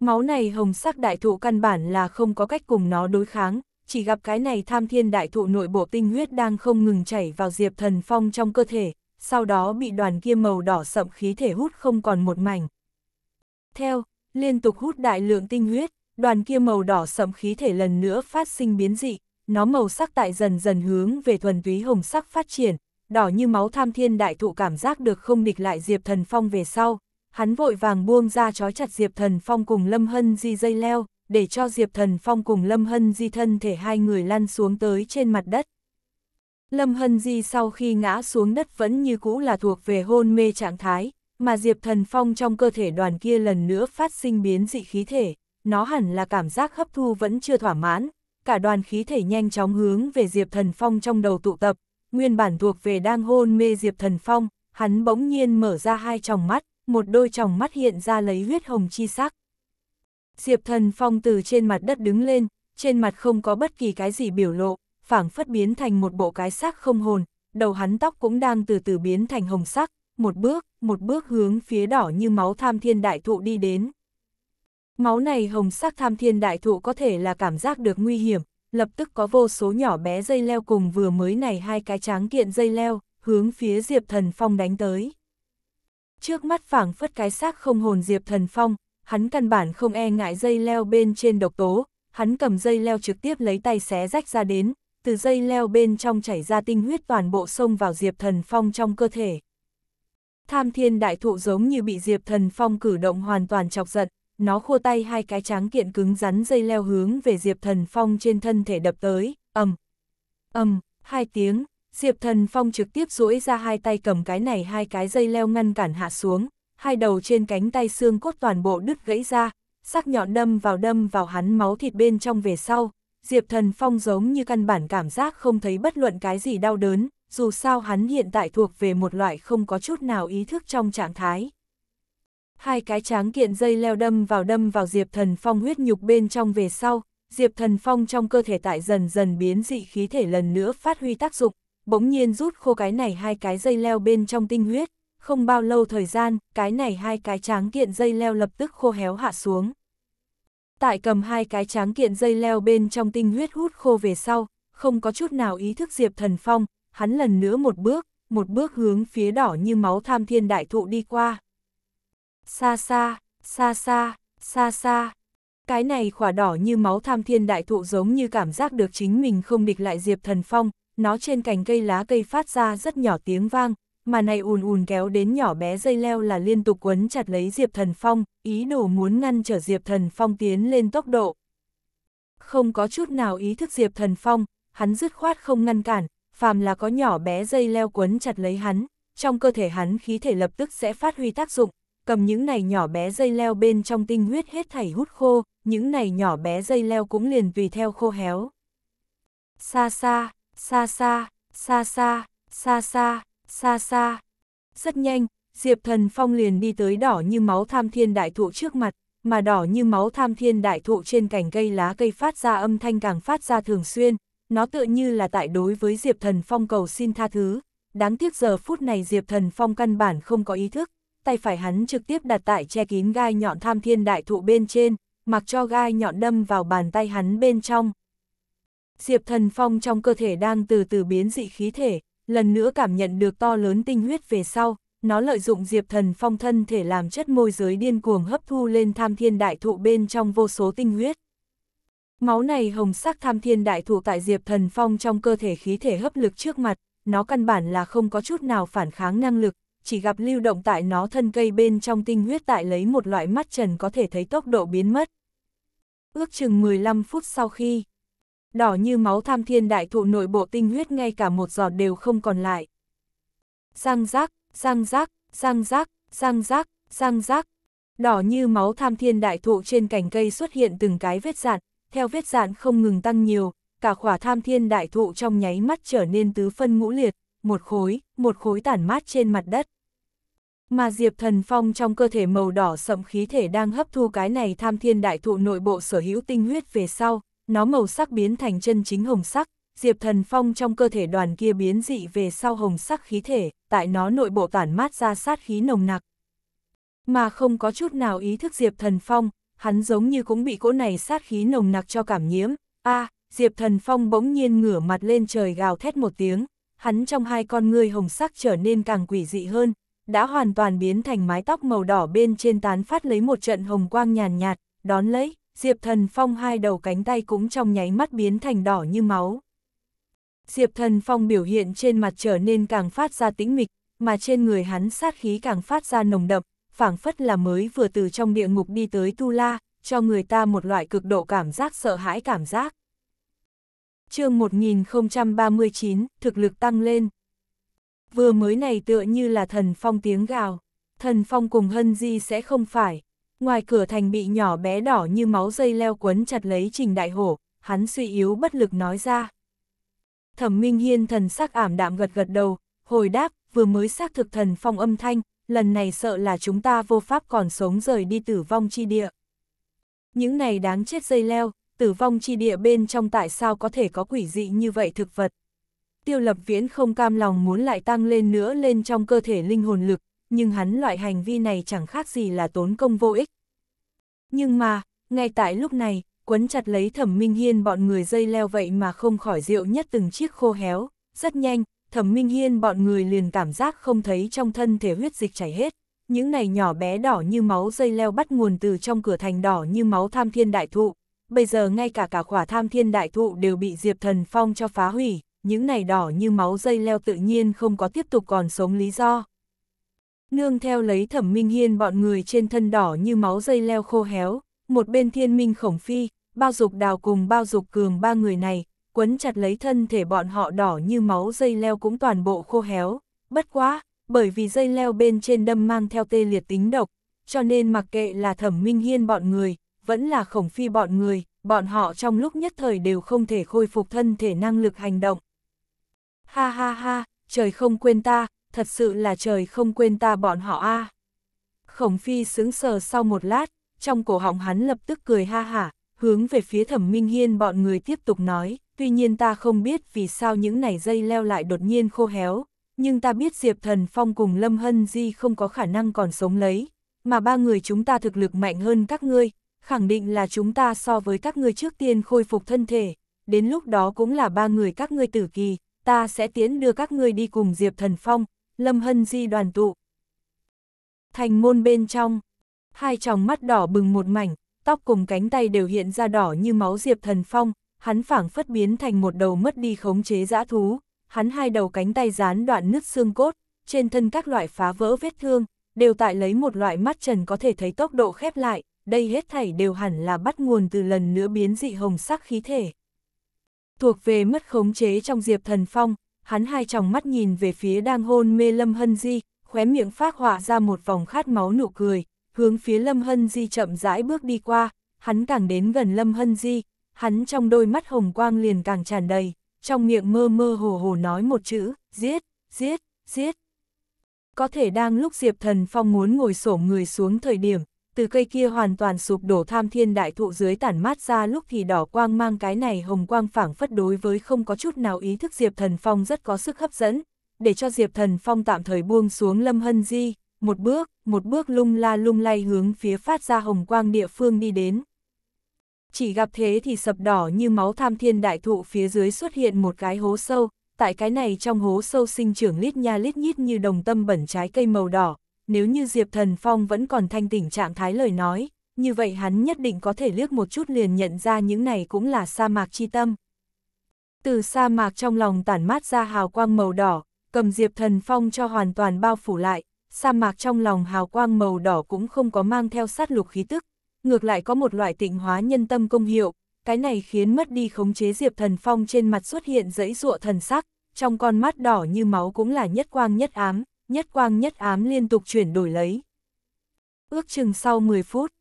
Máu này hồng sắc đại thụ căn bản là không có cách cùng nó đối kháng, chỉ gặp cái này tham thiên đại thụ nội bộ tinh huyết đang không ngừng chảy vào diệp thần phong trong cơ thể, sau đó bị đoàn kia màu đỏ sậm khí thể hút không còn một mảnh. Theo, liên tục hút đại lượng tinh huyết, đoàn kia màu đỏ sậm khí thể lần nữa phát sinh biến dị, nó màu sắc tại dần dần hướng về thuần túy hồng sắc phát triển, đỏ như máu tham thiên đại thụ cảm giác được không địch lại diệp thần phong về sau, hắn vội vàng buông ra trói chặt Diệp Thần Phong cùng Lâm Hân Di dây leo, để cho Diệp Thần Phong cùng Lâm Hân Di thân thể hai người lăn xuống tới trên mặt đất. Lâm Hân Di sau khi ngã xuống đất vẫn như cũ là thuộc về hôn mê trạng thái, mà Diệp Thần Phong trong cơ thể đoàn kia lần nữa phát sinh biến dị khí thể, nó hẳn là cảm giác hấp thu vẫn chưa thỏa mãn, cả đoàn khí thể nhanh chóng hướng về Diệp Thần Phong trong đầu tụ tập, nguyên bản thuộc về đang hôn mê Diệp Thần Phong, hắn bỗng nhiên mở ra hai tròng mắt, một đôi tròng mắt hiện ra lấy huyết hồng chi sắc. Diệp thần phong từ trên mặt đất đứng lên, trên mặt không có bất kỳ cái gì biểu lộ, phảng phất biến thành một bộ cái xác không hồn, đầu hắn tóc cũng đang từ từ biến thành hồng sắc, một bước, một bước hướng phía đỏ như máu tham thiên đại thụ đi đến. Máu này hồng sắc tham thiên đại thụ có thể là cảm giác được nguy hiểm, lập tức có vô số nhỏ bé dây leo cùng vừa mới này hai cái tráng kiện dây leo, hướng phía Diệp Thần Phong đánh tới. Trước mắt phảng phất cái xác không hồn Diệp Thần Phong, hắn căn bản không e ngại dây leo bên trên độc tố, hắn cầm dây leo trực tiếp lấy tay xé rách ra đến, từ dây leo bên trong chảy ra tinh huyết toàn bộ xông vào Diệp Thần Phong trong cơ thể. Tham thiên đại thụ giống như bị Diệp Thần Phong cử động hoàn toàn chọc giận, nó khua tay hai cái tráng kiện cứng rắn dây leo hướng về Diệp Thần Phong trên thân thể đập tới, ầm, ầm, hai tiếng, Diệp Thần Phong trực tiếp duỗi ra hai tay cầm cái này hai cái dây leo ngăn cản hạ xuống, hai đầu trên cánh tay xương cốt toàn bộ đứt gãy ra, sắc nhọn đâm vào đâm vào hắn máu thịt bên trong về sau. Diệp Thần Phong giống như căn bản cảm giác không thấy bất luận cái gì đau đớn, dù sao hắn hiện tại thuộc về một loại không có chút nào ý thức trong trạng thái. Hai cái tráng kiện dây leo đâm vào đâm vào Diệp Thần Phong huyết nhục bên trong về sau, Diệp Thần Phong trong cơ thể tại dần dần biến dị khí thể lần nữa phát huy tác dụng, bỗng nhiên rút khô cái này hai cái dây leo bên trong tinh huyết, không bao lâu thời gian, cái này hai cái tráng kiện dây leo lập tức khô héo hạ xuống. Tại cầm hai cái tráng kiện dây leo bên trong tinh huyết hút khô về sau, không có chút nào ý thức Diệp Thần Phong, hắn lần nữa một bước, một bước hướng phía đỏ như máu tham thiên đại thụ đi qua. Xa xa, xa xa, xa xa. Cái này khỏa đỏ như máu tham thiên đại thụ giống như cảm giác được chính mình không địch lại Diệp Thần Phong, nó trên cành cây lá cây phát ra rất nhỏ tiếng vang, mà này ùn ùn kéo đến nhỏ bé dây leo là liên tục quấn chặt lấy Diệp Thần Phong, ý đồ muốn ngăn trở Diệp Thần Phong tiến lên tốc độ. Không có chút nào ý thức Diệp Thần Phong, hắn dứt khoát không ngăn cản, phàm là có nhỏ bé dây leo quấn chặt lấy hắn, trong cơ thể hắn khí thể lập tức sẽ phát huy tác dụng, cầm những này nhỏ bé dây leo bên trong tinh huyết hết thảy hút khô, những này nhỏ bé dây leo cũng liền tùy theo khô héo. Xa xa, xa xa, xa xa, xa xa, xa xa. Rất nhanh, Diệp Thần Phong liền đi tới đỏ như máu tham thiên đại thụ trước mặt, mà đỏ như máu tham thiên đại thụ trên cành cây lá cây phát ra âm thanh càng phát ra thường xuyên, nó tựa như là tại đối với Diệp Thần Phong cầu xin tha thứ. Đáng tiếc giờ phút này Diệp Thần Phong căn bản không có ý thức, tay phải hắn trực tiếp đặt tại che kín gai nhọn tham thiên đại thụ bên trên, mặc cho gai nhọn đâm vào bàn tay hắn bên trong, Diệp Thần Phong trong cơ thể đang từ từ biến dị khí thể, lần nữa cảm nhận được to lớn tinh huyết về sau, nó lợi dụng Diệp Thần Phong thân thể làm chất môi giới điên cuồng hấp thu lên tham thiên đại thụ bên trong vô số tinh huyết. Máu này hồng sắc tham thiên đại thụ tại Diệp Thần Phong trong cơ thể khí thể hấp lực trước mặt, nó căn bản là không có chút nào phản kháng năng lực, chỉ gặp lưu động tại nó thân cây bên trong tinh huyết tại lấy một loại mắt trần có thể thấy tốc độ biến mất. Ước chừng 15 phút sau khi, đỏ như máu tham thiên đại thụ nội bộ tinh huyết ngay cả một giọt đều không còn lại. Răng rác, răng rác, răng rác, răng rác, răng rác. Đỏ như máu tham thiên đại thụ trên cành cây xuất hiện từng cái vết dạn, theo vết dạn không ngừng tăng nhiều, cả khỏa tham thiên đại thụ trong nháy mắt trở nên tứ phân ngũ liệt, một khối, một khối tản mát trên mặt đất. Mà Diệp Thần Phong trong cơ thể màu đỏ sậm khí thể đang hấp thu cái này tham thiên đại thụ nội bộ sở hữu tinh huyết về sau, nó màu sắc biến thành chân chính hồng sắc, Diệp Thần Phong trong cơ thể đoàn kia biến dị về sau hồng sắc khí thể, tại nó nội bộ tản mát ra sát khí nồng nặc. Mà không có chút nào ý thức Diệp Thần Phong, hắn giống như cũng bị cỗ này sát khí nồng nặc cho cảm nhiễm. a à, Diệp Thần Phong bỗng nhiên ngửa mặt lên trời gào thét một tiếng, hắn trong hai con ngươi hồng sắc trở nên càng quỷ dị hơn, đã hoàn toàn biến thành mái tóc màu đỏ bên trên tán phát lấy một trận hồng quang nhàn nhạt, đón lấy. Diệp Thần Phong hai đầu cánh tay cũng trong nháy mắt biến thành đỏ như máu. Diệp Thần Phong biểu hiện trên mặt trở nên càng phát ra tĩnh mịch, mà trên người hắn sát khí càng phát ra nồng đậm, phảng phất là mới vừa từ trong địa ngục đi tới Tu La, cho người ta một loại cực độ cảm giác sợ hãi cảm giác. chương 1039, thực lực tăng lên. Vừa mới này tựa như là thần phong tiếng gào, thần phong cùng hân di sẽ không phải. Ngoài cửa thành bị nhỏ bé đỏ như máu dây leo quấn chặt lấy Trình Đại Hổ, hắn suy yếu bất lực nói ra. Thẩm Minh Hiên thần sắc ảm đạm gật gật đầu, hồi đáp, vừa mới xác thực thần phong âm thanh, lần này sợ là chúng ta vô pháp còn sống rời đi tử vong chi địa. Những này đáng chết dây leo, tử vong chi địa bên trong tại sao có thể có quỷ dị như vậy thực vật. Tiêu lập viễn không cam lòng muốn lại tăng lên nữa lên trong cơ thể linh hồn lực, nhưng hắn loại hành vi này chẳng khác gì là tốn công vô ích. Nhưng mà, ngay tại lúc này, quấn chặt lấy thẩm minh hiên bọn người dây leo vậy mà không khỏi rượu nhất từng chiếc khô héo, rất nhanh, thẩm minh hiên bọn người liền cảm giác không thấy trong thân thể huyết dịch chảy hết. Những này nhỏ bé đỏ như máu dây leo bắt nguồn từ trong cửa thành đỏ như máu tham thiên đại thụ. Bây giờ ngay cả cả khỏa tham thiên đại thụ đều bị Diệp Thần Phong cho phá hủy, những này đỏ như máu dây leo tự nhiên không có tiếp tục còn sống lý do, Nương theo lấy thẩm minh hiên bọn người trên thân đỏ như máu dây leo khô héo, một bên thiên minh khổng phi, bao dục đào cùng bao dục cường ba người này, quấn chặt lấy thân thể bọn họ đỏ như máu dây leo cũng toàn bộ khô héo. Bất quá, bởi vì dây leo bên trên đâm mang theo tê liệt tính độc, cho nên mặc kệ là thẩm minh hiên bọn người, vẫn là khổng phi bọn người, bọn họ trong lúc nhất thời đều không thể khôi phục thân thể năng lực hành động. Ha ha ha, trời không quên ta, thật sự là trời không quên ta bọn họ a. À. Khổng Phi sững sờ sau một lát, trong cổ họng hắn lập tức cười ha hả, hướng về phía thẩm minh hiên bọn người tiếp tục nói, tuy nhiên ta không biết vì sao những nảy dây leo lại đột nhiên khô héo, nhưng ta biết Diệp Thần Phong cùng Lâm Hân Di không có khả năng còn sống lấy, mà ba người chúng ta thực lực mạnh hơn các ngươi, khẳng định là chúng ta so với các ngươi trước tiên khôi phục thân thể, đến lúc đó cũng là ba người các ngươi tử kỳ, ta sẽ tiến đưa các ngươi đi cùng Diệp Thần Phong, Lâm Hân Di đoàn tụ. Thành môn bên trong, hai tròng mắt đỏ bừng một mảnh, tóc cùng cánh tay đều hiện ra đỏ như máu Diệp Thần Phong, hắn phảng phất biến thành một đầu mất đi khống chế dã thú, hắn hai đầu cánh tay dán đoạn nứt xương cốt, trên thân các loại phá vỡ vết thương, đều tại lấy một loại mắt trần có thể thấy tốc độ khép lại, đây hết thảy đều hẳn là bắt nguồn từ lần nữa biến dị hồng sắc khí thể. Thuộc về mất khống chế trong Diệp Thần Phong, hắn hai tròng mắt nhìn về phía đang hôn mê Lâm Hân Di, khóe miệng phát hỏa ra một vòng khát máu nụ cười, hướng phía Lâm Hân Di chậm rãi bước đi qua, hắn càng đến gần Lâm Hân Di, hắn trong đôi mắt hồng quang liền càng tràn đầy, trong miệng mơ mơ hồ hồ nói một chữ, giết, giết, giết. Có thể đang lúc Diệp Thần Phong muốn ngồi xổm người xuống thời điểm, từ cây kia hoàn toàn sụp đổ tham thiên đại thụ dưới tản mát ra lúc thì đỏ quang mang cái này hồng quang phảng phất đối với không có chút nào ý thức Diệp Thần Phong rất có sức hấp dẫn, để cho Diệp Thần Phong tạm thời buông xuống Lâm Hân Di, một bước, một bước lung la lung lay hướng phía phát ra hồng quang địa phương đi đến. Chỉ gặp thế thì sập đỏ như máu tham thiên đại thụ phía dưới xuất hiện một cái hố sâu, tại cái này trong hố sâu sinh trưởng lít nha lít nhít như đồng tâm bẩn trái cây màu đỏ, nếu như Diệp Thần Phong vẫn còn thanh tỉnh trạng thái lời nói, như vậy hắn nhất định có thể liếc một chút liền nhận ra những này cũng là sa mạc chi tâm. Từ sa mạc trong lòng tản mát ra hào quang màu đỏ, cầm Diệp Thần Phong cho hoàn toàn bao phủ lại, sa mạc trong lòng hào quang màu đỏ cũng không có mang theo sát lục khí tức, ngược lại có một loại tịnh hóa nhân tâm công hiệu, cái này khiến mất đi khống chế Diệp Thần Phong trên mặt xuất hiện dãy dụa thần sắc, trong con mắt đỏ như máu cũng là nhất quang nhất ám, nhất quang nhất ám liên tục chuyển đổi lấy. Ước chừng sau 10 phút,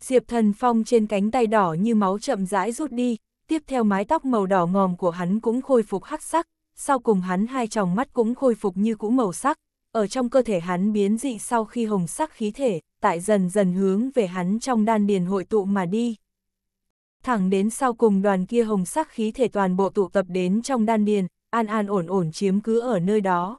Diệp Thần Phong trên cánh tay đỏ như máu chậm rãi rút đi, tiếp theo mái tóc màu đỏ ngòm của hắn cũng khôi phục hắc sắc, sau cùng hắn hai tròng mắt cũng khôi phục như cũ màu sắc, ở trong cơ thể hắn biến dị sau khi hồng sắc khí thể, tại dần dần hướng về hắn trong đan điền hội tụ mà đi. Thẳng đến sau cùng đoàn kia hồng sắc khí thể toàn bộ tụ tập đến trong đan điền, an an ổn ổn chiếm cứ ở nơi đó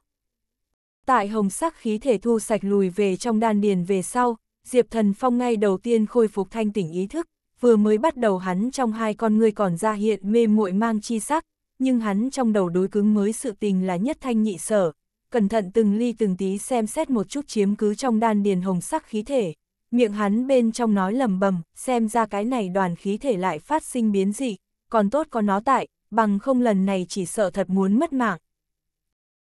tại hồng sắc khí thể thu sạch lùi về trong đan điền về sau, Diệp Thần Phong ngay đầu tiên khôi phục thanh tỉnh ý thức, vừa mới bắt đầu hắn trong hai con người còn ra hiện mê muội mang chi sắc, nhưng hắn trong đầu đối cứng mới sự tình là nhất thanh nhị sở, cẩn thận từng ly từng tí xem xét một chút chiếm cứ trong đan điền hồng sắc khí thể, miệng hắn bên trong nói lầm bầm, xem ra cái này đoàn khí thể lại phát sinh biến dị, còn tốt có nó tại, bằng không lần này chỉ sợ thật muốn mất mạng.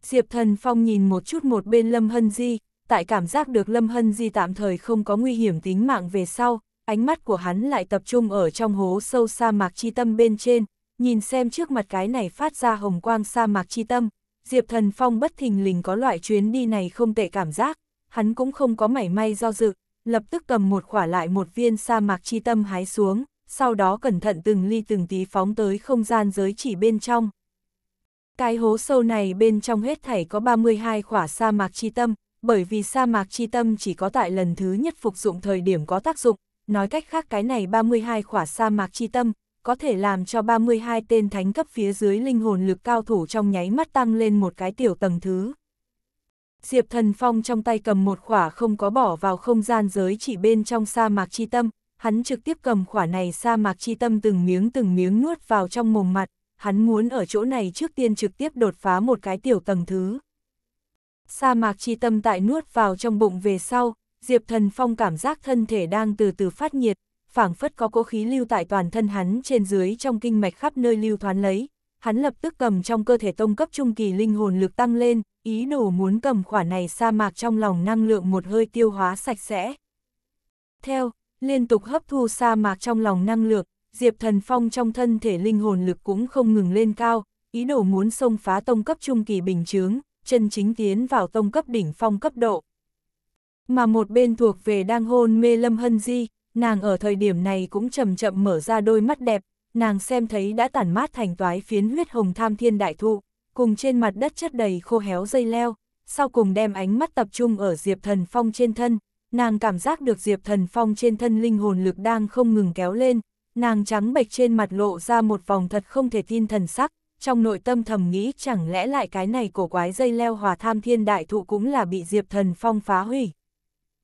Diệp Thần Phong nhìn một chút một bên Lâm Hân Di, tại cảm giác được Lâm Hân Di tạm thời không có nguy hiểm tính mạng về sau, ánh mắt của hắn lại tập trung ở trong hố sâu sa mạc chi tâm bên trên, nhìn xem trước mặt cái này phát ra hồng quang sa mạc chi tâm, Diệp Thần Phong bất thình lình có loại chuyến đi này không tệ cảm giác, hắn cũng không có mảy may do dự, lập tức cầm một khỏa lại một viên sa mạc chi tâm hái xuống, sau đó cẩn thận từng ly từng tí phóng tới không gian giới chỉ bên trong. Cái hố sâu này bên trong hết thảy có 32 khỏa sa mạc chi tâm, bởi vì sa mạc chi tâm chỉ có tại lần thứ nhất phục dụng thời điểm có tác dụng, nói cách khác cái này 32 khỏa sa mạc chi tâm, có thể làm cho 32 tên thánh cấp phía dưới linh hồn lực cao thủ trong nháy mắt tăng lên một cái tiểu tầng thứ. Diệp Thần Phong trong tay cầm một khỏa không có bỏ vào không gian giới chỉ bên trong sa mạc chi tâm, hắn trực tiếp cầm khỏa này sa mạc chi tâm từng miếng từng miếng nuốt vào trong mồm mặt, hắn muốn ở chỗ này trước tiên trực tiếp đột phá một cái tiểu tầng thứ. Sa mạc chi tâm tại nuốt vào trong bụng về sau, Diệp Thần Phong cảm giác thân thể đang từ từ phát nhiệt, phảng phất có cỗ khí lưu tại toàn thân hắn trên dưới trong kinh mạch khắp nơi lưu thoán lấy, hắn lập tức cầm trong cơ thể tông cấp trung kỳ linh hồn lực tăng lên, ý đồ muốn cầm khỏa này sa mạc trong lòng năng lượng một hơi tiêu hóa sạch sẽ. Theo, liên tục hấp thu sa mạc trong lòng năng lượng, Diệp Thần Phong trong thân thể linh hồn lực cũng không ngừng lên cao, ý đồ muốn xông phá tông cấp trung kỳ bình chướng, chân chính tiến vào tông cấp đỉnh phong cấp độ. Mà một bên thuộc về đang hôn mê Lâm Hân Di, nàng ở thời điểm này cũng chậm chậm mở ra đôi mắt đẹp, nàng xem thấy đã tản mát thành toái phiến huyết hồng tham thiên đại thụ, cùng trên mặt đất chất đầy khô héo dây leo, sau cùng đem ánh mắt tập trung ở Diệp Thần Phong trên thân, nàng cảm giác được Diệp Thần Phong trên thân linh hồn lực đang không ngừng kéo lên, Nàng trắng bệch trên mặt lộ ra một vòng thật không thể tin thần sắc, trong nội tâm thầm nghĩ chẳng lẽ lại cái này cổ quái dây leo hòa tham thiên đại thụ cũng là bị Diệp Thần Phong phá hủy.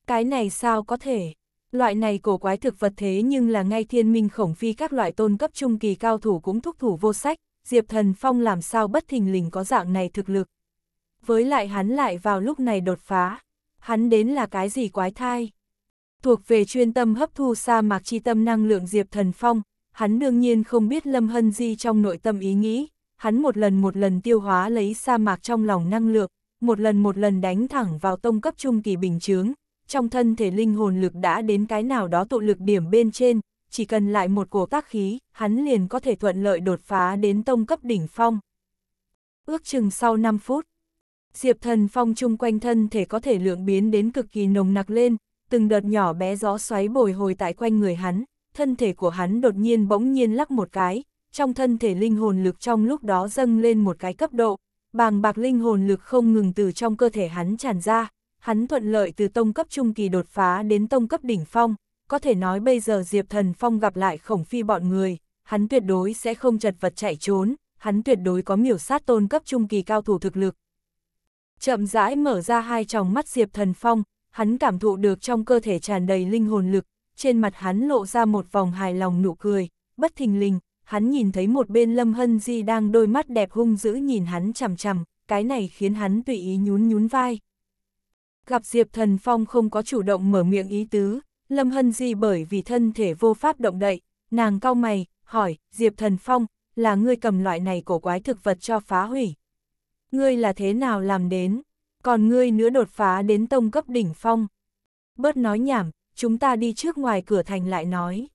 Cái này sao có thể? Loại này cổ quái thực vật thế nhưng là ngay thiên minh khổng phi các loại tôn cấp trung kỳ cao thủ cũng thúc thủ vô sách, Diệp Thần Phong làm sao bất thình lình có dạng này thực lực. Với lại hắn lại vào lúc này đột phá, hắn đến là cái gì quái thai? thuộc về chuyên tâm hấp thu sa mạc chi tâm năng lượng Diệp Thần Phong, hắn đương nhiên không biết Lâm Hân Di trong nội tâm ý nghĩ, hắn một lần một lần tiêu hóa lấy sa mạc trong lòng năng lượng, một lần một lần đánh thẳng vào tông cấp trung kỳ bình chướng, trong thân thể linh hồn lực đã đến cái nào đó tụ lực điểm bên trên, chỉ cần lại một cổ tác khí, hắn liền có thể thuận lợi đột phá đến tông cấp đỉnh phong. Ước chừng sau 5 phút, Diệp Thần Phong chung quanh thân thể có thể lượng biến đến cực kỳ nồng nặc lên, từng đợt nhỏ bé gió xoáy bồi hồi tại quanh người hắn, thân thể của hắn đột nhiên bỗng nhiên lắc một cái, trong thân thể linh hồn lực trong lúc đó dâng lên một cái cấp độ, bàng bạc linh hồn lực không ngừng từ trong cơ thể hắn tràn ra, hắn thuận lợi từ tông cấp trung kỳ đột phá đến tông cấp đỉnh phong, có thể nói bây giờ Diệp Thần Phong gặp lại khổng phi bọn người, hắn tuyệt đối sẽ không chật vật chạy trốn, hắn tuyệt đối có miểu sát tôn cấp trung kỳ cao thủ thực lực. Chậm rãi mở ra hai tròng mắt Diệp Thần Phong, hắn cảm thụ được trong cơ thể tràn đầy linh hồn lực, trên mặt hắn lộ ra một vòng hài lòng nụ cười, bất thình lình, hắn nhìn thấy một bên Lâm Hân Di đang đôi mắt đẹp hung dữ nhìn hắn chằm chằm, cái này khiến hắn tùy ý nhún nhún vai. Gặp Diệp Thần Phong không có chủ động mở miệng ý tứ, Lâm Hân Di bởi vì thân thể vô pháp động đậy, nàng cau mày, hỏi, Diệp Thần Phong, là ngươi cầm loại này cổ quái thực vật cho phá hủy. Ngươi là thế nào làm đến? còn ngươi nữa đột phá đến tông cấp đỉnh phong. Bớt nói nhảm, chúng ta đi trước ngoài cửa thành lại nói.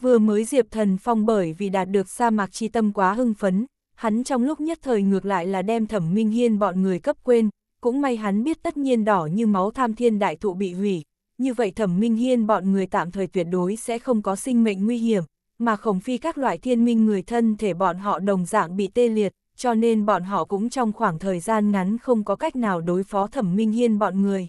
Vừa mới Diệp Thần Phong bởi vì đạt được sa mạc chi tâm quá hưng phấn, hắn trong lúc nhất thời ngược lại là đem thẩm minh hiên bọn người cấp quên, cũng may hắn biết tất nhiên đỏ như máu tham thiên đại thụ bị hủy, như vậy thẩm minh hiên bọn người tạm thời tuyệt đối sẽ không có sinh mệnh nguy hiểm, mà khổng phi các loại thiên minh người thân thể bọn họ đồng dạng bị tê liệt, cho nên bọn họ cũng trong khoảng thời gian ngắn không có cách nào đối phó thẩm minh hiên bọn người.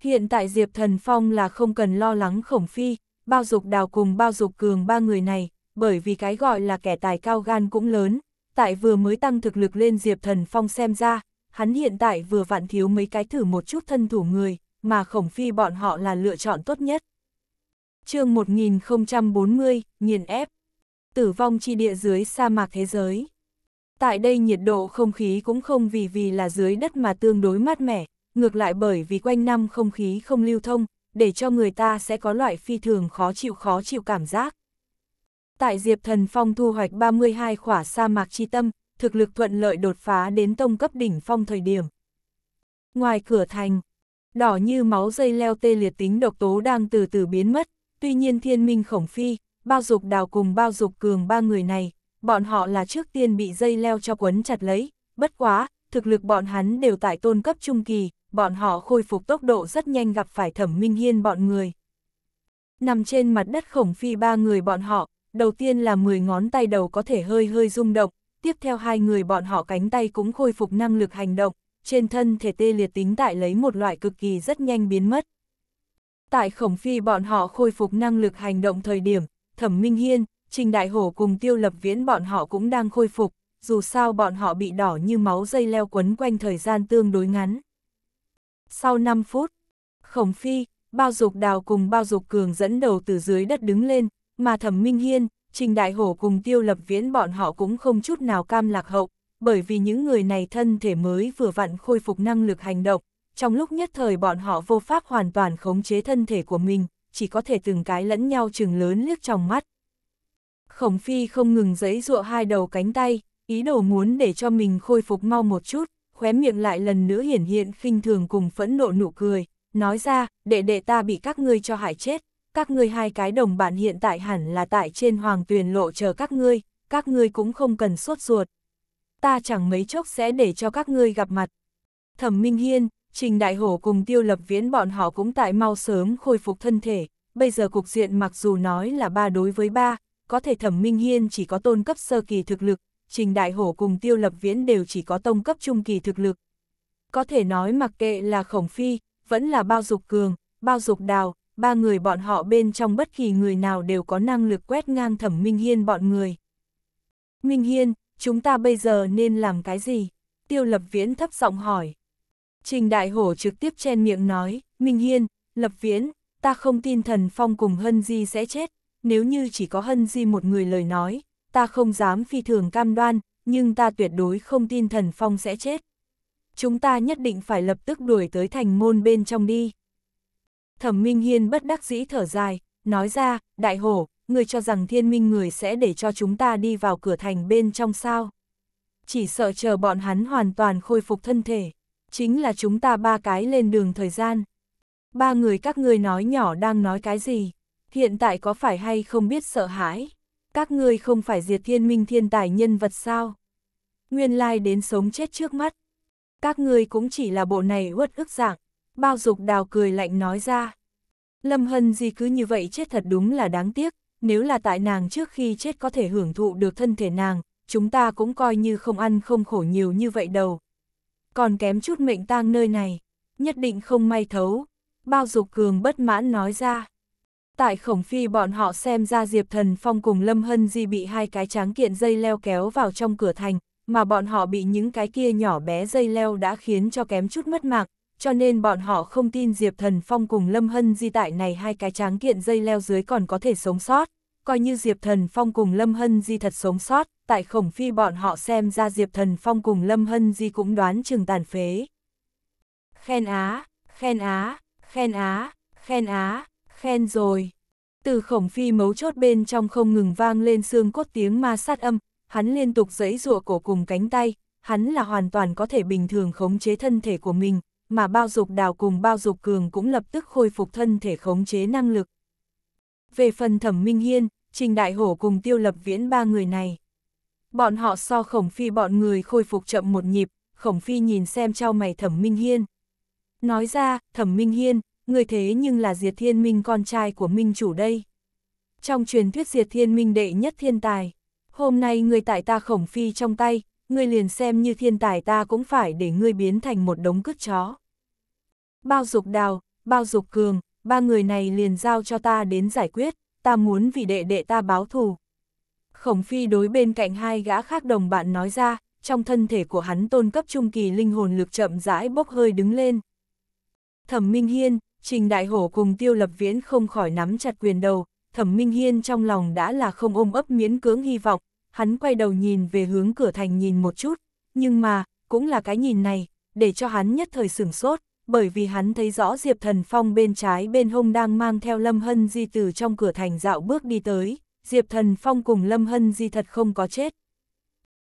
Hiện tại Diệp Thần Phong là không cần lo lắng khổng phi, bao dục đào cùng bao dục cường ba người này, bởi vì cái gọi là kẻ tài cao gan cũng lớn, tại vừa mới tăng thực lực lên Diệp Thần Phong xem ra, hắn hiện tại vừa vặn thiếu mấy cái thử một chút thân thủ người, mà khổng phi bọn họ là lựa chọn tốt nhất. chương 1040, nghiền ép, tử vong chi địa dưới sa mạc thế giới. Tại đây nhiệt độ không khí cũng không vì vì là dưới đất mà tương đối mát mẻ, ngược lại bởi vì quanh năm không khí không lưu thông, để cho người ta sẽ có loại phi thường khó chịu khó chịu cảm giác. Tại Diệp Thần Phong thu hoạch 32 khỏa sa mạc chi tâm, thực lực thuận lợi đột phá đến tông cấp đỉnh phong thời điểm. Ngoài cửa thành, đỏ như máu dây leo tê liệt tính độc tố đang từ từ biến mất, tuy nhiên thiên minh khổng phi, bao dục đào cùng bao dục cường ba người này, bọn họ là trước tiên bị dây leo cho quấn chặt lấy, bất quá, thực lực bọn hắn đều tại tôn cấp trung kỳ, bọn họ khôi phục tốc độ rất nhanh gặp phải thẩm minh hiên bọn người. Nằm trên mặt đất khổng phi ba người bọn họ, đầu tiên là 10 ngón tay đầu có thể hơi hơi rung động, tiếp theo hai người bọn họ cánh tay cũng khôi phục năng lực hành động, trên thân thể tê liệt tính tại lấy một loại cực kỳ rất nhanh biến mất. Tại khổng phi bọn họ khôi phục năng lực hành động thời điểm, thẩm minh hiên, Trình Đại Hổ cùng Tiêu Lập Viễn bọn họ cũng đang khôi phục, dù sao bọn họ bị đỏ như máu dây leo quấn quanh thời gian tương đối ngắn. Sau 5 phút, Khổng Phi, Bao Dục Đào cùng Bao Dục Cường dẫn đầu từ dưới đất đứng lên, mà Thẩm Minh Hiên, Trình Đại Hổ cùng Tiêu Lập Viễn bọn họ cũng không chút nào cam lạc hậu, bởi vì những người này thân thể mới vừa vặn khôi phục năng lực hành động, trong lúc nhất thời bọn họ vô pháp hoàn toàn khống chế thân thể của mình, chỉ có thể từng cái lẫn nhau chừng lớn liếc trong mắt. Khổng Phi không ngừng giấy dụa hai đầu cánh tay, ý đồ muốn để cho mình khôi phục mau một chút, khóe miệng lại lần nữa hiển hiện khinh thường cùng phẫn nộ nụ cười, nói ra, đệ đệ ta bị các ngươi cho hại chết, các ngươi hai cái đồng bạn hiện tại hẳn là tại trên hoàng tuyền lộ chờ các ngươi, các ngươi cũng không cần suốt ruột. Ta chẳng mấy chốc sẽ để cho các ngươi gặp mặt. Thẩm Minh Hiên, Trình Đại Hổ cùng Tiêu Lập Viễn bọn họ cũng tại mau sớm khôi phục thân thể, bây giờ cục diện mặc dù nói là ba đối với ba, có thể thẩm minh hiên chỉ có tôn cấp sơ kỳ thực lực, trình đại hổ cùng tiêu lập viễn đều chỉ có tông cấp trung kỳ thực lực. Có thể nói mặc kệ là khổng phi, vẫn là bao dục cường, bao dục đào, ba người bọn họ bên trong bất kỳ người nào đều có năng lực quét ngang thẩm minh hiên bọn người. Minh hiên, chúng ta bây giờ nên làm cái gì? Tiêu lập viễn thấp giọng hỏi. Trình đại hổ trực tiếp chen miệng nói, Minh hiên, lập viễn, ta không tin thần phong cùng hân di sẽ chết, nếu như chỉ có Hân Di một người lời nói, ta không dám phi thường cam đoan, nhưng ta tuyệt đối không tin thần phong sẽ chết. Chúng ta nhất định phải lập tức đuổi tới thành môn bên trong đi. Thẩm Minh Hiên bất đắc dĩ thở dài, nói ra, đại hổ, người cho rằng thiên minh người sẽ để cho chúng ta đi vào cửa thành bên trong sao. Chỉ sợ chờ bọn hắn hoàn toàn khôi phục thân thể, chính là chúng ta ba cái lên đường thời gian. Ba người các ngươi nói nhỏ đang nói cái gì? Hiện tại có phải hay không biết sợ hãi? Các ngươi không phải diệt thiên minh thiên tài nhân vật sao? Nguyên lai đến sống chết trước mắt. Các ngươi cũng chỉ là bộ này uất ức dạng. Bao dục đào cười lạnh nói ra. Lâm Hân gì cứ như vậy chết thật đúng là đáng tiếc. Nếu là tại nàng trước khi chết có thể hưởng thụ được thân thể nàng, chúng ta cũng coi như không ăn không khổ nhiều như vậy đâu. Còn kém chút mệnh tang nơi này, nhất định không may thấu. Bao dục cường bất mãn nói ra tại khổng phi bọn họ xem ra Diệp Thần Phong cùng Lâm Hân Di bị hai cái tráng kiện dây leo kéo vào trong cửa thành, mà bọn họ bị những cái kia nhỏ bé dây leo đã khiến cho kém chút mất mạng, cho nên bọn họ không tin Diệp Thần Phong cùng Lâm Hân Di tại này hai cái tráng kiện dây leo dưới còn có thể sống sót. Coi như Diệp Thần Phong cùng Lâm Hân Di thật sống sót, tại khổng phi bọn họ xem ra Diệp Thần Phong cùng Lâm Hân Di cũng đoán chừng tàn phế. Khen á, khen á, khen á, khen á khen rồi. Từ khổng phi mấu chốt bên trong không ngừng vang lên xương cốt tiếng ma sát âm, hắn liên tục giãy giụa cổ cùng cánh tay, hắn là hoàn toàn có thể bình thường khống chế thân thể của mình, mà bao dục đào cùng bao dục cường cũng lập tức khôi phục thân thể khống chế năng lực. Về phần thẩm minh hiên, trình đại hổ cùng tiêu lập viễn ba người này. Bọn họ so khổng phi bọn người khôi phục chậm một nhịp, khổng phi nhìn xem trao mày thẩm minh hiên. Nói ra, thẩm minh hiên, người thế nhưng là Diệt Thiên Minh con trai của Minh chủ đây. Trong truyền thuyết Diệt Thiên Minh đệ nhất thiên tài, hôm nay người tại ta khổng phi trong tay, người liền xem như thiên tài ta cũng phải để ngươi biến thành một đống cứt chó. Bao dục đào, bao dục cường, ba người này liền giao cho ta đến giải quyết, ta muốn vì đệ đệ ta báo thù. Khổng phi đối bên cạnh hai gã khác đồng bạn nói ra, trong thân thể của hắn tôn cấp trung kỳ linh hồn lực chậm rãi bốc hơi đứng lên. Thẩm Minh Hiên, Trình Đại Hổ cùng Tiêu Lập Viễn không khỏi nắm chặt quyền đầu, Thẩm Minh Hiên trong lòng đã là không ôm ấp miễn cưỡng hy vọng, hắn quay đầu nhìn về hướng cửa thành nhìn một chút, nhưng mà, cũng là cái nhìn này, để cho hắn nhất thời sửng sốt, bởi vì hắn thấy rõ Diệp Thần Phong bên trái bên hông đang mang theo Lâm Hân Di từ trong cửa thành dạo bước đi tới, Diệp Thần Phong cùng Lâm Hân Di thật không có chết.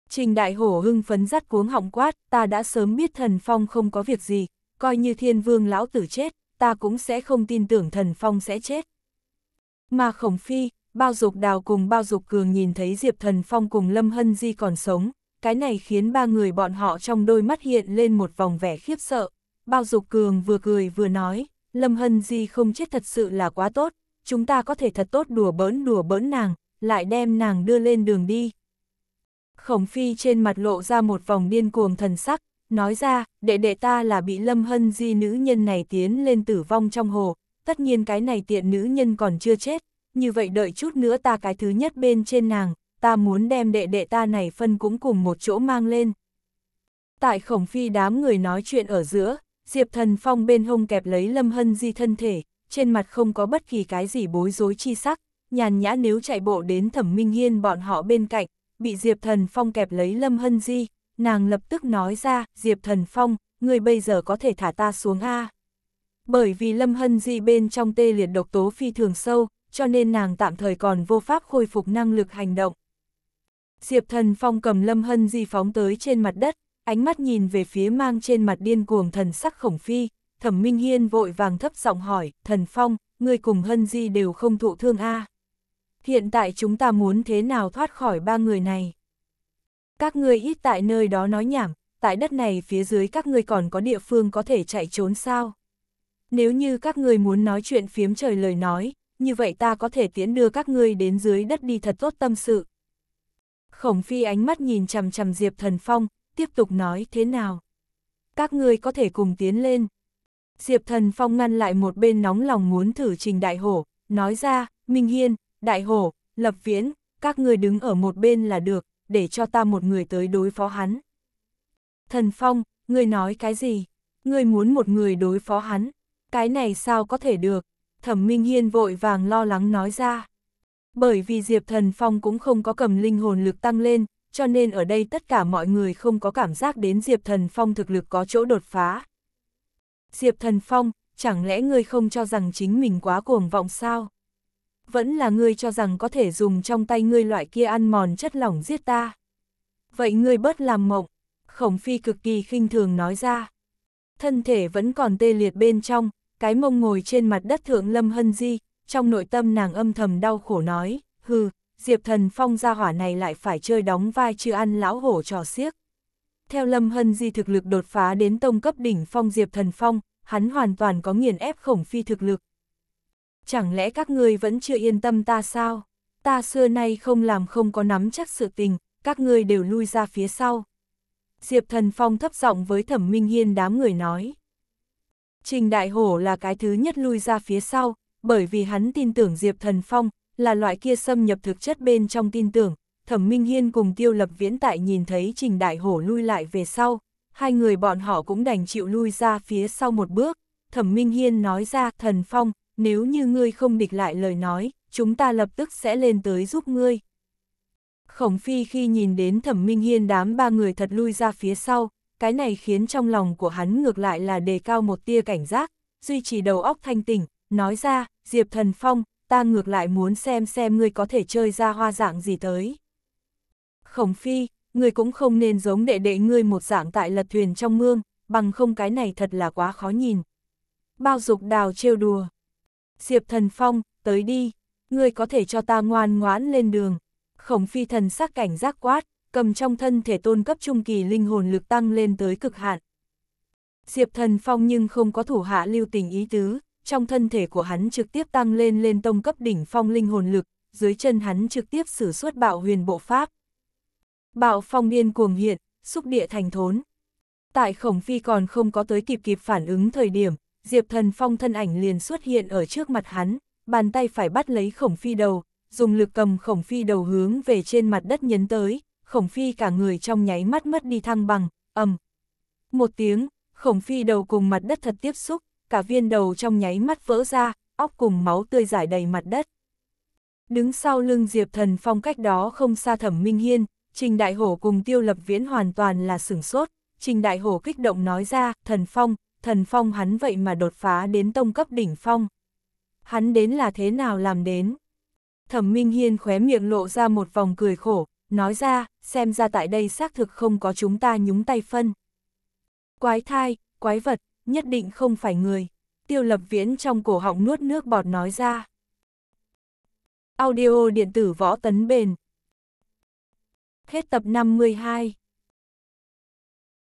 Trình Đại Hổ hưng phấn dắt cuống họng quát, ta đã sớm biết Thần Phong không có việc gì, coi như thiên vương lão tử chết, ta cũng sẽ không tin tưởng thần phong sẽ chết. Mà khổng phi, bao dục đào cùng bao dục cường nhìn thấy Diệp thần phong cùng Lâm Hân Di còn sống, cái này khiến ba người bọn họ trong đôi mắt hiện lên một vòng vẻ khiếp sợ. Bao dục cường vừa cười vừa nói, Lâm Hân Di không chết thật sự là quá tốt, chúng ta có thể thật tốt đùa bỡn đùa bỡn nàng, lại đem nàng đưa lên đường đi. Khổng phi trên mặt lộ ra một vòng điên cuồng thần sắc, nói ra, đệ đệ ta là bị lâm hân di nữ nhân này tiến lên tử vong trong hồ, tất nhiên cái này tiện nữ nhân còn chưa chết, như vậy đợi chút nữa ta cái thứ nhất bên trên nàng, ta muốn đem đệ đệ ta này phân cũng cùng một chỗ mang lên. Tại khổng phi đám người nói chuyện ở giữa, Diệp Thần Phong bên hông kẹp lấy lâm hân di thân thể, trên mặt không có bất kỳ cái gì bối rối chi sắc, nhàn nhã nếu chạy bộ đến thẩm minh hiên bọn họ bên cạnh, bị Diệp Thần Phong kẹp lấy lâm hân di, nàng lập tức nói ra, Diệp Thần Phong, người bây giờ có thể thả ta xuống A. Bởi vì Lâm Hân Di bên trong tê liệt độc tố phi thường sâu, cho nên nàng tạm thời còn vô pháp khôi phục năng lực hành động. Diệp Thần Phong cầm Lâm Hân Di phóng tới trên mặt đất, ánh mắt nhìn về phía mang trên mặt điên cuồng thần sắc khổng phi, thẩm minh hiên vội vàng thấp giọng hỏi, Thần Phong, người cùng Hân Di đều không thụ thương A. Hiện tại chúng ta muốn thế nào thoát khỏi ba người này? Các ngươi ít tại nơi đó nói nhảm, tại đất này phía dưới các ngươi còn có địa phương có thể chạy trốn sao? Nếu như các ngươi muốn nói chuyện phiếm trời lời nói, như vậy ta có thể tiễn đưa các ngươi đến dưới đất đi thật tốt tâm sự. Khổng phi ánh mắt nhìn chằm chằm Diệp Thần Phong, tiếp tục nói thế nào? Các ngươi có thể cùng tiến lên. Diệp Thần Phong ngăn lại một bên nóng lòng muốn thử trình đại hổ, nói ra, Minh Hiên, đại hổ, lập viễn, các ngươi đứng ở một bên là được, để cho ta một người tới đối phó hắn. Thần Phong, ngươi nói cái gì? Ngươi muốn một người đối phó hắn? Cái này sao có thể được? Thẩm Minh Hiên vội vàng lo lắng nói ra. Bởi vì Diệp Thần Phong cũng không có cầm linh hồn lực tăng lên, cho nên ở đây tất cả mọi người không có cảm giác đến Diệp Thần Phong thực lực có chỗ đột phá. Diệp Thần Phong, chẳng lẽ ngươi không cho rằng chính mình quá cuồng vọng sao? vẫn là ngươi cho rằng có thể dùng trong tay ngươi loại kia ăn mòn chất lỏng giết ta. Vậy ngươi bớt làm mộng, khổng phi cực kỳ khinh thường nói ra. Thân thể vẫn còn tê liệt bên trong, cái mông ngồi trên mặt đất thượng lâm hân di, trong nội tâm nàng âm thầm đau khổ nói, hừ, diệp thần phong gia hỏa này lại phải chơi đóng vai chưa ăn lão hổ trò xiếc. Theo lâm hân di thực lực đột phá đến tông cấp đỉnh phong diệp thần phong, hắn hoàn toàn có nghiền ép khổng phi thực lực, chẳng lẽ các ngươi vẫn chưa yên tâm ta sao? Ta xưa nay không làm không có nắm chắc sự tình, các ngươi đều lui ra phía sau. Diệp Thần Phong thấp giọng với Thẩm Minh Hiên đám người nói. Trình Đại Hổ là cái thứ nhất lui ra phía sau, bởi vì hắn tin tưởng Diệp Thần Phong là loại kia xâm nhập thực chất bên trong tin tưởng. Thẩm Minh Hiên cùng Tiêu Lập Viễn Tại nhìn thấy Trình Đại Hổ lui lại về sau, hai người bọn họ cũng đành chịu lui ra phía sau một bước. Thẩm Minh Hiên nói ra Thần Phong, nếu như ngươi không địch lại lời nói, chúng ta lập tức sẽ lên tới giúp ngươi. Khổng Phi khi nhìn đến Thẩm Minh Hiên đám ba người thật lui ra phía sau, cái này khiến trong lòng của hắn ngược lại là đề cao một tia cảnh giác, duy trì đầu óc thanh tỉnh, nói ra, Diệp Thần Phong, ta ngược lại muốn xem xem ngươi có thể chơi ra hoa dạng gì tới. Khổng Phi, ngươi cũng không nên giống đệ đệ ngươi một dạng tại lật thuyền trong mương, bằng không cái này thật là quá khó nhìn. Bao dục đào trêu đùa. Diệp Thần Phong, tới đi, ngươi có thể cho ta ngoan ngoãn lên đường. Khổng phi thần sắc cảnh giác quát, cầm trong thân thể tôn cấp trung kỳ linh hồn lực tăng lên tới cực hạn. Diệp Thần Phong nhưng không có thủ hạ lưu tình ý tứ, trong thân thể của hắn trực tiếp tăng lên lên tông cấp đỉnh phong linh hồn lực, dưới chân hắn trực tiếp sử xuất bạo huyền bộ pháp. Bạo phong điên cuồng hiện, xúc địa thành thốn. Tại khổng phi còn không có tới kịp kịp phản ứng thời điểm, Diệp Thần Phong thân ảnh liền xuất hiện ở trước mặt hắn, bàn tay phải bắt lấy khổng phi đầu, dùng lực cầm khổng phi đầu hướng về trên mặt đất nhấn tới, khổng phi cả người trong nháy mắt mất đi thăng bằng, ầm. Một tiếng, khổng phi đầu cùng mặt đất thật tiếp xúc, cả viên đầu trong nháy mắt vỡ ra, óc cùng máu tươi giải đầy mặt đất. Đứng sau lưng Diệp Thần Phong cách đó không xa thẩm minh hiên, Trình Đại Hổ cùng Tiêu Lập Viễn hoàn toàn là sửng sốt, Trình Đại Hổ kích động nói ra, Thần Phong, thần phong hắn vậy mà đột phá đến tông cấp đỉnh phong. Hắn đến là thế nào làm đến? Thẩm Minh Hiên khóe miệng lộ ra một vòng cười khổ, nói ra, xem ra tại đây xác thực không có chúng ta nhúng tay phân. Quái thai, quái vật, nhất định không phải người. Tiêu lập viễn trong cổ họng nuốt nước bọt nói ra. Audio điện tử võ tấn bền. Hết tập 52